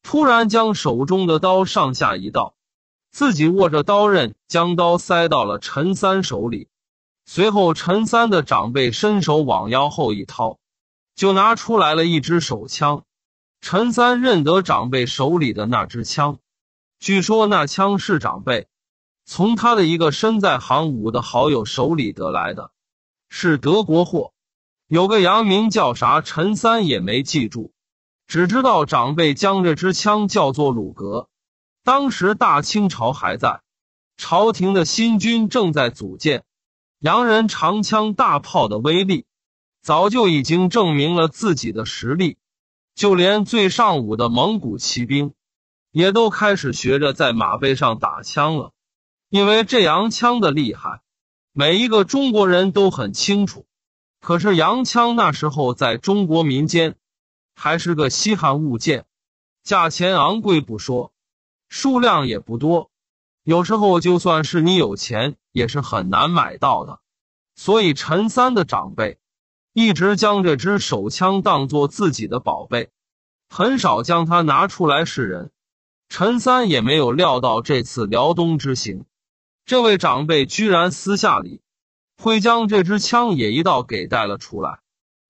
突然将手中的刀上下一道。自己握着刀刃，将刀塞到了陈三手里。随后，陈三的长辈伸手往腰后一掏，就拿出来了一支手枪。陈三认得长辈手里的那支枪，据说那枪是长辈从他的一个身在行伍的好友手里得来的，是德国货，有个洋名叫啥，陈三也没记住，只知道长辈将这支枪叫做鲁格。当时大清朝还在，朝廷的新军正在组建，洋人长枪大炮的威力早就已经证明了自己的实力，就连最尚武的蒙古骑兵，也都开始学着在马背上打枪了。因为这洋枪的厉害，每一个中国人都很清楚。可是洋枪那时候在中国民间还是个稀罕物件，价钱昂贵不说。数量也不多，有时候就算是你有钱，也是很难买到的。所以陈三的长辈一直将这支手枪当做自己的宝贝，很少将它拿出来示人。陈三也没有料到这次辽东之行，这位长辈居然私下里会将这支枪也一道给带了出来。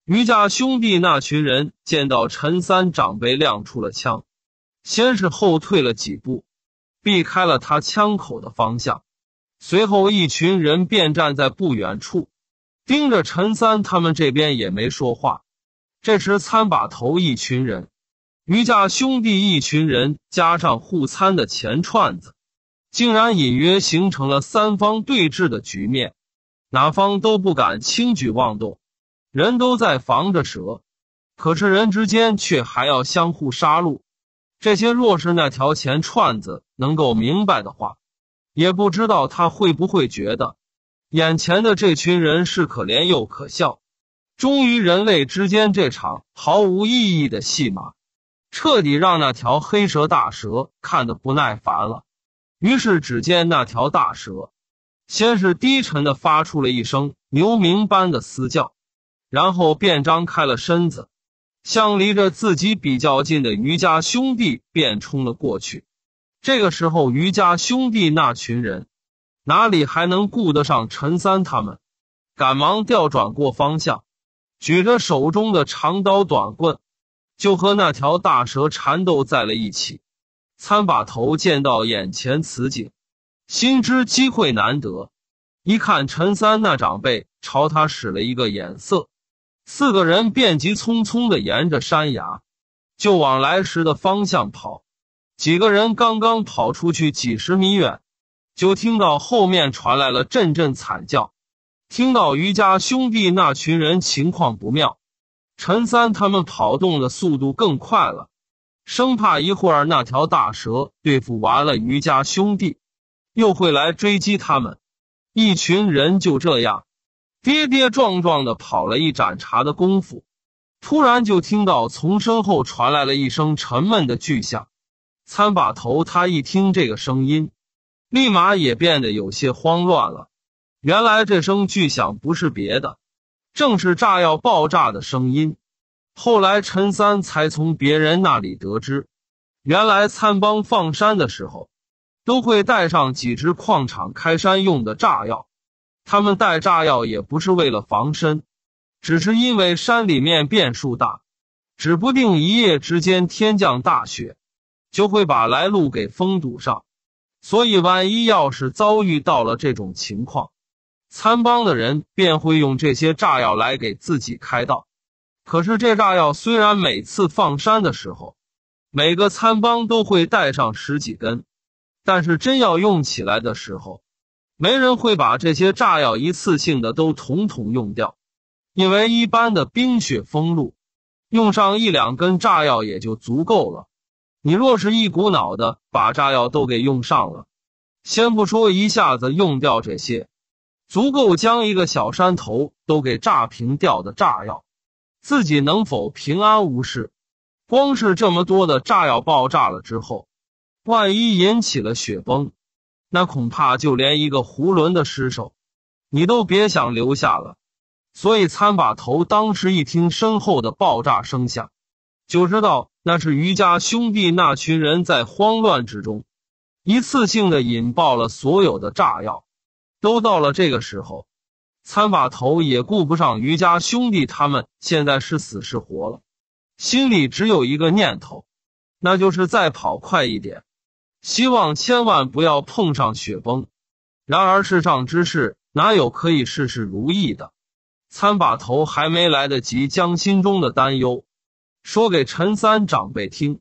余家兄弟那群人见到陈三长辈亮出了枪。先是后退了几步，避开了他枪口的方向。随后，一群人便站在不远处，盯着陈三他们这边，也没说话。这时，餐把头一群人、余家兄弟一群人，加上护餐的前串子，竟然隐约形成了三方对峙的局面，哪方都不敢轻举妄动，人都在防着蛇，可是人之间却还要相互杀戮。这些若是那条钱串子能够明白的话，也不知道他会不会觉得眼前的这群人是可怜又可笑。终于，人类之间这场毫无意义的戏码，彻底让那条黑蛇大蛇看得不耐烦了。于是，只见那条大蛇先是低沉的发出了一声牛鸣般的嘶叫，然后便张开了身子。向离着自己比较近的余家兄弟便冲了过去。这个时候，余家兄弟那群人哪里还能顾得上陈三他们？赶忙调转过方向，举着手中的长刀短棍，就和那条大蛇缠斗在了一起。参把头见到眼前此景，心知机会难得，一看陈三那长辈朝他使了一个眼色。四个人便急匆匆的沿着山崖，就往来时的方向跑。几个人刚刚跑出去几十米远，就听到后面传来了阵阵惨叫。听到余家兄弟那群人情况不妙，陈三他们跑动的速度更快了，生怕一会儿那条大蛇对付完了余家兄弟，又会来追击他们。一群人就这样。跌跌撞撞的跑了一盏茶的功夫，突然就听到从身后传来了一声沉闷的巨响。参把头他一听这个声音，立马也变得有些慌乱了。原来这声巨响不是别的，正是炸药爆炸的声音。后来陈三才从别人那里得知，原来参帮放山的时候，都会带上几支矿场开山用的炸药。他们带炸药也不是为了防身，只是因为山里面变数大，指不定一夜之间天降大雪，就会把来路给封堵上。所以万一要是遭遇到了这种情况，参帮的人便会用这些炸药来给自己开道。可是这炸药虽然每次放山的时候，每个参帮都会带上十几根，但是真要用起来的时候。没人会把这些炸药一次性的都统统用掉，因为一般的冰雪封路，用上一两根炸药也就足够了。你若是一股脑的把炸药都给用上了，先不说一下子用掉这些足够将一个小山头都给炸平掉的炸药，自己能否平安无事？光是这么多的炸药爆炸了之后，万一引起了雪崩？那恐怕就连一个囫囵的尸首，你都别想留下了。所以参把头当时一听身后的爆炸声响，就知道那是余家兄弟那群人在慌乱之中，一次性的引爆了所有的炸药。都到了这个时候，参把头也顾不上余家兄弟他们现在是死是活了，心里只有一个念头，那就是再跑快一点。希望千万不要碰上雪崩。然而世上之事哪有可以事事如意的？参把头还没来得及将心中的担忧说给陈三长辈听，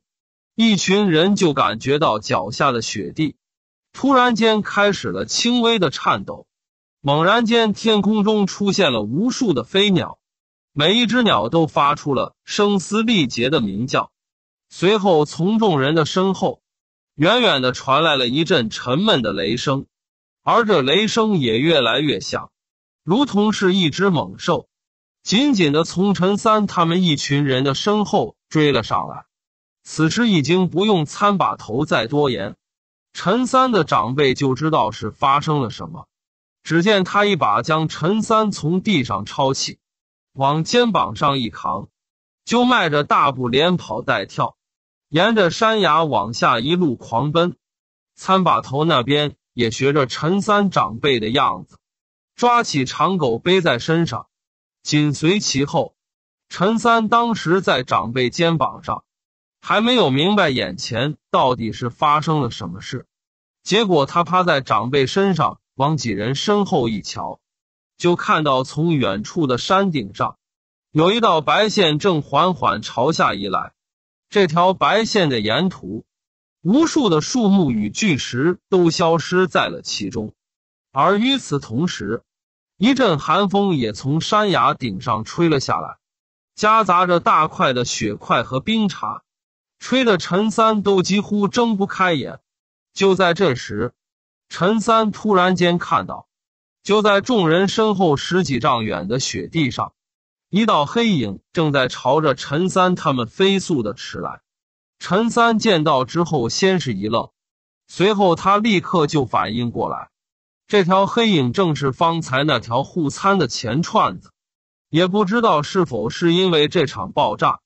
一群人就感觉到脚下的雪地突然间开始了轻微的颤抖。猛然间，天空中出现了无数的飞鸟，每一只鸟都发出了声嘶力竭的鸣叫。随后，从众人的身后。远远的传来了一阵沉闷的雷声，而这雷声也越来越响，如同是一只猛兽，紧紧的从陈三他们一群人的身后追了上来。此时已经不用参把头再多言，陈三的长辈就知道是发生了什么。只见他一把将陈三从地上抄起，往肩膀上一扛，就迈着大步连跑带跳。沿着山崖往下一路狂奔，参把头那边也学着陈三长辈的样子，抓起长狗背在身上，紧随其后。陈三当时在长辈肩膀上，还没有明白眼前到底是发生了什么事。结果他趴在长辈身上，往几人身后一瞧，就看到从远处的山顶上，有一道白线正缓缓朝下移来。这条白线的沿途，无数的树木与巨石都消失在了其中，而与此同时，一阵寒风也从山崖顶上吹了下来，夹杂着大块的雪块和冰碴，吹得陈三都几乎睁不开眼。就在这时，陈三突然间看到，就在众人身后十几丈远的雪地上。一道黑影正在朝着陈三他们飞速的驰来，陈三见到之后，先是一愣，随后他立刻就反应过来，这条黑影正是方才那条护餐的前串子，也不知道是否是因为这场爆炸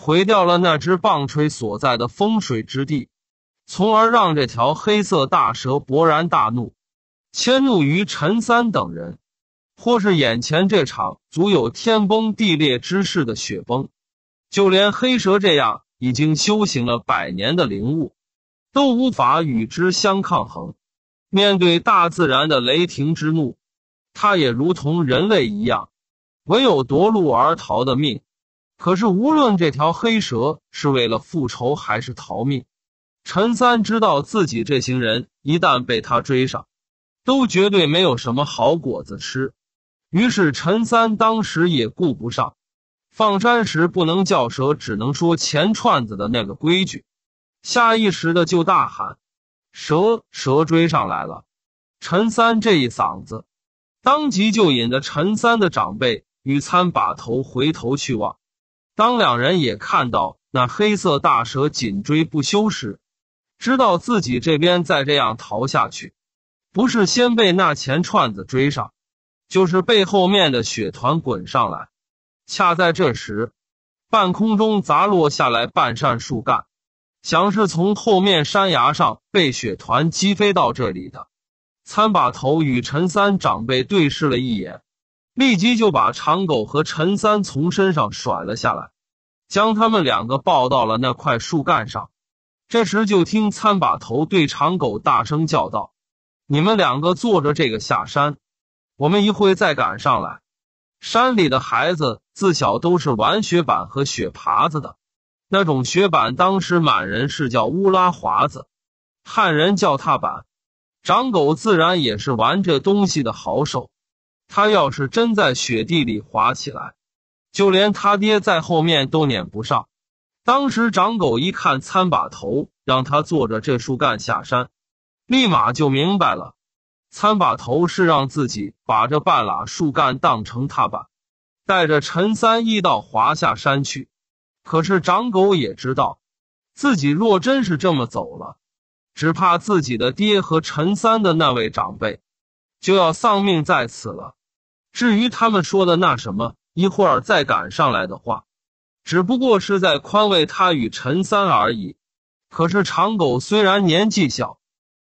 毁掉了那只棒槌所在的风水之地，从而让这条黑色大蛇勃然大怒，迁怒于陈三等人。或是眼前这场足有天崩地裂之势的雪崩，就连黑蛇这样已经修行了百年的灵物，都无法与之相抗衡。面对大自然的雷霆之怒，它也如同人类一样，唯有夺路而逃的命。可是，无论这条黑蛇是为了复仇还是逃命，陈三知道自己这行人一旦被他追上，都绝对没有什么好果子吃。于是陈三当时也顾不上，放山时不能叫蛇，只能说前串子的那个规矩，下意识的就大喊：“蛇蛇追上来了！”陈三这一嗓子，当即就引得陈三的长辈与参把头回头去望。当两人也看到那黑色大蛇紧追不休时，知道自己这边再这样逃下去，不是先被那前串子追上。就是被后面的雪团滚上来，恰在这时，半空中砸落下来半扇树干，像是从后面山崖上被雪团击飞到这里的。参把头与陈三长辈对视了一眼，立即就把长狗和陈三从身上甩了下来，将他们两个抱到了那块树干上。这时，就听参把头对长狗大声叫道：“你们两个坐着这个下山。”我们一会再赶上来。山里的孩子自小都是玩雪板和雪耙子的，那种雪板当时满人是叫乌拉滑子，汉人叫踏板。长狗自然也是玩这东西的好手，他要是真在雪地里滑起来，就连他爹在后面都撵不上。当时长狗一看参把头让他坐着这树干下山，立马就明白了。参把头是让自己把这半拉树干当成踏板，带着陈三一道滑下山去。可是长狗也知道，自己若真是这么走了，只怕自己的爹和陈三的那位长辈就要丧命在此了。至于他们说的那什么一会儿再赶上来的话，只不过是在宽慰他与陈三而已。可是长狗虽然年纪小，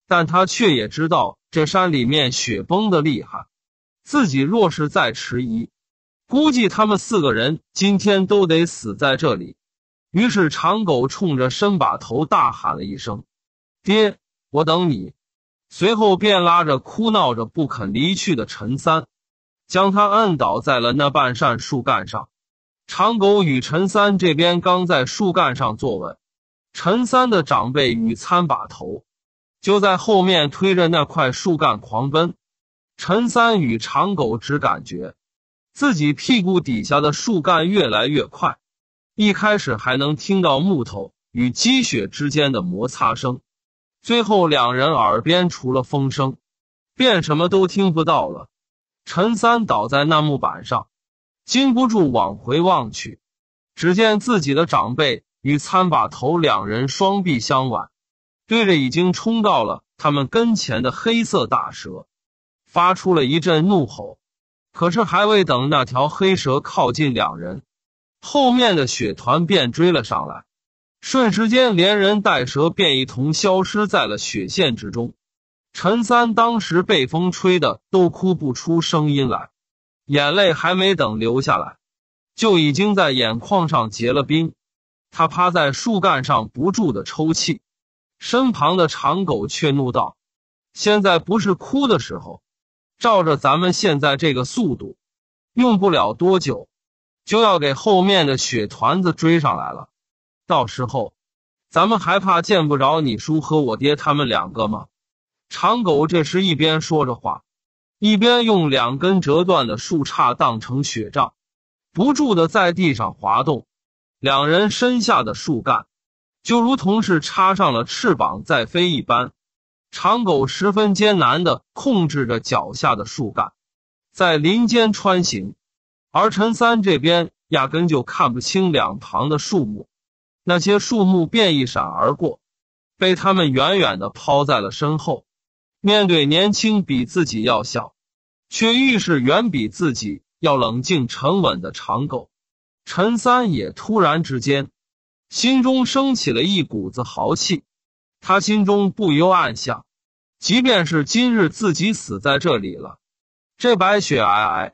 但他却也知道。这山里面雪崩的厉害，自己若是再迟疑，估计他们四个人今天都得死在这里。于是长狗冲着申把头大喊了一声：“爹，我等你。”随后便拉着哭闹着不肯离去的陈三，将他摁倒在了那半扇树干上。长狗与陈三这边刚在树干上坐稳，陈三的长辈与参把头。就在后面推着那块树干狂奔，陈三与长狗只感觉，自己屁股底下的树干越来越快。一开始还能听到木头与积雪之间的摩擦声，最后两人耳边除了风声，便什么都听不到了。陈三倒在那木板上，禁不住往回望去，只见自己的长辈与参把头两人双臂相挽。对着已经冲到了他们跟前的黑色大蛇，发出了一阵怒吼。可是还未等那条黑蛇靠近两人，后面的雪团便追了上来，瞬时间连人带蛇便一同消失在了雪线之中。陈三当时被风吹的都哭不出声音来，眼泪还没等流下来，就已经在眼眶上结了冰。他趴在树干上不住的抽泣。身旁的长狗却怒道：“现在不是哭的时候，照着咱们现在这个速度，用不了多久，就要给后面的雪团子追上来了。到时候，咱们还怕见不着你叔和我爹他们两个吗？”长狗这时一边说着话，一边用两根折断的树杈当成雪杖，不住的在地上滑动，两人身下的树干。就如同是插上了翅膀在飞一般，长狗十分艰难的控制着脚下的树干，在林间穿行，而陈三这边压根就看不清两旁的树木，那些树木便一闪而过，被他们远远的抛在了身后。面对年轻比自己要小，却遇事远比自己要冷静沉稳的长狗，陈三也突然之间。心中升起了一股子豪气，他心中不由暗想：即便是今日自己死在这里了，这白雪皑皑、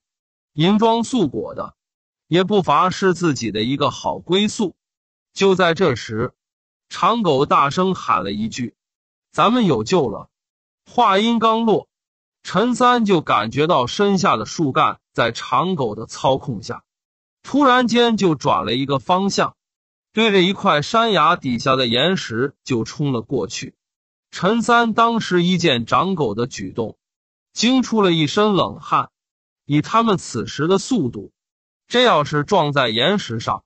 银装素裹的，也不乏是自己的一个好归宿。就在这时，长狗大声喊了一句：“咱们有救了！”话音刚落，陈三就感觉到身下的树干在长狗的操控下，突然间就转了一个方向。对着一块山崖底下的岩石就冲了过去，陈三当时一见长狗的举动，惊出了一身冷汗。以他们此时的速度，这要是撞在岩石上，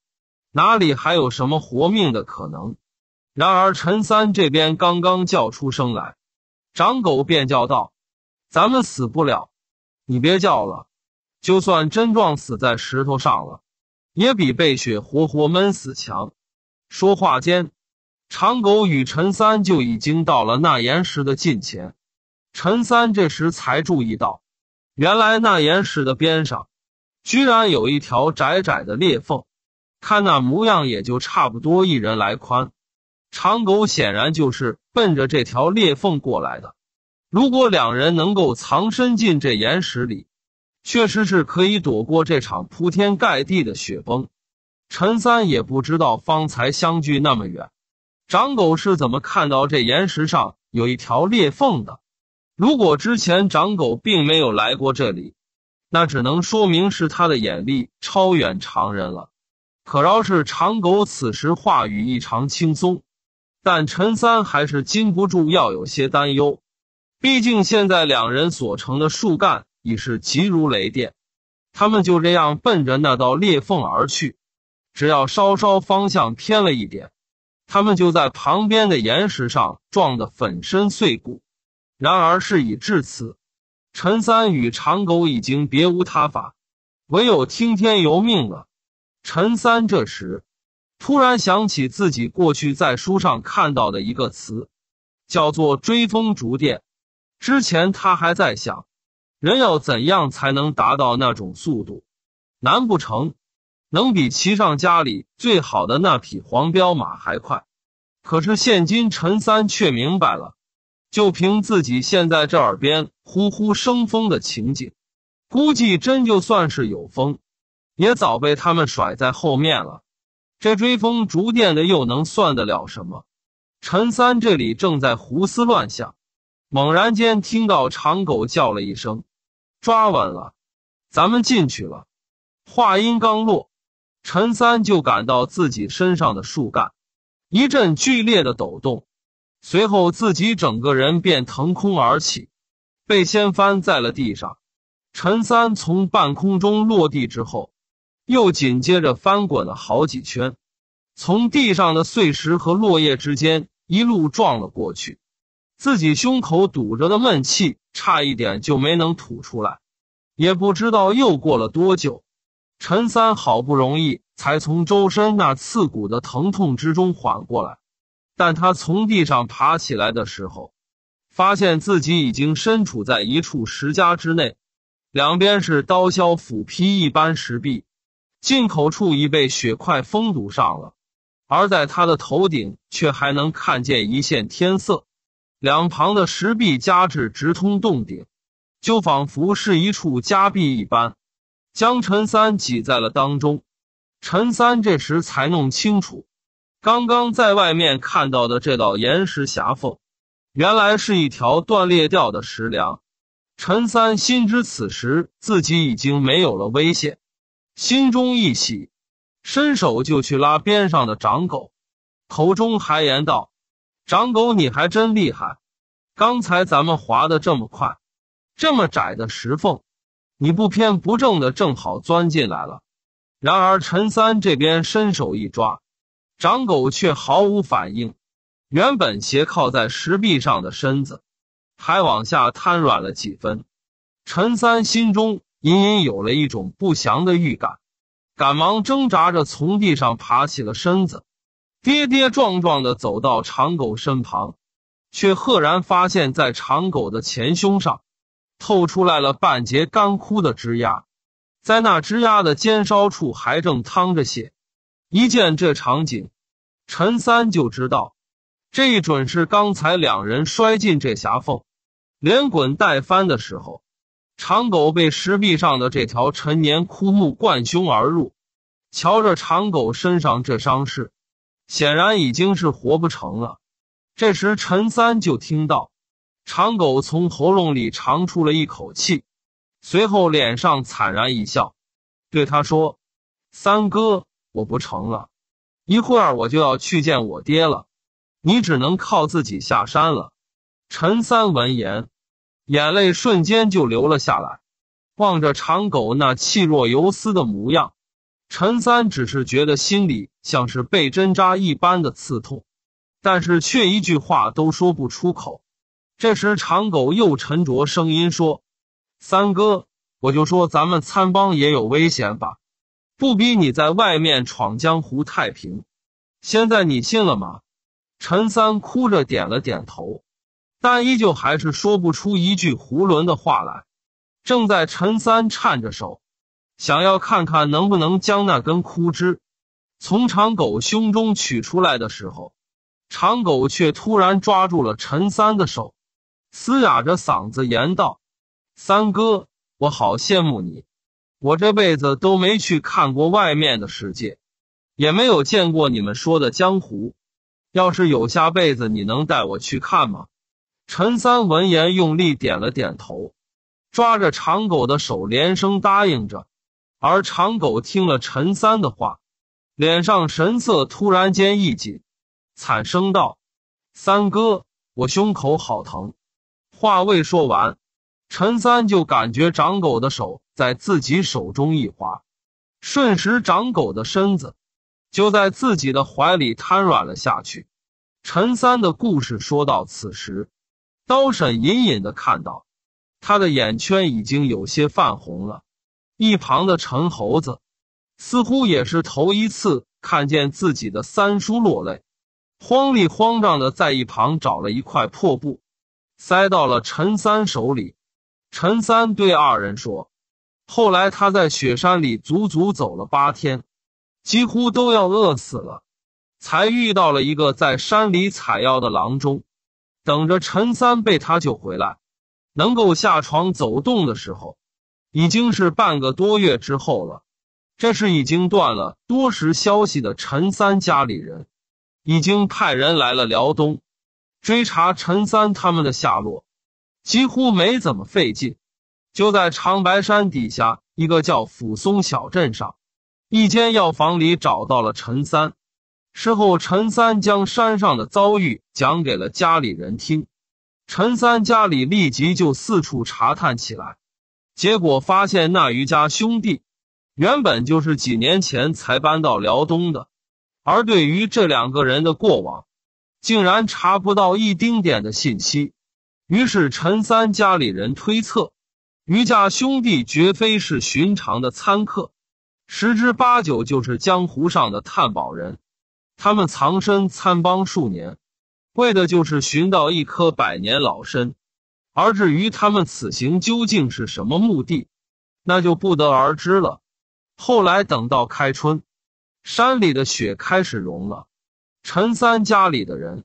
哪里还有什么活命的可能？然而陈三这边刚刚叫出声来，长狗便叫道：“咱们死不了，你别叫了。就算真撞死在石头上了。”也比被雪活活闷死强。说话间，长狗与陈三就已经到了那岩石的近前。陈三这时才注意到，原来那岩石的边上，居然有一条窄窄的裂缝，看那模样也就差不多一人来宽。长狗显然就是奔着这条裂缝过来的。如果两人能够藏身进这岩石里。确实是可以躲过这场铺天盖地的雪崩。陈三也不知道方才相距那么远，长狗是怎么看到这岩石上有一条裂缝的？如果之前长狗并没有来过这里，那只能说明是他的眼力超远常人了。可饶是长狗此时话语异常轻松，但陈三还是禁不住要有些担忧。毕竟现在两人所乘的树干。已是急如雷电，他们就这样奔着那道裂缝而去。只要稍稍方向偏了一点，他们就在旁边的岩石上撞得粉身碎骨。然而事已至此，陈三与长狗已经别无他法，唯有听天由命了。陈三这时突然想起自己过去在书上看到的一个词，叫做“追风逐电”。之前他还在想。人要怎样才能达到那种速度？难不成能比骑上家里最好的那匹黄骠马还快？可是现今陈三却明白了，就凭自己现在这耳边呼呼生风的情景，估计真就算是有风，也早被他们甩在后面了。这追风逐电的又能算得了什么？陈三这里正在胡思乱想，猛然间听到长狗叫了一声。抓稳了，咱们进去了。话音刚落，陈三就感到自己身上的树干一阵剧烈的抖动，随后自己整个人便腾空而起，被掀翻在了地上。陈三从半空中落地之后，又紧接着翻滚了好几圈，从地上的碎石和落叶之间一路撞了过去。自己胸口堵着的闷气差一点就没能吐出来，也不知道又过了多久，陈三好不容易才从周身那刺骨的疼痛之中缓过来。但他从地上爬起来的时候，发现自己已经身处在一处石夹之内，两边是刀削斧劈一般石壁，进口处已被雪块封堵上了，而在他的头顶却还能看见一线天色。两旁的石壁加至直通洞顶，就仿佛是一处夹壁一般，将陈三挤在了当中。陈三这时才弄清楚，刚刚在外面看到的这道岩石狭缝，原来是一条断裂掉的石梁。陈三心知此时自己已经没有了危险，心中一喜，伸手就去拉边上的长狗，口中还言道。长狗，你还真厉害！刚才咱们滑的这么快，这么窄的石缝，你不偏不正的正好钻进来了。然而陈三这边伸手一抓，长狗却毫无反应，原本斜靠在石壁上的身子还往下瘫软了几分。陈三心中隐隐有了一种不祥的预感，赶忙挣扎着从地上爬起了身子。跌跌撞撞的走到长狗身旁，却赫然发现，在长狗的前胸上，透出来了半截干枯的枝桠，在那枝桠的尖梢处还正淌着血。一见这场景，陈三就知道，这一准是刚才两人摔进这狭缝，连滚带翻的时候，长狗被石壁上的这条陈年枯木贯胸而入。瞧着长狗身上这伤势。显然已经是活不成了。这时，陈三就听到长狗从喉咙里长出了一口气，随后脸上惨然一笑，对他说：“三哥，我不成了，一会儿我就要去见我爹了，你只能靠自己下山了。”陈三闻言，眼泪瞬间就流了下来，望着长狗那气若游丝的模样。陈三只是觉得心里像是被针扎一般的刺痛，但是却一句话都说不出口。这时长狗又沉着声音说：“三哥，我就说咱们参帮也有危险吧，不比你在外面闯江湖太平。现在你信了吗？”陈三哭着点了点头，但依旧还是说不出一句囫囵的话来。正在陈三颤着手。想要看看能不能将那根枯枝，从长狗胸中取出来的时候，长狗却突然抓住了陈三的手，嘶哑着嗓子言道：“三哥，我好羡慕你，我这辈子都没去看过外面的世界，也没有见过你们说的江湖。要是有下辈子，你能带我去看吗？”陈三闻言用力点了点头，抓着长狗的手连声答应着。而长狗听了陈三的话，脸上神色突然间一紧，惨声道：“三哥，我胸口好疼。”话未说完，陈三就感觉长狗的手在自己手中一滑，瞬时长狗的身子就在自己的怀里瘫软了下去。陈三的故事说到此时，刀婶隐隐的看到他的眼圈已经有些泛红了。一旁的陈猴子，似乎也是头一次看见自己的三叔落泪，慌里慌张的在一旁找了一块破布，塞到了陈三手里。陈三对二人说：“后来他在雪山里足足走了八天，几乎都要饿死了，才遇到了一个在山里采药的郎中。等着陈三被他救回来，能够下床走动的时候。”已经是半个多月之后了，这是已经断了多时消息的陈三家里人，已经派人来了辽东，追查陈三他们的下落，几乎没怎么费劲，就在长白山底下一个叫抚松小镇上，一间药房里找到了陈三。事后，陈三将山上的遭遇讲给了家里人听，陈三家里立即就四处查探起来。结果发现，那余家兄弟原本就是几年前才搬到辽东的。而对于这两个人的过往，竟然查不到一丁点的信息。于是，陈三家里人推测，余家兄弟绝非是寻常的参客，十之八九就是江湖上的探宝人。他们藏身参帮数年，为的就是寻到一颗百年老参。而至于他们此行究竟是什么目的，那就不得而知了。后来等到开春，山里的雪开始融了，陈三家里的人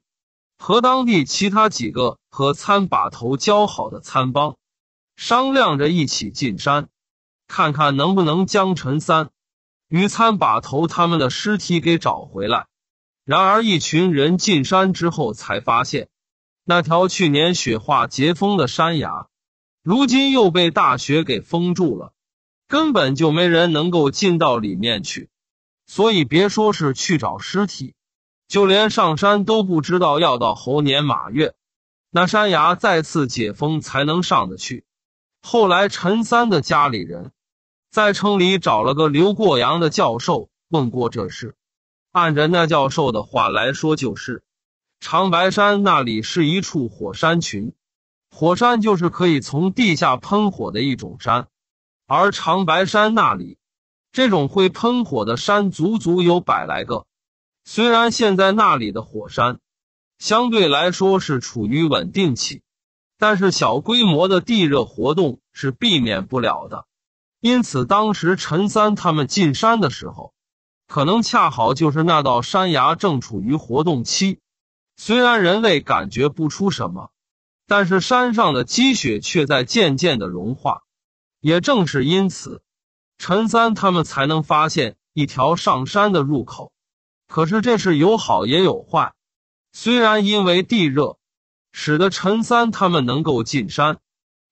和当地其他几个和参把头交好的参帮商量着一起进山，看看能不能将陈三、于参把头他们的尸体给找回来。然而，一群人进山之后才发现。那条去年雪化结封的山崖，如今又被大雪给封住了，根本就没人能够进到里面去。所以别说是去找尸体，就连上山都不知道要到猴年马月。那山崖再次解封才能上得去。后来陈三的家里人，在城里找了个留过洋的教授问过这事，按着那教授的话来说就是。长白山那里是一处火山群，火山就是可以从地下喷火的一种山，而长白山那里，这种会喷火的山足足有百来个。虽然现在那里的火山相对来说是处于稳定期，但是小规模的地热活动是避免不了的。因此，当时陈三他们进山的时候，可能恰好就是那道山崖正处于活动期。虽然人类感觉不出什么，但是山上的积雪却在渐渐的融化。也正是因此，陈三他们才能发现一条上山的入口。可是这是有好也有坏。虽然因为地热，使得陈三他们能够进山，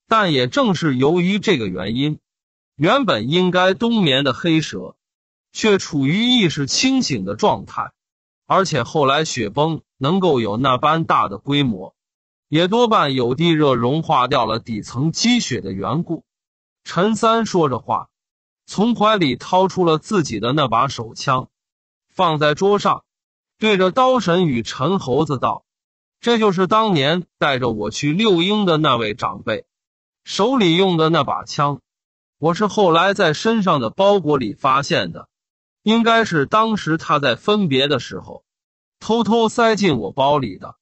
但也正是由于这个原因，原本应该冬眠的黑蛇，却处于意识清醒的状态。而且后来雪崩。能够有那般大的规模，也多半有地热融化掉了底层积雪的缘故。陈三说着话，从怀里掏出了自己的那把手枪，放在桌上，对着刀神与陈猴子道：“这就是当年带着我去六英的那位长辈手里用的那把枪，我是后来在身上的包裹里发现的，应该是当时他在分别的时候。”偷偷塞进我包里的，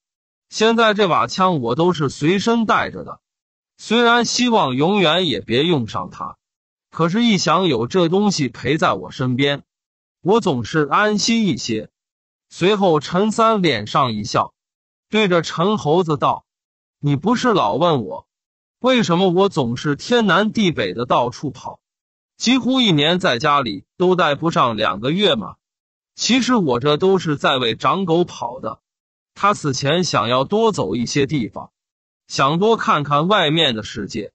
现在这把枪我都是随身带着的。虽然希望永远也别用上它，可是，一想有这东西陪在我身边，我总是安心一些。随后，陈三脸上一笑，对着陈猴子道：“你不是老问我，为什么我总是天南地北的到处跑，几乎一年在家里都待不上两个月吗？”其实我这都是在为长狗跑的，他死前想要多走一些地方，想多看看外面的世界，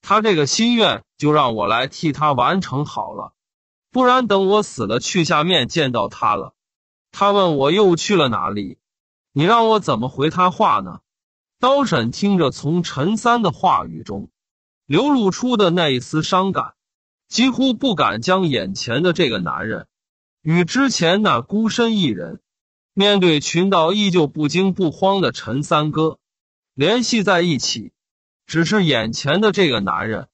他这个心愿就让我来替他完成好了，不然等我死了去下面见到他了，他问我又去了哪里，你让我怎么回他话呢？刀婶听着从陈三的话语中流露出的那一丝伤感，几乎不敢将眼前的这个男人。与之前那孤身一人，面对群盗依旧不惊不慌的陈三哥联系在一起，只是眼前的这个男人，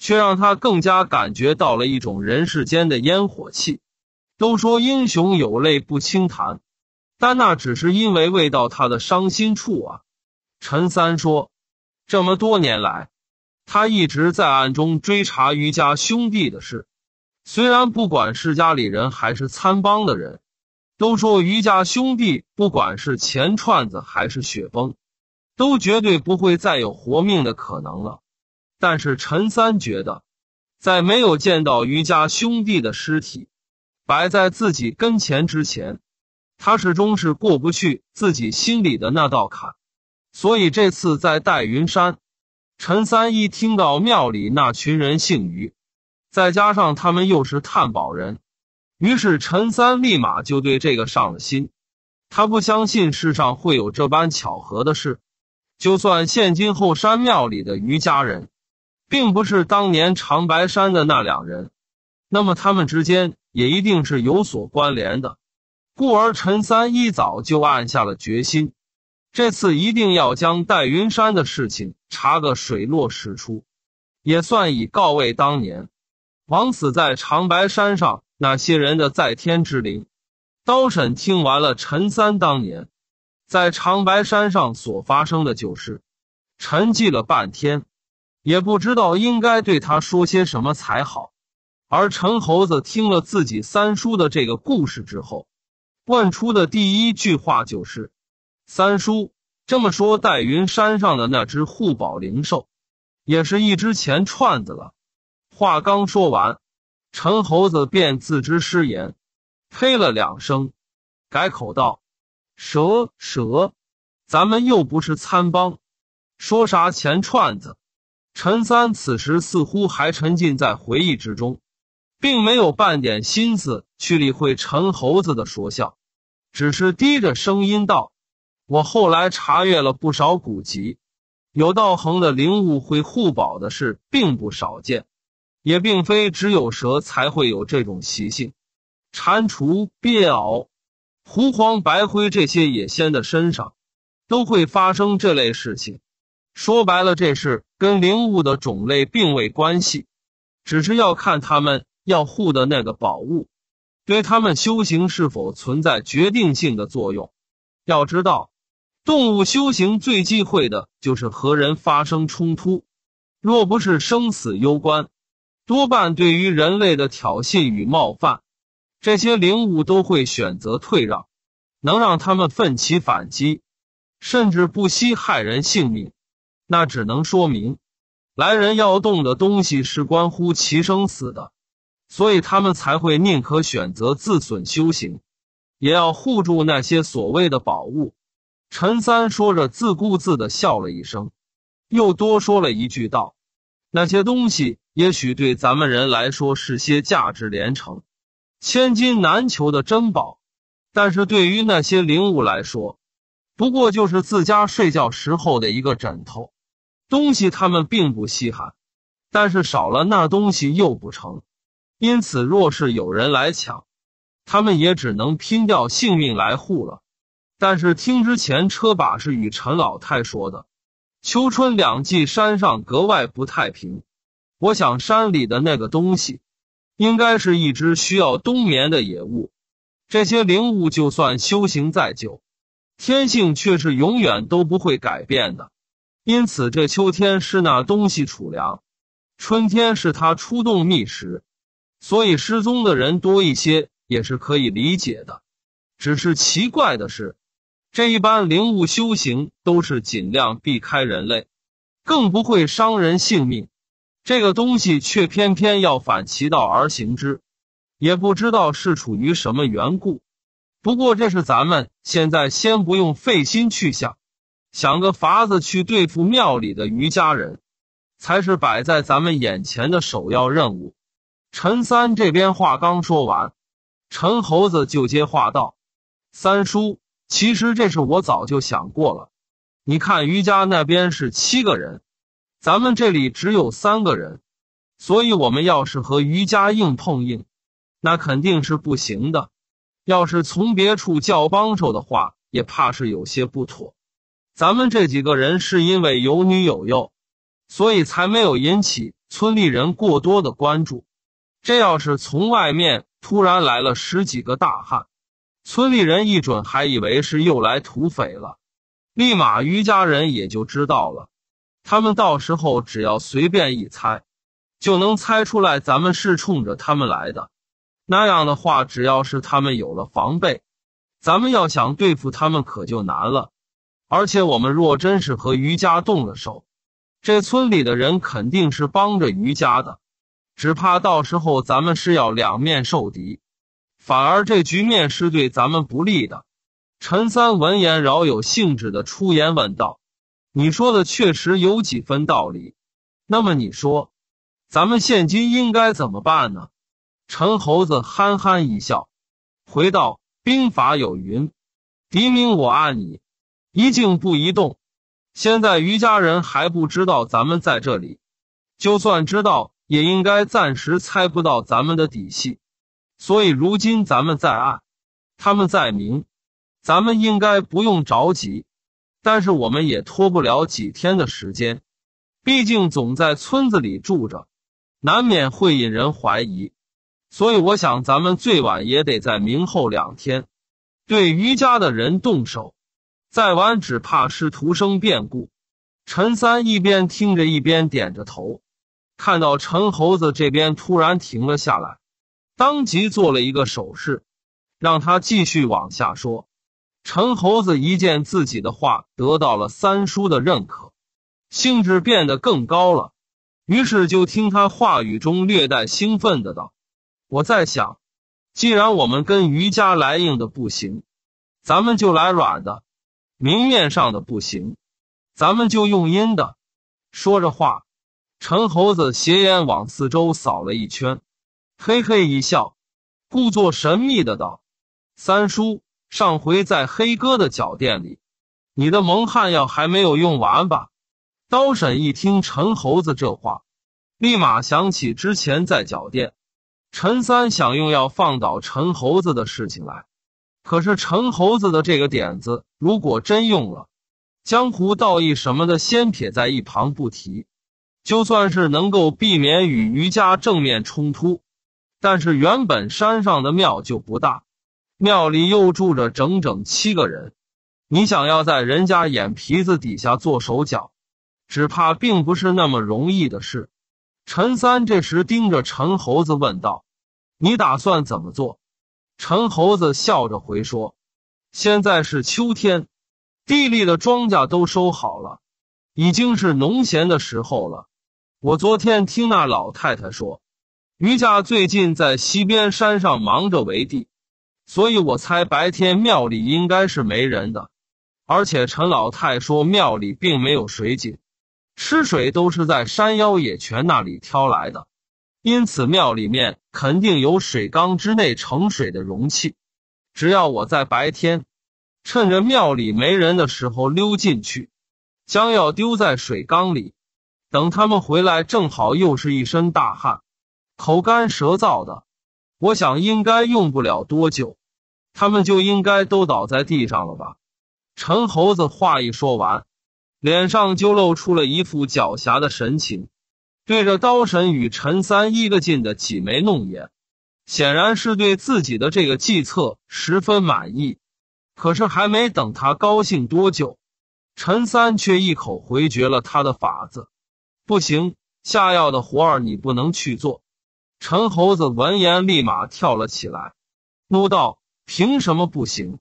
却让他更加感觉到了一种人世间的烟火气。都说英雄有泪不轻弹，但那只是因为未到他的伤心处啊。陈三说，这么多年来，他一直在暗中追查余家兄弟的事。虽然不管是家里人还是参帮的人，都说余家兄弟不管是钱串子还是雪崩，都绝对不会再有活命的可能了。但是陈三觉得，在没有见到余家兄弟的尸体摆在自己跟前之前，他始终是过不去自己心里的那道坎。所以这次在戴云山，陈三一听到庙里那群人姓余。再加上他们又是探宝人，于是陈三立马就对这个上了心。他不相信世上会有这般巧合的事。就算现今后山庙里的余家人，并不是当年长白山的那两人，那么他们之间也一定是有所关联的。故而陈三一早就暗下了决心，这次一定要将戴云山的事情查个水落石出，也算以告慰当年。枉死在长白山上那些人的在天之灵，刀婶听完了陈三当年在长白山上所发生的就事，沉寂了半天，也不知道应该对他说些什么才好。而陈猴子听了自己三叔的这个故事之后，问出的第一句话就是：“三叔这么说，戴云山上的那只护宝灵兽，也是一只钱串子了。”话刚说完，陈猴子便自知失言，呸了两声，改口道：“蛇蛇，咱们又不是餐帮，说啥钱串子。”陈三此时似乎还沉浸在回忆之中，并没有半点心思去理会陈猴子的说笑，只是低着声音道：“我后来查阅了不少古籍，有道行的灵物会护宝的事并不少见。”也并非只有蛇才会有这种习性，蟾蜍、鳖、鳌、狐、黄、白灰这些野仙的身上都会发生这类事情。说白了，这事跟灵物的种类并未关系，只是要看他们要护的那个宝物，对他们修行是否存在决定性的作用。要知道，动物修行最忌讳的就是和人发生冲突，若不是生死攸关。多半对于人类的挑衅与冒犯，这些灵物都会选择退让。能让他们奋起反击，甚至不惜害人性命，那只能说明，来人要动的东西是关乎其生死的，所以他们才会宁可选择自损修行，也要护住那些所谓的宝物。陈三说着，自顾自的笑了一声，又多说了一句道。那些东西也许对咱们人来说是些价值连城、千金难求的珍宝，但是对于那些灵物来说，不过就是自家睡觉时候的一个枕头。东西他们并不稀罕，但是少了那东西又不成。因此，若是有人来抢，他们也只能拼掉性命来护了。但是听之前车把是与陈老太说的。秋春两季，山上格外不太平。我想，山里的那个东西，应该是一只需要冬眠的野物。这些灵物就算修行再久，天性却是永远都不会改变的。因此，这秋天是那东西储粮，春天是它出洞觅食。所以，失踪的人多一些也是可以理解的。只是奇怪的是。这一般灵物修行都是尽量避开人类，更不会伤人性命。这个东西却偏偏要反其道而行之，也不知道是出于什么缘故。不过这是咱们现在先不用费心去想，想个法子去对付庙里的余家人，才是摆在咱们眼前的首要任务。陈三这边话刚说完，陈猴子就接话道：“三叔。”其实这事我早就想过了。你看于家那边是七个人，咱们这里只有三个人，所以我们要是和于家硬碰硬，那肯定是不行的。要是从别处叫帮手的话，也怕是有些不妥。咱们这几个人是因为有女有幼，所以才没有引起村里人过多的关注。这要是从外面突然来了十几个大汉。村里人一准还以为是又来土匪了，立马于家人也就知道了。他们到时候只要随便一猜，就能猜出来咱们是冲着他们来的。那样的话，只要是他们有了防备，咱们要想对付他们可就难了。而且我们若真是和于家动了手，这村里的人肯定是帮着于家的，只怕到时候咱们是要两面受敌。反而这局面是对咱们不利的。陈三闻言饶有兴致的出言问道：“你说的确实有几分道理。那么你说，咱们现今应该怎么办呢？”陈猴子憨憨一笑，回道：“兵法有云，敌明我暗，你一静不一动。现在于家人还不知道咱们在这里，就算知道，也应该暂时猜不到咱们的底细。”所以如今咱们在暗，他们在明，咱们应该不用着急，但是我们也拖不了几天的时间，毕竟总在村子里住着，难免会引人怀疑。所以我想，咱们最晚也得在明后两天，对余家的人动手。再晚只怕是徒生变故。陈三一边听着一边点着头，看到陈猴子这边突然停了下来。当即做了一个手势，让他继续往下说。陈猴子一见自己的话得到了三叔的认可，兴致变得更高了。于是就听他话语中略带兴奋的道：“我在想，既然我们跟于家来硬的不行，咱们就来软的；明面上的不行，咱们就用阴的。”说着话，陈猴子斜眼往四周扫了一圈。嘿嘿一笑，故作神秘的道：“三叔，上回在黑哥的脚店里，你的蒙汗药还没有用完吧？”刀婶一听陈猴子这话，立马想起之前在脚店，陈三想用药放倒陈猴子的事情来。可是陈猴子的这个点子，如果真用了，江湖道义什么的先撇在一旁不提，就算是能够避免与余家正面冲突。但是原本山上的庙就不大，庙里又住着整整七个人，你想要在人家眼皮子底下做手脚，只怕并不是那么容易的事。陈三这时盯着陈猴子问道：“你打算怎么做？”陈猴子笑着回说：“现在是秋天，地里的庄稼都收好了，已经是农闲的时候了。我昨天听那老太太说。”余家最近在西边山上忙着围地，所以我猜白天庙里应该是没人的。而且陈老太说庙里并没有水井，吃水都是在山腰野泉那里挑来的。因此庙里面肯定有水缸之内盛水的容器。只要我在白天，趁着庙里没人的时候溜进去，将药丢在水缸里，等他们回来正好又是一身大汗。口干舌燥的，我想应该用不了多久，他们就应该都倒在地上了吧。陈猴子话一说完，脸上就露出了一副狡黠的神情，对着刀神与陈三一个劲的挤眉弄眼，显然是对自己的这个计策十分满意。可是还没等他高兴多久，陈三却一口回绝了他的法子：“不行，下药的活儿你不能去做。”陈猴子闻言，立马跳了起来，怒道：“凭什么不行？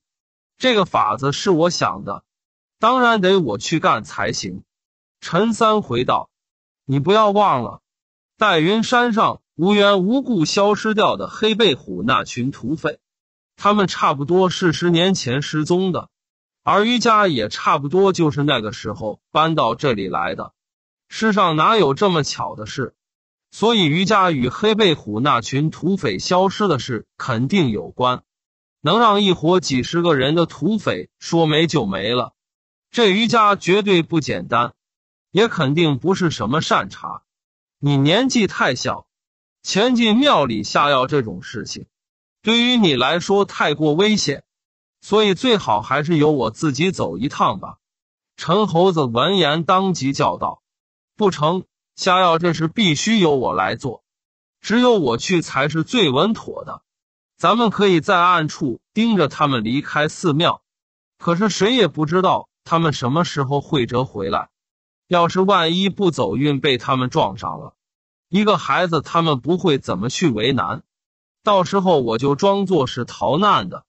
这个法子是我想的，当然得我去干才行。”陈三回道：“你不要忘了，戴云山上无缘无故消失掉的黑背虎那群土匪，他们差不多是十年前失踪的，而余家也差不多就是那个时候搬到这里来的。世上哪有这么巧的事？”所以余家与黑背虎那群土匪消失的事肯定有关，能让一伙几十个人的土匪说没就没了，这余家绝对不简单，也肯定不是什么善茬。你年纪太小，前进庙里下药这种事情，对于你来说太过危险，所以最好还是由我自己走一趟吧。陈猴子闻言当即叫道：“不成。”下药，这事必须由我来做，只有我去才是最稳妥的。咱们可以在暗处盯着他们离开寺庙，可是谁也不知道他们什么时候会折回来。要是万一不走运被他们撞上了，一个孩子他们不会怎么去为难。到时候我就装作是逃难的，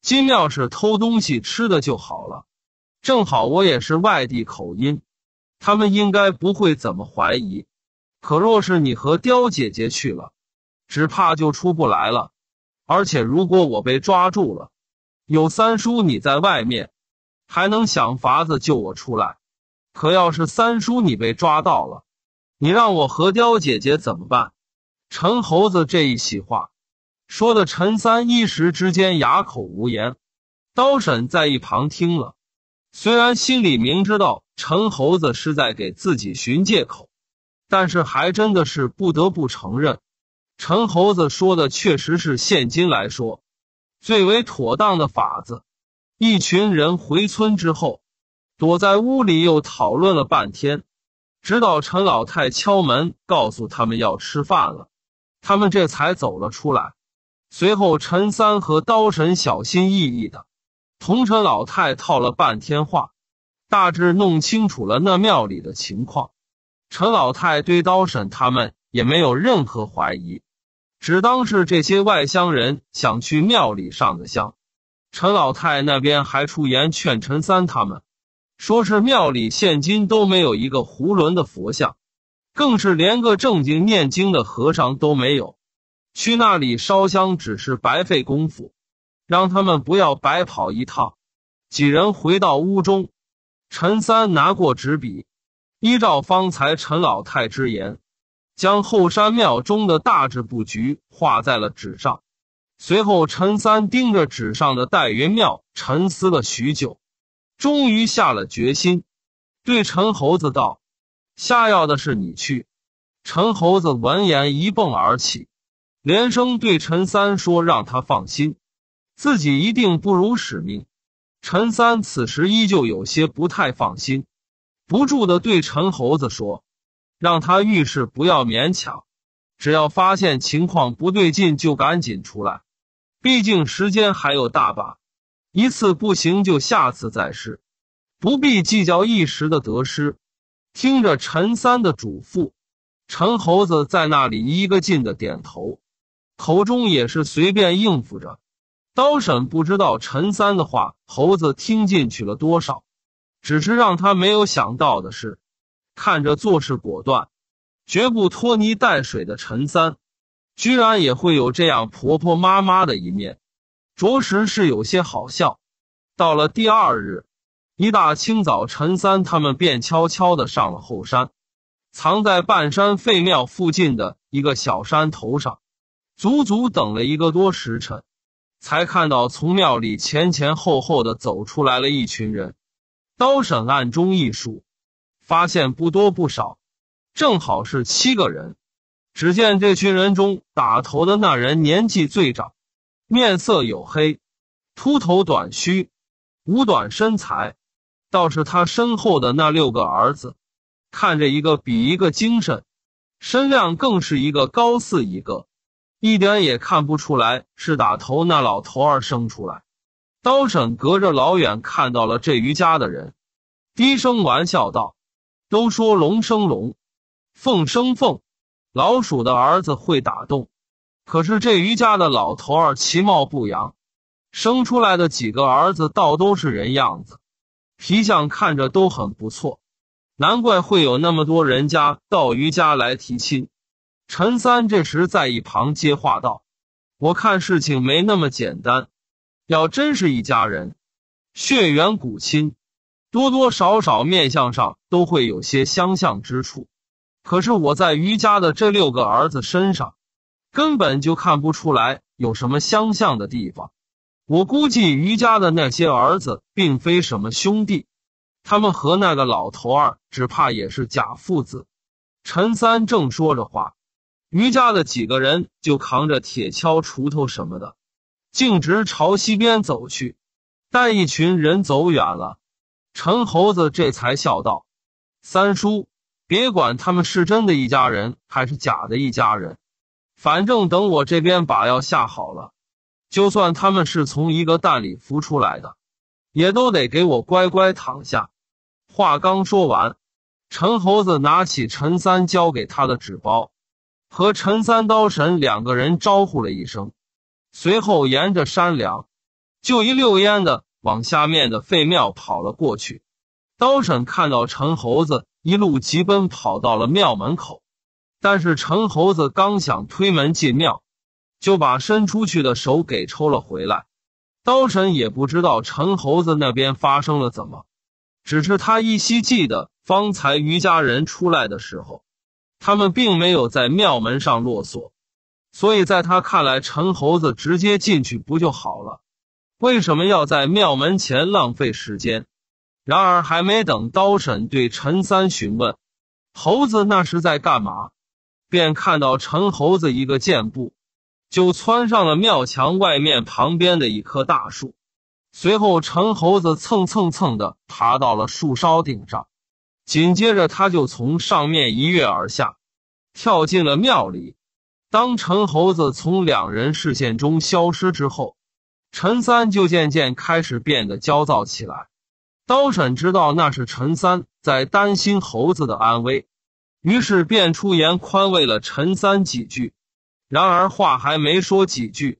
金要是偷东西吃的就好了，正好我也是外地口音。他们应该不会怎么怀疑，可若是你和刁姐姐去了，只怕就出不来了。而且如果我被抓住了，有三叔你在外面，还能想法子救我出来。可要是三叔你被抓到了，你让我和刁姐姐怎么办？陈猴子这一席话，说的陈三一时之间哑口无言。刀婶在一旁听了。虽然心里明知道陈猴子是在给自己寻借口，但是还真的是不得不承认，陈猴子说的确实是现今来说最为妥当的法子。一群人回村之后，躲在屋里又讨论了半天，直到陈老太敲门告诉他们要吃饭了，他们这才走了出来。随后，陈三和刀神小心翼翼的。同陈老太套了半天话，大致弄清楚了那庙里的情况。陈老太对刀婶他们也没有任何怀疑，只当是这些外乡人想去庙里上的香。陈老太那边还出言劝陈三他们，说是庙里现今都没有一个囫囵的佛像，更是连个正经念经的和尚都没有，去那里烧香只是白费功夫。让他们不要白跑一趟。几人回到屋中，陈三拿过纸笔，依照方才陈老太之言，将后山庙中的大致布局画在了纸上。随后，陈三盯着纸上的戴云庙，沉思了许久，终于下了决心，对陈猴子道：“下药的是你去。”陈猴子闻言一蹦而起，连声对陈三说：“让他放心。”自己一定不辱使命。陈三此时依旧有些不太放心，不住的对陈猴子说：“让他遇事不要勉强，只要发现情况不对劲就赶紧出来。毕竟时间还有大把，一次不行就下次再试，不必计较一时的得失。”听着陈三的嘱咐，陈猴子在那里一个劲的点头，口中也是随便应付着。刀婶不知道陈三的话，猴子听进去了多少，只是让他没有想到的是，看着做事果断、绝不拖泥带水的陈三，居然也会有这样婆婆妈妈的一面，着实是有些好笑。到了第二日，一大清早，陈三他们便悄悄的上了后山，藏在半山废庙附近的一个小山头上，足足等了一个多时辰。才看到从庙里前前后后的走出来了一群人，刀审暗中一数，发现不多不少，正好是七个人。只见这群人中打头的那人年纪最长，面色黝黑，秃头短须，五短身材。倒是他身后的那六个儿子，看着一个比一个精神，身量更是一个高似一个。一点也看不出来是打头那老头儿生出来。刀婶隔着老远看到了这余家的人，低声玩笑道：“都说龙生龙，凤生凤，老鼠的儿子会打洞。可是这余家的老头儿其貌不扬，生出来的几个儿子倒都是人样子，皮相看着都很不错。难怪会有那么多人家到余家来提亲。”陈三这时在一旁接话道：“我看事情没那么简单，要真是一家人，血缘骨亲，多多少少面相上都会有些相像之处。可是我在余家的这六个儿子身上，根本就看不出来有什么相像的地方。我估计余家的那些儿子并非什么兄弟，他们和那个老头儿只怕也是假父子。”陈三正说着话。余家的几个人就扛着铁锹、锄头什么的，径直朝西边走去。待一群人走远了，陈猴子这才笑道：“三叔，别管他们是真的一家人还是假的一家人，反正等我这边把药下好了，就算他们是从一个蛋里孵出来的，也都得给我乖乖躺下。”话刚说完，陈猴子拿起陈三交给他的纸包。和陈三刀神两个人招呼了一声，随后沿着山梁，就一溜烟的往下面的废庙跑了过去。刀神看到陈猴子一路疾奔，跑到了庙门口，但是陈猴子刚想推门进庙，就把伸出去的手给抽了回来。刀神也不知道陈猴子那边发生了怎么，只是他依稀记得方才于家人出来的时候。他们并没有在庙门上落锁，所以在他看来，陈猴子直接进去不就好了？为什么要在庙门前浪费时间？然而，还没等刀婶对陈三询问，猴子那是在干嘛？便看到陈猴子一个箭步，就窜上了庙墙外面旁边的一棵大树，随后陈猴子蹭蹭蹭的爬到了树梢顶上。紧接着，他就从上面一跃而下，跳进了庙里。当陈猴子从两人视线中消失之后，陈三就渐渐开始变得焦躁起来。刀婶知道那是陈三在担心猴子的安危，于是便出言宽慰了陈三几句。然而话还没说几句，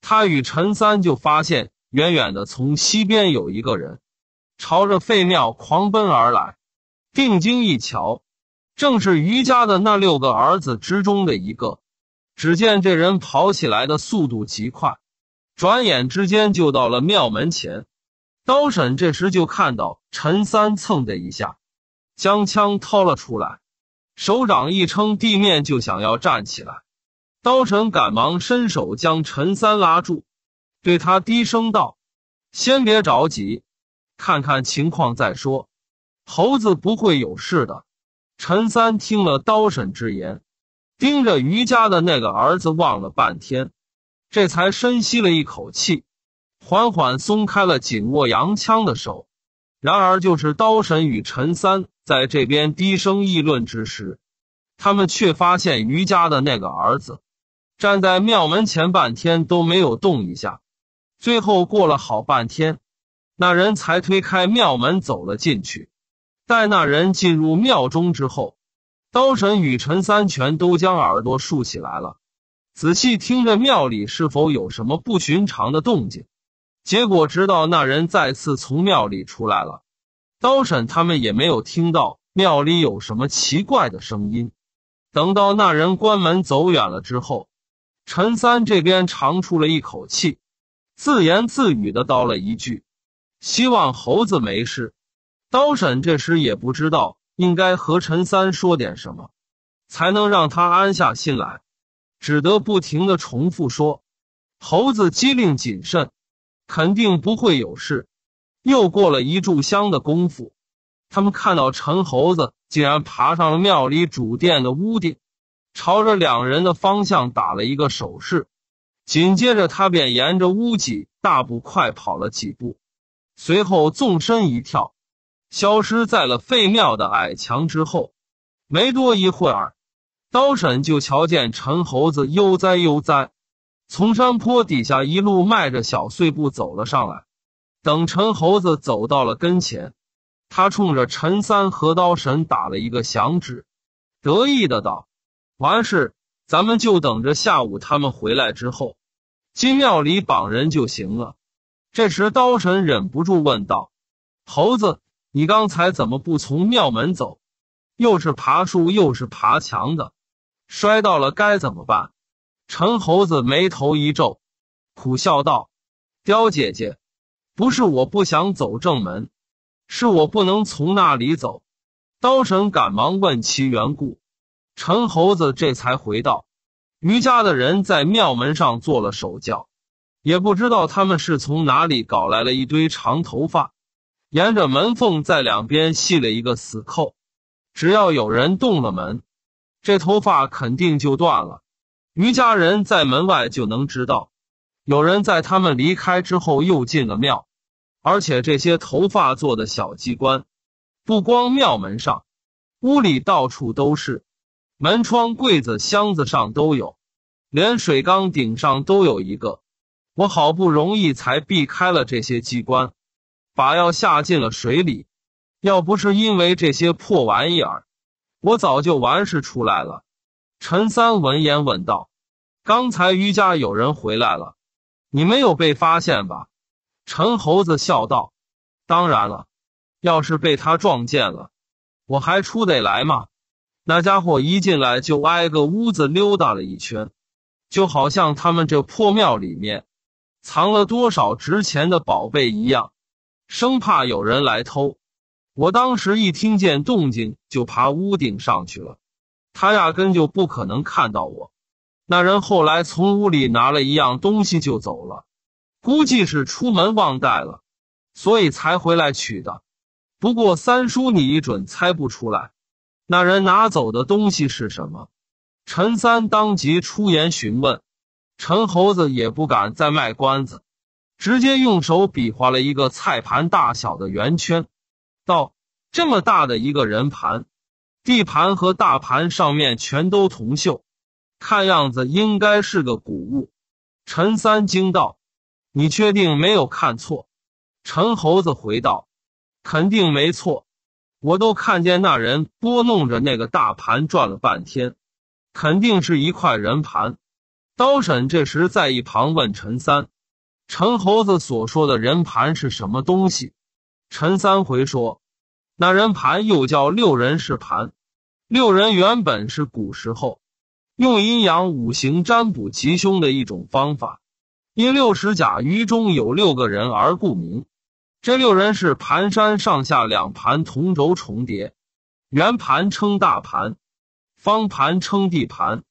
他与陈三就发现远远的从西边有一个人，朝着废庙狂奔而来。定睛一瞧，正是余家的那六个儿子之中的一个。只见这人跑起来的速度极快，转眼之间就到了庙门前。刀婶这时就看到陈三蹭的一下，将枪掏了出来，手掌一撑地面，就想要站起来。刀婶赶忙伸手将陈三拉住，对他低声道：“先别着急，看看情况再说。”猴子不会有事的。陈三听了刀神之言，盯着于家的那个儿子望了半天，这才深吸了一口气，缓缓松开了紧握洋枪的手。然而，就是刀神与陈三在这边低声议论之时，他们却发现于家的那个儿子站在庙门前半天都没有动一下。最后过了好半天，那人才推开庙门走了进去。待那人进入庙中之后，刀神与陈三全都将耳朵竖起来了，仔细听着庙里是否有什么不寻常的动静。结果直到那人再次从庙里出来了，刀神他们也没有听到庙里有什么奇怪的声音。等到那人关门走远了之后，陈三这边长出了一口气，自言自语的叨了一句：“希望猴子没事。”刀婶这时也不知道应该和陈三说点什么，才能让他安下心来，只得不停的重复说：“猴子机灵谨慎，肯定不会有事。”又过了一炷香的功夫，他们看到陈猴子竟然爬上了庙里主殿的屋顶，朝着两人的方向打了一个手势，紧接着他便沿着屋脊大步快跑了几步，随后纵身一跳。消失在了废庙的矮墙之后，没多一会儿，刀神就瞧见陈猴子悠哉悠哉从山坡底下一路迈着小碎步走了上来。等陈猴子走到了跟前，他冲着陈三和刀神打了一个响指，得意的道：“完事，咱们就等着下午他们回来之后，进庙里绑人就行了。”这时，刀神忍不住问道：“猴子。”你刚才怎么不从庙门走？又是爬树又是爬墙的，摔到了该怎么办？陈猴子眉头一皱，苦笑道：“雕姐姐，不是我不想走正门，是我不能从那里走。”刀神赶忙问其缘故，陈猴子这才回道：“余家的人在庙门上做了手脚，也不知道他们是从哪里搞来了一堆长头发。”沿着门缝在两边系了一个死扣，只要有人动了门，这头发肯定就断了。于家人在门外就能知道，有人在他们离开之后又进了庙。而且这些头发做的小机关，不光庙门上，屋里到处都是，门窗、柜子、箱子上都有，连水缸顶上都有一个。我好不容易才避开了这些机关。把药下进了水里，要不是因为这些破玩意儿，我早就完事出来了。陈三闻言问道：“刚才余家有人回来了，你没有被发现吧？”陈猴子笑道：“当然了，要是被他撞见了，我还出得来吗？那家伙一进来就挨个屋子溜达了一圈，就好像他们这破庙里面藏了多少值钱的宝贝一样。”生怕有人来偷，我当时一听见动静就爬屋顶上去了，他压根就不可能看到我。那人后来从屋里拿了一样东西就走了，估计是出门忘带了，所以才回来取的。不过三叔，你一准猜不出来，那人拿走的东西是什么？陈三当即出言询问，陈猴子也不敢再卖关子。直接用手比划了一个菜盘大小的圆圈，道：“这么大的一个人盘，地盘和大盘上面全都铜锈，看样子应该是个古物。”陈三惊道：“你确定没有看错？”陈猴子回道：“肯定没错，我都看见那人拨弄着那个大盘转了半天，肯定是一块人盘。”刀婶这时在一旁问陈三。陈猴子所说的人盘是什么东西？陈三回说，那人盘又叫六人式盘。六人原本是古时候用阴阳五行占卜吉凶的一种方法，因六十甲鱼中有六个人而故名。这六人是盘山上下两盘同轴重叠，圆盘称大盘，方盘称地盘，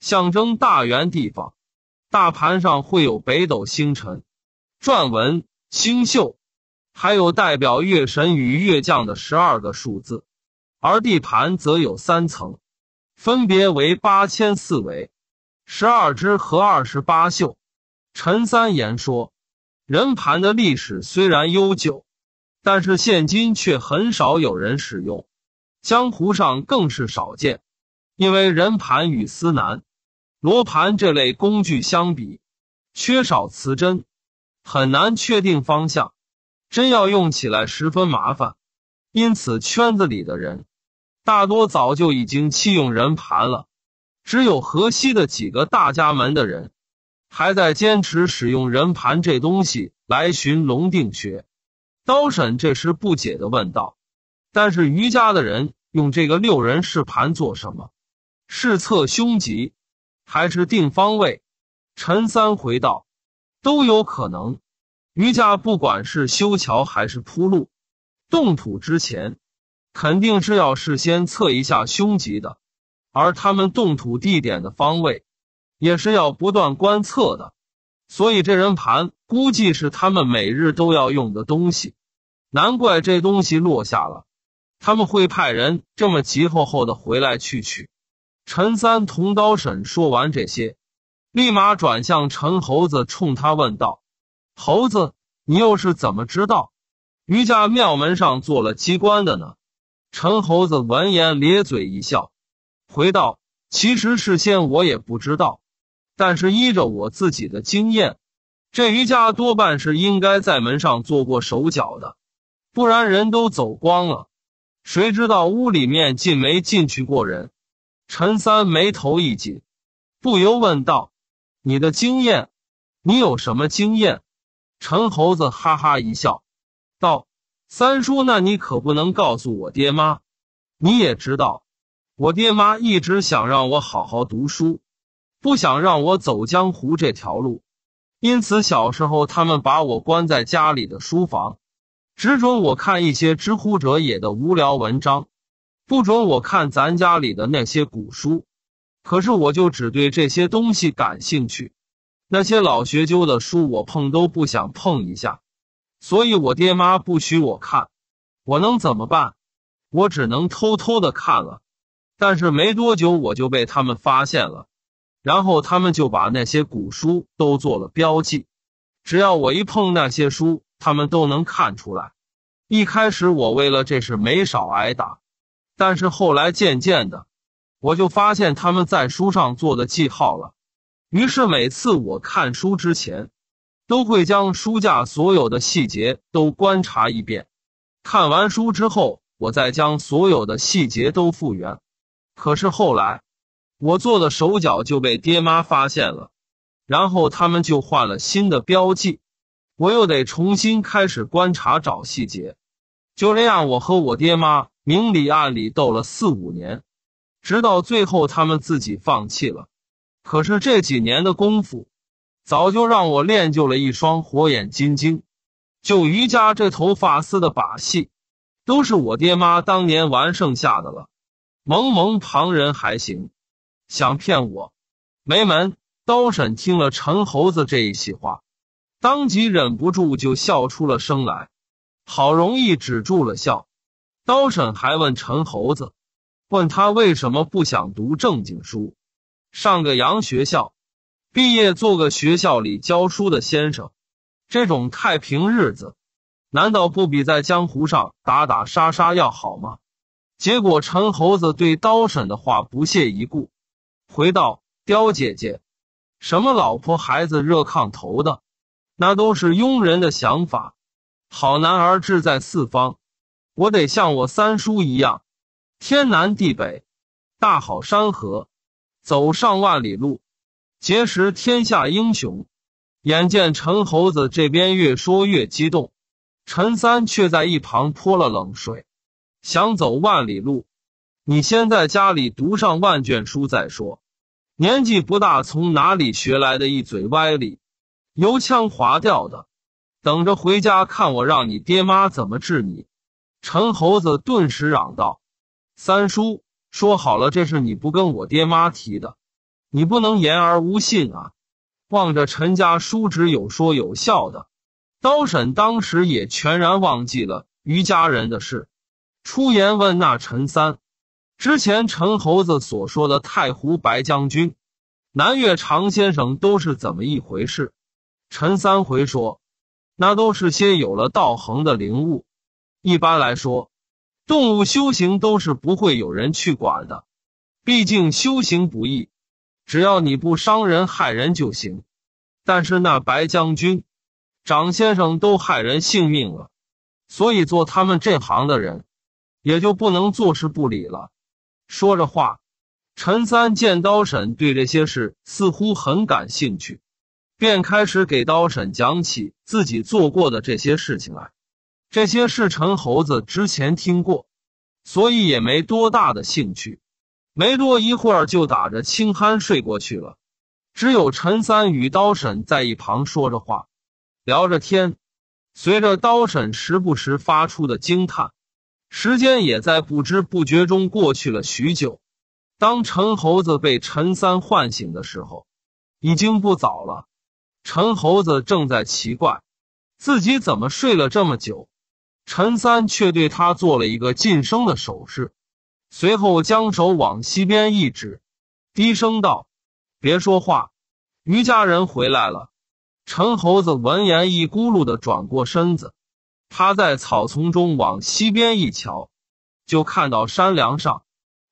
象征大圆地方。大盘上会有北斗星辰、篆文星宿，还有代表月神与月将的十二个数字，而地盘则有三层，分别为八千四维、十二支和二十八宿。陈三言说，人盘的历史虽然悠久，但是现今却很少有人使用，江湖上更是少见，因为人盘与思南、罗盘这类工具相比，缺少磁针，很难确定方向，真要用起来十分麻烦。因此，圈子里的人大多早就已经弃用人盘了。只有河西的几个大家门的人，还在坚持使用人盘这东西来寻龙定穴。刀婶这时不解的问道：“但是余家的人用这个六人试盘做什么？是测凶吉？”还是定方位，陈三回道：“都有可能。余家不管是修桥还是铺路，动土之前，肯定是要事先测一下凶吉的。而他们动土地点的方位，也是要不断观测的。所以这人盘估计是他们每日都要用的东西。难怪这东西落下了，他们会派人这么急吼吼的回来去取。”陈三同刀婶说完这些，立马转向陈猴子，冲他问道：“猴子，你又是怎么知道余家庙门上做了机关的呢？”陈猴子闻言咧嘴一笑，回道：“其实事先我也不知道，但是依着我自己的经验，这余家多半是应该在门上做过手脚的，不然人都走光了，谁知道屋里面进没进去过人？”陈三眉头一紧，不由问道：“你的经验，你有什么经验？”陈猴子哈哈一笑，道：“三叔，那你可不能告诉我爹妈。你也知道，我爹妈一直想让我好好读书，不想让我走江湖这条路。因此，小时候他们把我关在家里的书房，只准我看一些‘知乎者也’的无聊文章。”不准我看咱家里的那些古书，可是我就只对这些东西感兴趣。那些老学究的书，我碰都不想碰一下，所以我爹妈不许我看。我能怎么办？我只能偷偷的看了。但是没多久我就被他们发现了，然后他们就把那些古书都做了标记。只要我一碰那些书，他们都能看出来。一开始我为了这事没少挨打。但是后来渐渐的，我就发现他们在书上做的记号了。于是每次我看书之前，都会将书架所有的细节都观察一遍。看完书之后，我再将所有的细节都复原。可是后来，我做的手脚就被爹妈发现了，然后他们就换了新的标记，我又得重新开始观察找细节。就这样，我和我爹妈。明里暗里斗了四五年，直到最后他们自己放弃了。可是这几年的功夫，早就让我练就了一双火眼金睛。就余家这头发丝的把戏，都是我爹妈当年玩剩下的了。蒙蒙旁人还行，想骗我，没门！刀婶听了陈猴子这一席话，当即忍不住就笑出了声来，好容易止住了笑。刀婶还问陈猴子，问他为什么不想读正经书，上个洋学校，毕业做个学校里教书的先生，这种太平日子，难道不比在江湖上打打杀杀要好吗？结果陈猴子对刀婶的话不屑一顾，回道：“刁姐姐，什么老婆孩子热炕头的，那都是庸人的想法。好男儿志在四方。”我得像我三叔一样，天南地北，大好山河，走上万里路，结识天下英雄。眼见陈猴子这边越说越激动，陈三却在一旁泼了冷水：“想走万里路，你先在家里读上万卷书再说。年纪不大，从哪里学来的一嘴歪理，油腔滑调的，等着回家看我让你爹妈怎么治你。”陈猴子顿时嚷道：“三叔，说好了，这是你不跟我爹妈提的，你不能言而无信啊！”望着陈家叔侄有说有笑的，刀婶当时也全然忘记了余家人的事，出言问那陈三：“之前陈猴子所说的太湖白将军、南岳常先生都是怎么一回事？”陈三回说：“那都是些有了道行的灵物。”一般来说，动物修行都是不会有人去管的，毕竟修行不易，只要你不伤人害人就行。但是那白将军、张先生都害人性命了，所以做他们这行的人也就不能坐视不理了。说着话，陈三见刀婶对这些事似乎很感兴趣，便开始给刀婶讲起自己做过的这些事情来。这些是陈猴子之前听过，所以也没多大的兴趣，没多一会儿就打着轻鼾睡过去了。只有陈三与刀婶在一旁说着话，聊着天。随着刀婶时不时发出的惊叹，时间也在不知不觉中过去了许久。当陈猴子被陈三唤醒的时候，已经不早了。陈猴子正在奇怪自己怎么睡了这么久。陈三却对他做了一个噤声的手势，随后将手往西边一指，低声道：“别说话。”于家人回来了。陈猴子闻言一咕噜的转过身子，他在草丛中往西边一瞧，就看到山梁上，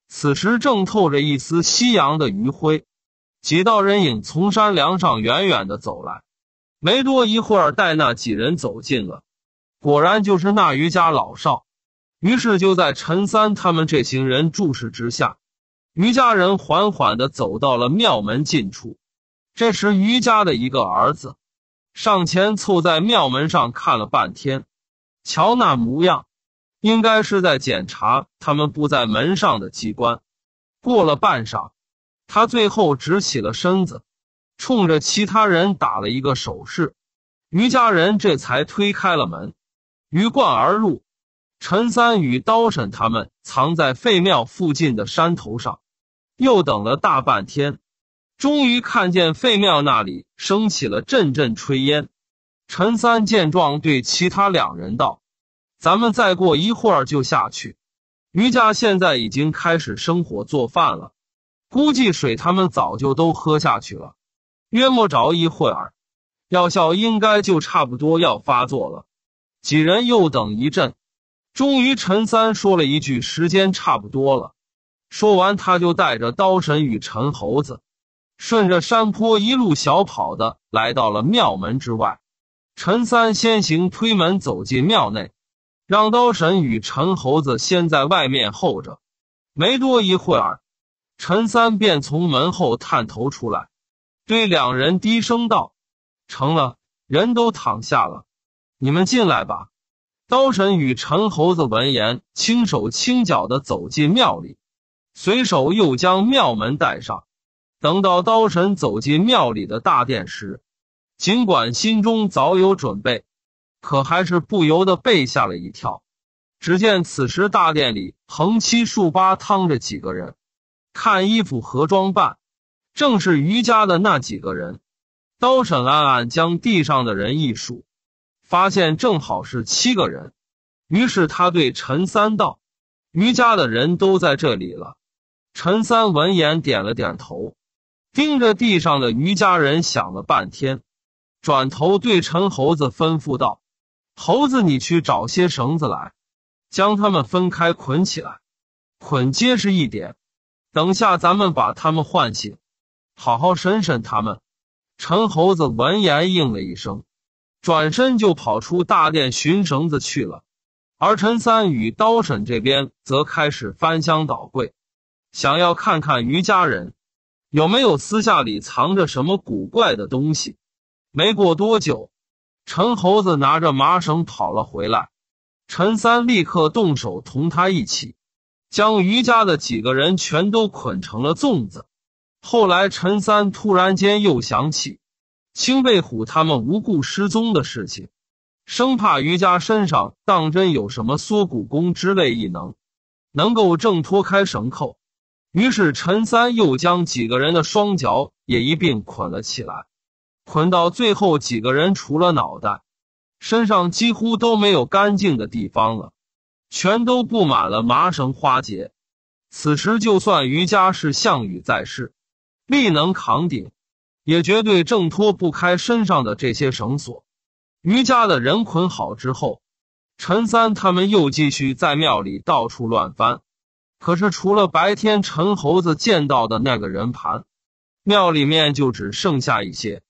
此时正透着一丝夕阳的余晖，几道人影从山梁上远远的走来，没多一会儿，带那几人走近了。果然就是那余家老少，于是就在陈三他们这行人注视之下，余家人缓缓的走到了庙门近处。这时，余家的一个儿子上前凑在庙门上看了半天，瞧那模样，应该是在检查他们布在门上的机关。过了半晌，他最后直起了身子，冲着其他人打了一个手势，于家人这才推开了门。鱼贯而入，陈三与刀婶他们藏在废庙附近的山头上，又等了大半天，终于看见废庙那里升起了阵阵炊烟。陈三见状，对其他两人道：“咱们再过一会儿就下去。余家现在已经开始生火做饭了，估计水他们早就都喝下去了。约莫着一会儿，药效应该就差不多要发作了。”几人又等一阵，终于陈三说了一句：“时间差不多了。”说完，他就带着刀神与陈猴子，顺着山坡一路小跑的来到了庙门之外。陈三先行推门走进庙内，让刀神与陈猴子先在外面候着。没多一会儿，陈三便从门后探头出来，对两人低声道：“成了，人都躺下了。”你们进来吧。刀神与陈猴子闻言，轻手轻脚的走进庙里，随手又将庙门带上。等到刀神走进庙里的大殿时，尽管心中早有准备，可还是不由得被吓了一跳。只见此时大殿里横七竖八躺着几个人，看衣服和装扮，正是余家的那几个人。刀神暗暗将地上的人一数。发现正好是七个人，于是他对陈三道：“余家的人都在这里了。”陈三闻言点了点头，盯着地上的余家人想了半天，转头对陈猴子吩咐道：“猴子，你去找些绳子来，将他们分开捆起来，捆结实一点。等下咱们把他们唤醒，好好审审他们。”陈猴子闻言应了一声。转身就跑出大殿寻绳子去了，而陈三与刀婶这边则开始翻箱倒柜，想要看看于家人有没有私下里藏着什么古怪的东西。没过多久，陈猴子拿着麻绳跑了回来，陈三立刻动手同他一起，将余家的几个人全都捆成了粽子。后来，陈三突然间又想起。青背虎他们无故失踪的事情，生怕余家身上当真有什么缩骨功之类异能，能够挣脱开绳扣。于是陈三又将几个人的双脚也一并捆了起来，捆到最后，几个人除了脑袋，身上几乎都没有干净的地方了，全都布满了麻绳花结。此时就算余家是项羽在世，力能扛鼎。也绝对挣脱不开身上的这些绳索。余家的人捆好之后，陈三他们又继续在庙里到处乱翻。可是除了白天陈猴子见到的那个人盘，庙里面就只剩下一些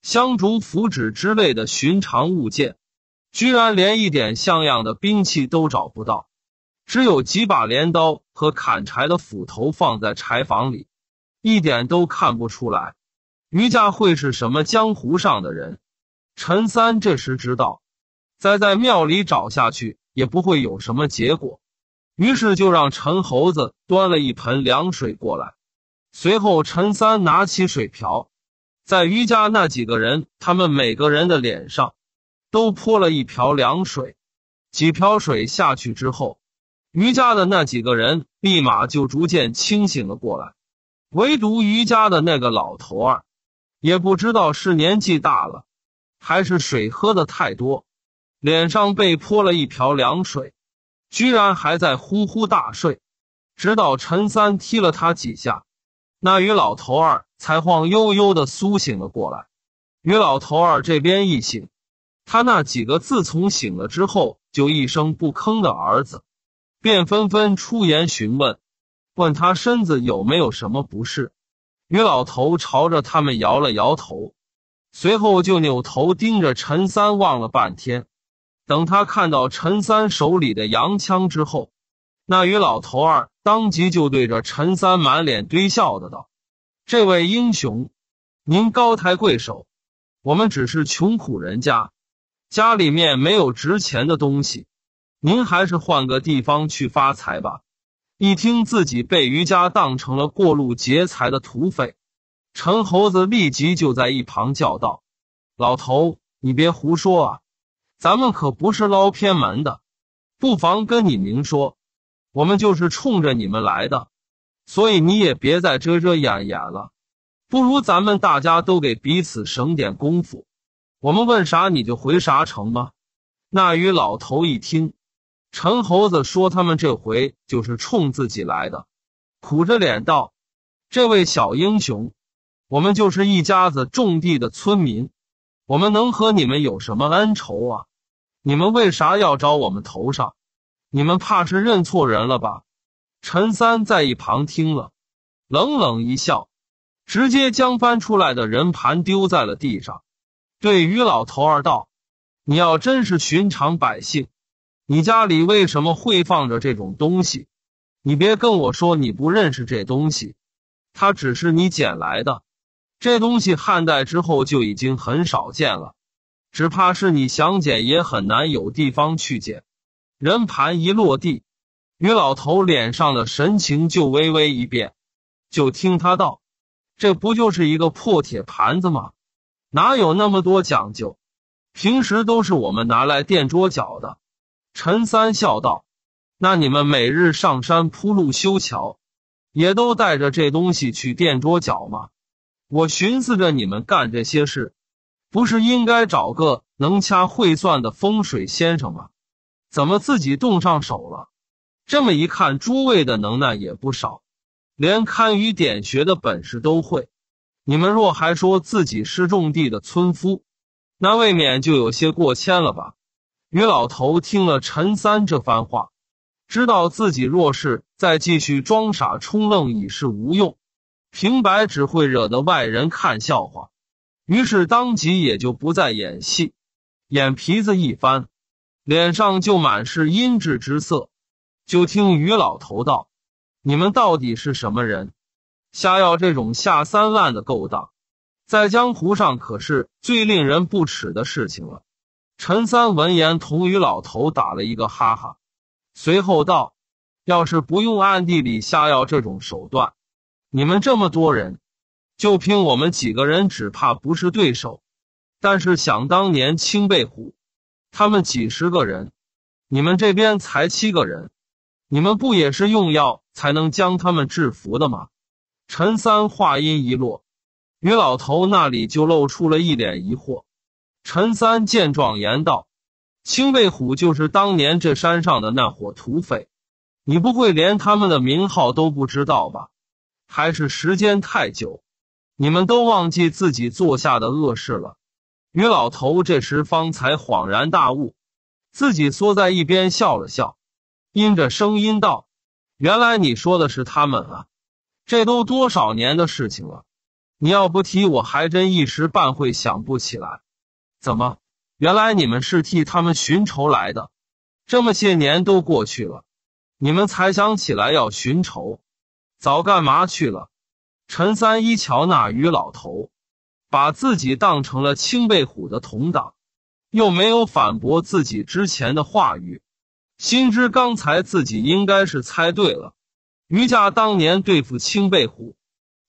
香烛、符纸之类的寻常物件，居然连一点像样的兵器都找不到。只有几把镰刀和砍柴的斧头放在柴房里，一点都看不出来。余家会是什么江湖上的人？陈三这时知道，再在庙里找下去也不会有什么结果，于是就让陈猴子端了一盆凉水过来。随后，陈三拿起水瓢，在余家那几个人他们每个人的脸上都泼了一瓢凉水。几瓢水下去之后，余家的那几个人立马就逐渐清醒了过来，唯独余家的那个老头儿。也不知道是年纪大了，还是水喝的太多，脸上被泼了一瓢凉水，居然还在呼呼大睡，直到陈三踢了他几下，那于老头儿才晃悠悠的苏醒了过来。于老头儿这边一醒，他那几个自从醒了之后就一声不吭的儿子，便纷纷出言询问，问他身子有没有什么不适。于老头朝着他们摇了摇头，随后就扭头盯着陈三望了半天。等他看到陈三手里的洋枪之后，那于老头儿当即就对着陈三满脸堆笑的道：“这位英雄，您高抬贵手，我们只是穷苦人家，家里面没有值钱的东西，您还是换个地方去发财吧。”一听自己被余家当成了过路劫财的土匪，陈猴子立即就在一旁叫道：“老头，你别胡说啊！咱们可不是捞偏门的，不妨跟你明说，我们就是冲着你们来的。所以你也别再遮遮掩掩了，不如咱们大家都给彼此省点功夫，我们问啥你就回啥，成吗？”那于老头一听。陈猴子说：“他们这回就是冲自己来的。”苦着脸道：“这位小英雄，我们就是一家子种地的村民，我们能和你们有什么恩仇啊？你们为啥要找我们头上？你们怕是认错人了吧？”陈三在一旁听了，冷冷一笑，直接将翻出来的人盘丢在了地上，对于老头儿道：“你要真是寻常百姓。”你家里为什么会放着这种东西？你别跟我说你不认识这东西，它只是你捡来的。这东西汉代之后就已经很少见了，只怕是你想捡也很难有地方去捡。人盘一落地，于老头脸上的神情就微微一变。就听他道：“这不就是一个破铁盘子吗？哪有那么多讲究？平时都是我们拿来垫桌脚的。”陈三笑道：“那你们每日上山铺路修桥，也都带着这东西去垫桌脚吗？我寻思着你们干这些事，不是应该找个能掐会算的风水先生吗？怎么自己动上手了？这么一看，诸位的能耐也不少，连堪舆点穴的本事都会。你们若还说自己是种地的村夫，那未免就有些过谦了吧。”于老头听了陈三这番话，知道自己若是再继续装傻充愣已是无用，平白只会惹得外人看笑话。于是当即也就不再演戏，眼皮子一翻，脸上就满是阴鸷之色。就听于老头道：“你们到底是什么人？下药这种下三滥的勾当，在江湖上可是最令人不耻的事情了。”陈三闻言，同于老头打了一个哈哈，随后道：“要是不用暗地里下药这种手段，你们这么多人，就凭我们几个人，只怕不是对手。但是想当年青背虎，他们几十个人，你们这边才七个人，你们不也是用药才能将他们制服的吗？”陈三话音一落，于老头那里就露出了一脸疑惑。陈三见状，言道：“青背虎就是当年这山上的那伙土匪，你不会连他们的名号都不知道吧？还是时间太久，你们都忘记自己做下的恶事了？”于老头这时方才恍然大悟，自己缩在一边笑了笑，阴着声音道：“原来你说的是他们啊！这都多少年的事情了，你要不提，我还真一时半会想不起来。”怎么？原来你们是替他们寻仇来的？这么些年都过去了，你们才想起来要寻仇，早干嘛去了？陈三一瞧那于老头，把自己当成了青背虎的同党，又没有反驳自己之前的话语，心知刚才自己应该是猜对了。于家当年对付青背虎，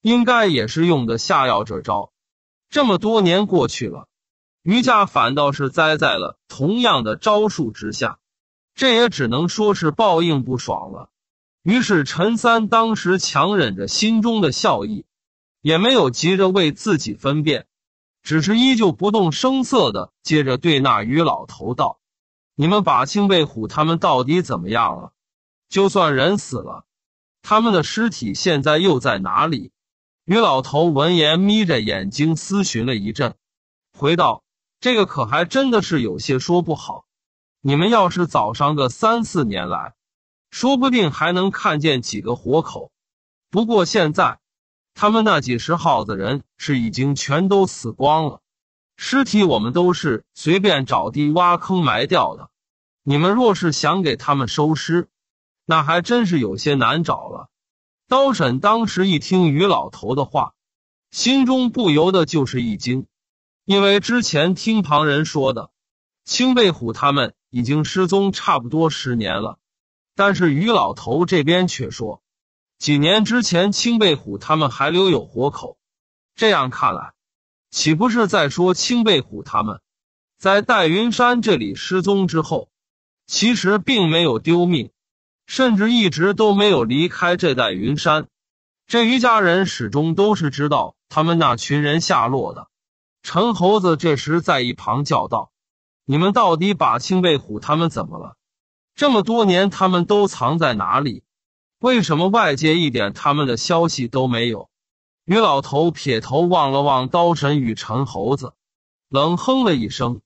应该也是用的下药这招。这么多年过去了。余家反倒是栽在了同样的招数之下，这也只能说是报应不爽了。于是陈三当时强忍着心中的笑意，也没有急着为自己分辨，只是依旧不动声色的接着对那于老头道：“你们把清背虎他们到底怎么样了？就算人死了，他们的尸体现在又在哪里？”于老头闻言眯着眼睛思寻了一阵，回道。这个可还真的是有些说不好。你们要是早上个三四年来，说不定还能看见几个活口。不过现在，他们那几十号子人是已经全都死光了，尸体我们都是随便找地挖坑埋掉的。你们若是想给他们收尸，那还真是有些难找了。刀婶当时一听于老头的话，心中不由得就是一惊。因为之前听旁人说的，青背虎他们已经失踪差不多十年了，但是于老头这边却说，几年之前青背虎他们还留有活口。这样看来，岂不是在说青背虎他们在戴云山这里失踪之后，其实并没有丢命，甚至一直都没有离开这戴云山？这于家人始终都是知道他们那群人下落的。陈猴子这时在一旁叫道：“你们到底把青背虎他们怎么了？这么多年他们都藏在哪里？为什么外界一点他们的消息都没有？”于老头撇头望了望刀神与陈猴子，冷哼了一声，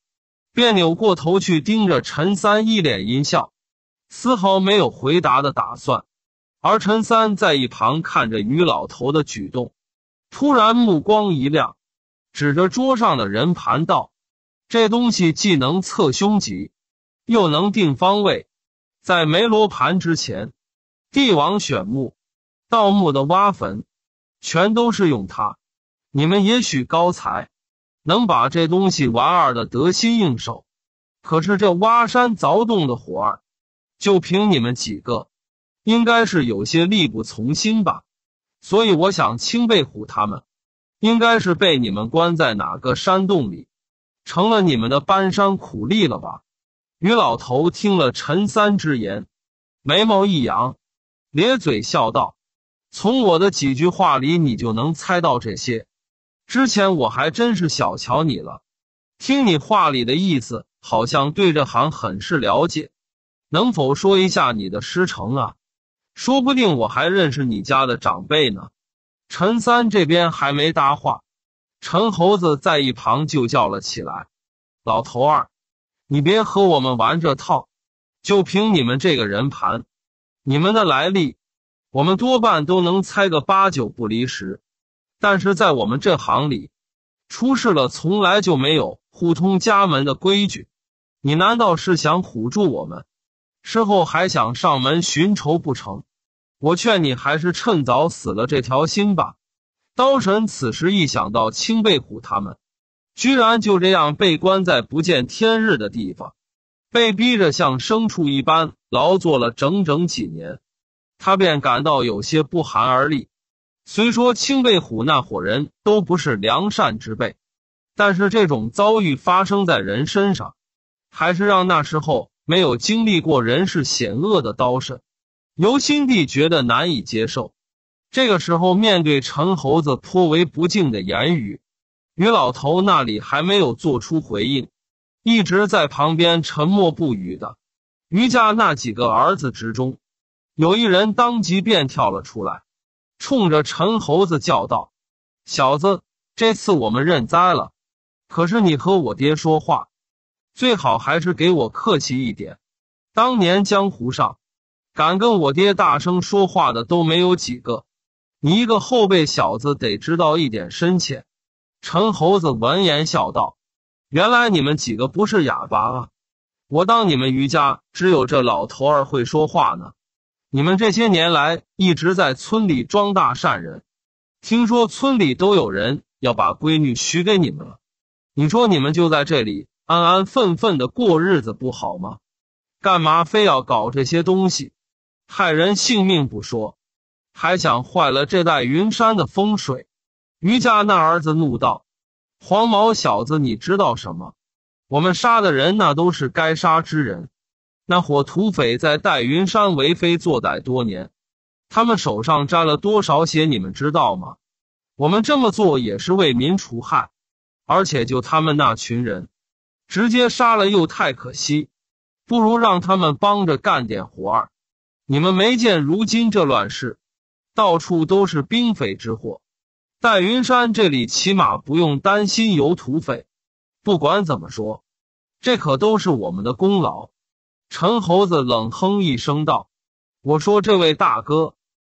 便扭过头去盯着陈三，一脸阴笑，丝毫没有回答的打算。而陈三在一旁看着于老头的举动，突然目光一亮。指着桌上的人盘道：“这东西既能测凶吉，又能定方位。在没罗盘之前，帝王选墓、盗墓的挖坟，全都是用它。你们也许高才能把这东西玩儿的得心应手，可是这挖山凿洞的活儿，就凭你们几个，应该是有些力不从心吧？所以我想，清背虎他们。”应该是被你们关在哪个山洞里，成了你们的搬山苦力了吧？于老头听了陈三之言，眉毛一扬，咧嘴笑道：“从我的几句话里，你就能猜到这些。之前我还真是小瞧你了。听你话里的意思，好像对这行很是了解。能否说一下你的师承啊？说不定我还认识你家的长辈呢。”陈三这边还没搭话，陈猴子在一旁就叫了起来：“老头儿，你别和我们玩这套！就凭你们这个人盘，你们的来历，我们多半都能猜个八九不离十。但是在我们这行里，出事了从来就没有互通家门的规矩。你难道是想唬住我们，事后还想上门寻仇不成？”我劝你还是趁早死了这条心吧。刀神此时一想到青背虎他们，居然就这样被关在不见天日的地方，被逼着像牲畜一般劳作了整整几年，他便感到有些不寒而栗。虽说青背虎那伙人都不是良善之辈，但是这种遭遇发生在人身上，还是让那时候没有经历过人世险恶的刀神。尤新帝觉得难以接受，这个时候面对陈猴子颇为不敬的言语，于老头那里还没有做出回应，一直在旁边沉默不语的于家那几个儿子之中，有一人当即便跳了出来，冲着陈猴子叫道：“小子，这次我们认栽了，可是你和我爹说话，最好还是给我客气一点。当年江湖上。”敢跟我爹大声说话的都没有几个，你一个后辈小子得知道一点深浅。”陈猴子闻言笑道：“原来你们几个不是哑巴啊！我当你们余家只有这老头儿会说话呢。你们这些年来一直在村里装大善人，听说村里都有人要把闺女许给你们了。你说你们就在这里安安分分的过日子不好吗？干嘛非要搞这些东西？”害人性命不说，还想坏了这代云山的风水。余家那儿子怒道：“黄毛小子，你知道什么？我们杀的人那都是该杀之人。那伙土匪在代云山为非作歹多年，他们手上沾了多少血，你们知道吗？我们这么做也是为民除害。而且就他们那群人，直接杀了又太可惜，不如让他们帮着干点活儿。”你们没见如今这乱世，到处都是兵匪之祸。戴云山这里起码不用担心有土匪。不管怎么说，这可都是我们的功劳。陈猴子冷哼一声道：“我说这位大哥，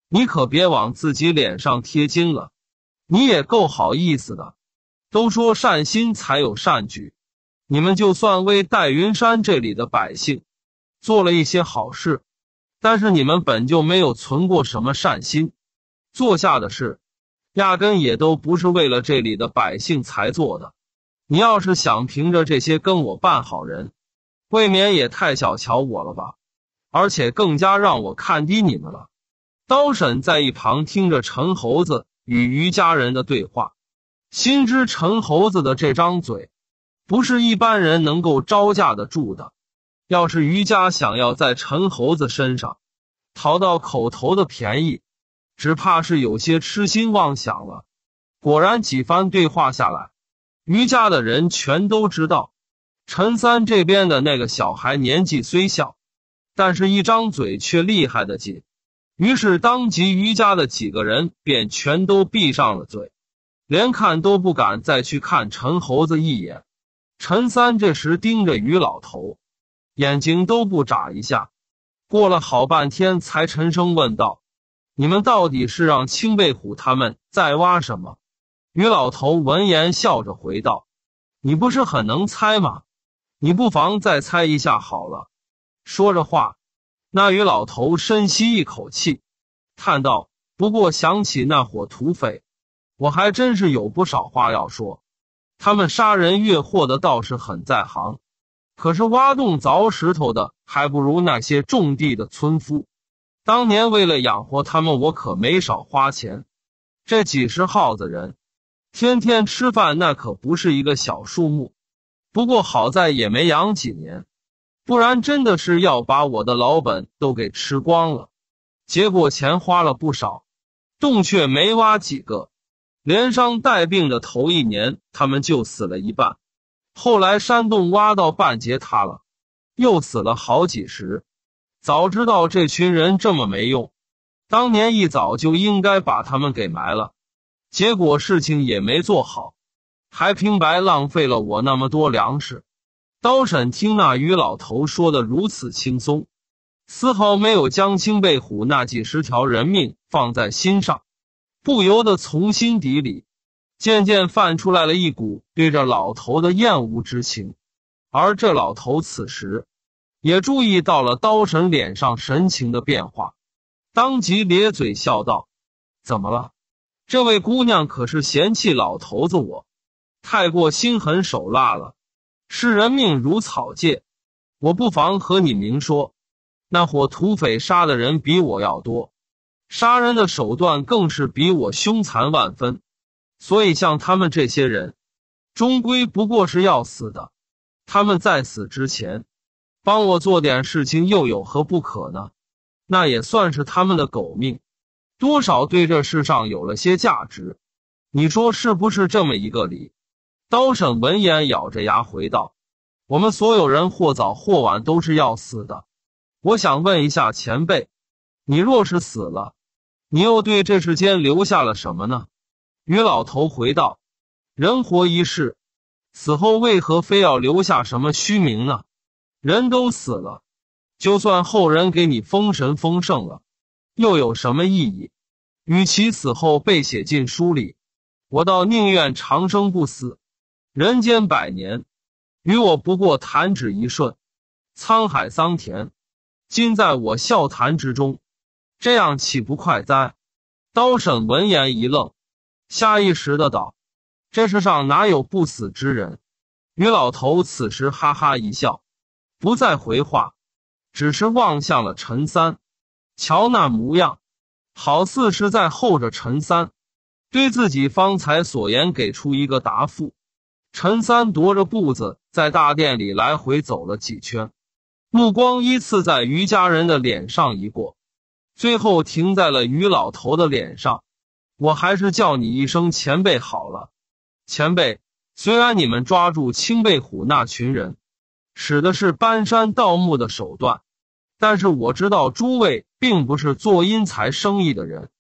你可别往自己脸上贴金了。你也够好意思的。都说善心才有善举，你们就算为戴云山这里的百姓做了一些好事。”但是你们本就没有存过什么善心，做下的事，压根也都不是为了这里的百姓才做的。你要是想凭着这些跟我扮好人，未免也太小瞧我了吧！而且更加让我看低你们了。刀婶在一旁听着陈猴子与余家人的对话，心知陈猴子的这张嘴，不是一般人能够招架得住的。要是余家想要在陈猴子身上，淘到口头的便宜，只怕是有些痴心妄想了。果然几番对话下来，余家的人全都知道，陈三这边的那个小孩年纪虽小，但是一张嘴却厉害的紧。于是当即，余家的几个人便全都闭上了嘴，连看都不敢再去看陈猴子一眼。陈三这时盯着于老头。眼睛都不眨一下，过了好半天才沉声问道：“你们到底是让青背虎他们在挖什么？”于老头闻言笑着回道：“你不是很能猜吗？你不妨再猜一下好了。”说着话，那于老头深吸一口气，叹道：“不过想起那伙土匪，我还真是有不少话要说。他们杀人越货的倒是很在行。”可是挖洞凿石头的还不如那些种地的村夫。当年为了养活他们，我可没少花钱。这几十号子人，天天吃饭，那可不是一个小数目。不过好在也没养几年，不然真的是要把我的老本都给吃光了。结果钱花了不少，洞却没挖几个，连伤带病的头一年，他们就死了一半。后来山洞挖到半截塌了，又死了好几十。早知道这群人这么没用，当年一早就应该把他们给埋了。结果事情也没做好，还平白浪费了我那么多粮食。刀婶听那于老头说的如此轻松，丝毫没有将青背虎那几十条人命放在心上，不由得从心底里。渐渐泛出来了，一股对着老头的厌恶之情。而这老头此时也注意到了刀神脸上神情的变化，当即咧嘴笑道：“怎么了？这位姑娘可是嫌弃老头子我太过心狠手辣了，视人命如草芥？我不妨和你明说，那伙土匪杀的人比我要多，杀人的手段更是比我凶残万分。”所以，像他们这些人，终归不过是要死的。他们在死之前，帮我做点事情，又有何不可呢？那也算是他们的狗命，多少对这世上有了些价值。你说是不是这么一个理？刀神闻言，咬着牙回道：“我们所有人，或早或晚，都是要死的。我想问一下前辈，你若是死了，你又对这世间留下了什么呢？”于老头回道：“人活一世，死后为何非要留下什么虚名呢？人都死了，就算后人给你封神封圣了，又有什么意义？与其死后被写进书里，我倒宁愿长生不死。人间百年，与我不过弹指一瞬。沧海桑田，今在我笑谈之中，这样岂不快哉？”刀婶闻言一愣。下意识的道：“这世上哪有不死之人？”于老头此时哈哈一笑，不再回话，只是望向了陈三，瞧那模样，好似是在候着陈三对自己方才所言给出一个答复。陈三踱着步子在大殿里来回走了几圈，目光依次在于家人的脸上一过，最后停在了于老头的脸上。我还是叫你一声前辈好了。前辈，虽然你们抓住青背虎那群人，使的是搬山盗墓的手段，但是我知道诸位并不是做阴财生意的人，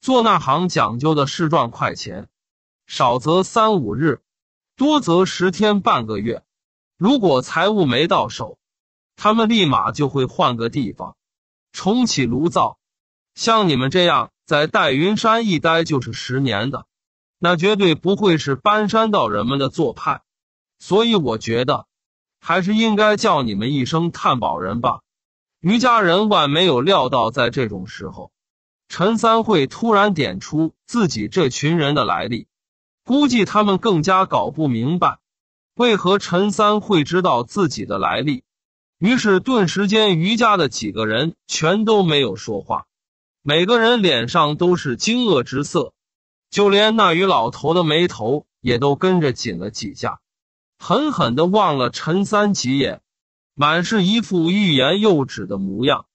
做那行讲究的是赚快钱，少则三五日，多则十天半个月。如果财物没到手，他们立马就会换个地方，重启炉灶。像你们这样。在戴云山一待就是十年的，那绝对不会是搬山道人们的做派，所以我觉得还是应该叫你们一声探宝人吧。于家人万没有料到，在这种时候，陈三会突然点出自己这群人的来历，估计他们更加搞不明白，为何陈三会知道自己的来历。于是顿时间，于家的几个人全都没有说话。每个人脸上都是惊愕之色，就连那于老头的眉头也都跟着紧了几下，狠狠地望了陈三几眼，满是一副欲言又止的模样。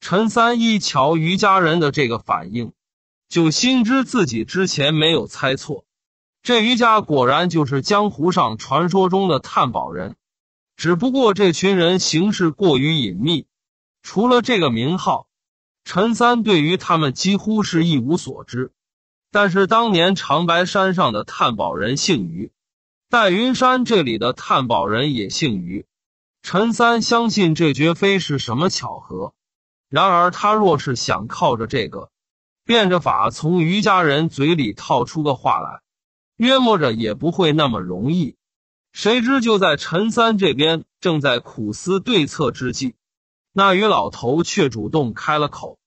陈三一瞧于家人的这个反应，就心知自己之前没有猜错，这于家果然就是江湖上传说中的探宝人，只不过这群人行事过于隐秘，除了这个名号。陈三对于他们几乎是一无所知，但是当年长白山上的探宝人姓于，戴云山这里的探宝人也姓于。陈三相信这绝非是什么巧合。然而他若是想靠着这个，变着法从于家人嘴里套出个话来，约摸着也不会那么容易。谁知就在陈三这边正在苦思对策之际。那于老头却主动开了口，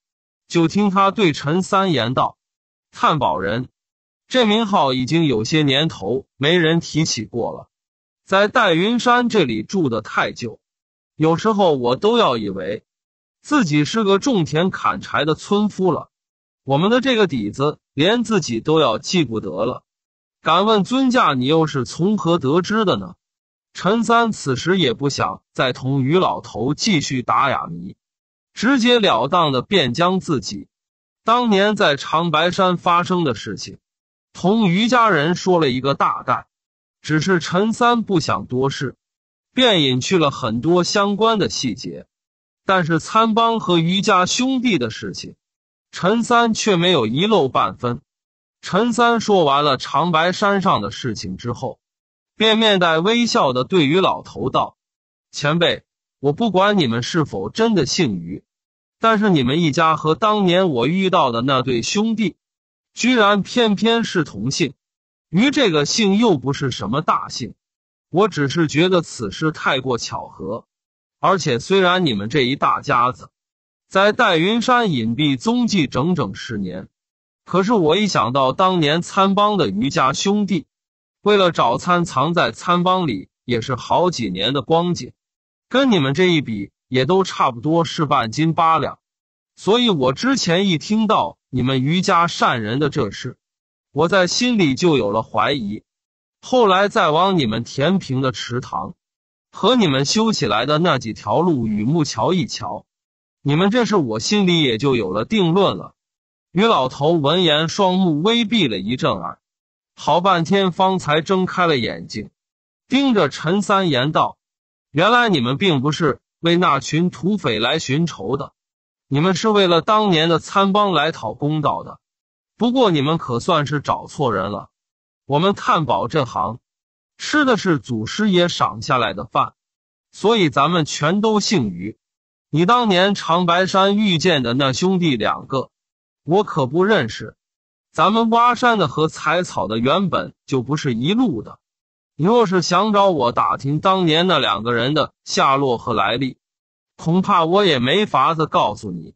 就听他对陈三言道：“探宝人，这名号已经有些年头没人提起过了，在戴云山这里住的太久，有时候我都要以为自己是个种田砍柴的村夫了。我们的这个底子，连自己都要记不得了。敢问尊驾，你又是从何得知的呢？”陈三此时也不想再同于老头继续打哑谜，直截了当的便将自己当年在长白山发生的事情同于家人说了一个大概。只是陈三不想多事，便隐去了很多相关的细节。但是参帮和于家兄弟的事情，陈三却没有遗漏半分。陈三说完了长白山上的事情之后。便面带微笑的对于老头道：“前辈，我不管你们是否真的姓于，但是你们一家和当年我遇到的那对兄弟，居然偏偏是同姓，于这个姓又不是什么大姓，我只是觉得此事太过巧合。而且虽然你们这一大家子，在戴云山隐蔽踪迹整整十年，可是我一想到当年参帮的余家兄弟。”为了早餐藏在餐帮里，也是好几年的光景，跟你们这一比，也都差不多是半斤八两。所以我之前一听到你们余家善人的这事，我在心里就有了怀疑。后来再往你们填平的池塘和你们修起来的那几条路、与木桥一瞧，你们这事我心里也就有了定论了。于老头闻言，双目微闭了一阵儿。好半天方才睁开了眼睛，盯着陈三言道：“原来你们并不是为那群土匪来寻仇的，你们是为了当年的参帮来讨公道的。不过你们可算是找错人了。我们探宝这行，吃的是祖师爷赏下来的饭，所以咱们全都姓于。你当年长白山遇见的那兄弟两个，我可不认识。”咱们挖山的和采草的原本就不是一路的，你若是想找我打听当年那两个人的下落和来历，恐怕我也没法子告诉你。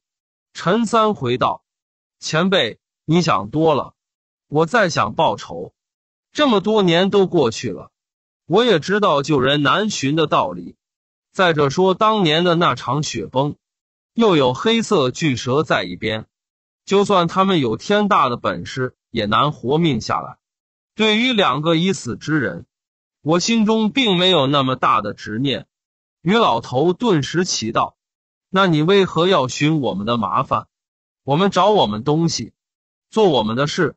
陈三回道：“前辈，你想多了。我再想报仇，这么多年都过去了，我也知道救人难寻的道理。再者说，当年的那场雪崩，又有黑色巨蛇在一边。”就算他们有天大的本事，也难活命下来。对于两个已死之人，我心中并没有那么大的执念。于老头顿时奇道：“那你为何要寻我们的麻烦？我们找我们东西，做我们的事，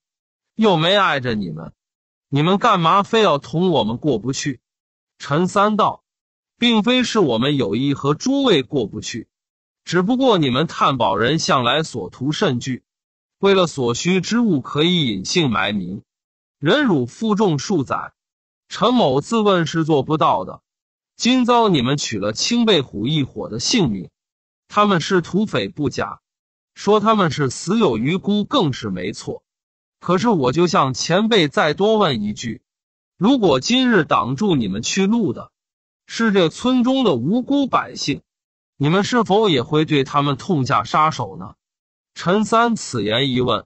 又没碍着你们，你们干嘛非要同我们过不去？”陈三道，并非是我们有意和诸位过不去。只不过你们探宝人向来所图甚巨，为了所需之物可以隐姓埋名、忍辱负重数载，陈某自问是做不到的。今遭你们取了青背虎一伙的性命，他们是土匪不假，说他们是死有余辜更是没错。可是我就向前辈再多问一句：如果今日挡住你们去路的是这村中的无辜百姓？你们是否也会对他们痛下杀手呢？陈三此言一问，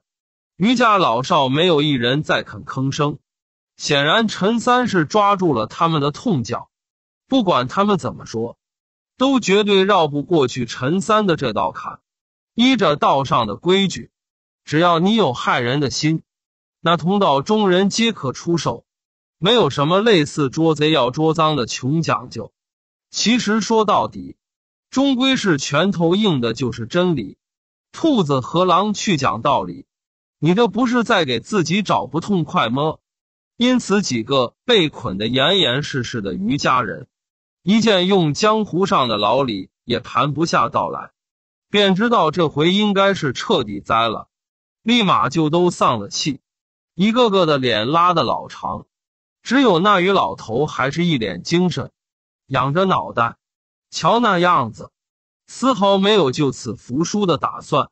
余家老少没有一人再肯吭声。显然，陈三是抓住了他们的痛脚。不管他们怎么说，都绝对绕不过去陈三的这道坎。依着道上的规矩，只要你有害人的心，那同道中人皆可出手，没有什么类似捉贼要捉赃的穷讲究。其实说到底。终归是拳头硬的就是真理，兔子和狼去讲道理，你这不是在给自己找不痛快吗？因此，几个被捆得严严实实的于家人，一见用江湖上的老李也谈不下道来，便知道这回应该是彻底栽了，立马就都丧了气，一个个的脸拉的老长，只有那于老头还是一脸精神，仰着脑袋。瞧那样子，丝毫没有就此服输的打算。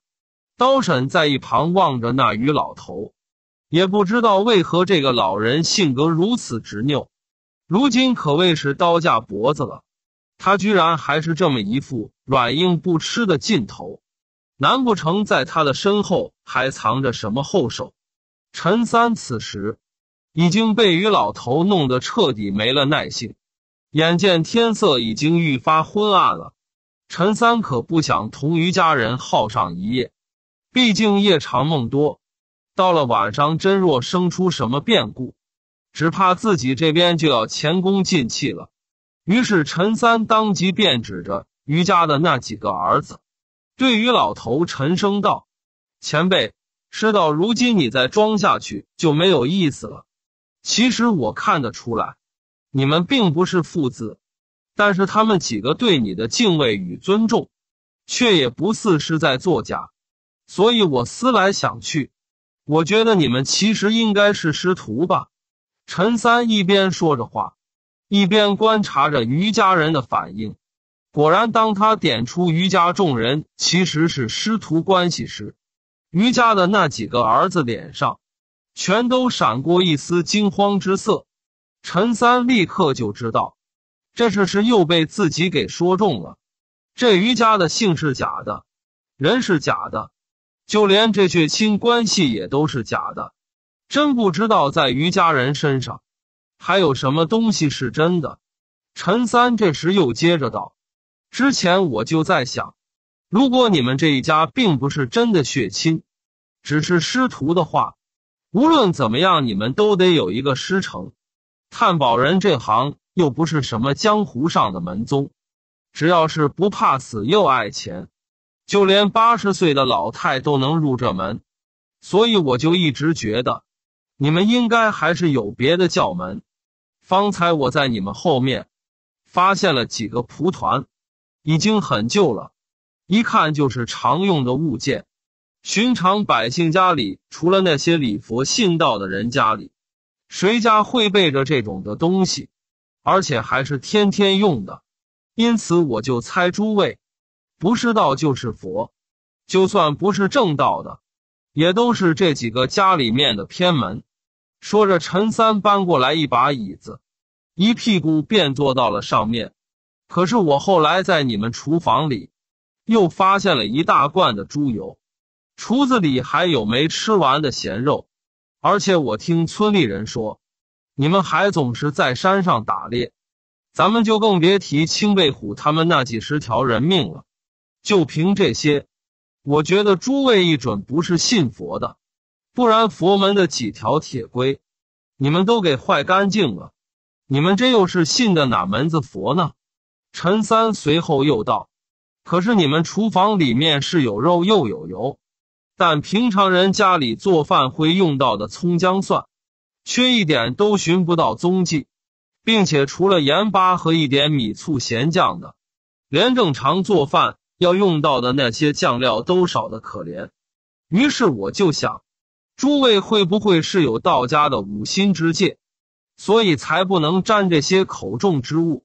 刀婶在一旁望着那于老头，也不知道为何这个老人性格如此执拗，如今可谓是刀架脖子了。他居然还是这么一副软硬不吃的劲头，难不成在他的身后还藏着什么后手？陈三此时已经被于老头弄得彻底没了耐性。眼见天色已经愈发昏暗了，陈三可不想同于家人耗上一夜，毕竟夜长梦多。到了晚上，真若生出什么变故，只怕自己这边就要前功尽弃了。于是，陈三当即便指着于家的那几个儿子，对于老头沉声道：“前辈，事到如今，你再装下去就没有意思了。其实我看得出来。”你们并不是父子，但是他们几个对你的敬畏与尊重，却也不似是在作假。所以，我思来想去，我觉得你们其实应该是师徒吧。陈三一边说着话，一边观察着余家人的反应。果然，当他点出余家众人其实是师徒关系时，余家的那几个儿子脸上全都闪过一丝惊慌之色。陈三立刻就知道，这事是又被自己给说中了。这余家的姓是假的，人是假的，就连这血亲关系也都是假的。真不知道在余家人身上，还有什么东西是真的。陈三这时又接着道：“之前我就在想，如果你们这一家并不是真的血亲，只是师徒的话，无论怎么样，你们都得有一个师承。”探宝人这行又不是什么江湖上的门宗，只要是不怕死又爱钱，就连八十岁的老太都能入这门。所以我就一直觉得，你们应该还是有别的教门。方才我在你们后面发现了几个蒲团，已经很旧了，一看就是常用的物件。寻常百姓家里，除了那些礼佛信道的人家里。谁家会备着这种的东西，而且还是天天用的？因此，我就猜诸位不是道就是佛，就算不是正道的，也都是这几个家里面的偏门。说着，陈三搬过来一把椅子，一屁股便坐到了上面。可是我后来在你们厨房里又发现了一大罐的猪油，厨子里还有没吃完的咸肉。而且我听村里人说，你们还总是在山上打猎，咱们就更别提青背虎他们那几十条人命了。就凭这些，我觉得诸位一准不是信佛的，不然佛门的几条铁规，你们都给坏干净了。你们这又是信的哪门子佛呢？陈三随后又道：“可是你们厨房里面是有肉又有油。”但平常人家里做饭会用到的葱姜蒜，缺一点都寻不到踪迹，并且除了盐巴和一点米醋、咸酱的，连正常做饭要用到的那些酱料都少得可怜。于是我就想，诸位会不会是有道家的五心之戒，所以才不能沾这些口中之物？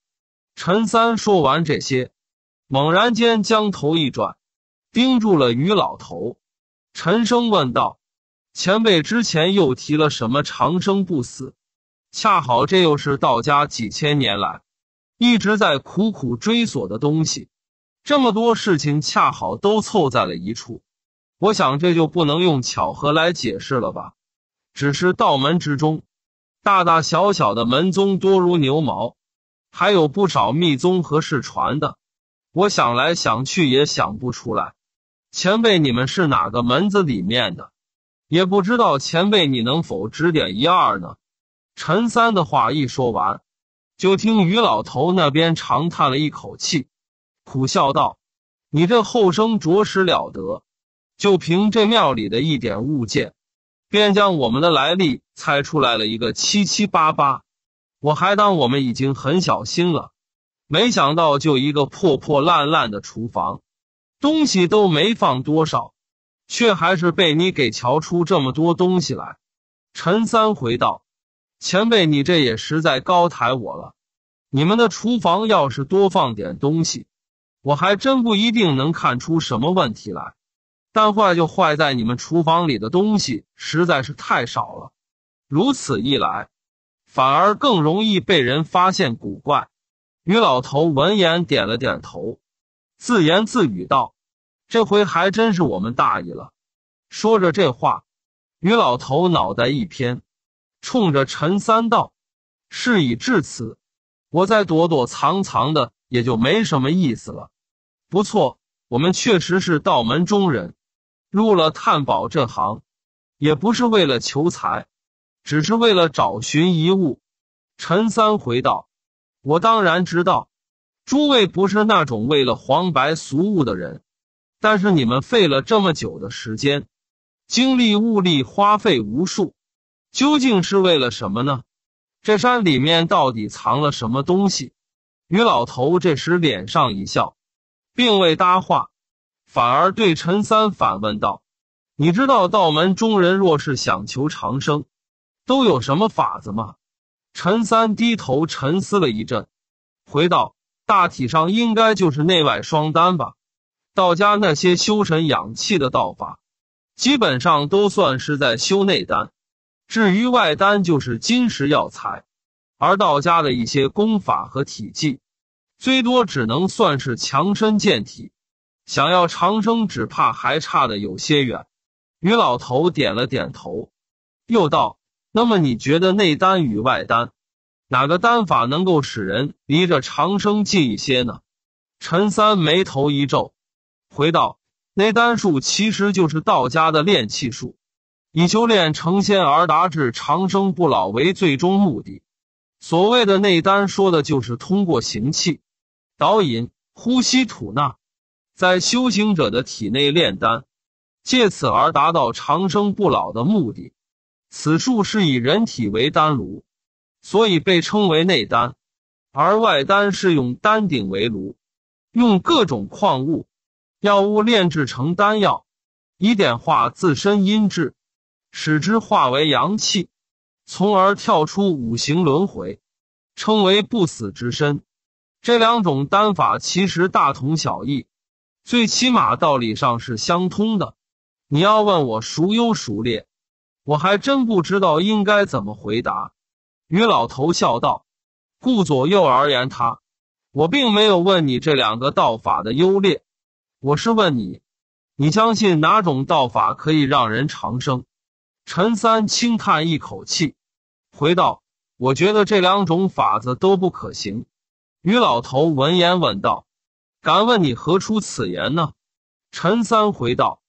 陈三说完这些，猛然间将头一转，盯住了于老头。陈生问道：“前辈之前又提了什么长生不死？恰好这又是道家几千年来一直在苦苦追索的东西。这么多事情恰好都凑在了一处，我想这就不能用巧合来解释了吧？只是道门之中，大大小小的门宗多如牛毛，还有不少密宗和世传的，我想来想去也想不出来。”前辈，你们是哪个门子里面的？也不知道前辈你能否指点一二呢。陈三的话一说完，就听于老头那边长叹了一口气，苦笑道：“你这后生着实了得，就凭这庙里的一点物件，便将我们的来历猜出来了一个七七八八。我还当我们已经很小心了，没想到就一个破破烂烂的厨房。”东西都没放多少，却还是被你给瞧出这么多东西来。陈三回道：“前辈，你这也实在高抬我了。你们的厨房要是多放点东西，我还真不一定能看出什么问题来。但坏就坏在你们厨房里的东西实在是太少了，如此一来，反而更容易被人发现古怪。”于老头闻言点了点头。自言自语道：“这回还真是我们大意了。”说着这话，于老头脑袋一偏，冲着陈三道：“事已至此，我再躲躲藏藏的也就没什么意思了。”不错，我们确实是道门中人，入了探宝这行，也不是为了求财，只是为了找寻遗物。”陈三回道：“我当然知道。”诸位不是那种为了黄白俗物的人，但是你们费了这么久的时间，精力、物力花费无数，究竟是为了什么呢？这山里面到底藏了什么东西？于老头这时脸上一笑，并未搭话，反而对陈三反问道：“你知道道门中人若是想求长生，都有什么法子吗？”陈三低头沉思了一阵，回道。大体上应该就是内外双丹吧，道家那些修神养气的道法，基本上都算是在修内丹，至于外丹就是金石药材，而道家的一些功法和体技，最多只能算是强身健体，想要长生只怕还差的有些远。于老头点了点头，又道：“那么你觉得内丹与外丹？”哪个丹法能够使人离这长生近一些呢？陈三眉头一皱，回道：“内丹术其实就是道家的炼气术，以修炼成仙而达至长生不老为最终目的。所谓的内丹，说的就是通过行气、导引、呼吸吐纳，在修行者的体内炼丹，借此而达到长生不老的目的。此术是以人体为丹炉。”所以被称为内丹，而外丹是用丹鼎为炉，用各种矿物、药物炼制成丹药，以点化自身阴质，使之化为阳气，从而跳出五行轮回，称为不死之身。这两种丹法其实大同小异，最起码道理上是相通的。你要问我孰优孰劣，我还真不知道应该怎么回答。于老头笑道：“顾左右而言他，我并没有问你这两个道法的优劣，我是问你，你相信哪种道法可以让人长生？”陈三轻叹一口气，回道：“我觉得这两种法子都不可行。”于老头闻言问道：“敢问你何出此言呢？”陈三回道：“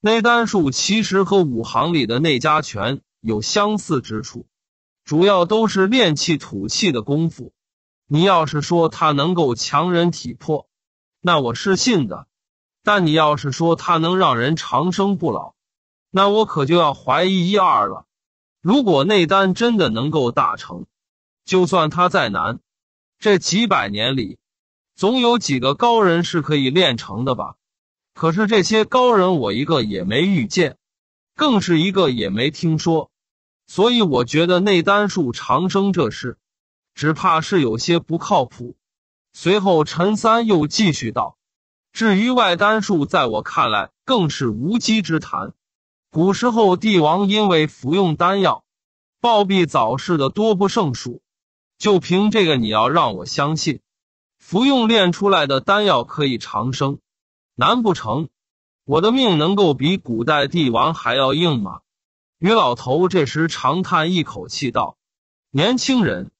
内丹术其实和五行里的内家拳有相似之处。”主要都是练气、吐气的功夫。你要是说它能够强人体魄，那我是信的；但你要是说它能让人长生不老，那我可就要怀疑一二了。如果内丹真的能够大成，就算它再难，这几百年里，总有几个高人是可以练成的吧？可是这些高人，我一个也没遇见，更是一个也没听说。所以我觉得内丹术长生这事，只怕是有些不靠谱。随后，陈三又继续道：“至于外丹术，在我看来更是无稽之谈。古时候帝王因为服用丹药，暴毙早逝的多不胜数。就凭这个，你要让我相信，服用炼出来的丹药可以长生？难不成我的命能够比古代帝王还要硬吗？”于老头这时长叹一口气道：“年轻人，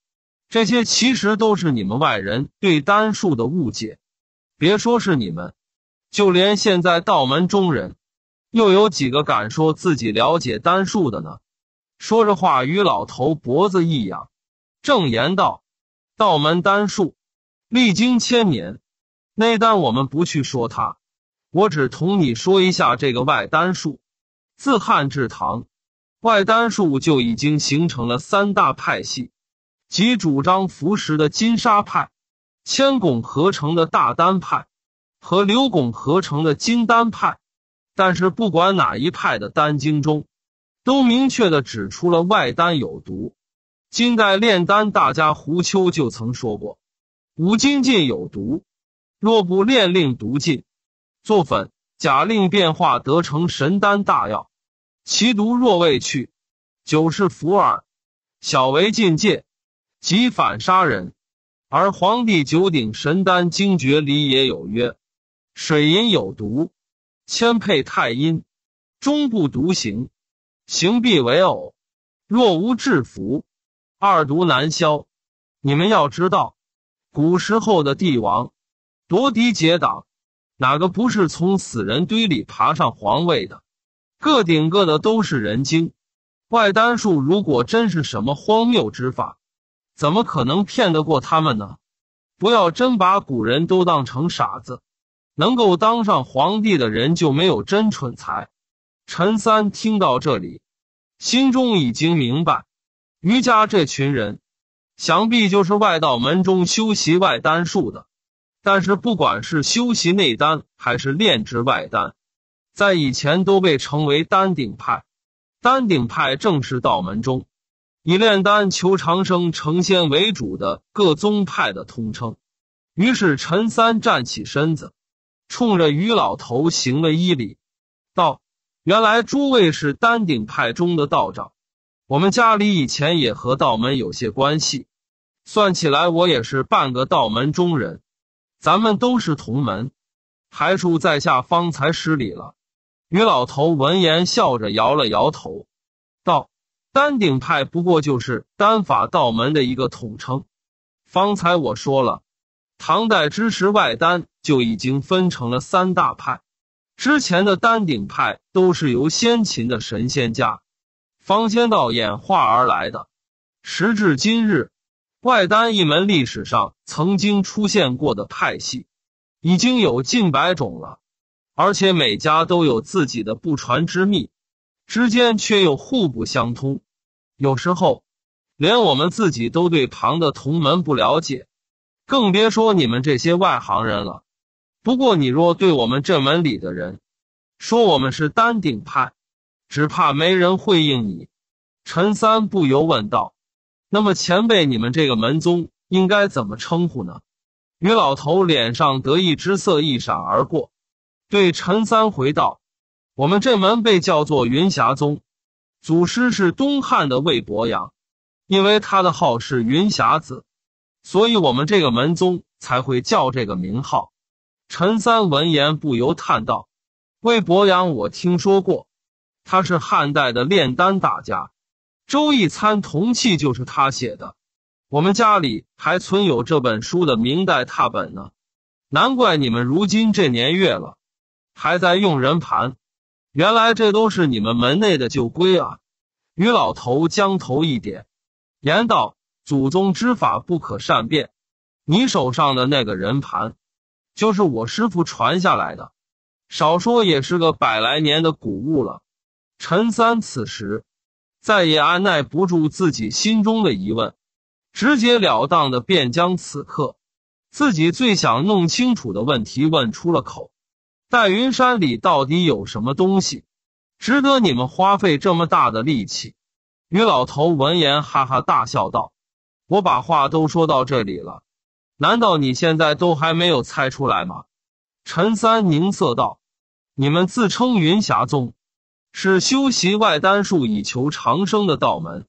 这些其实都是你们外人对丹术的误解。别说是你们，就连现在道门中人，又有几个敢说自己了解丹术的呢？”说着话，于老头脖子一痒，正言道：“道门丹术历经千年，内丹我们不去说它，我只同你说一下这个外丹术。自汉至唐。”外丹术就已经形成了三大派系，即主张服食的金沙派、铅汞合成的大丹派和硫汞合成的金丹派。但是，不管哪一派的丹经中，都明确的指出了外丹有毒。金代炼丹大家胡秋就曾说过：“五金尽有毒，若不炼令毒尽，作粉假令变化，得成神丹大药。”其毒若未去，九是福耳，小为禁戒，即反杀人。而皇帝九鼎神丹经绝里也有曰：水银有毒，千配太阴，终不独行，行必为偶。若无制服，二毒难消。你们要知道，古时候的帝王夺嫡结党，哪个不是从死人堆里爬上皇位的？各顶各的都是人精，外丹术如果真是什么荒谬之法，怎么可能骗得过他们呢？不要真把古人都当成傻子，能够当上皇帝的人就没有真蠢才。陈三听到这里，心中已经明白，余家这群人，想必就是外道门中修习外丹术的。但是不管是修习内丹还是炼制外丹。在以前都被称为丹鼎派，丹鼎派正是道门中以炼丹求长生成仙为主的各宗派的通称。于是陈三站起身子，冲着于老头行了一礼，道：“原来诸位是丹鼎派中的道长，我们家里以前也和道门有些关系，算起来我也是半个道门中人，咱们都是同门，还恕在下方才失礼了。”于老头闻言笑着摇了摇头，道：“丹鼎派不过就是丹法道门的一个统称。方才我说了，唐代之时外丹就已经分成了三大派。之前的丹鼎派都是由先秦的神仙家、方仙道演化而来的。时至今日，外丹一门历史上曾经出现过的派系，已经有近百种了。”而且每家都有自己的不传之秘，之间却又互不相通。有时候，连我们自己都对旁的同门不了解，更别说你们这些外行人了。不过，你若对我们这门里的人说我们是丹顶派，只怕没人会应你。陈三不由问道：“那么，前辈，你们这个门宗应该怎么称呼呢？”于老头脸上得意之色一闪而过。对陈三回道：“我们这门被叫做云霞宗，祖师是东汉的魏伯阳，因为他的号是云霞子，所以我们这个门宗才会叫这个名号。”陈三闻言不由叹道：“魏伯阳我听说过，他是汉代的炼丹大家，《周易参同契》就是他写的，我们家里还存有这本书的明代拓本呢。难怪你们如今这年月了。”还在用人盘，原来这都是你们门内的旧规啊！于老头将头一点，言道：“祖宗之法不可善变。你手上的那个人盘，就是我师傅传下来的，少说也是个百来年的古物了。”陈三此时再也按耐不住自己心中的疑问，直截了当的便将此刻自己最想弄清楚的问题问出了口。戴云山里到底有什么东西，值得你们花费这么大的力气？于老头闻言哈哈大笑道：“我把话都说到这里了，难道你现在都还没有猜出来吗？”陈三凝色道：“你们自称云霞宗，是修习外丹术以求长生的道门，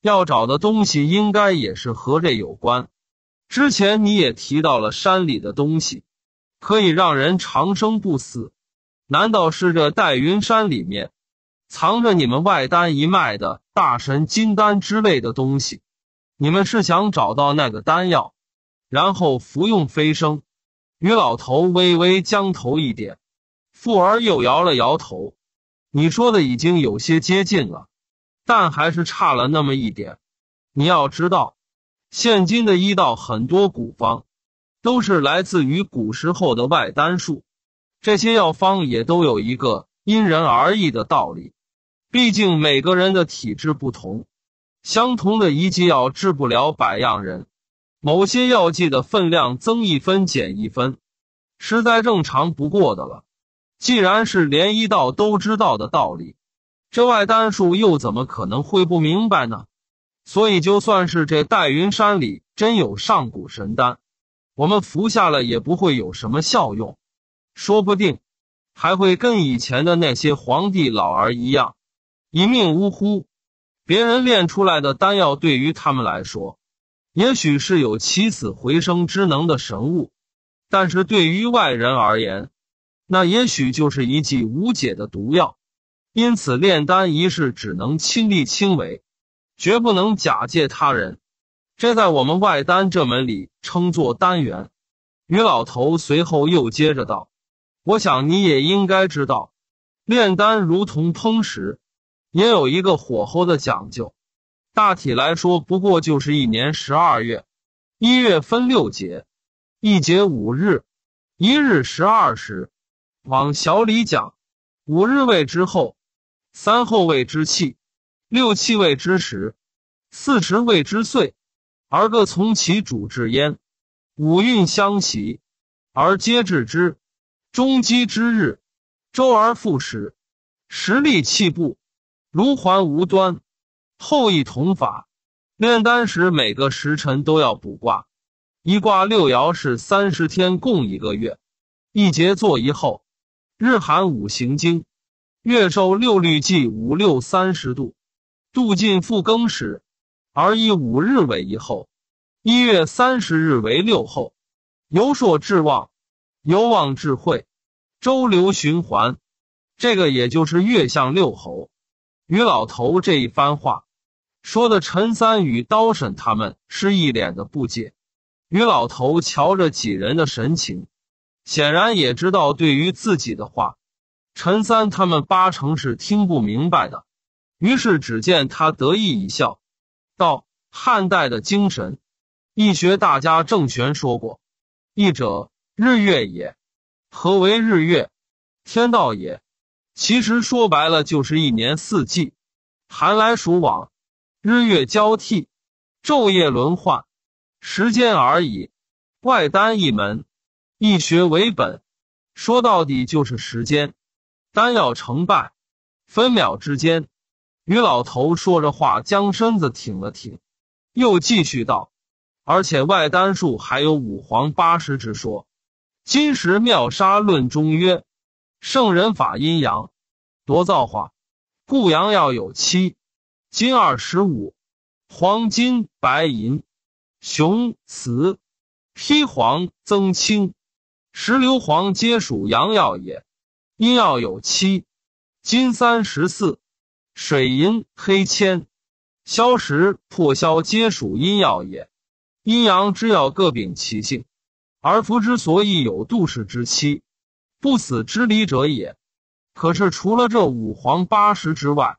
要找的东西应该也是和这有关。之前你也提到了山里的东西。”可以让人长生不死，难道是这戴云山里面藏着你们外丹一脉的大神金丹之类的东西？你们是想找到那个丹药，然后服用飞升？于老头微微将头一点，富儿又摇了摇头。你说的已经有些接近了，但还是差了那么一点。你要知道，现今的医道很多古方。都是来自于古时候的外丹术，这些药方也都有一个因人而异的道理。毕竟每个人的体质不同，相同的一剂药治不了百样人，某些药剂的分量增一分减一分，实在正常不过的了。既然是连医道都知道的道理，这外丹术又怎么可能会不明白呢？所以就算是这戴云山里真有上古神丹。我们服下了也不会有什么效用，说不定还会跟以前的那些皇帝老儿一样一命呜呼。别人炼出来的丹药对于他们来说，也许是有起死回生之能的神物，但是对于外人而言，那也许就是一剂无解的毒药。因此，炼丹一事只能亲力亲为，绝不能假借他人。这在我们外丹这门里称作丹元。于老头随后又接着道：“我想你也应该知道，炼丹如同烹食，也有一个火候的讲究。大体来说，不过就是一年十二月，一月分六节，一节五日，一日十二时。往小里讲，五日谓之后，三后谓之气，六气谓之时，四时谓之岁。”而各从其主治焉，五运相袭，而皆治之。终积之日，周而复始，时力气布，如环无端。后亦同法。炼丹时，每个时辰都要卜卦，一卦六爻是三十天，共一个月。一节作一后，日含五行经，月受六律纪，五六三十度，度尽复更始。而以五日为一后，一月三十日为六后。由朔至望，由望至会，周流循环。这个也就是月相六候。于老头这一番话，说的陈三与刀婶他们是一脸的不解。于老头瞧着几人的神情，显然也知道对于自己的话，陈三他们八成是听不明白的。于是只见他得意一笑。道汉代的精神易学大家郑玄说过：“易者，日月也。何为日月？天道也。其实说白了，就是一年四季，寒来暑往，日月交替，昼夜轮换，时间而已。外丹一门，易学为本，说到底就是时间。丹药成败，分秒之间。”于老头说着话，将身子挺了挺，又继续道：“而且外丹术还有五黄八十之说，《金石妙杀论》中曰：圣人法阴阳，夺造化，故阳药有七，金二十五，黄金、白银、雄雌、披黄、增青、石硫黄，皆属阳药也。阴药有七，金三十四。”水银、黑铅、硝石、破硝皆属阴药也。阴阳之药各秉其性，而夫之所以有度世之期、不死之理者也。可是除了这五黄八十之外，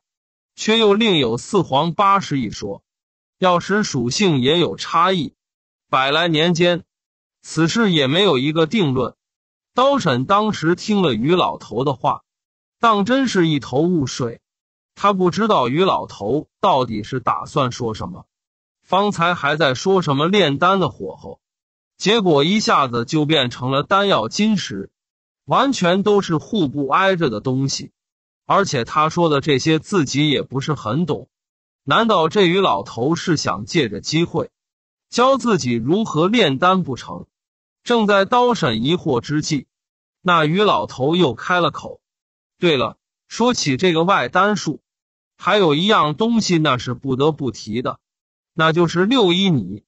却又另有四黄八十一说，药食属性也有差异。百来年间，此事也没有一个定论。刀婶当时听了于老头的话，当真是一头雾水。他不知道于老头到底是打算说什么，方才还在说什么炼丹的火候，结果一下子就变成了丹药金石，完全都是互不挨着的东西。而且他说的这些自己也不是很懂，难道这于老头是想借着机会教自己如何炼丹不成？正在刀审疑惑之际，那于老头又开了口：“对了，说起这个外丹术。”还有一样东西，那是不得不提的，那就是六一泥。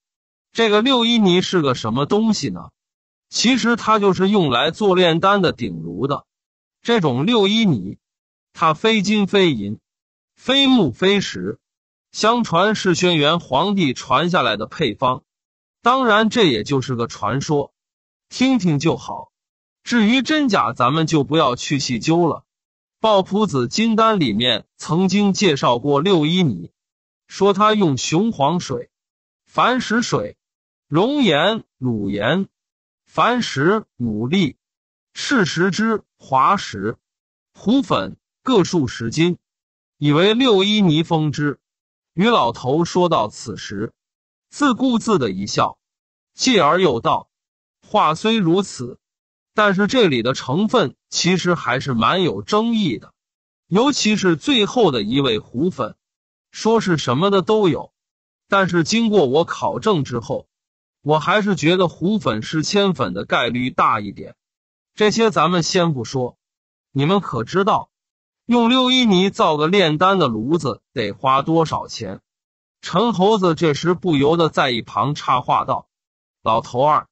这个六一泥是个什么东西呢？其实它就是用来做炼丹的鼎炉的。这种六一泥，它非金非银，非木非石，相传是轩辕皇帝传下来的配方。当然，这也就是个传说，听听就好。至于真假，咱们就不要去细究了。《抱朴子·金丹》里面曾经介绍过六一米，说他用雄黄水、矾石水、熔岩、卤盐、矾石牡蛎、赤石之滑石、胡粉各数十斤，以为六一泥封之。于老头说到此时，自顾自的一笑，继而又道：“话虽如此。”但是这里的成分其实还是蛮有争议的，尤其是最后的一位胡粉，说是什么的都有。但是经过我考证之后，我还是觉得胡粉是铅粉的概率大一点。这些咱们先不说，你们可知道用六一泥造个炼丹的炉子得花多少钱？陈猴子这时不由得在一旁插话道：“老头儿，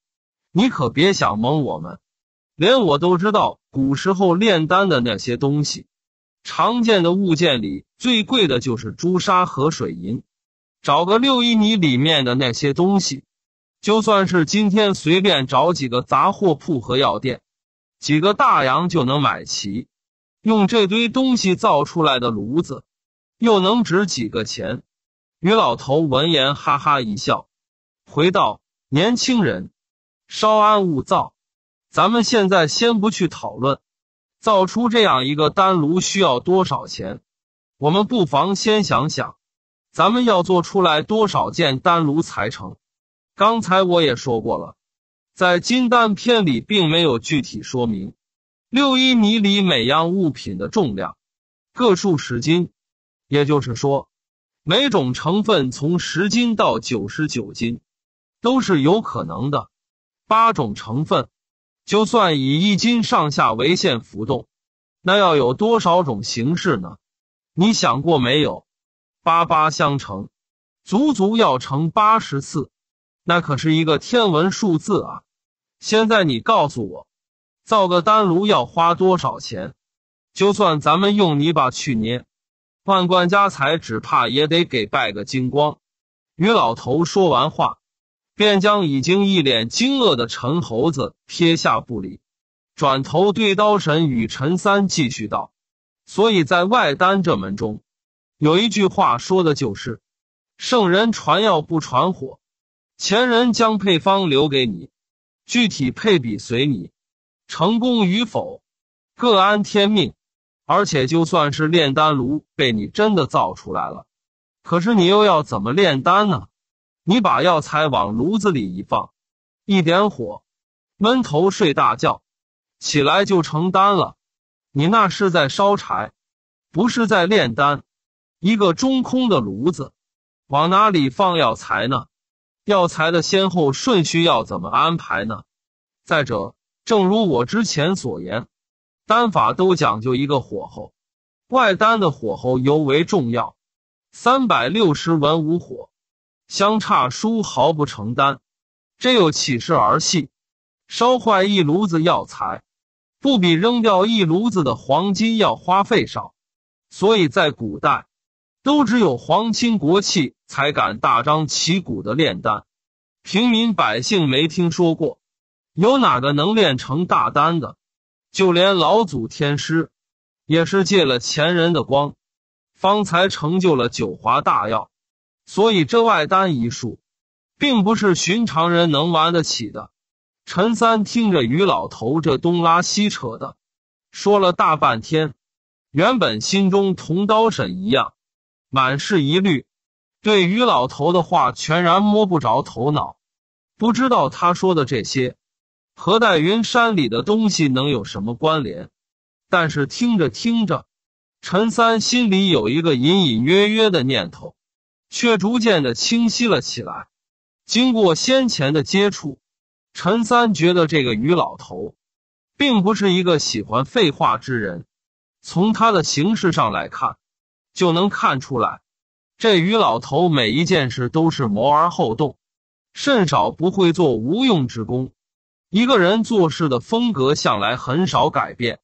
你可别想蒙我们。”连我都知道，古时候炼丹的那些东西，常见的物件里最贵的就是朱砂和水银。找个六一泥里面的那些东西，就算是今天随便找几个杂货铺和药店，几个大洋就能买齐。用这堆东西造出来的炉子，又能值几个钱？于老头闻言哈哈一笑，回道：“年轻人，稍安勿躁。”咱们现在先不去讨论造出这样一个丹炉需要多少钱，我们不妨先想想，咱们要做出来多少件丹炉才成？刚才我也说过了，在《金丹篇》里并没有具体说明六一米里每样物品的重量，各数十斤，也就是说，每种成分从十斤到九十九斤都是有可能的，八种成分。就算以一斤上下为限浮动，那要有多少种形式呢？你想过没有？八八相乘，足足要乘八十次，那可是一个天文数字啊！现在你告诉我，造个丹炉要花多少钱？就算咱们用泥巴去捏，万贯家财只怕也得给败个精光。于老头说完话。便将已经一脸惊愕的陈猴子撇下不理，转头对刀神与陈三继续道：“所以在外丹这门中，有一句话说的就是，圣人传药不传火。前人将配方留给你，具体配比随你，成功与否各安天命。而且就算是炼丹炉被你真的造出来了，可是你又要怎么炼丹呢？”你把药材往炉子里一放，一点火，闷头睡大觉，起来就成丹了。你那是在烧柴，不是在炼丹。一个中空的炉子，往哪里放药材呢？药材的先后顺序要怎么安排呢？再者，正如我之前所言，丹法都讲究一个火候，外丹的火候尤为重要。三百六十文无火。相差殊毫不承担，这又岂是儿戏？烧坏一炉子药材，不比扔掉一炉子的黄金要花费少。所以在古代，都只有皇亲国戚才敢大张旗鼓的炼丹，平民百姓没听说过，有哪个能炼成大丹的？就连老祖天师，也是借了前人的光，方才成就了九华大药。所以，这外丹一术，并不是寻常人能玩得起的。陈三听着于老头这东拉西扯的，说了大半天，原本心中同刀婶一样，满是疑虑，对于老头的话全然摸不着头脑，不知道他说的这些和戴云山里的东西能有什么关联。但是听着听着，陈三心里有一个隐隐约约的念头。却逐渐的清晰了起来。经过先前的接触，陈三觉得这个于老头，并不是一个喜欢废话之人。从他的形式上来看，就能看出来，这于老头每一件事都是谋而后动，甚少不会做无用之功。一个人做事的风格向来很少改变，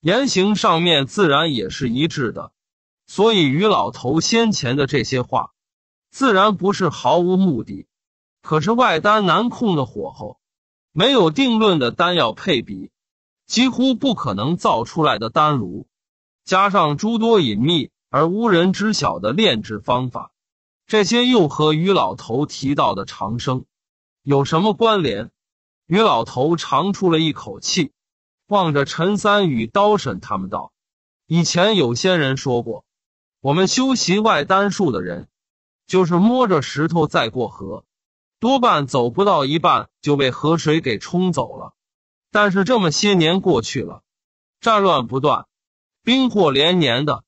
言行上面自然也是一致的。所以，于老头先前的这些话。自然不是毫无目的，可是外丹难控的火候，没有定论的丹药配比，几乎不可能造出来的丹炉，加上诸多隐秘而无人知晓的炼制方法，这些又和于老头提到的长生有什么关联？于老头长出了一口气，望着陈三与刀神他们道：“以前有些人说过，我们修习外丹术的人。”就是摸着石头再过河，多半走不到一半就被河水给冲走了。但是这么些年过去了，战乱不断，兵祸连年的，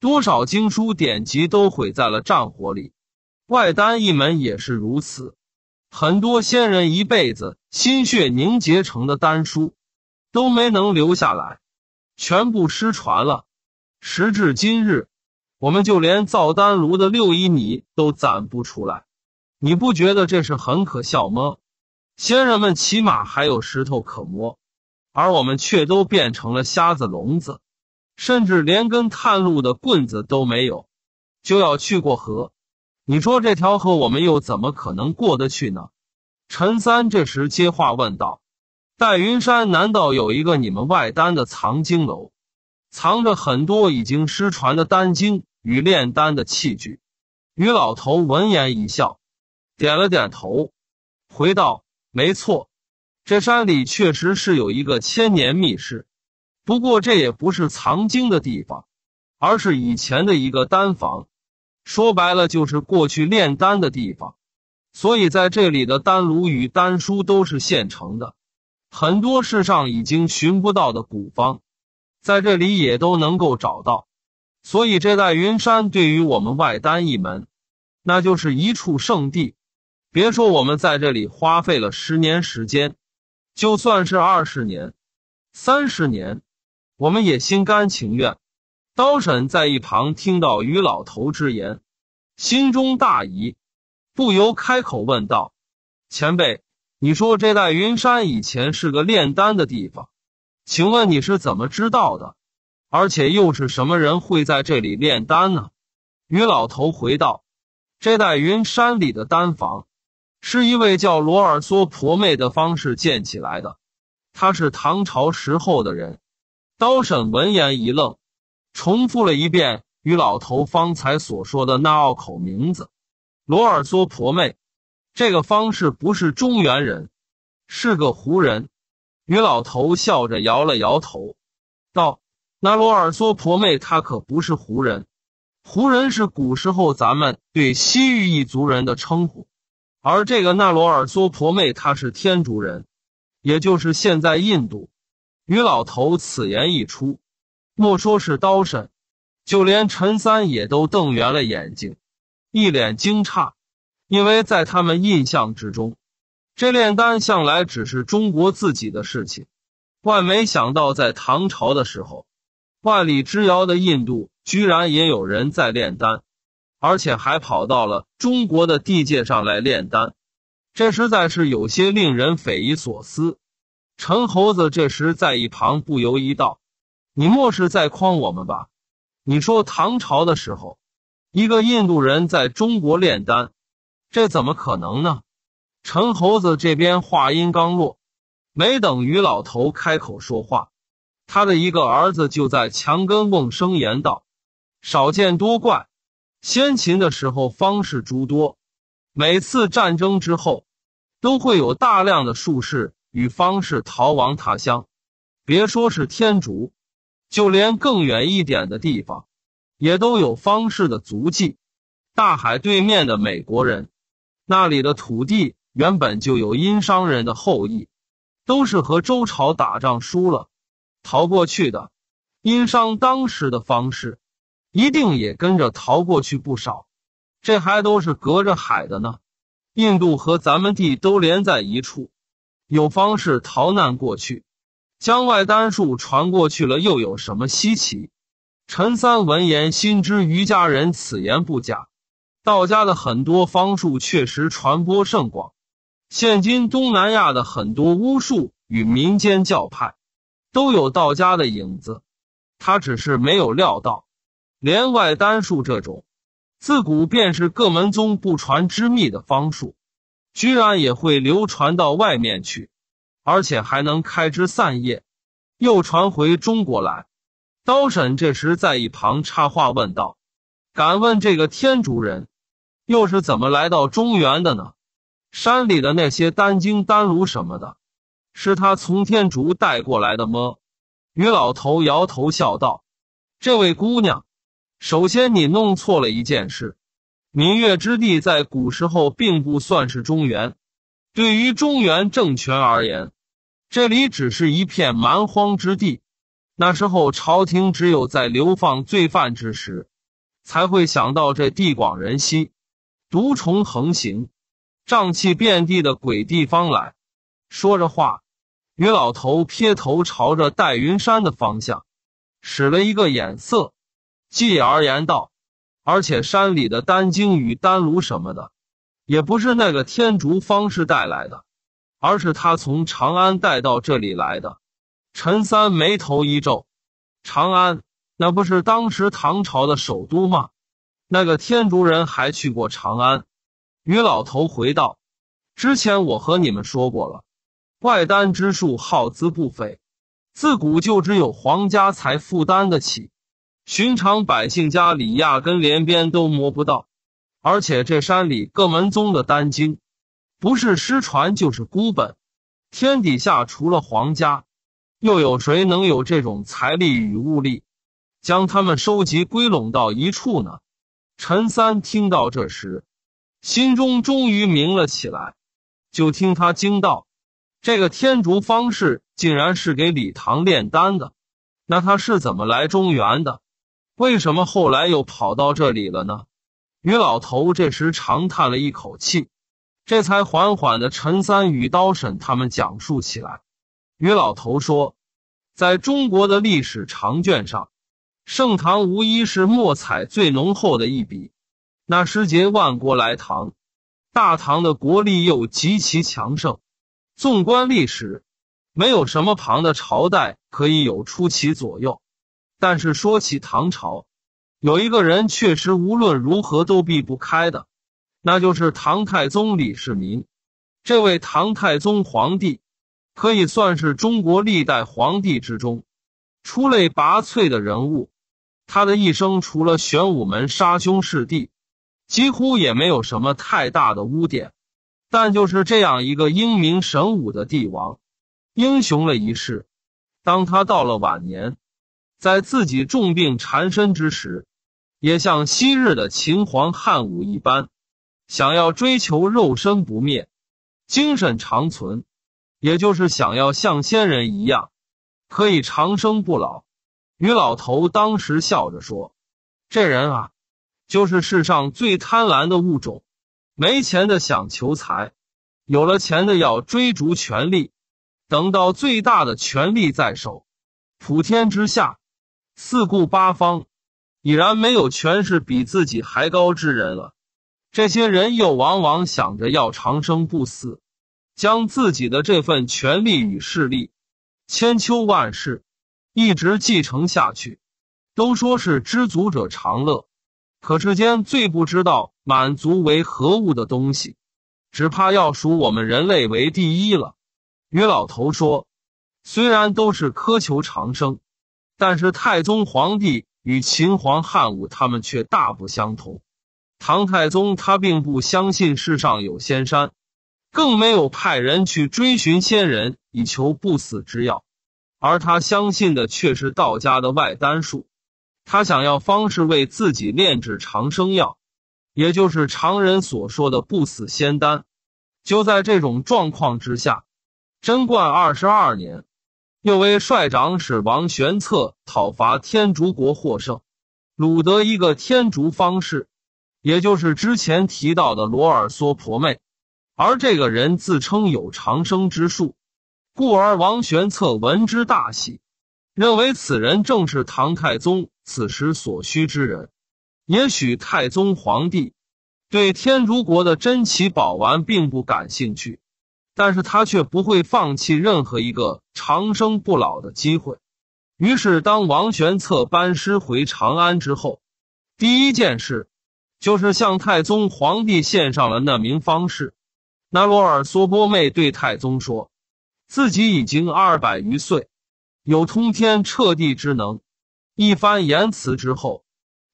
多少经书典籍都毁在了战火里。外丹一门也是如此，很多仙人一辈子心血凝结成的丹书，都没能留下来，全部失传了。时至今日。我们就连造丹炉的六一米都攒不出来，你不觉得这是很可笑吗？仙人们起码还有石头可摸，而我们却都变成了瞎子聋子，甚至连根探路的棍子都没有，就要去过河。你说这条河我们又怎么可能过得去呢？陈三这时接话问道：“戴云山难道有一个你们外丹的藏经楼，藏着很多已经失传的丹经？”与炼丹的器具，于老头闻言一笑，点了点头，回道：“没错，这山里确实是有一个千年密室，不过这也不是藏经的地方，而是以前的一个丹房，说白了就是过去炼丹的地方。所以在这里的丹炉与丹书都是现成的，很多世上已经寻不到的古方，在这里也都能够找到。”所以，这代云山对于我们外丹一门，那就是一处圣地。别说我们在这里花费了十年时间，就算是二十年、三十年，我们也心甘情愿。刀婶在一旁听到于老头之言，心中大疑，不由开口问道：“前辈，你说这代云山以前是个炼丹的地方，请问你是怎么知道的？”而且又是什么人会在这里炼丹呢？于老头回道：“这代云山里的丹房，是一位叫罗尔梭婆妹的方式建起来的。他是唐朝时候的人。”刀婶闻言一愣，重复了一遍于老头方才所说的那拗口名字：“罗尔梭婆妹。”这个方士不是中原人，是个胡人。于老头笑着摇了摇头，道。那罗尔娑婆妹她可不是胡人，胡人是古时候咱们对西域一族人的称呼，而这个那罗尔娑婆妹她是天竺人，也就是现在印度。于老头此言一出，莫说是刀神，就连陈三也都瞪圆了眼睛，一脸惊诧，因为在他们印象之中，这炼丹向来只是中国自己的事情，万没想到在唐朝的时候。万里之遥的印度，居然也有人在炼丹，而且还跑到了中国的地界上来炼丹，这实在是有些令人匪夷所思。陈猴子这时在一旁不由一道：“你莫是在诓我们吧？你说唐朝的时候，一个印度人在中国炼丹，这怎么可能呢？”陈猴子这边话音刚落，没等于老头开口说话。他的一个儿子就在墙根瓮声言道：“少见多怪。先秦的时候，方士诸多，每次战争之后，都会有大量的术士与方士逃亡他乡。别说是天竺，就连更远一点的地方，也都有方士的足迹。大海对面的美国人，那里的土地原本就有殷商人的后裔，都是和周朝打仗输了。”逃过去的，殷商当时的方式，一定也跟着逃过去不少。这还都是隔着海的呢。印度和咱们地都连在一处，有方式逃难过去，将外丹术传过去了，又有什么稀奇？陈三闻言，心知余家人此言不假。道家的很多方术确实传播甚广，现今东南亚的很多巫术与民间教派。都有道家的影子，他只是没有料到，连外丹术这种自古便是各门宗不传之秘的方术，居然也会流传到外面去，而且还能开枝散叶，又传回中国来。刀婶这时在一旁插话问道：“敢问这个天竺人，又是怎么来到中原的呢？山里的那些丹经、丹炉什么的。”是他从天竺带过来的吗？于老头摇头笑道：“这位姑娘，首先你弄错了一件事。明月之地在古时候并不算是中原，对于中原政权而言，这里只是一片蛮荒之地。那时候朝廷只有在流放罪犯之时，才会想到这地广人稀、毒虫横行、瘴气遍地的鬼地方来。”说着话，于老头撇头朝着戴云山的方向，使了一个眼色，继而言道：“而且山里的丹经与丹炉什么的，也不是那个天竺方士带来的，而是他从长安带到这里来的。”陈三眉头一皱：“长安，那不是当时唐朝的首都吗？那个天竺人还去过长安？”于老头回道：“之前我和你们说过了。”外丹之术耗资不菲，自古就只有皇家才负担得起，寻常百姓家里压根连边都摸不到。而且这山里各门宗的丹经，不是失传就是孤本，天底下除了皇家，又有谁能有这种财力与物力，将他们收集归拢到一处呢？陈三听到这时，心中终于明了起来，就听他惊道。这个天竺方士竟然是给李唐炼丹的，那他是怎么来中原的？为什么后来又跑到这里了呢？于老头这时长叹了一口气，这才缓缓的陈三与刀沈他们讲述起来。于老头说，在中国的历史长卷上，盛唐无疑是墨彩最浓厚的一笔。那时节，万国来唐，大唐的国力又极其强盛。纵观历史，没有什么旁的朝代可以有出其左右，但是说起唐朝，有一个人确实无论如何都避不开的，那就是唐太宗李世民。这位唐太宗皇帝，可以算是中国历代皇帝之中出类拔萃的人物。他的一生除了玄武门杀兄弑弟，几乎也没有什么太大的污点。但就是这样一个英明神武的帝王，英雄了一世。当他到了晚年，在自己重病缠身之时，也像昔日的秦皇汉武一般，想要追求肉身不灭、精神长存，也就是想要像仙人一样，可以长生不老。于老头当时笑着说：“这人啊，就是世上最贪婪的物种。”没钱的想求财，有了钱的要追逐权力。等到最大的权力在手，普天之下，四顾八方，已然没有权势比自己还高之人了。这些人又往往想着要长生不死，将自己的这份权力与势力，千秋万世，一直继承下去。都说是知足者常乐。可世间最不知道满足为何物的东西，只怕要数我们人类为第一了。于老头说：“虽然都是苛求长生，但是太宗皇帝与秦皇汉武他们却大不相同。唐太宗他并不相信世上有仙山，更没有派人去追寻仙人以求不死之药，而他相信的却是道家的外丹术。”他想要方士为自己炼制长生药，也就是常人所说的不死仙丹。就在这种状况之下，贞观二十二年，又为率长史王玄策讨伐天竺国获胜，掳得一个天竺方士，也就是之前提到的罗尔娑婆妹，而这个人自称有长生之术，故而王玄策闻之大喜。认为此人正是唐太宗此时所需之人。也许太宗皇帝对天竺国的珍奇宝玩并不感兴趣，但是他却不会放弃任何一个长生不老的机会。于是，当王玄策班师回长安之后，第一件事就是向太宗皇帝献上了那名方士——那罗尔梭波妹。对太宗说，自己已经二百余岁。有通天彻地之能，一番言辞之后，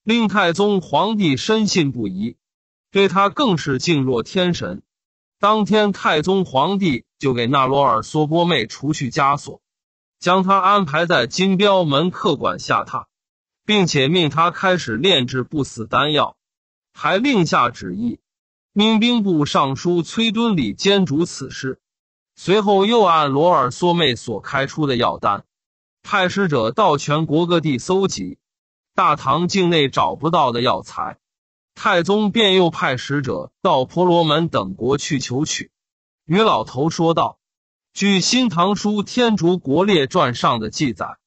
令太宗皇帝深信不疑，对他更是敬若天神。当天，太宗皇帝就给那罗尔梭波妹除去枷锁，将他安排在金镖门客馆下榻，并且命他开始炼制不死丹药，还另下旨意，命兵部尚书崔敦礼监主此事。随后，又按罗尔梭妹所开出的药单。派使者到全国各地搜集大唐境内找不到的药材，太宗便又派使者到婆罗门等国去求取。于老头说道：“据《新唐书·天竺国列传》上的记载，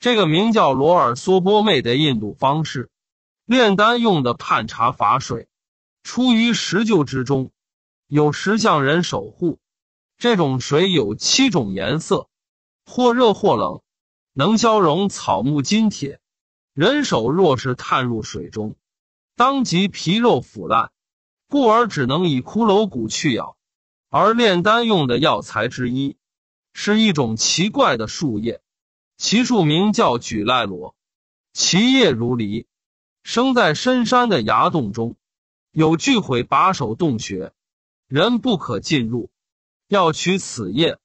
这个名叫罗尔梭波妹的印度方士，炼丹用的判茶法水，出于石臼之中，有石像人守护。这种水有七种颜色，或热或冷。”能消融草木金铁，人手若是探入水中，当即皮肉腐烂，故而只能以骷髅骨去咬。而炼丹用的药材之一，是一种奇怪的树叶，其树名叫举赖罗，其叶如梨，生在深山的崖洞中，有巨毁把守洞穴，人不可进入，要取此叶。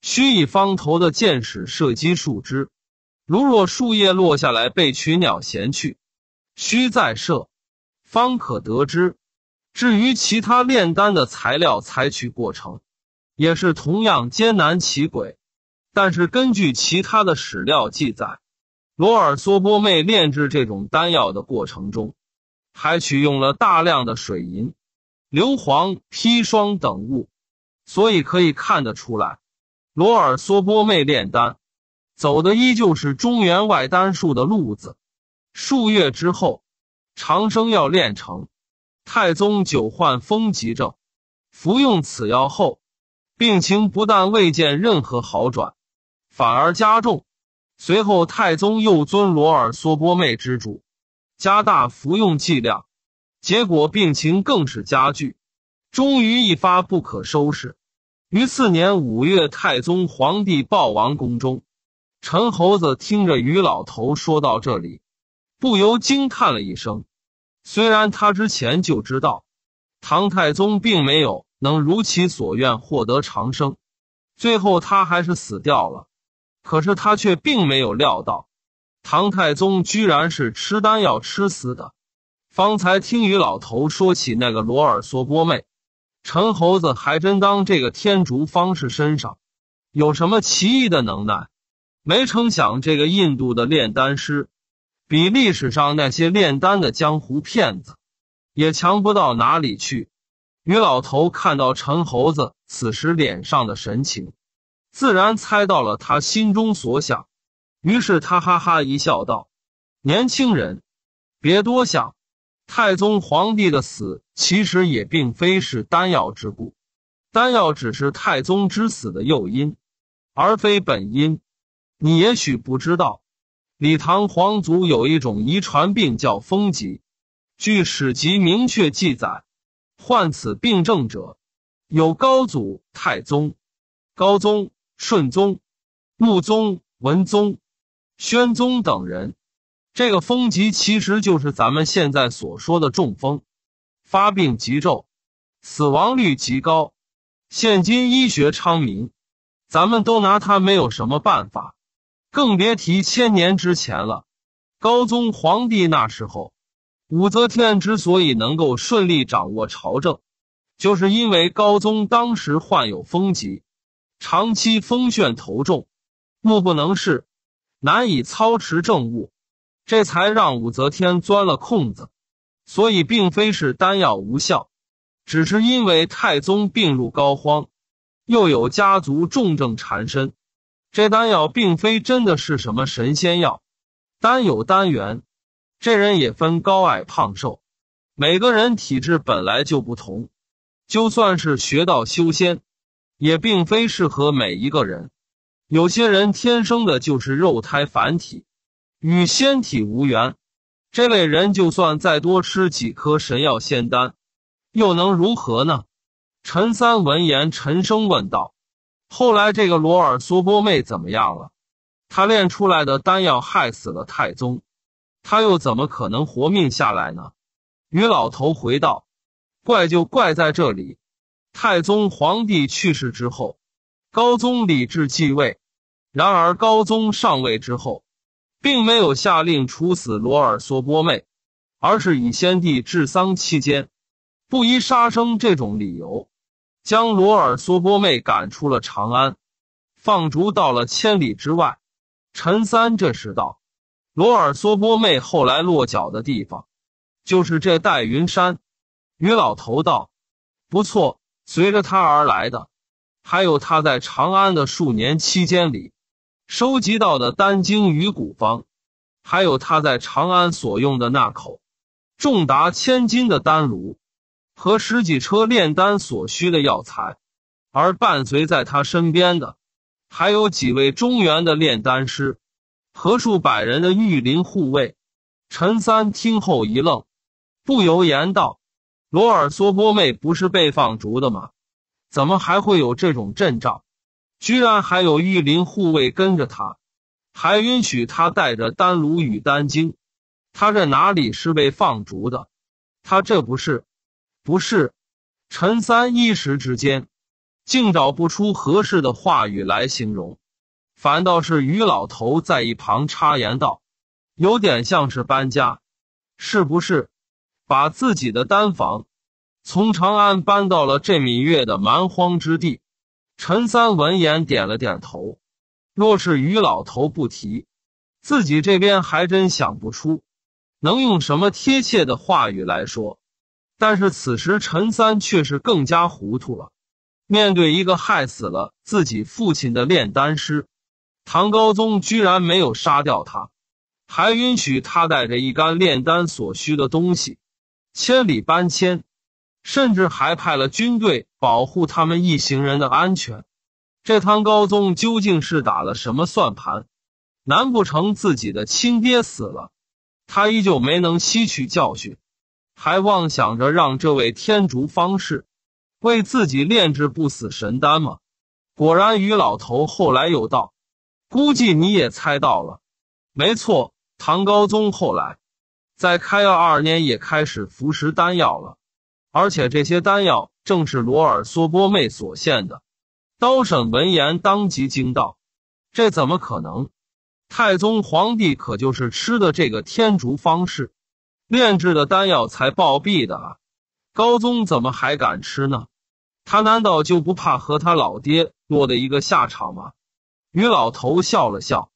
需以方头的箭矢射击树枝，如若树叶落下来被群鸟衔去，需再射，方可得之。至于其他炼丹的材料采取过程，也是同样艰难奇诡。但是根据其他的史料记载，罗尔梭波妹炼制这种丹药的过程中，还取用了大量的水银、硫磺、砒霜等物，所以可以看得出来。罗尔梭波妹炼丹，走的依旧是中原外丹术的路子。数月之后，长生药炼成。太宗久患风疾症，服用此药后，病情不但未见任何好转，反而加重。随后，太宗又尊罗尔梭波妹之主，加大服用剂量，结果病情更是加剧，终于一发不可收拾。于次年五月，太宗皇帝暴亡宫中。陈猴子听着于老头说到这里，不由惊叹了一声。虽然他之前就知道唐太宗并没有能如其所愿获得长生，最后他还是死掉了。可是他却并没有料到，唐太宗居然是吃丹药吃死的。方才听于老头说起那个罗尔梭波妹。陈猴子还真当这个天竺方士身上有什么奇异的能耐？没成想，这个印度的炼丹师，比历史上那些炼丹的江湖骗子也强不到哪里去。于老头看到陈猴子此时脸上的神情，自然猜到了他心中所想，于是他哈哈一笑道：“年轻人，别多想。”太宗皇帝的死其实也并非是丹药之故，丹药只是太宗之死的诱因，而非本因。你也许不知道，李唐皇族有一种遗传病叫风疾。据史籍明确记载，患此病症者有高祖、太宗、高宗、顺宗、穆宗、文宗、宣宗等人。这个风疾其实就是咱们现在所说的中风，发病急骤，死亡率极高。现今医学昌明，咱们都拿它没有什么办法，更别提千年之前了。高宗皇帝那时候，武则天之所以能够顺利掌握朝政，就是因为高宗当时患有风疾，长期风眩头重，目不能视，难以操持政务。这才让武则天钻了空子，所以并非是丹药无效，只是因为太宗病入膏肓，又有家族重症缠身，这丹药并非真的是什么神仙药。丹有丹缘，这人也分高矮胖瘦，每个人体质本来就不同，就算是学到修仙，也并非适合每一个人。有些人天生的就是肉胎凡体。与仙体无缘，这类人就算再多吃几颗神药仙丹，又能如何呢？陈三闻言沉声问道：“后来这个罗尔梭波妹怎么样了？他炼出来的丹药害死了太宗，他又怎么可能活命下来呢？”于老头回道：“怪就怪在这里。太宗皇帝去世之后，高宗李治继位。然而高宗上位之后。”并没有下令处死罗尔梭波妹，而是以先帝治丧期间不宜杀生这种理由，将罗尔梭波妹赶出了长安，放逐到了千里之外。陈三这时道：“罗尔梭波妹后来落脚的地方，就是这黛云山。”于老头道：“不错，随着他而来的，还有他在长安的数年期间里。”收集到的丹经与古方，还有他在长安所用的那口重达千斤的丹炉和十几车炼丹所需的药材，而伴随在他身边的还有几位中原的炼丹师和数百人的御林护卫。陈三听后一愣，不由言道：“罗尔梭波妹不是被放逐的吗？怎么还会有这种阵仗？”居然还有御林护卫跟着他，还允许他带着丹炉与丹经，他这哪里是被放逐的？他这不是，不是？陈三一时之间竟找不出合适的话语来形容，反倒是于老头在一旁插言道：“有点像是搬家，是不是？把自己的丹房从长安搬到了这芈月的蛮荒之地？”陈三闻言点了点头。若是于老头不提，自己这边还真想不出能用什么贴切的话语来说。但是此时陈三却是更加糊涂了。面对一个害死了自己父亲的炼丹师，唐高宗居然没有杀掉他，还允许他带着一干炼丹所需的东西千里搬迁。甚至还派了军队保护他们一行人的安全，这唐高宗究竟是打了什么算盘？难不成自己的亲爹死了，他依旧没能吸取教训，还妄想着让这位天竺方士为自己炼制不死神丹吗？果然，于老头后来又道：“估计你也猜到了，没错，唐高宗后来在开耀二年也开始服食丹药了。”而且这些丹药正是罗尔梭波妹所献的。刀婶闻言，当即惊道：“这怎么可能？太宗皇帝可就是吃的这个天竺方式炼制的丹药才暴毙的啊！高宗怎么还敢吃呢？他难道就不怕和他老爹落的一个下场吗？”于老头笑了笑，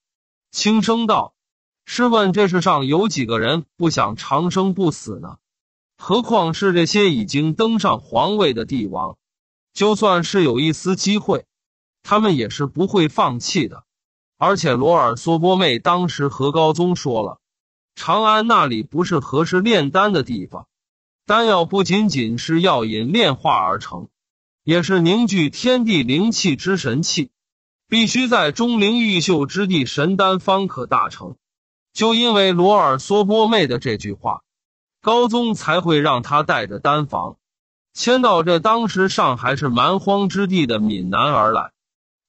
轻声道：“试问这世上有几个人不想长生不死呢？”何况是这些已经登上皇位的帝王，就算是有一丝机会，他们也是不会放弃的。而且罗尔梭波妹当时和高宗说了，长安那里不是合适炼丹的地方。丹药不仅仅是要引炼化而成，也是凝聚天地灵气之神器，必须在钟灵毓秀之地神丹方可大成。就因为罗尔梭波妹的这句话。高宗才会让他带着丹房，迁到这当时尚还是蛮荒之地的闽南而来。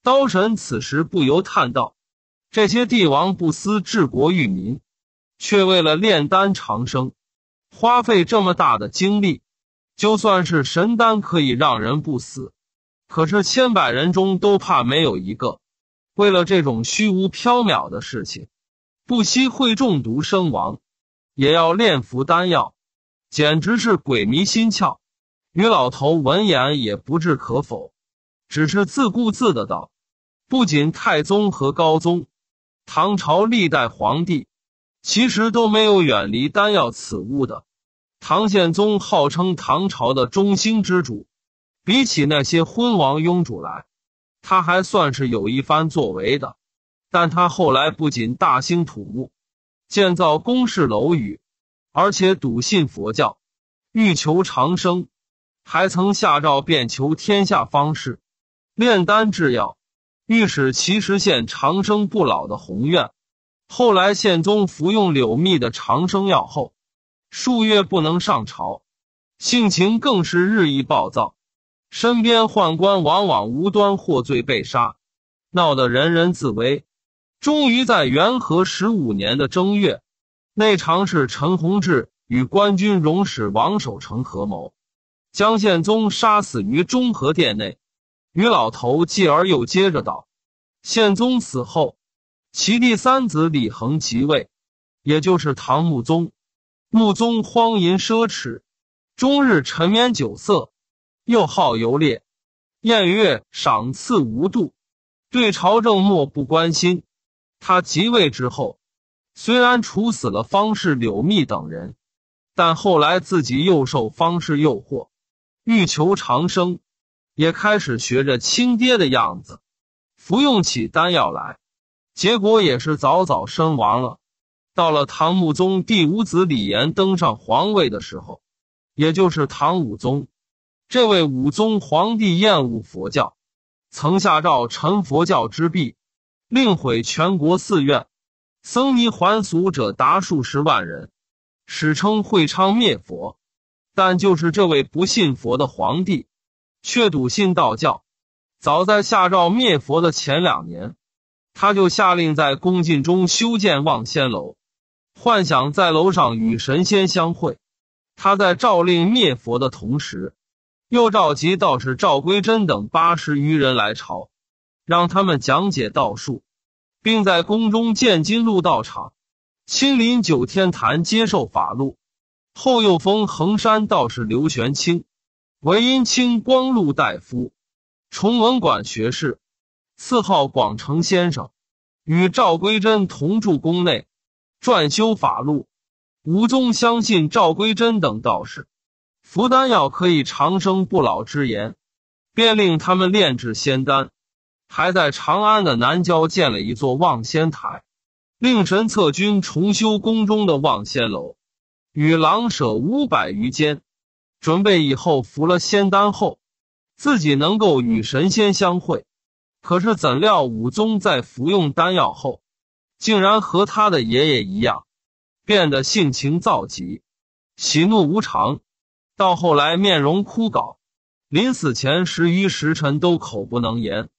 刀神此时不由叹道：“这些帝王不思治国育民，却为了炼丹长生，花费这么大的精力。就算是神丹可以让人不死，可是千百人中都怕没有一个，为了这种虚无缥缈的事情，不惜会中毒身亡。”也要炼服丹药，简直是鬼迷心窍。于老头闻言也不置可否，只是自顾自的道：“不仅太宗和高宗，唐朝历代皇帝，其实都没有远离丹药此物的。唐宪宗号称唐朝的中兴之主，比起那些昏王庸主来，他还算是有一番作为的。但他后来不仅大兴土木。”建造宫室楼宇，而且笃信佛教，欲求长生，还曾下诏遍求天下方士，炼丹制药，欲使其实现长生不老的宏愿。后来，宪宗服用柳密的长生药后，数月不能上朝，性情更是日益暴躁，身边宦官往往无端获罪被杀，闹得人人自危。终于在元和十五年的正月，内常侍陈弘志与官军荣使王守澄合谋，将宪宗杀死于中和殿内。于老头继而又接着道：宪宗死后，其第三子李恒即位，也就是唐穆宗。穆宗荒淫奢侈，终日沉湎酒色，又好游猎，宴乐赏赐无度，对朝政漠不关心。他即位之后，虽然处死了方士柳密等人，但后来自己又受方士诱惑，欲求长生，也开始学着亲爹的样子，服用起丹药来，结果也是早早身亡了。到了唐穆宗第五子李炎登上皇位的时候，也就是唐武宗，这位武宗皇帝厌恶佛教，曾下诏陈佛教之弊。令毁全国寺院，僧尼还俗者达数十万人，史称会昌灭佛。但就是这位不信佛的皇帝，却笃信道教。早在下诏灭佛的前两年，他就下令在宫禁中修建望仙楼，幻想在楼上与神仙相会。他在诏令灭佛的同时，又召集道士赵归真等八十余人来朝。让他们讲解道术，并在宫中建金鹿道场，亲临九天坛接受法箓。后又封衡山道士刘玄清为阴清光禄大夫、崇文馆学士，赐号广成先生，与赵归真同住宫内，撰修法录。吴宗相信赵归真等道士服丹药可以长生不老之言，便令他们炼制仙丹。还在长安的南郊建了一座望仙台，令神策军重修宫中的望仙楼，与狼舍五百余间，准备以后服了仙丹后，自己能够与神仙相会。可是怎料武宗在服用丹药后，竟然和他的爷爷一样，变得性情躁急，喜怒无常，到后来面容枯槁，临死前十余时辰都口不能言。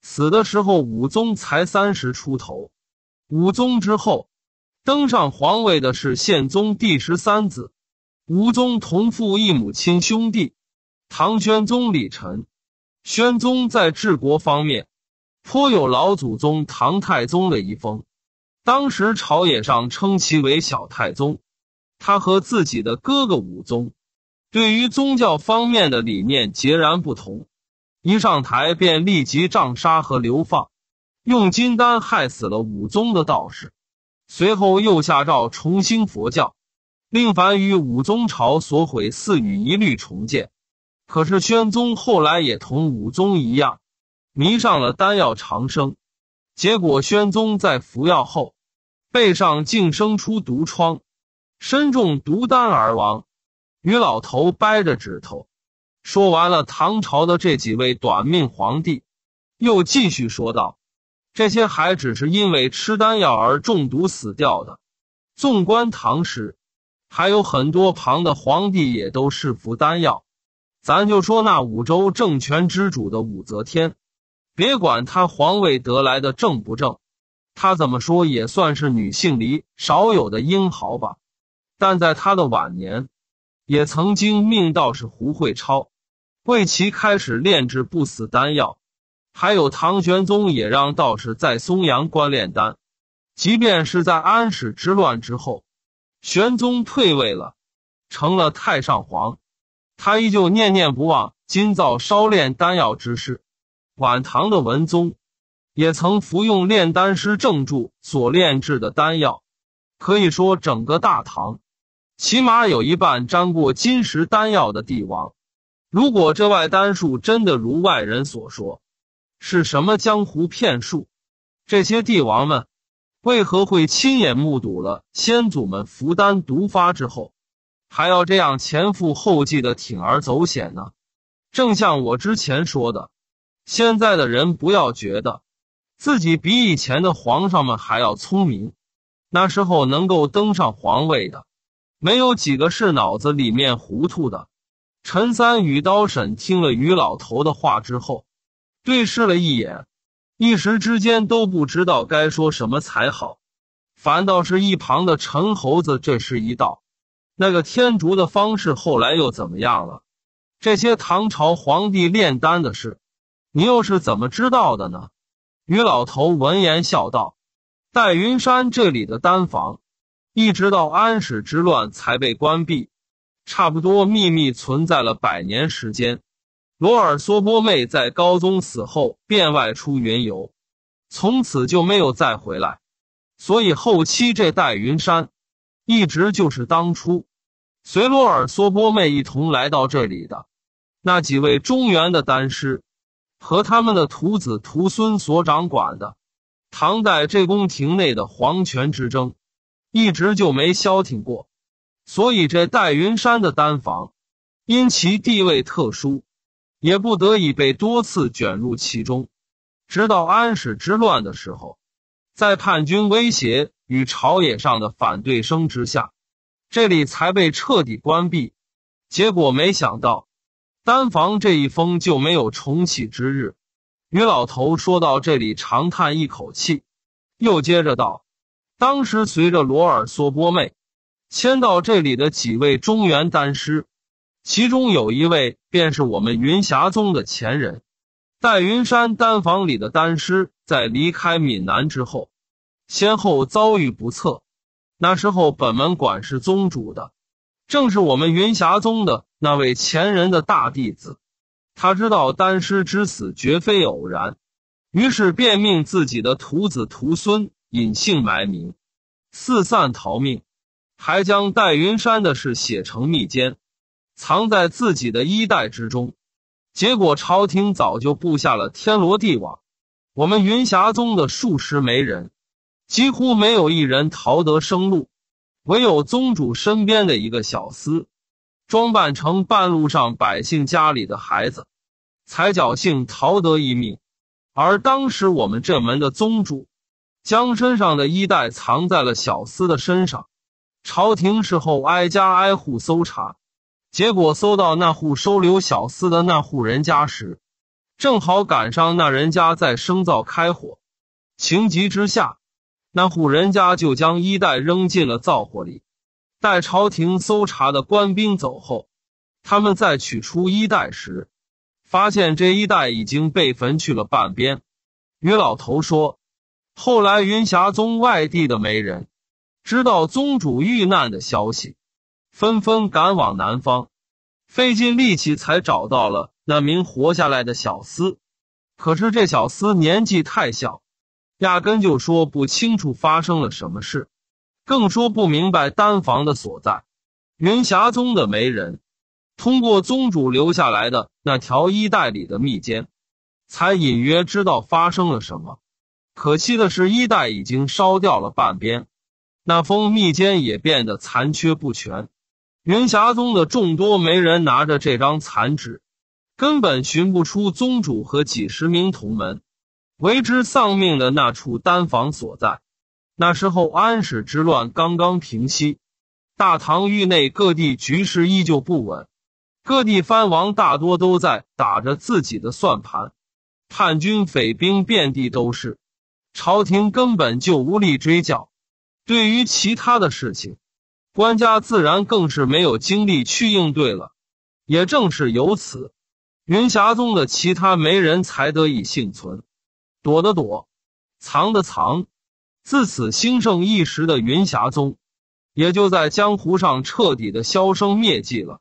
死的时候，武宗才三十出头。武宗之后，登上皇位的是宪宗第十三子，武宗同父异母亲兄弟。唐宣宗李忱，宣宗在治国方面颇有老祖宗唐太宗的遗风，当时朝野上称其为小太宗。他和自己的哥哥武宗，对于宗教方面的理念截然不同。一上台便立即杖杀和流放，用金丹害死了武宗的道士，随后又下诏重新佛教，令凡于武宗朝所毁寺宇一律重建。可是宣宗后来也同武宗一样，迷上了丹药长生，结果宣宗在服药后，背上竟生出毒疮，身中毒丹而亡。于老头掰着指头。说完了唐朝的这几位短命皇帝，又继续说道：“这些还只是因为吃丹药而中毒死掉的。纵观唐史，还有很多旁的皇帝也都是服丹药。咱就说那武周政权之主的武则天，别管她皇位得来的正不正，她怎么说也算是女性里少有的英豪吧。但在她的晚年。”也曾经命道士胡慧超为其开始炼制不死丹药，还有唐玄宗也让道士在松阳观炼丹。即便是在安史之乱之后，玄宗退位了，成了太上皇，他依旧念念不忘今早烧炼丹药之事。晚唐的文宗也曾服用炼丹师郑注所炼制的丹药，可以说整个大唐。起码有一半沾过金石丹药的帝王，如果这外丹术真的如外人所说，是什么江湖骗术？这些帝王们为何会亲眼目睹了先祖们服丹毒发之后，还要这样前赴后继的铤而走险呢？正像我之前说的，现在的人不要觉得自己比以前的皇上们还要聪明，那时候能够登上皇位的。没有几个是脑子里面糊涂的。陈三与刀婶听了于老头的话之后，对视了一眼，一时之间都不知道该说什么才好。反倒是一旁的陈猴子，这是一道：“那个天竺的方士后来又怎么样了？这些唐朝皇帝炼丹的事，你又是怎么知道的呢？”于老头闻言笑道：“戴云山这里的丹房。”一直到安史之乱才被关闭，差不多秘密存在了百年时间。罗尔梭波妹在高宗死后便外出云游，从此就没有再回来。所以后期这代云山，一直就是当初随罗尔梭波妹一同来到这里的那几位中原的丹师和他们的徒子徒孙所掌管的唐代这宫廷内的皇权之争。一直就没消停过，所以这戴云山的丹房，因其地位特殊，也不得已被多次卷入其中。直到安史之乱的时候，在叛军威胁与朝野上的反对声之下，这里才被彻底关闭。结果没想到，丹房这一封就没有重启之日。于老头说到这里，长叹一口气，又接着道。当时随着罗尔梭波妹迁到这里的几位中原丹师，其中有一位便是我们云霞宗的前人。戴云山丹房里的丹师在离开闽南之后，先后遭遇不测。那时候本门管事宗主的，正是我们云霞宗的那位前人的大弟子。他知道丹师之死绝非偶然，于是便命自己的徒子徒孙。隐姓埋名，四散逃命，还将戴云山的事写成密笺，藏在自己的衣袋之中。结果朝廷早就布下了天罗地网，我们云霞宗的数十枚人，几乎没有一人逃得生路，唯有宗主身边的一个小厮，装扮成半路上百姓家里的孩子，才侥幸逃得一命。而当时我们这门的宗主。将身上的衣袋藏在了小厮的身上。朝廷事后挨家挨户搜查，结果搜到那户收留小厮的那户人家时，正好赶上那人家在生灶开火。情急之下，那户人家就将衣袋扔进了灶火里。待朝廷搜查的官兵走后，他们再取出衣袋时，发现这衣袋已经被焚去了半边。于老头说。后来，云霞宗外地的媒人知道宗主遇难的消息，纷纷赶往南方，费尽力气才找到了那名活下来的小厮。可是这小厮年纪太小，压根就说不清楚发生了什么事，更说不明白丹房的所在。云霞宗的媒人通过宗主留下来的那条衣袋里的密笺，才隐约知道发生了什么。可惜的是，衣带已经烧掉了半边，那封密笺也变得残缺不全。云霞宗的众多媒人拿着这张残纸，根本寻不出宗主和几十名同门为之丧命的那处丹房所在。那时候，安史之乱刚刚平息，大唐域内各地局势依旧不稳，各地藩王大多都在打着自己的算盘，叛军匪兵遍地都是。朝廷根本就无力追缴，对于其他的事情，官家自然更是没有精力去应对了。也正是由此，云霞宗的其他没人才得以幸存，躲的躲，藏的藏。自此兴盛一时的云霞宗，也就在江湖上彻底的销声灭迹了。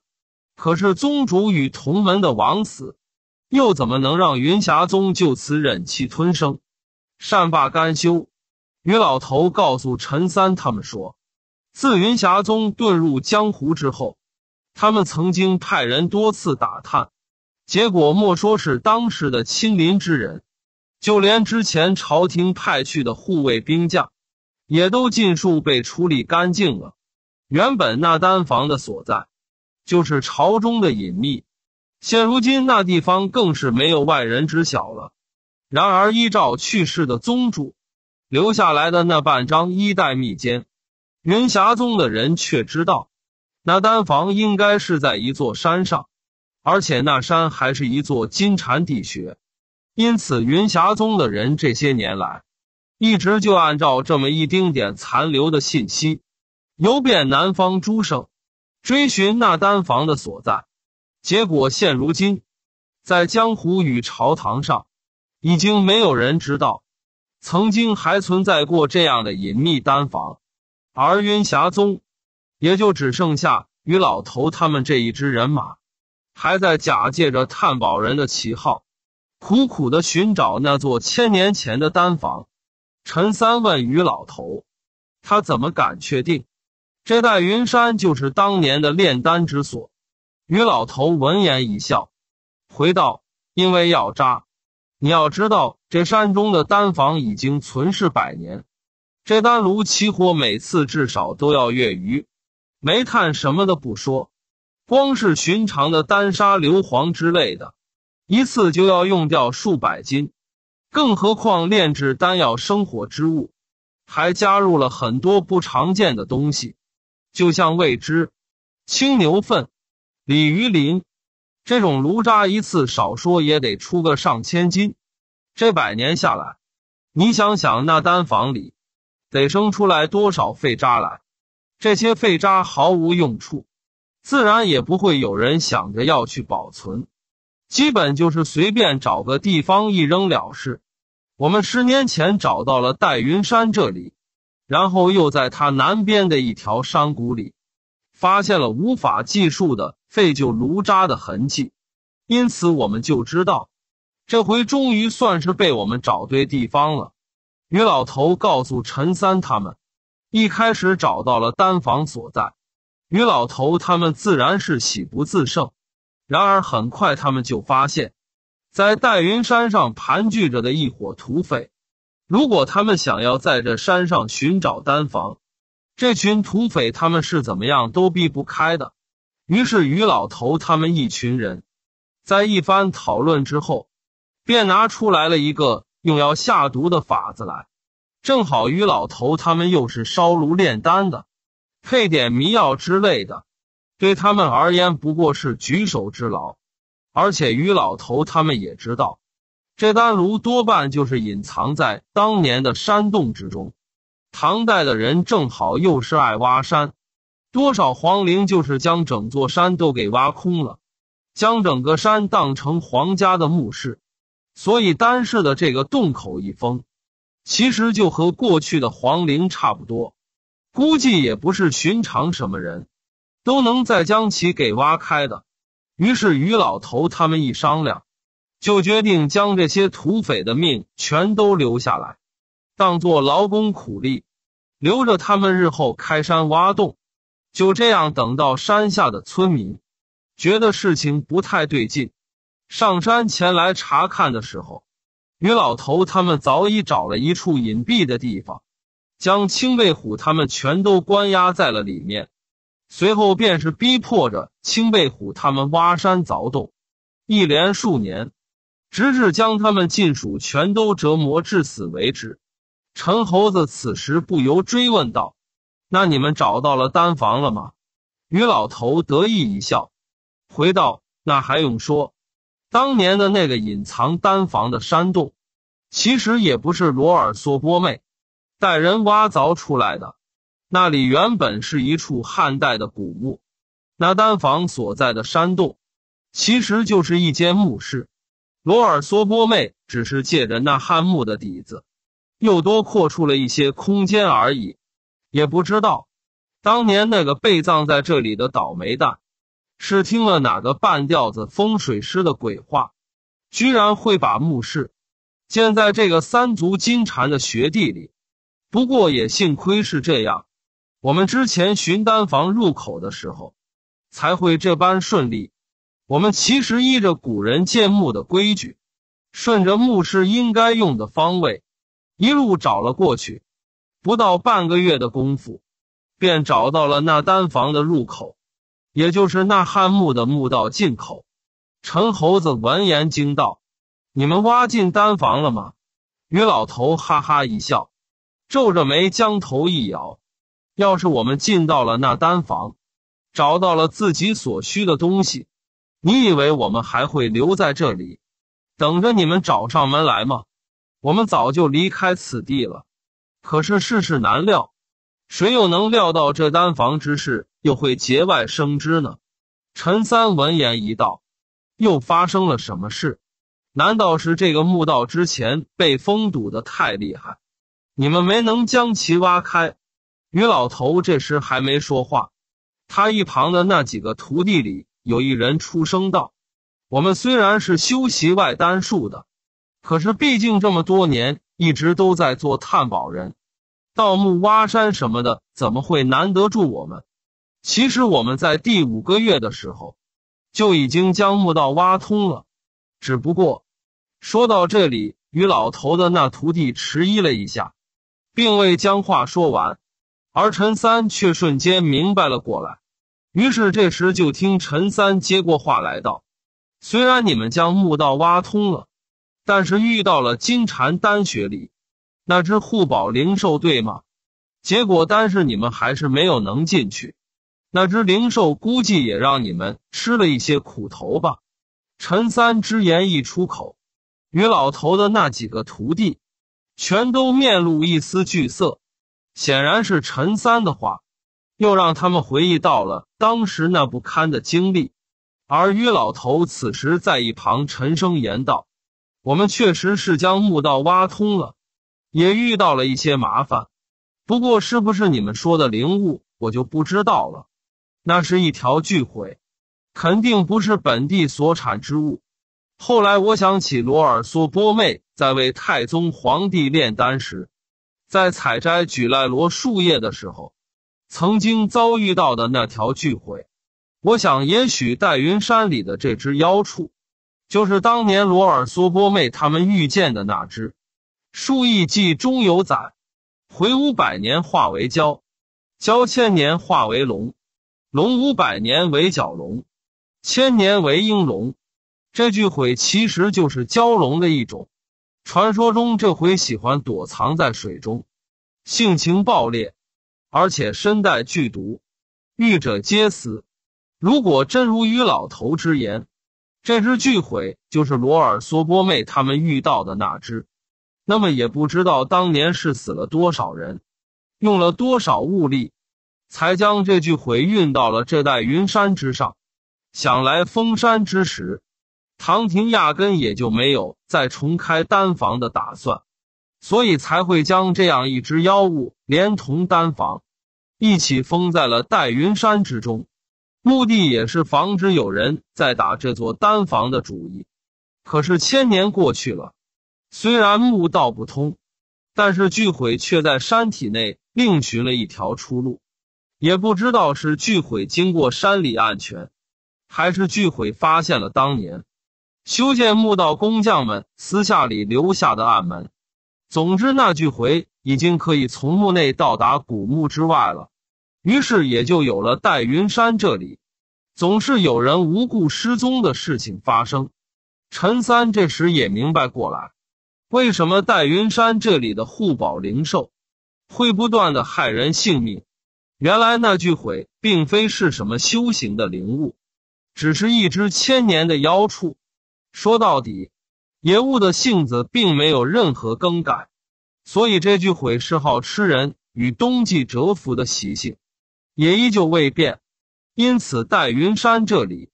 可是宗主与同门的亡死，又怎么能让云霞宗就此忍气吞声？善罢甘休。于老头告诉陈三他们说：“自云霞宗遁入江湖之后，他们曾经派人多次打探，结果莫说是当时的亲邻之人，就连之前朝廷派去的护卫兵将，也都尽数被处理干净了。原本那丹房的所在，就是朝中的隐秘，现如今那地方更是没有外人知晓了。”然而，依照去世的宗主留下来的那半张衣带密笺，云霞宗的人却知道，那丹房应该是在一座山上，而且那山还是一座金蝉地穴。因此，云霞宗的人这些年来一直就按照这么一丁点残留的信息，游遍南方诸省，追寻那丹房的所在。结果，现如今在江湖与朝堂上。已经没有人知道，曾经还存在过这样的隐秘丹房，而云霞宗也就只剩下于老头他们这一支人马，还在假借着探宝人的旗号，苦苦的寻找那座千年前的丹房。陈三问于老头：“他怎么敢确定这代云山就是当年的炼丹之所？”于老头闻言一笑，回道：“因为要扎。”你要知道，这山中的丹房已经存世百年，这丹炉起火每次至少都要月余。煤炭什么的不说，光是寻常的丹砂、硫磺之类的，一次就要用掉数百斤。更何况炼制丹药生火之物，还加入了很多不常见的东西，就像未知青牛粪、鲤鱼鳞。这种炉渣一次少说也得出个上千斤，这百年下来，你想想那丹房里得生出来多少废渣来？这些废渣毫无用处，自然也不会有人想着要去保存，基本就是随便找个地方一扔了事。我们十年前找到了戴云山这里，然后又在他南边的一条山谷里。发现了无法计数的废旧炉渣的痕迹，因此我们就知道，这回终于算是被我们找对地方了。于老头告诉陈三他们，一开始找到了丹房所在，于老头他们自然是喜不自胜。然而很快他们就发现，在戴云山上盘踞着的一伙土匪，如果他们想要在这山上寻找丹房。这群土匪他们是怎么样都避不开的。于是于老头他们一群人，在一番讨论之后，便拿出来了一个用药下毒的法子来。正好于老头他们又是烧炉炼丹的，配点迷药之类的，对他们而言不过是举手之劳。而且于老头他们也知道，这丹炉多半就是隐藏在当年的山洞之中。唐代的人正好又是爱挖山，多少皇陵就是将整座山都给挖空了，将整个山当成皇家的墓室，所以单氏的这个洞口一封，其实就和过去的皇陵差不多，估计也不是寻常什么人，都能再将其给挖开的。于是于老头他们一商量，就决定将这些土匪的命全都留下来，当做劳工苦力。留着他们日后开山挖洞，就这样等到山下的村民觉得事情不太对劲，上山前来查看的时候，于老头他们早已找了一处隐蔽的地方，将青背虎他们全都关押在了里面，随后便是逼迫着青背虎他们挖山凿洞，一连数年，直至将他们尽数全都折磨致死为止。陈猴子此时不由追问道：“那你们找到了丹房了吗？”于老头得意一笑，回道：“那还用说？当年的那个隐藏丹房的山洞，其实也不是罗尔梭波妹带人挖凿出来的。那里原本是一处汉代的古墓，那丹房所在的山洞，其实就是一间墓室。罗尔梭波妹只是借着那汉墓的底子。”又多扩出了一些空间而已，也不知道，当年那个被葬在这里的倒霉蛋，是听了哪个半吊子风水师的鬼话，居然会把墓室建在这个三足金蟾的穴地里。不过也幸亏是这样，我们之前寻丹房入口的时候才会这般顺利。我们其实依着古人建墓的规矩，顺着墓室应该用的方位。一路找了过去，不到半个月的功夫，便找到了那丹房的入口，也就是那汉墓的墓道进口。陈猴子闻言惊道：“你们挖进丹房了吗？”于老头哈哈一笑，皱着眉将头一摇：“要是我们进到了那丹房，找到了自己所需的东西，你以为我们还会留在这里，等着你们找上门来吗？”我们早就离开此地了，可是世事难料，谁又能料到这丹房之事又会节外生枝呢？陈三闻言一道：“又发生了什么事？难道是这个墓道之前被封堵的太厉害，你们没能将其挖开？”于老头这时还没说话，他一旁的那几个徒弟里有一人出声道：“我们虽然是修习外丹术的。”可是，毕竟这么多年一直都在做探宝人，盗墓挖山什么的，怎么会难得住我们？其实我们在第五个月的时候就已经将墓道挖通了。只不过说到这里，于老头的那徒弟迟疑了一下，并未将话说完，而陈三却瞬间明白了过来。于是这时就听陈三接过话来道：“虽然你们将墓道挖通了。”但是遇到了金蝉丹雪里，那只护宝灵兽对吗？结果单是你们还是没有能进去，那只灵兽估计也让你们吃了一些苦头吧。陈三之言一出口，于老头的那几个徒弟全都面露一丝惧色，显然是陈三的话又让他们回忆到了当时那不堪的经历。而于老头此时在一旁沉声言道。我们确实是将墓道挖通了，也遇到了一些麻烦。不过是不是你们说的灵物，我就不知道了。那是一条巨悔，肯定不是本地所产之物。后来我想起罗尔梭波妹在为太宗皇帝炼丹时，在采摘举赖罗树叶的时候，曾经遭遇到的那条巨悔。我想，也许戴云山里的这只妖畜。就是当年罗尔梭波妹他们遇见的那只，数亿计中有载，回五百年化为蛟，蛟千年化为龙，龙五百年为蛟龙，千年为鹰龙。这句悔其实就是蛟龙的一种。传说中这回喜欢躲藏在水中，性情暴烈，而且身带剧毒，遇者皆死。如果真如于老头之言。这只巨毁就是罗尔梭波妹他们遇到的那只，那么也不知道当年是死了多少人，用了多少物力，才将这巨毁运到了这代云山之上。想来封山之时，唐廷压根也就没有再重开丹房的打算，所以才会将这样一只妖物连同丹房一起封在了戴云山之中。目的也是防止有人再打这座丹房的主意。可是千年过去了，虽然墓道不通，但是巨毁却在山体内另寻了一条出路。也不知道是巨毁经过山里暗泉，还是巨毁发现了当年修建墓道工匠们私下里留下的暗门。总之，那巨毁已经可以从墓内到达古墓之外了。于是也就有了戴云山这里，总是有人无故失踪的事情发生。陈三这时也明白过来，为什么戴云山这里的护宝灵兽，会不断的害人性命。原来那巨毁并非是什么修行的灵物，只是一只千年的妖畜。说到底，野物的性子并没有任何更改，所以这巨毁嗜好吃人与冬季蛰伏的习性。也依旧未变，因此戴云山这里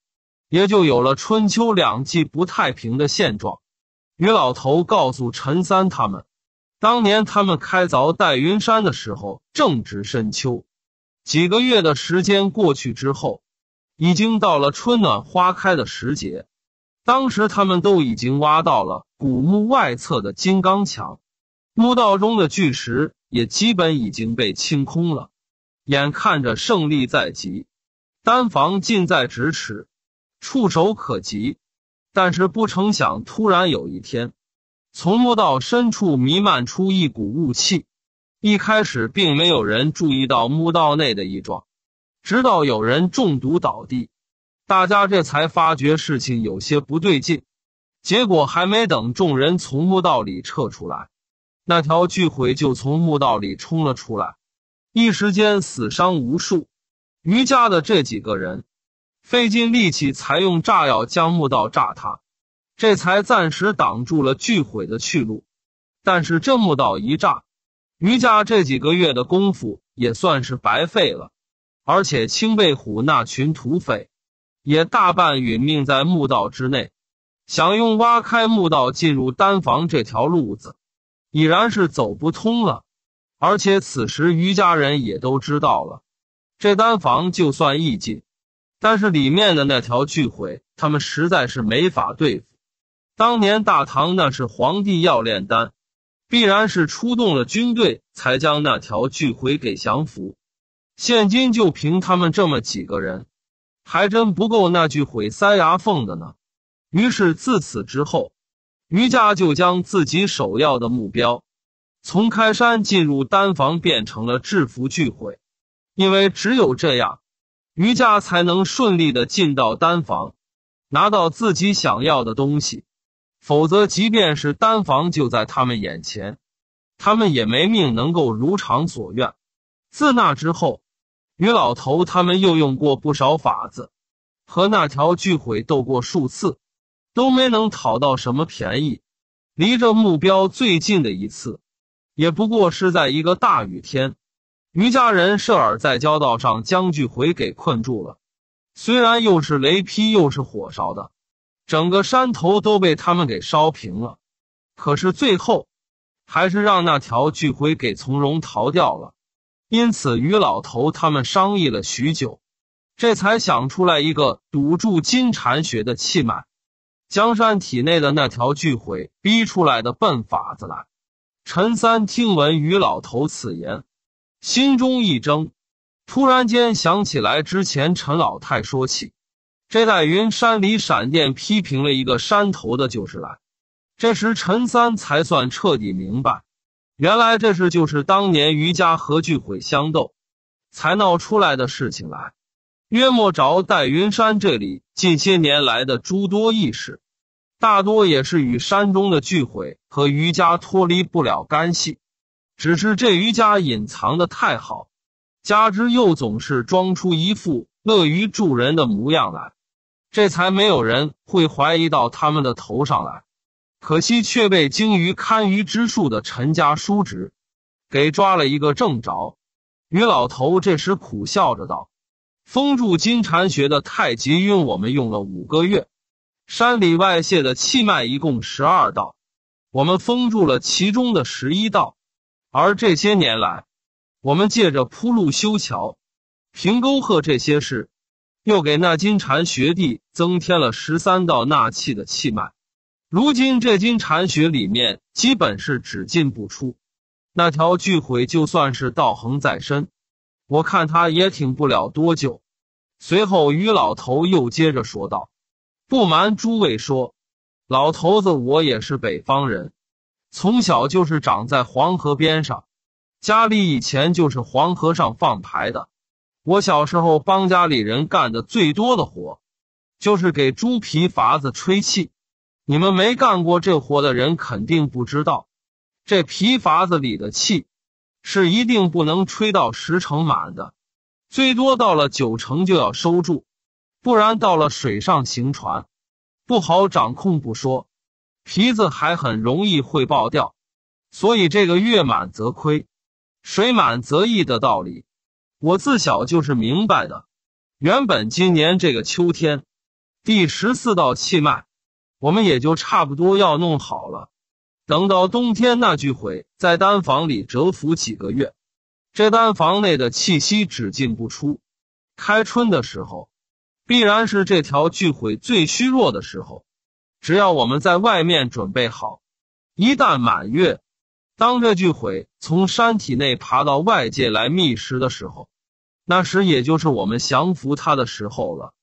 也就有了春秋两季不太平的现状。于老头告诉陈三他们，当年他们开凿戴云山的时候正值深秋，几个月的时间过去之后，已经到了春暖花开的时节。当时他们都已经挖到了古墓外侧的金刚墙，墓道中的巨石也基本已经被清空了。眼看着胜利在即，丹房近在咫尺，触手可及，但是不成想，突然有一天，从墓道深处弥漫出一股雾气。一开始，并没有人注意到墓道内的异状，直到有人中毒倒地，大家这才发觉事情有些不对劲。结果，还没等众人从墓道里撤出来，那条巨鬼就从墓道里冲了出来。一时间死伤无数，余家的这几个人费尽力气才用炸药将墓道炸塌，这才暂时挡住了巨毁的去路。但是这墓道一炸，余家这几个月的功夫也算是白费了，而且青背虎那群土匪也大半殒命在墓道之内，想用挖开墓道进入丹房这条路子，已然是走不通了。而且此时于家人也都知道了，这丹房就算易进，但是里面的那条巨毁，他们实在是没法对付。当年大唐那是皇帝要炼丹，必然是出动了军队才将那条巨毁给降服。现今就凭他们这么几个人，还真不够那巨毁塞牙缝的呢。于是自此之后，于家就将自己首要的目标。从开山进入丹房变成了制服巨会，因为只有这样，余家才能顺利的进到丹房，拿到自己想要的东西。否则，即便是丹房就在他们眼前，他们也没命能够如偿所愿。自那之后，于老头他们又用过不少法子，和那条巨毁斗过数次，都没能讨到什么便宜。离这目标最近的一次。也不过是在一个大雨天，于家人设饵在交道上将巨魁给困住了。虽然又是雷劈又是火烧的，整个山头都被他们给烧平了，可是最后还是让那条巨魁给从容逃掉了。因此，于老头他们商议了许久，这才想出来一个堵住金蝉穴的气脉，江山体内的那条巨虺逼出来的笨法子来。陈三听闻于老头此言，心中一怔，突然间想起来之前陈老太说起，这戴云山里闪电批评了一个山头的就是来。这时陈三才算彻底明白，原来这事就是当年余家和聚毁相斗，才闹出来的事情来。约莫着戴云山这里近些年来的诸多异事。大多也是与山中的巨毁和瑜伽脱离不了干系，只是这瑜伽隐藏的太好，加之又总是装出一副乐于助人的模样来，这才没有人会怀疑到他们的头上来。可惜却被精于堪舆之术的陈家叔侄给抓了一个正着。于老头这时苦笑着道：“封住金蝉穴的太极晕，我们用了五个月。”山里外泄的气脉一共十二道，我们封住了其中的十一道，而这些年来，我们借着铺路修桥、平沟壑这些事，又给那金蟾穴地增添了十三道纳气的气脉。如今这金蟾穴里面基本是只进不出，那条巨鬼就算是道行在身，我看他也挺不了多久。随后，于老头又接着说道。不瞒诸位说，老头子我也是北方人，从小就是长在黄河边上，家里以前就是黄河上放排的。我小时候帮家里人干的最多的活，就是给猪皮筏子吹气。你们没干过这活的人肯定不知道，这皮筏子里的气，是一定不能吹到十成满的，最多到了九成就要收住。不然到了水上行船，不好掌控不说，皮子还很容易会爆掉。所以这个月满则亏，水满则溢的道理，我自小就是明白的。原本今年这个秋天，第十四道气脉，我们也就差不多要弄好了。等到冬天那句会，在丹房里蛰伏几个月，这丹房内的气息只进不出，开春的时候。必然是这条巨悔最虚弱的时候，只要我们在外面准备好，一旦满月，当这巨悔从山体内爬到外界来觅食的时候，那时也就是我们降服它的时候了。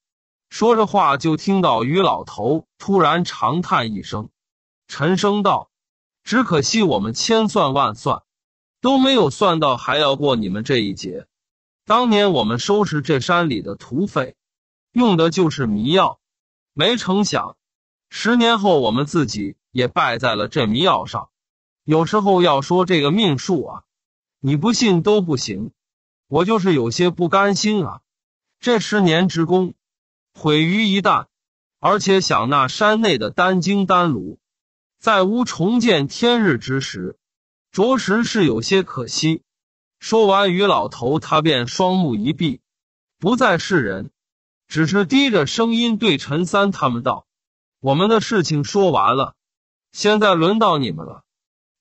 说着话，就听到于老头突然长叹一声，沉声道：“只可惜我们千算万算，都没有算到还要过你们这一劫。当年我们收拾这山里的土匪。”用的就是迷药，没成想，十年后我们自己也败在了这迷药上。有时候要说这个命数啊，你不信都不行。我就是有些不甘心啊，这十年之功毁于一旦，而且想那山内的丹精丹炉，在无重见天日之时，着实是有些可惜。说完，于老头他便双目一闭，不再是人。只是低着声音对陈三他们道：“我们的事情说完了，现在轮到你们了，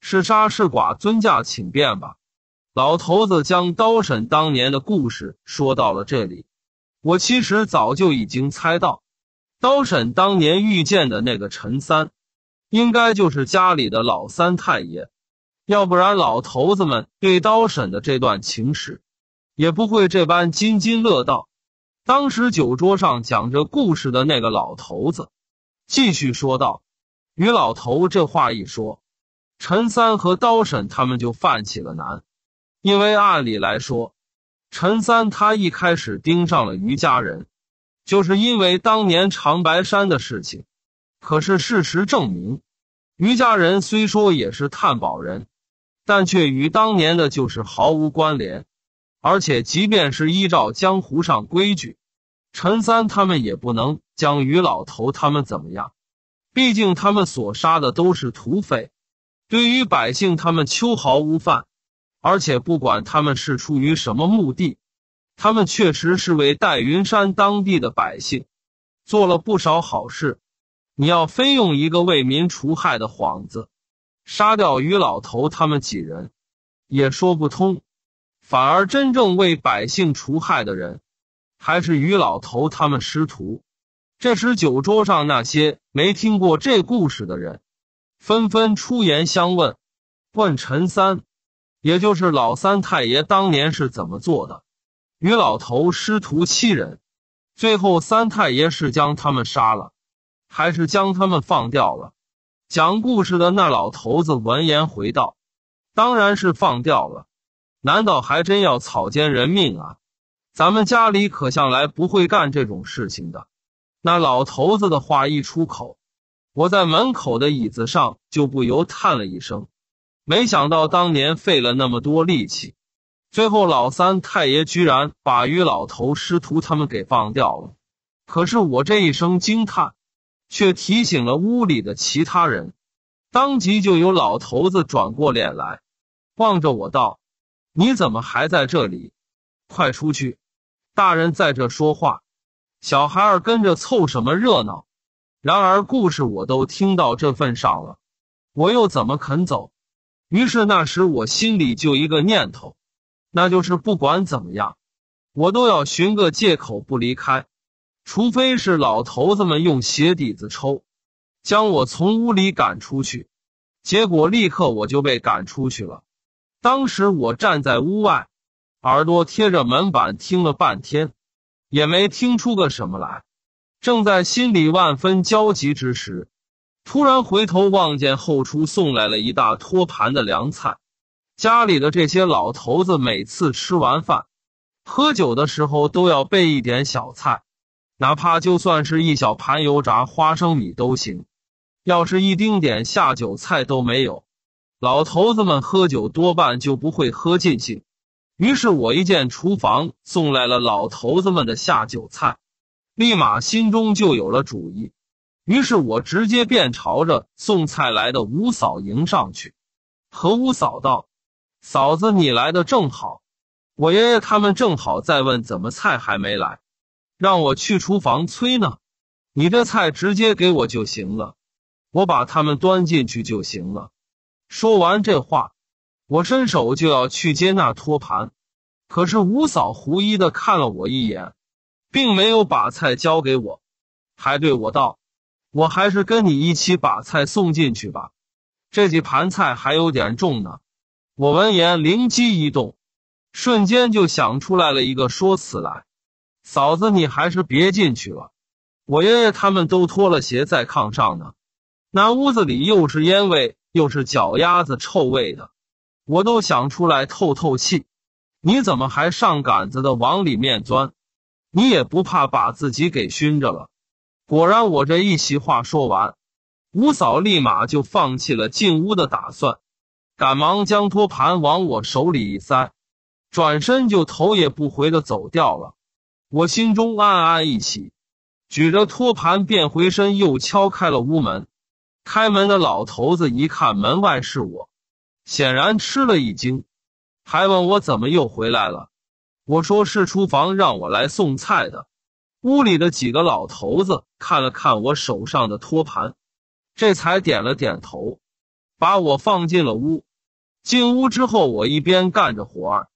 是杀是剐，尊驾请便吧。”老头子将刀婶当年的故事说到了这里，我其实早就已经猜到，刀婶当年遇见的那个陈三，应该就是家里的老三太爷，要不然老头子们对刀婶的这段情史，也不会这般津津乐道。当时酒桌上讲着故事的那个老头子，继续说道：“于老头这话一说，陈三和刀婶他们就犯起了难，因为按理来说，陈三他一开始盯上了于家人，就是因为当年长白山的事情。可是事实证明，于家人虽说也是探宝人，但却与当年的就是毫无关联。而且即便是依照江湖上规矩。”陈三他们也不能将于老头他们怎么样，毕竟他们所杀的都是土匪，对于百姓他们秋毫无犯。而且不管他们是出于什么目的，他们确实是为戴云山当地的百姓做了不少好事。你要非用一个为民除害的幌子杀掉于老头他们几人，也说不通。反而真正为百姓除害的人。还是于老头他们师徒。这时，酒桌上那些没听过这故事的人纷纷出言相问：“问陈三，也就是老三太爷当年是怎么做的？”于老头师徒七人，最后三太爷是将他们杀了，还是将他们放掉了？讲故事的那老头子闻言回道：“当然是放掉了，难道还真要草菅人命啊？”咱们家里可向来不会干这种事情的。那老头子的话一出口，我在门口的椅子上就不由叹了一声。没想到当年费了那么多力气，最后老三太爷居然把于老头师徒他们给放掉了。可是我这一声惊叹，却提醒了屋里的其他人，当即就有老头子转过脸来，望着我道：“你怎么还在这里？快出去！”大人在这说话，小孩儿跟着凑什么热闹？然而故事我都听到这份上了，我又怎么肯走？于是那时我心里就一个念头，那就是不管怎么样，我都要寻个借口不离开，除非是老头子们用鞋底子抽，将我从屋里赶出去。结果立刻我就被赶出去了。当时我站在屋外。耳朵贴着门板听了半天，也没听出个什么来。正在心里万分焦急之时，突然回头望见后厨送来了一大托盘的凉菜。家里的这些老头子每次吃完饭、喝酒的时候，都要备一点小菜，哪怕就算是一小盘油炸花生米都行。要是一丁点下酒菜都没有，老头子们喝酒多半就不会喝尽兴。于是我一见厨房送来了老头子们的下酒菜，立马心中就有了主意。于是我直接便朝着送菜来的五嫂迎上去，和五嫂道：“嫂子，你来的正好，我爷爷他们正好在问怎么菜还没来，让我去厨房催呢。你这菜直接给我就行了，我把他们端进去就行了。”说完这话。我伸手就要去接那托盘，可是五嫂狐疑的看了我一眼，并没有把菜交给我，还对我道：“我还是跟你一起把菜送进去吧，这几盘菜还有点重呢。”我闻言灵机一动，瞬间就想出来了一个说辞来：“嫂子，你还是别进去了，我爷爷他们都脱了鞋在炕上呢，那屋子里又是烟味，又是脚丫子臭味的。”我都想出来透透气，你怎么还上杆子的往里面钻？你也不怕把自己给熏着了？果然，我这一席话说完，五嫂立马就放弃了进屋的打算，赶忙将托盘往我手里一塞，转身就头也不回的走掉了。我心中暗暗一喜，举着托盘便回身又敲开了屋门。开门的老头子一看门外是我。显然吃了一惊，还问我怎么又回来了。我说是厨房让我来送菜的。屋里的几个老头子看了看我手上的托盘，这才点了点头，把我放进了屋。进屋之后，我一边干着活儿，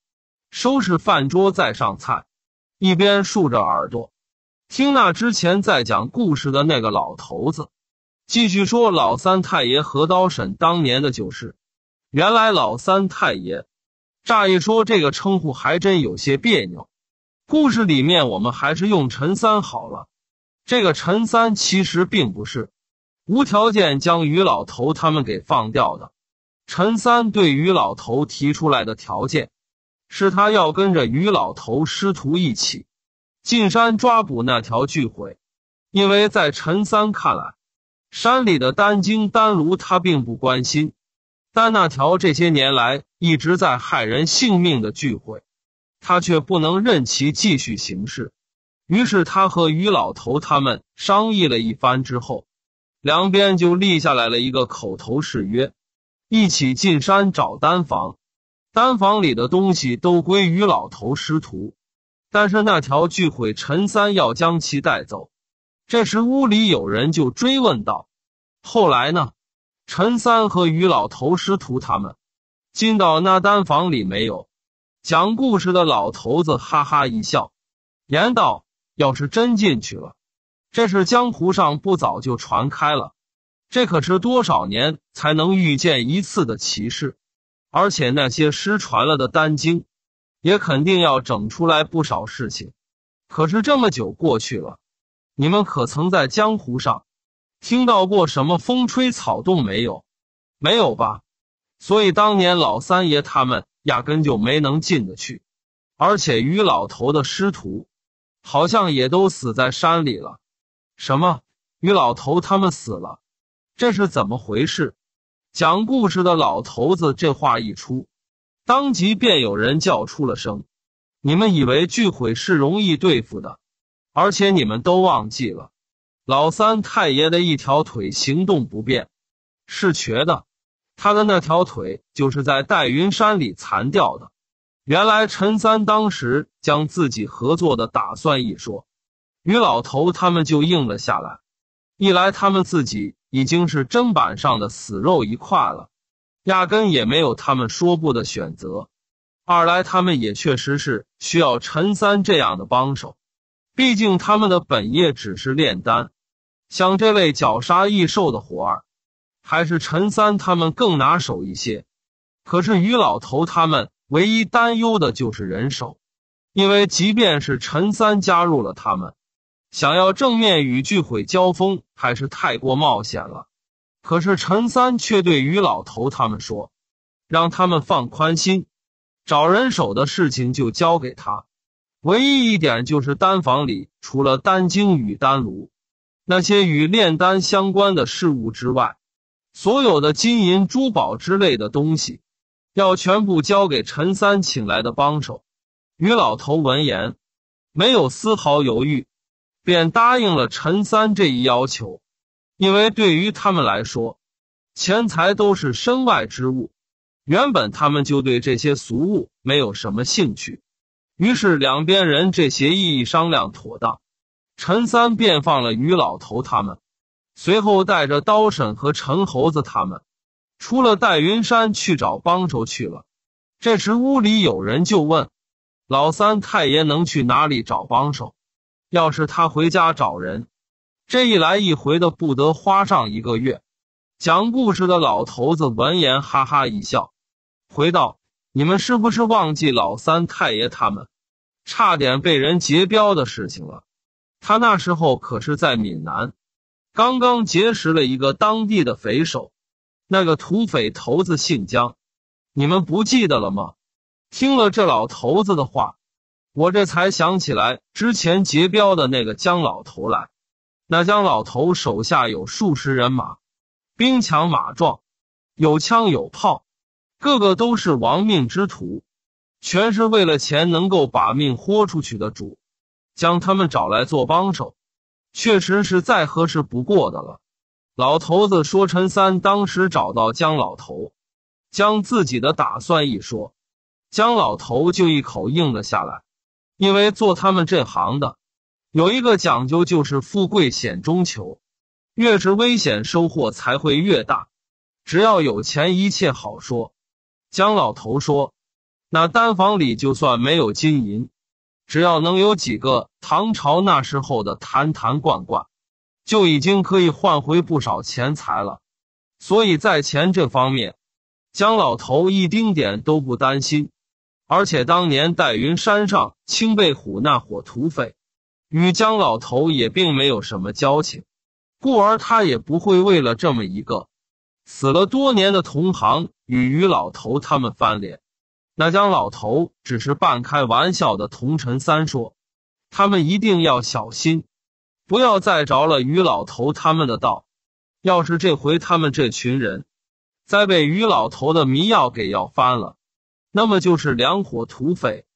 收拾饭桌再上菜，一边竖着耳朵，听那之前在讲故事的那个老头子继续说老三太爷和刀婶当年的旧事。原来老三太爷，乍一说这个称呼还真有些别扭。故事里面我们还是用陈三好了。这个陈三其实并不是无条件将于老头他们给放掉的。陈三对于老头提出来的条件，是他要跟着于老头师徒一起进山抓捕那条巨虎。因为在陈三看来，山里的丹精丹炉他并不关心。但那条这些年来一直在害人性命的巨会，他却不能任其继续行事。于是他和于老头他们商议了一番之后，两边就立下来了一个口头誓约，一起进山找丹房。丹房里的东西都归于老头师徒，但是那条巨鬼陈三要将其带走。这时屋里有人就追问道：“后来呢？”陈三和于老头师徒他们进到那丹房里没有？讲故事的老头子哈哈一笑，言道：“要是真进去了，这是江湖上不早就传开了？这可是多少年才能遇见一次的奇事，而且那些失传了的丹经，也肯定要整出来不少事情。可是这么久过去了，你们可曾在江湖上？”听到过什么风吹草动没有？没有吧。所以当年老三爷他们压根就没能进得去，而且于老头的师徒好像也都死在山里了。什么？于老头他们死了？这是怎么回事？讲故事的老头子这话一出，当即便有人叫出了声：“你们以为巨鬼是容易对付的？而且你们都忘记了。”老三太爷的一条腿行动不便，是瘸的。他的那条腿就是在戴云山里残掉的。原来陈三当时将自己合作的打算一说，于老头他们就应了下来。一来他们自己已经是砧板上的死肉一块了，压根也没有他们说不的选择；二来他们也确实是需要陈三这样的帮手，毕竟他们的本业只是炼丹。像这类绞杀异兽的活儿，还是陈三他们更拿手一些。可是于老头他们唯一担忧的就是人手，因为即便是陈三加入了他们，想要正面与巨毁交锋，还是太过冒险了。可是陈三却对于老头他们说，让他们放宽心，找人手的事情就交给他。唯一一点就是丹房里除了丹经与丹炉。那些与炼丹相关的事物之外，所有的金银珠宝之类的东西，要全部交给陈三请来的帮手。于老头闻言，没有丝毫犹豫，便答应了陈三这一要求。因为对于他们来说，钱财都是身外之物，原本他们就对这些俗物没有什么兴趣。于是，两边人这协议商量妥当。陈三便放了于老头他们，随后带着刀婶和陈猴子他们，出了戴云山去找帮手去了。这时屋里有人就问：“老三太爷能去哪里找帮手？要是他回家找人，这一来一回的不得花上一个月？”讲故事的老头子闻言哈哈一笑，回道：“你们是不是忘记老三太爷他们差点被人劫镖的事情了？”他那时候可是在闽南，刚刚结识了一个当地的匪首，那个土匪头子姓江，你们不记得了吗？听了这老头子的话，我这才想起来之前劫镖的那个江老头来。那江老头手下有数十人马，兵强马壮，有枪有炮，个个都是亡命之徒，全是为了钱能够把命豁出去的主。将他们找来做帮手，确实是再合适不过的了。老头子说，陈三当时找到姜老头，将自己的打算一说，姜老头就一口应了下来。因为做他们这行的，有一个讲究，就是富贵险中求，越是危险，收获才会越大。只要有钱，一切好说。姜老头说：“那丹房里就算没有金银。”只要能有几个唐朝那时候的坛坛罐罐，就已经可以换回不少钱财了。所以在钱这方面，姜老头一丁点都不担心。而且当年戴云山上青背虎那伙土匪，与姜老头也并没有什么交情，故而他也不会为了这么一个死了多年的同行，与于老头他们翻脸。那姜老头只是半开玩笑的同陈三说：“他们一定要小心，不要再着了于老头他们的道。要是这回他们这群人再被于老头的迷药给药翻了，那么就是两伙土匪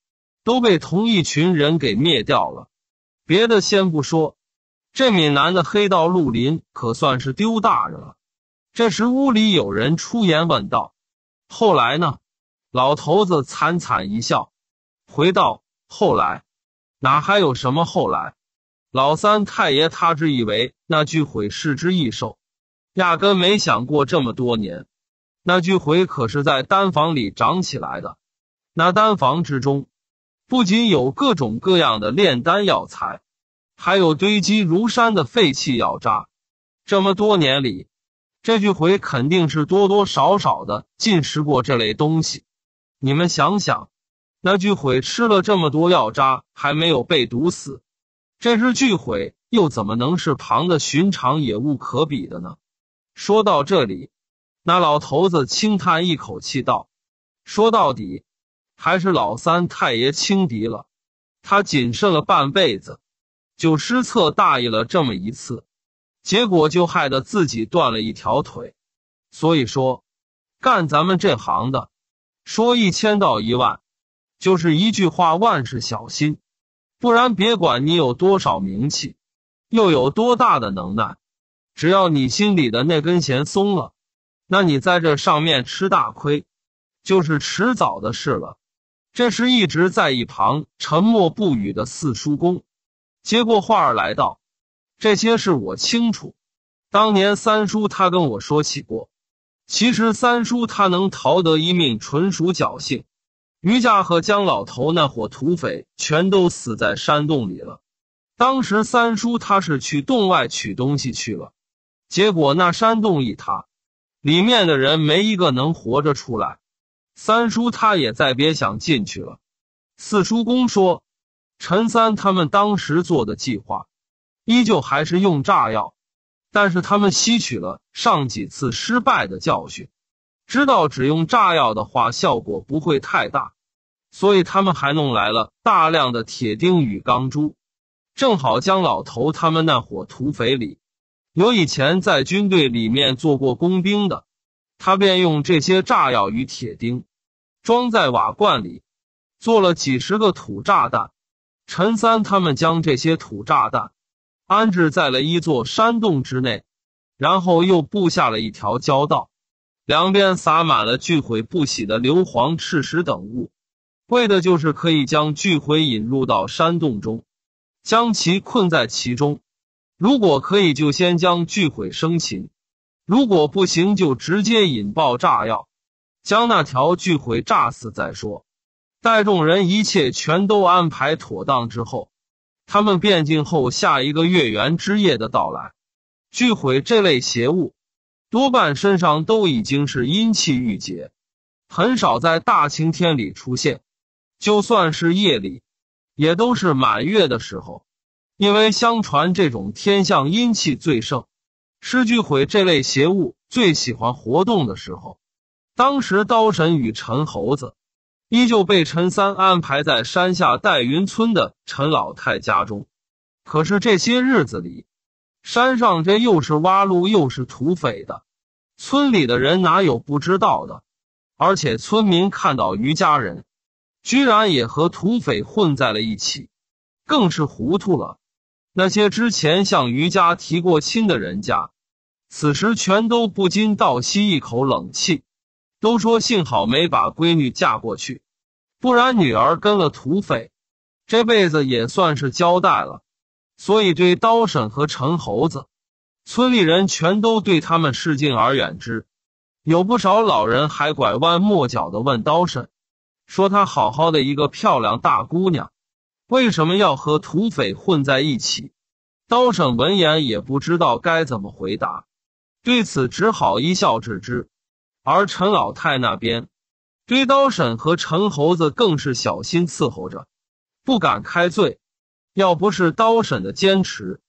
都被同一群人给灭掉了。别的先不说，这闽南的黑道绿林可算是丢大人了。”这时屋里有人出言问道：“后来呢？”老头子惨惨一笑，回到后来，哪还有什么后来？老三太爷他只以为那具毁是只异兽，压根没想过这么多年，那巨虺可是在丹房里长起来的。那丹房之中，不仅有各种各样的炼丹药材，还有堆积如山的废弃药渣。这么多年里，这巨虺肯定是多多少少的进食过这类东西。你们想想，那巨毁吃了这么多药渣，还没有被毒死，这只巨毁又怎么能是旁的寻常野物可比的呢？说到这里，那老头子轻叹一口气道：“说到底，还是老三太爷轻敌了。他谨慎了半辈子，就失策大意了这么一次，结果就害得自己断了一条腿。所以说，干咱们这行的。”说一千道一万，就是一句话：万事小心。不然，别管你有多少名气，又有多大的能耐，只要你心里的那根弦松了，那你在这上面吃大亏，就是迟早的事了。这时，一直在一旁沉默不语的四叔公接过话儿来道：“这些事我清楚，当年三叔他跟我说起过。”其实三叔他能逃得一命，纯属侥幸。余家和姜老头那伙土匪全都死在山洞里了。当时三叔他是去洞外取东西去了，结果那山洞一塌，里面的人没一个能活着出来。三叔他也再别想进去了。四叔公说，陈三他们当时做的计划，依旧还是用炸药。但是他们吸取了上几次失败的教训，知道只用炸药的话效果不会太大，所以他们还弄来了大量的铁钉与钢珠，正好将老头他们那伙土匪里有以前在军队里面做过工兵的，他便用这些炸药与铁钉装在瓦罐里，做了几十个土炸弹，陈三他们将这些土炸弹。安置在了一座山洞之内，然后又布下了一条交道，两边撒满了聚毁不喜的硫磺、赤石等物，为的就是可以将聚毁引入到山洞中，将其困在其中。如果可以，就先将聚毁生擒；如果不行，就直接引爆炸药，将那条聚毁炸死再说。待众人一切全都安排妥当之后。他们变境后，下一个月圆之夜的到来，聚毁这类邪物，多半身上都已经是阴气郁结，很少在大晴天里出现。就算是夜里，也都是满月的时候，因为相传这种天象阴气最盛，是聚毁这类邪物最喜欢活动的时候。当时，刀神与陈猴子。依旧被陈三安排在山下戴云村的陈老太家中。可是这些日子里，山上这又是挖路又是土匪的，村里的人哪有不知道的？而且村民看到于家人居然也和土匪混在了一起，更是糊涂了。那些之前向于家提过亲的人家，此时全都不禁倒吸一口冷气。都说幸好没把闺女嫁过去，不然女儿跟了土匪，这辈子也算是交代了。所以对刀婶和陈猴子，村里人全都对他们视而远之。有不少老人还拐弯抹角的问刀婶，说她好好的一个漂亮大姑娘，为什么要和土匪混在一起？刀婶闻言也不知道该怎么回答，对此只好一笑置之。而陈老太那边，追刀婶和陈猴子更是小心伺候着，不敢开罪。要不是刀婶的坚持，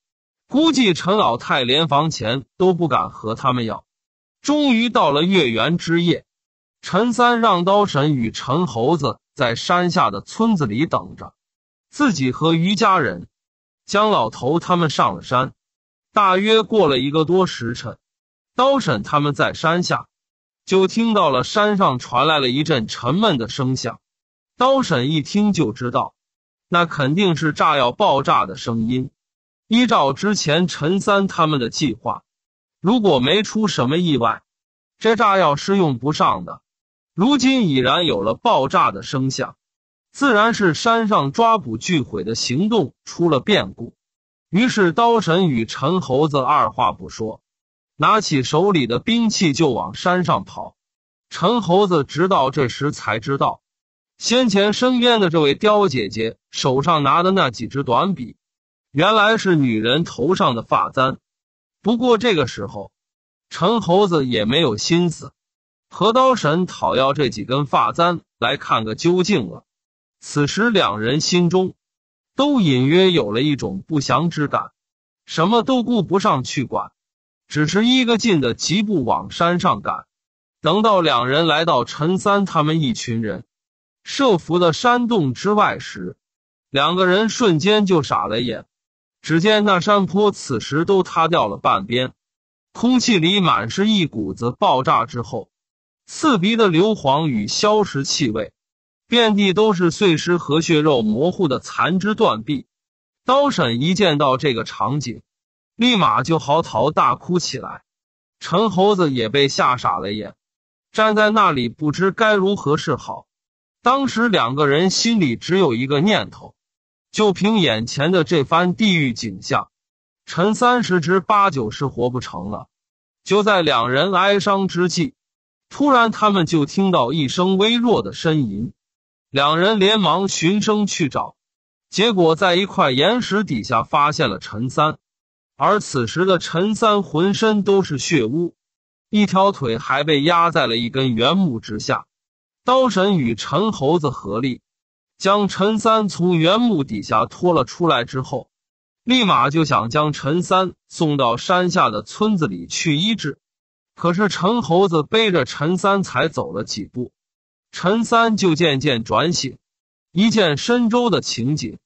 估计陈老太连房钱都不敢和他们要。终于到了月圆之夜，陈三让刀婶与陈猴子在山下的村子里等着，自己和于家人、将老头他们上了山。大约过了一个多时辰，刀婶他们在山下。就听到了山上传来了一阵沉闷的声响，刀神一听就知道，那肯定是炸药爆炸的声音。依照之前陈三他们的计划，如果没出什么意外，这炸药是用不上的。如今已然有了爆炸的声响，自然是山上抓捕巨毁的行动出了变故。于是刀神与陈猴子二话不说。拿起手里的兵器就往山上跑，陈猴子直到这时才知道，先前身边的这位雕姐姐手上拿的那几支短笔，原来是女人头上的发簪。不过这个时候，陈猴子也没有心思和刀神讨要这几根发簪来看个究竟了。此时两人心中，都隐约有了一种不祥之感，什么都顾不上去管。只是一个劲的疾步往山上赶，等到两人来到陈三他们一群人设伏的山洞之外时，两个人瞬间就傻了眼。只见那山坡此时都塌掉了半边，空气里满是一股子爆炸之后刺鼻的硫磺与硝石气味，遍地都是碎尸和血肉模糊的残肢断臂。刀婶一见到这个场景。立马就嚎啕大哭起来，陈猴子也被吓傻了眼，站在那里不知该如何是好。当时两个人心里只有一个念头：就凭眼前的这番地狱景象，陈三十之八九是活不成了。就在两人哀伤之际，突然他们就听到一声微弱的呻吟，两人连忙寻声去找，结果在一块岩石底下发现了陈三。而此时的陈三浑身都是血污，一条腿还被压在了一根原木之下。刀神与陈猴子合力将陈三从原木底下拖了出来之后，立马就想将陈三送到山下的村子里去医治。可是陈猴子背着陈三才走了几步，陈三就渐渐转醒，一见深州的情景，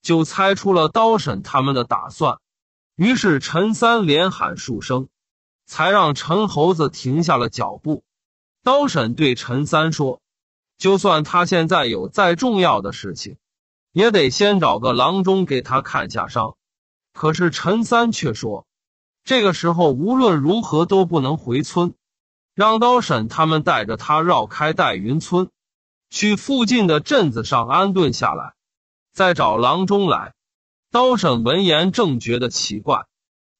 就猜出了刀神他们的打算。于是陈三连喊数声，才让陈猴子停下了脚步。刀婶对陈三说：“就算他现在有再重要的事情，也得先找个郎中给他看下伤。”可是陈三却说：“这个时候无论如何都不能回村，让刀婶他们带着他绕开戴云村，去附近的镇子上安顿下来，再找郎中来。”刀婶闻言正觉得奇怪，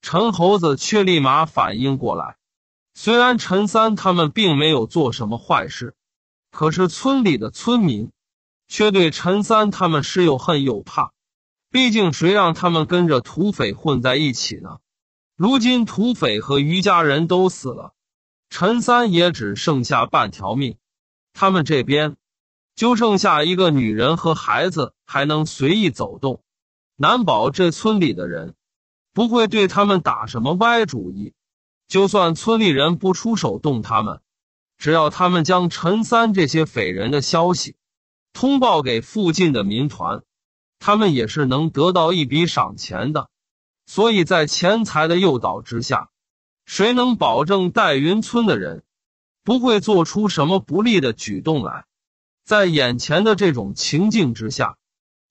陈猴子却立马反应过来。虽然陈三他们并没有做什么坏事，可是村里的村民却对陈三他们是又恨又怕。毕竟谁让他们跟着土匪混在一起呢？如今土匪和余家人都死了，陈三也只剩下半条命，他们这边就剩下一个女人和孩子还能随意走动。难保这村里的人不会对他们打什么歪主意。就算村里人不出手动他们，只要他们将陈三这些匪人的消息通报给附近的民团，他们也是能得到一笔赏钱的。所以在钱财的诱导之下，谁能保证戴云村的人不会做出什么不利的举动来？在眼前的这种情境之下。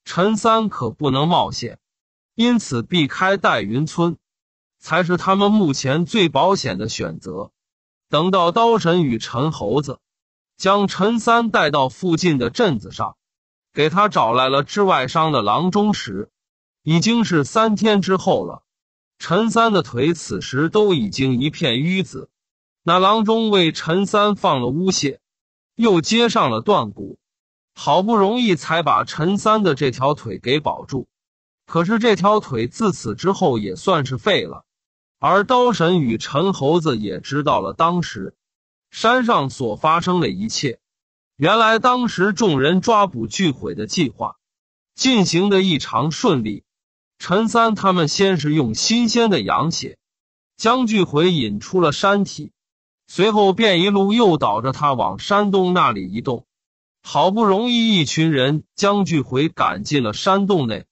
陈三可不能冒险，因此避开戴云村，才是他们目前最保险的选择。等到刀神与陈猴子将陈三带到附近的镇子上，给他找来了治外伤的郎中时，已经是三天之后了。陈三的腿此时都已经一片淤紫，那郎中为陈三放了乌血，又接上了断骨。好不容易才把陈三的这条腿给保住，可是这条腿自此之后也算是废了。而刀神与陈猴子也知道了当时山上所发生的一切。原来当时众人抓捕巨鬼的计划进行的异常顺利。陈三他们先是用新鲜的羊血将巨鬼引出了山体，随后便一路诱导着他往山东那里移动。好不容易，一群人将巨回赶进了山洞内，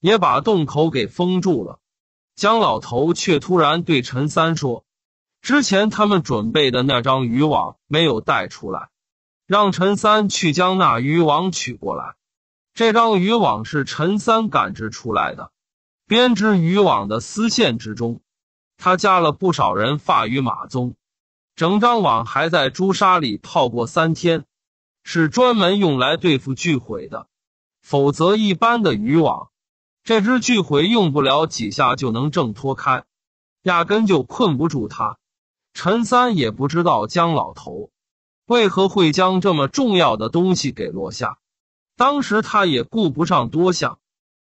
也把洞口给封住了。江老头却突然对陈三说：“之前他们准备的那张渔网没有带出来，让陈三去将那渔网取过来。”这张渔网是陈三赶知出来的，编织渔网的丝线之中，他加了不少人发与马鬃，整张网还在朱砂里泡过三天。是专门用来对付巨毁的，否则一般的渔网，这只巨毁用不了几下就能挣脱开，压根就困不住它。陈三也不知道姜老头为何会将这么重要的东西给落下，当时他也顾不上多想，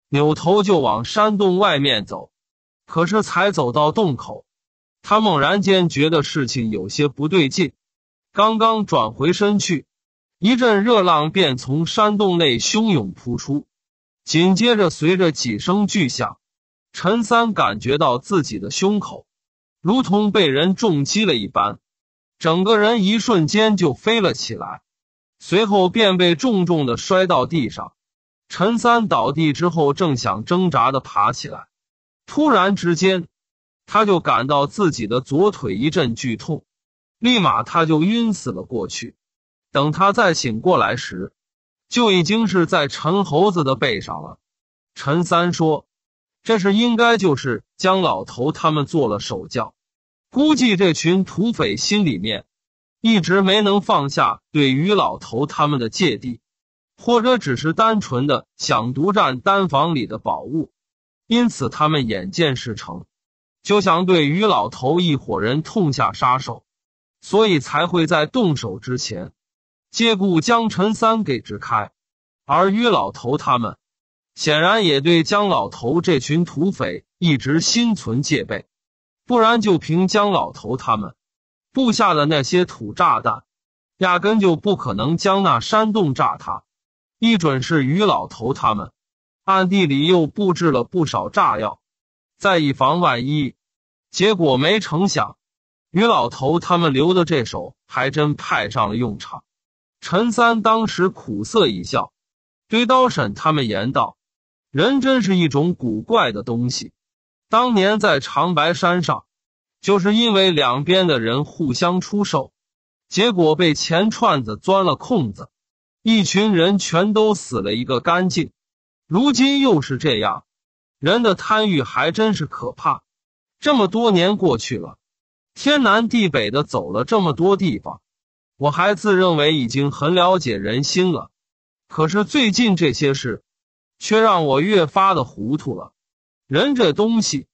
扭头就往山洞外面走。可是才走到洞口，他猛然间觉得事情有些不对劲，刚刚转回身去。一阵热浪便从山洞内汹涌扑出，紧接着随着几声巨响，陈三感觉到自己的胸口如同被人重击了一般，整个人一瞬间就飞了起来，随后便被重重的摔到地上。陈三倒地之后，正想挣扎的爬起来，突然之间，他就感到自己的左腿一阵剧痛，立马他就晕死了过去。等他再醒过来时，就已经是在陈猴子的背上了。陈三说：“这是应该就是姜老头他们做了手脚。估计这群土匪心里面一直没能放下对于老头他们的芥蒂，或者只是单纯的想独占丹房里的宝物，因此他们眼见事成，就想对于老头一伙人痛下杀手，所以才会在动手之前。”借故将陈三给支开，而于老头他们显然也对姜老头这群土匪一直心存戒备，不然就凭姜老头他们布下的那些土炸弹，压根就不可能将那山洞炸塌，一准是于老头他们暗地里又布置了不少炸药，再以防万一。结果没成想，于老头他们留的这手还真派上了用场。陈三当时苦涩一笑，对刀婶他们言道：“人真是一种古怪的东西。当年在长白山上，就是因为两边的人互相出售，结果被钱串子钻了空子，一群人全都死了一个干净。如今又是这样，人的贪欲还真是可怕。这么多年过去了，天南地北的走了这么多地方。”我还自认为已经很了解人心了，可是最近这些事，却让我越发的糊涂了。人这东西，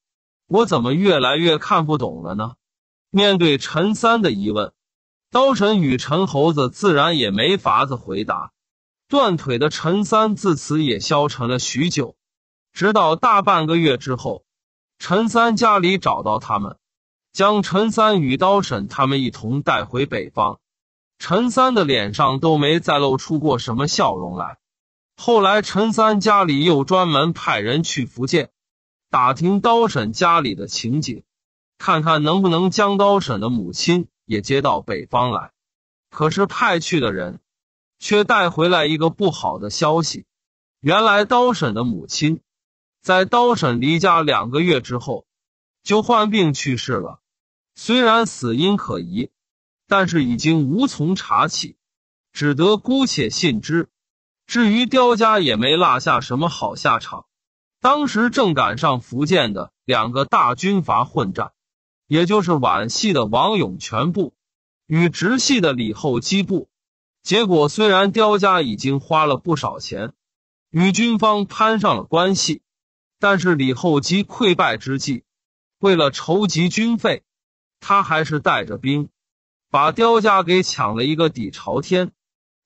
我怎么越来越看不懂了呢？面对陈三的疑问，刀神与陈猴子自然也没法子回答。断腿的陈三自此也消沉了许久，直到大半个月之后，陈三家里找到他们，将陈三与刀神他们一同带回北方。陈三的脸上都没再露出过什么笑容来。后来，陈三家里又专门派人去福建，打听刀婶家里的情景，看看能不能将刀婶的母亲也接到北方来。可是，派去的人却带回来一个不好的消息：原来刀婶的母亲在刀婶离家两个月之后就患病去世了，虽然死因可疑。但是已经无从查起，只得姑且信之。至于刁家也没落下什么好下场。当时正赶上福建的两个大军阀混战，也就是皖系的王永全部与直系的李厚基部。结果虽然刁家已经花了不少钱与军方攀上了关系，但是李厚基溃败之际，为了筹集军费，他还是带着兵。把刁家给抢了一个底朝天，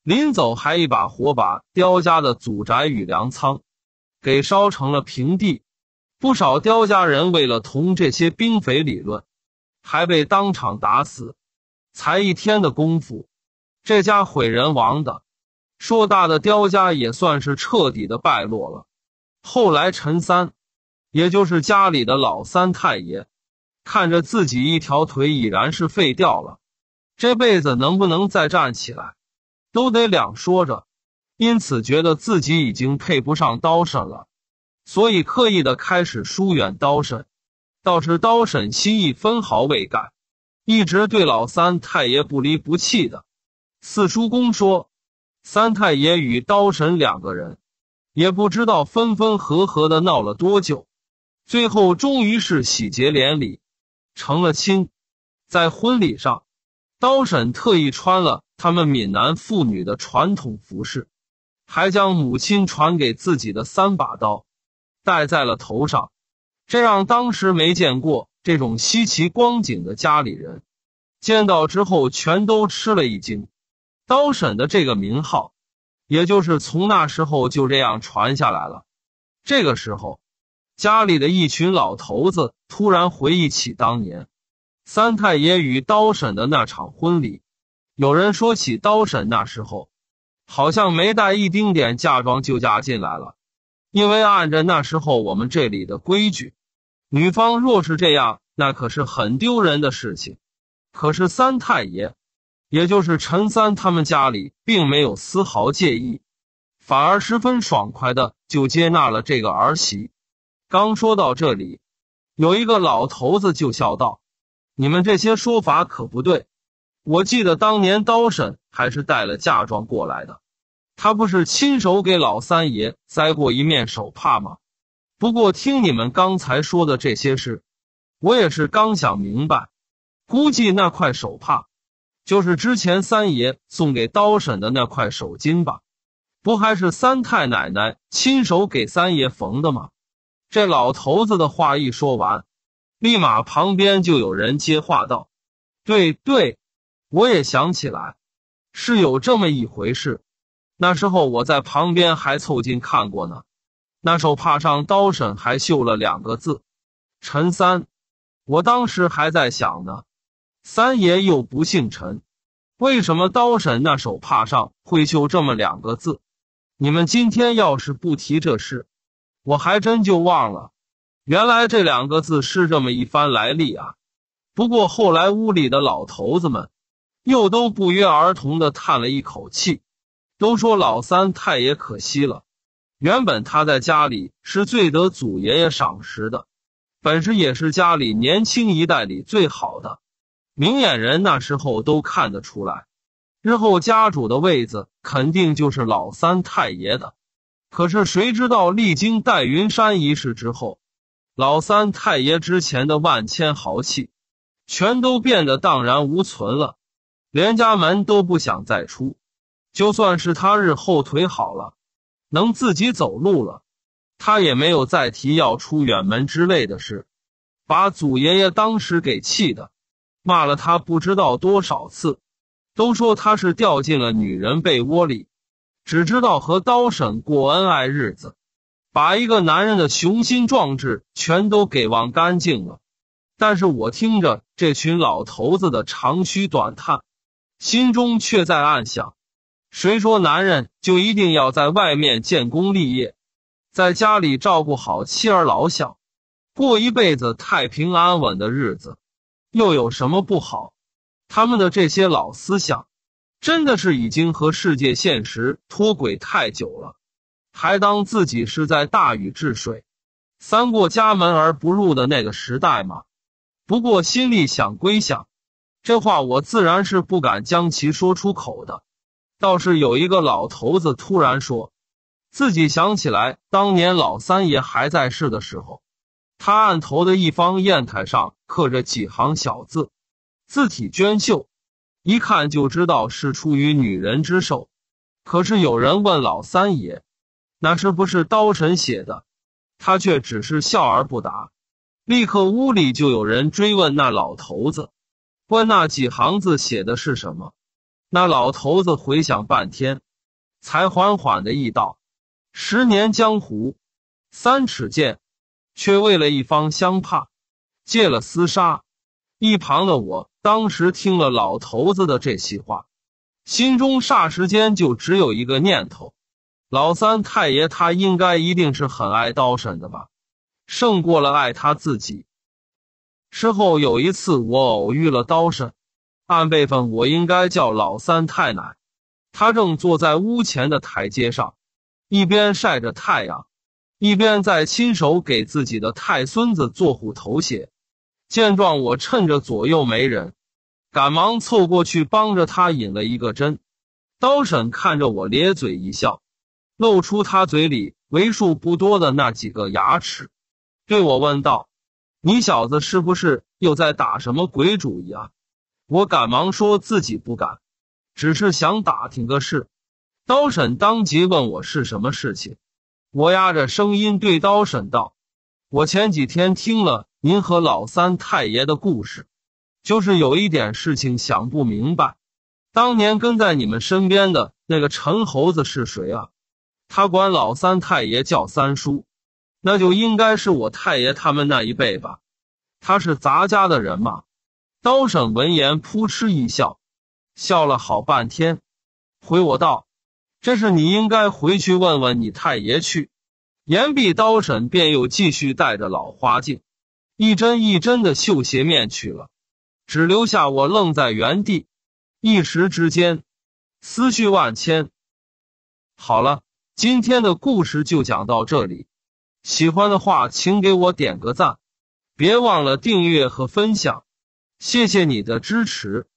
临走还一把火把刁家的祖宅与粮仓，给烧成了平地。不少刁家人为了同这些兵匪理论，还被当场打死。才一天的功夫，这家毁人亡的，硕大的刁家也算是彻底的败落了。后来陈三，也就是家里的老三太爷，看着自己一条腿已然是废掉了。这辈子能不能再站起来，都得两说着，因此觉得自己已经配不上刀婶了，所以刻意的开始疏远刀婶，倒是刀婶心意分毫未改，一直对老三太爷不离不弃的。四叔公说，三太爷与刀婶两个人也不知道分分合合的闹了多久，最后终于是喜结连理，成了亲。在婚礼上。刀婶特意穿了他们闽南妇女的传统服饰，还将母亲传给自己的三把刀戴在了头上。这让当时没见过这种稀奇光景的家里人见到之后全都吃了一惊。刀婶的这个名号，也就是从那时候就这样传下来了。这个时候，家里的一群老头子突然回忆起当年。三太爷与刀婶的那场婚礼，有人说起刀婶那时候，好像没带一丁点嫁妆就嫁进来了，因为按着那时候我们这里的规矩，女方若是这样，那可是很丢人的事情。可是三太爷，也就是陈三他们家里，并没有丝毫介意，反而十分爽快的就接纳了这个儿媳。刚说到这里，有一个老头子就笑道。你们这些说法可不对，我记得当年刀婶还是带了嫁妆过来的，她不是亲手给老三爷塞过一面手帕吗？不过听你们刚才说的这些事，我也是刚想明白，估计那块手帕就是之前三爷送给刀婶的那块手巾吧？不还是三太奶奶亲手给三爷缝的吗？这老头子的话一说完。立马旁边就有人接话道：“对对，我也想起来，是有这么一回事。那时候我在旁边还凑近看过呢。那手帕上刀婶还绣了两个字，陈三。我当时还在想呢，三爷又不姓陈，为什么刀婶那手帕上会绣这么两个字？你们今天要是不提这事，我还真就忘了。”原来这两个字是这么一番来历啊！不过后来屋里的老头子们，又都不约而同的叹了一口气，都说老三太爷可惜了。原本他在家里是最得祖爷爷赏识的，本事也是家里年轻一代里最好的，明眼人那时候都看得出来，日后家主的位子肯定就是老三太爷的。可是谁知道历经戴云山一事之后。老三太爷之前的万千豪气，全都变得荡然无存了，连家门都不想再出。就算是他日后腿好了，能自己走路了，他也没有再提要出远门之类的事，把祖爷爷当时给气的，骂了他不知道多少次，都说他是掉进了女人被窝里，只知道和刀婶过恩爱日子。把一个男人的雄心壮志全都给忘干净了，但是我听着这群老头子的长吁短叹，心中却在暗想：谁说男人就一定要在外面建功立业，在家里照顾好妻儿老小，过一辈子太平安稳的日子，又有什么不好？他们的这些老思想，真的是已经和世界现实脱轨太久了。还当自己是在大禹治水、三过家门而不入的那个时代吗？不过心里想归想，这话我自然是不敢将其说出口的。倒是有一个老头子突然说，自己想起来当年老三爷还在世的时候，他案头的一方砚台上刻着几行小字，字体娟秀，一看就知道是出于女人之手。可是有人问老三爷。那是不是刀神写的？他却只是笑而不答。立刻屋里就有人追问那老头子，问那几行字写的是什么。那老头子回想半天，才缓缓的一道：“十年江湖，三尺剑，却为了一方相怕，借了厮杀。”一旁的我当时听了老头子的这些话，心中霎时间就只有一个念头。老三太爷他应该一定是很爱刀婶的吧，胜过了爱他自己。事后有一次，我偶遇了刀婶，按辈分我应该叫老三太奶。他正坐在屋前的台阶上，一边晒着太阳，一边在亲手给自己的太孙子做虎头鞋。见状，我趁着左右没人，赶忙凑过去帮着他引了一个针。刀婶看着我，咧嘴一笑。露出他嘴里为数不多的那几个牙齿，对我问道：“你小子是不是又在打什么鬼主意啊？”我赶忙说自己不敢，只是想打听个事。刀婶当即问我是什么事情。我压着声音对刀婶道：“我前几天听了您和老三太爷的故事，就是有一点事情想不明白，当年跟在你们身边的那个陈猴子是谁啊？”他管老三太爷叫三叔，那就应该是我太爷他们那一辈吧。他是咱家的人嘛。刀婶闻言扑哧一笑，笑了好半天，回我道：“这是你应该回去问问你太爷去。”言毕，刀婶便又继续带着老花镜，一针一针的绣鞋面去了，只留下我愣在原地，一时之间思绪万千。好了。今天的故事就讲到这里，喜欢的话请给我点个赞，别忘了订阅和分享，谢谢你的支持。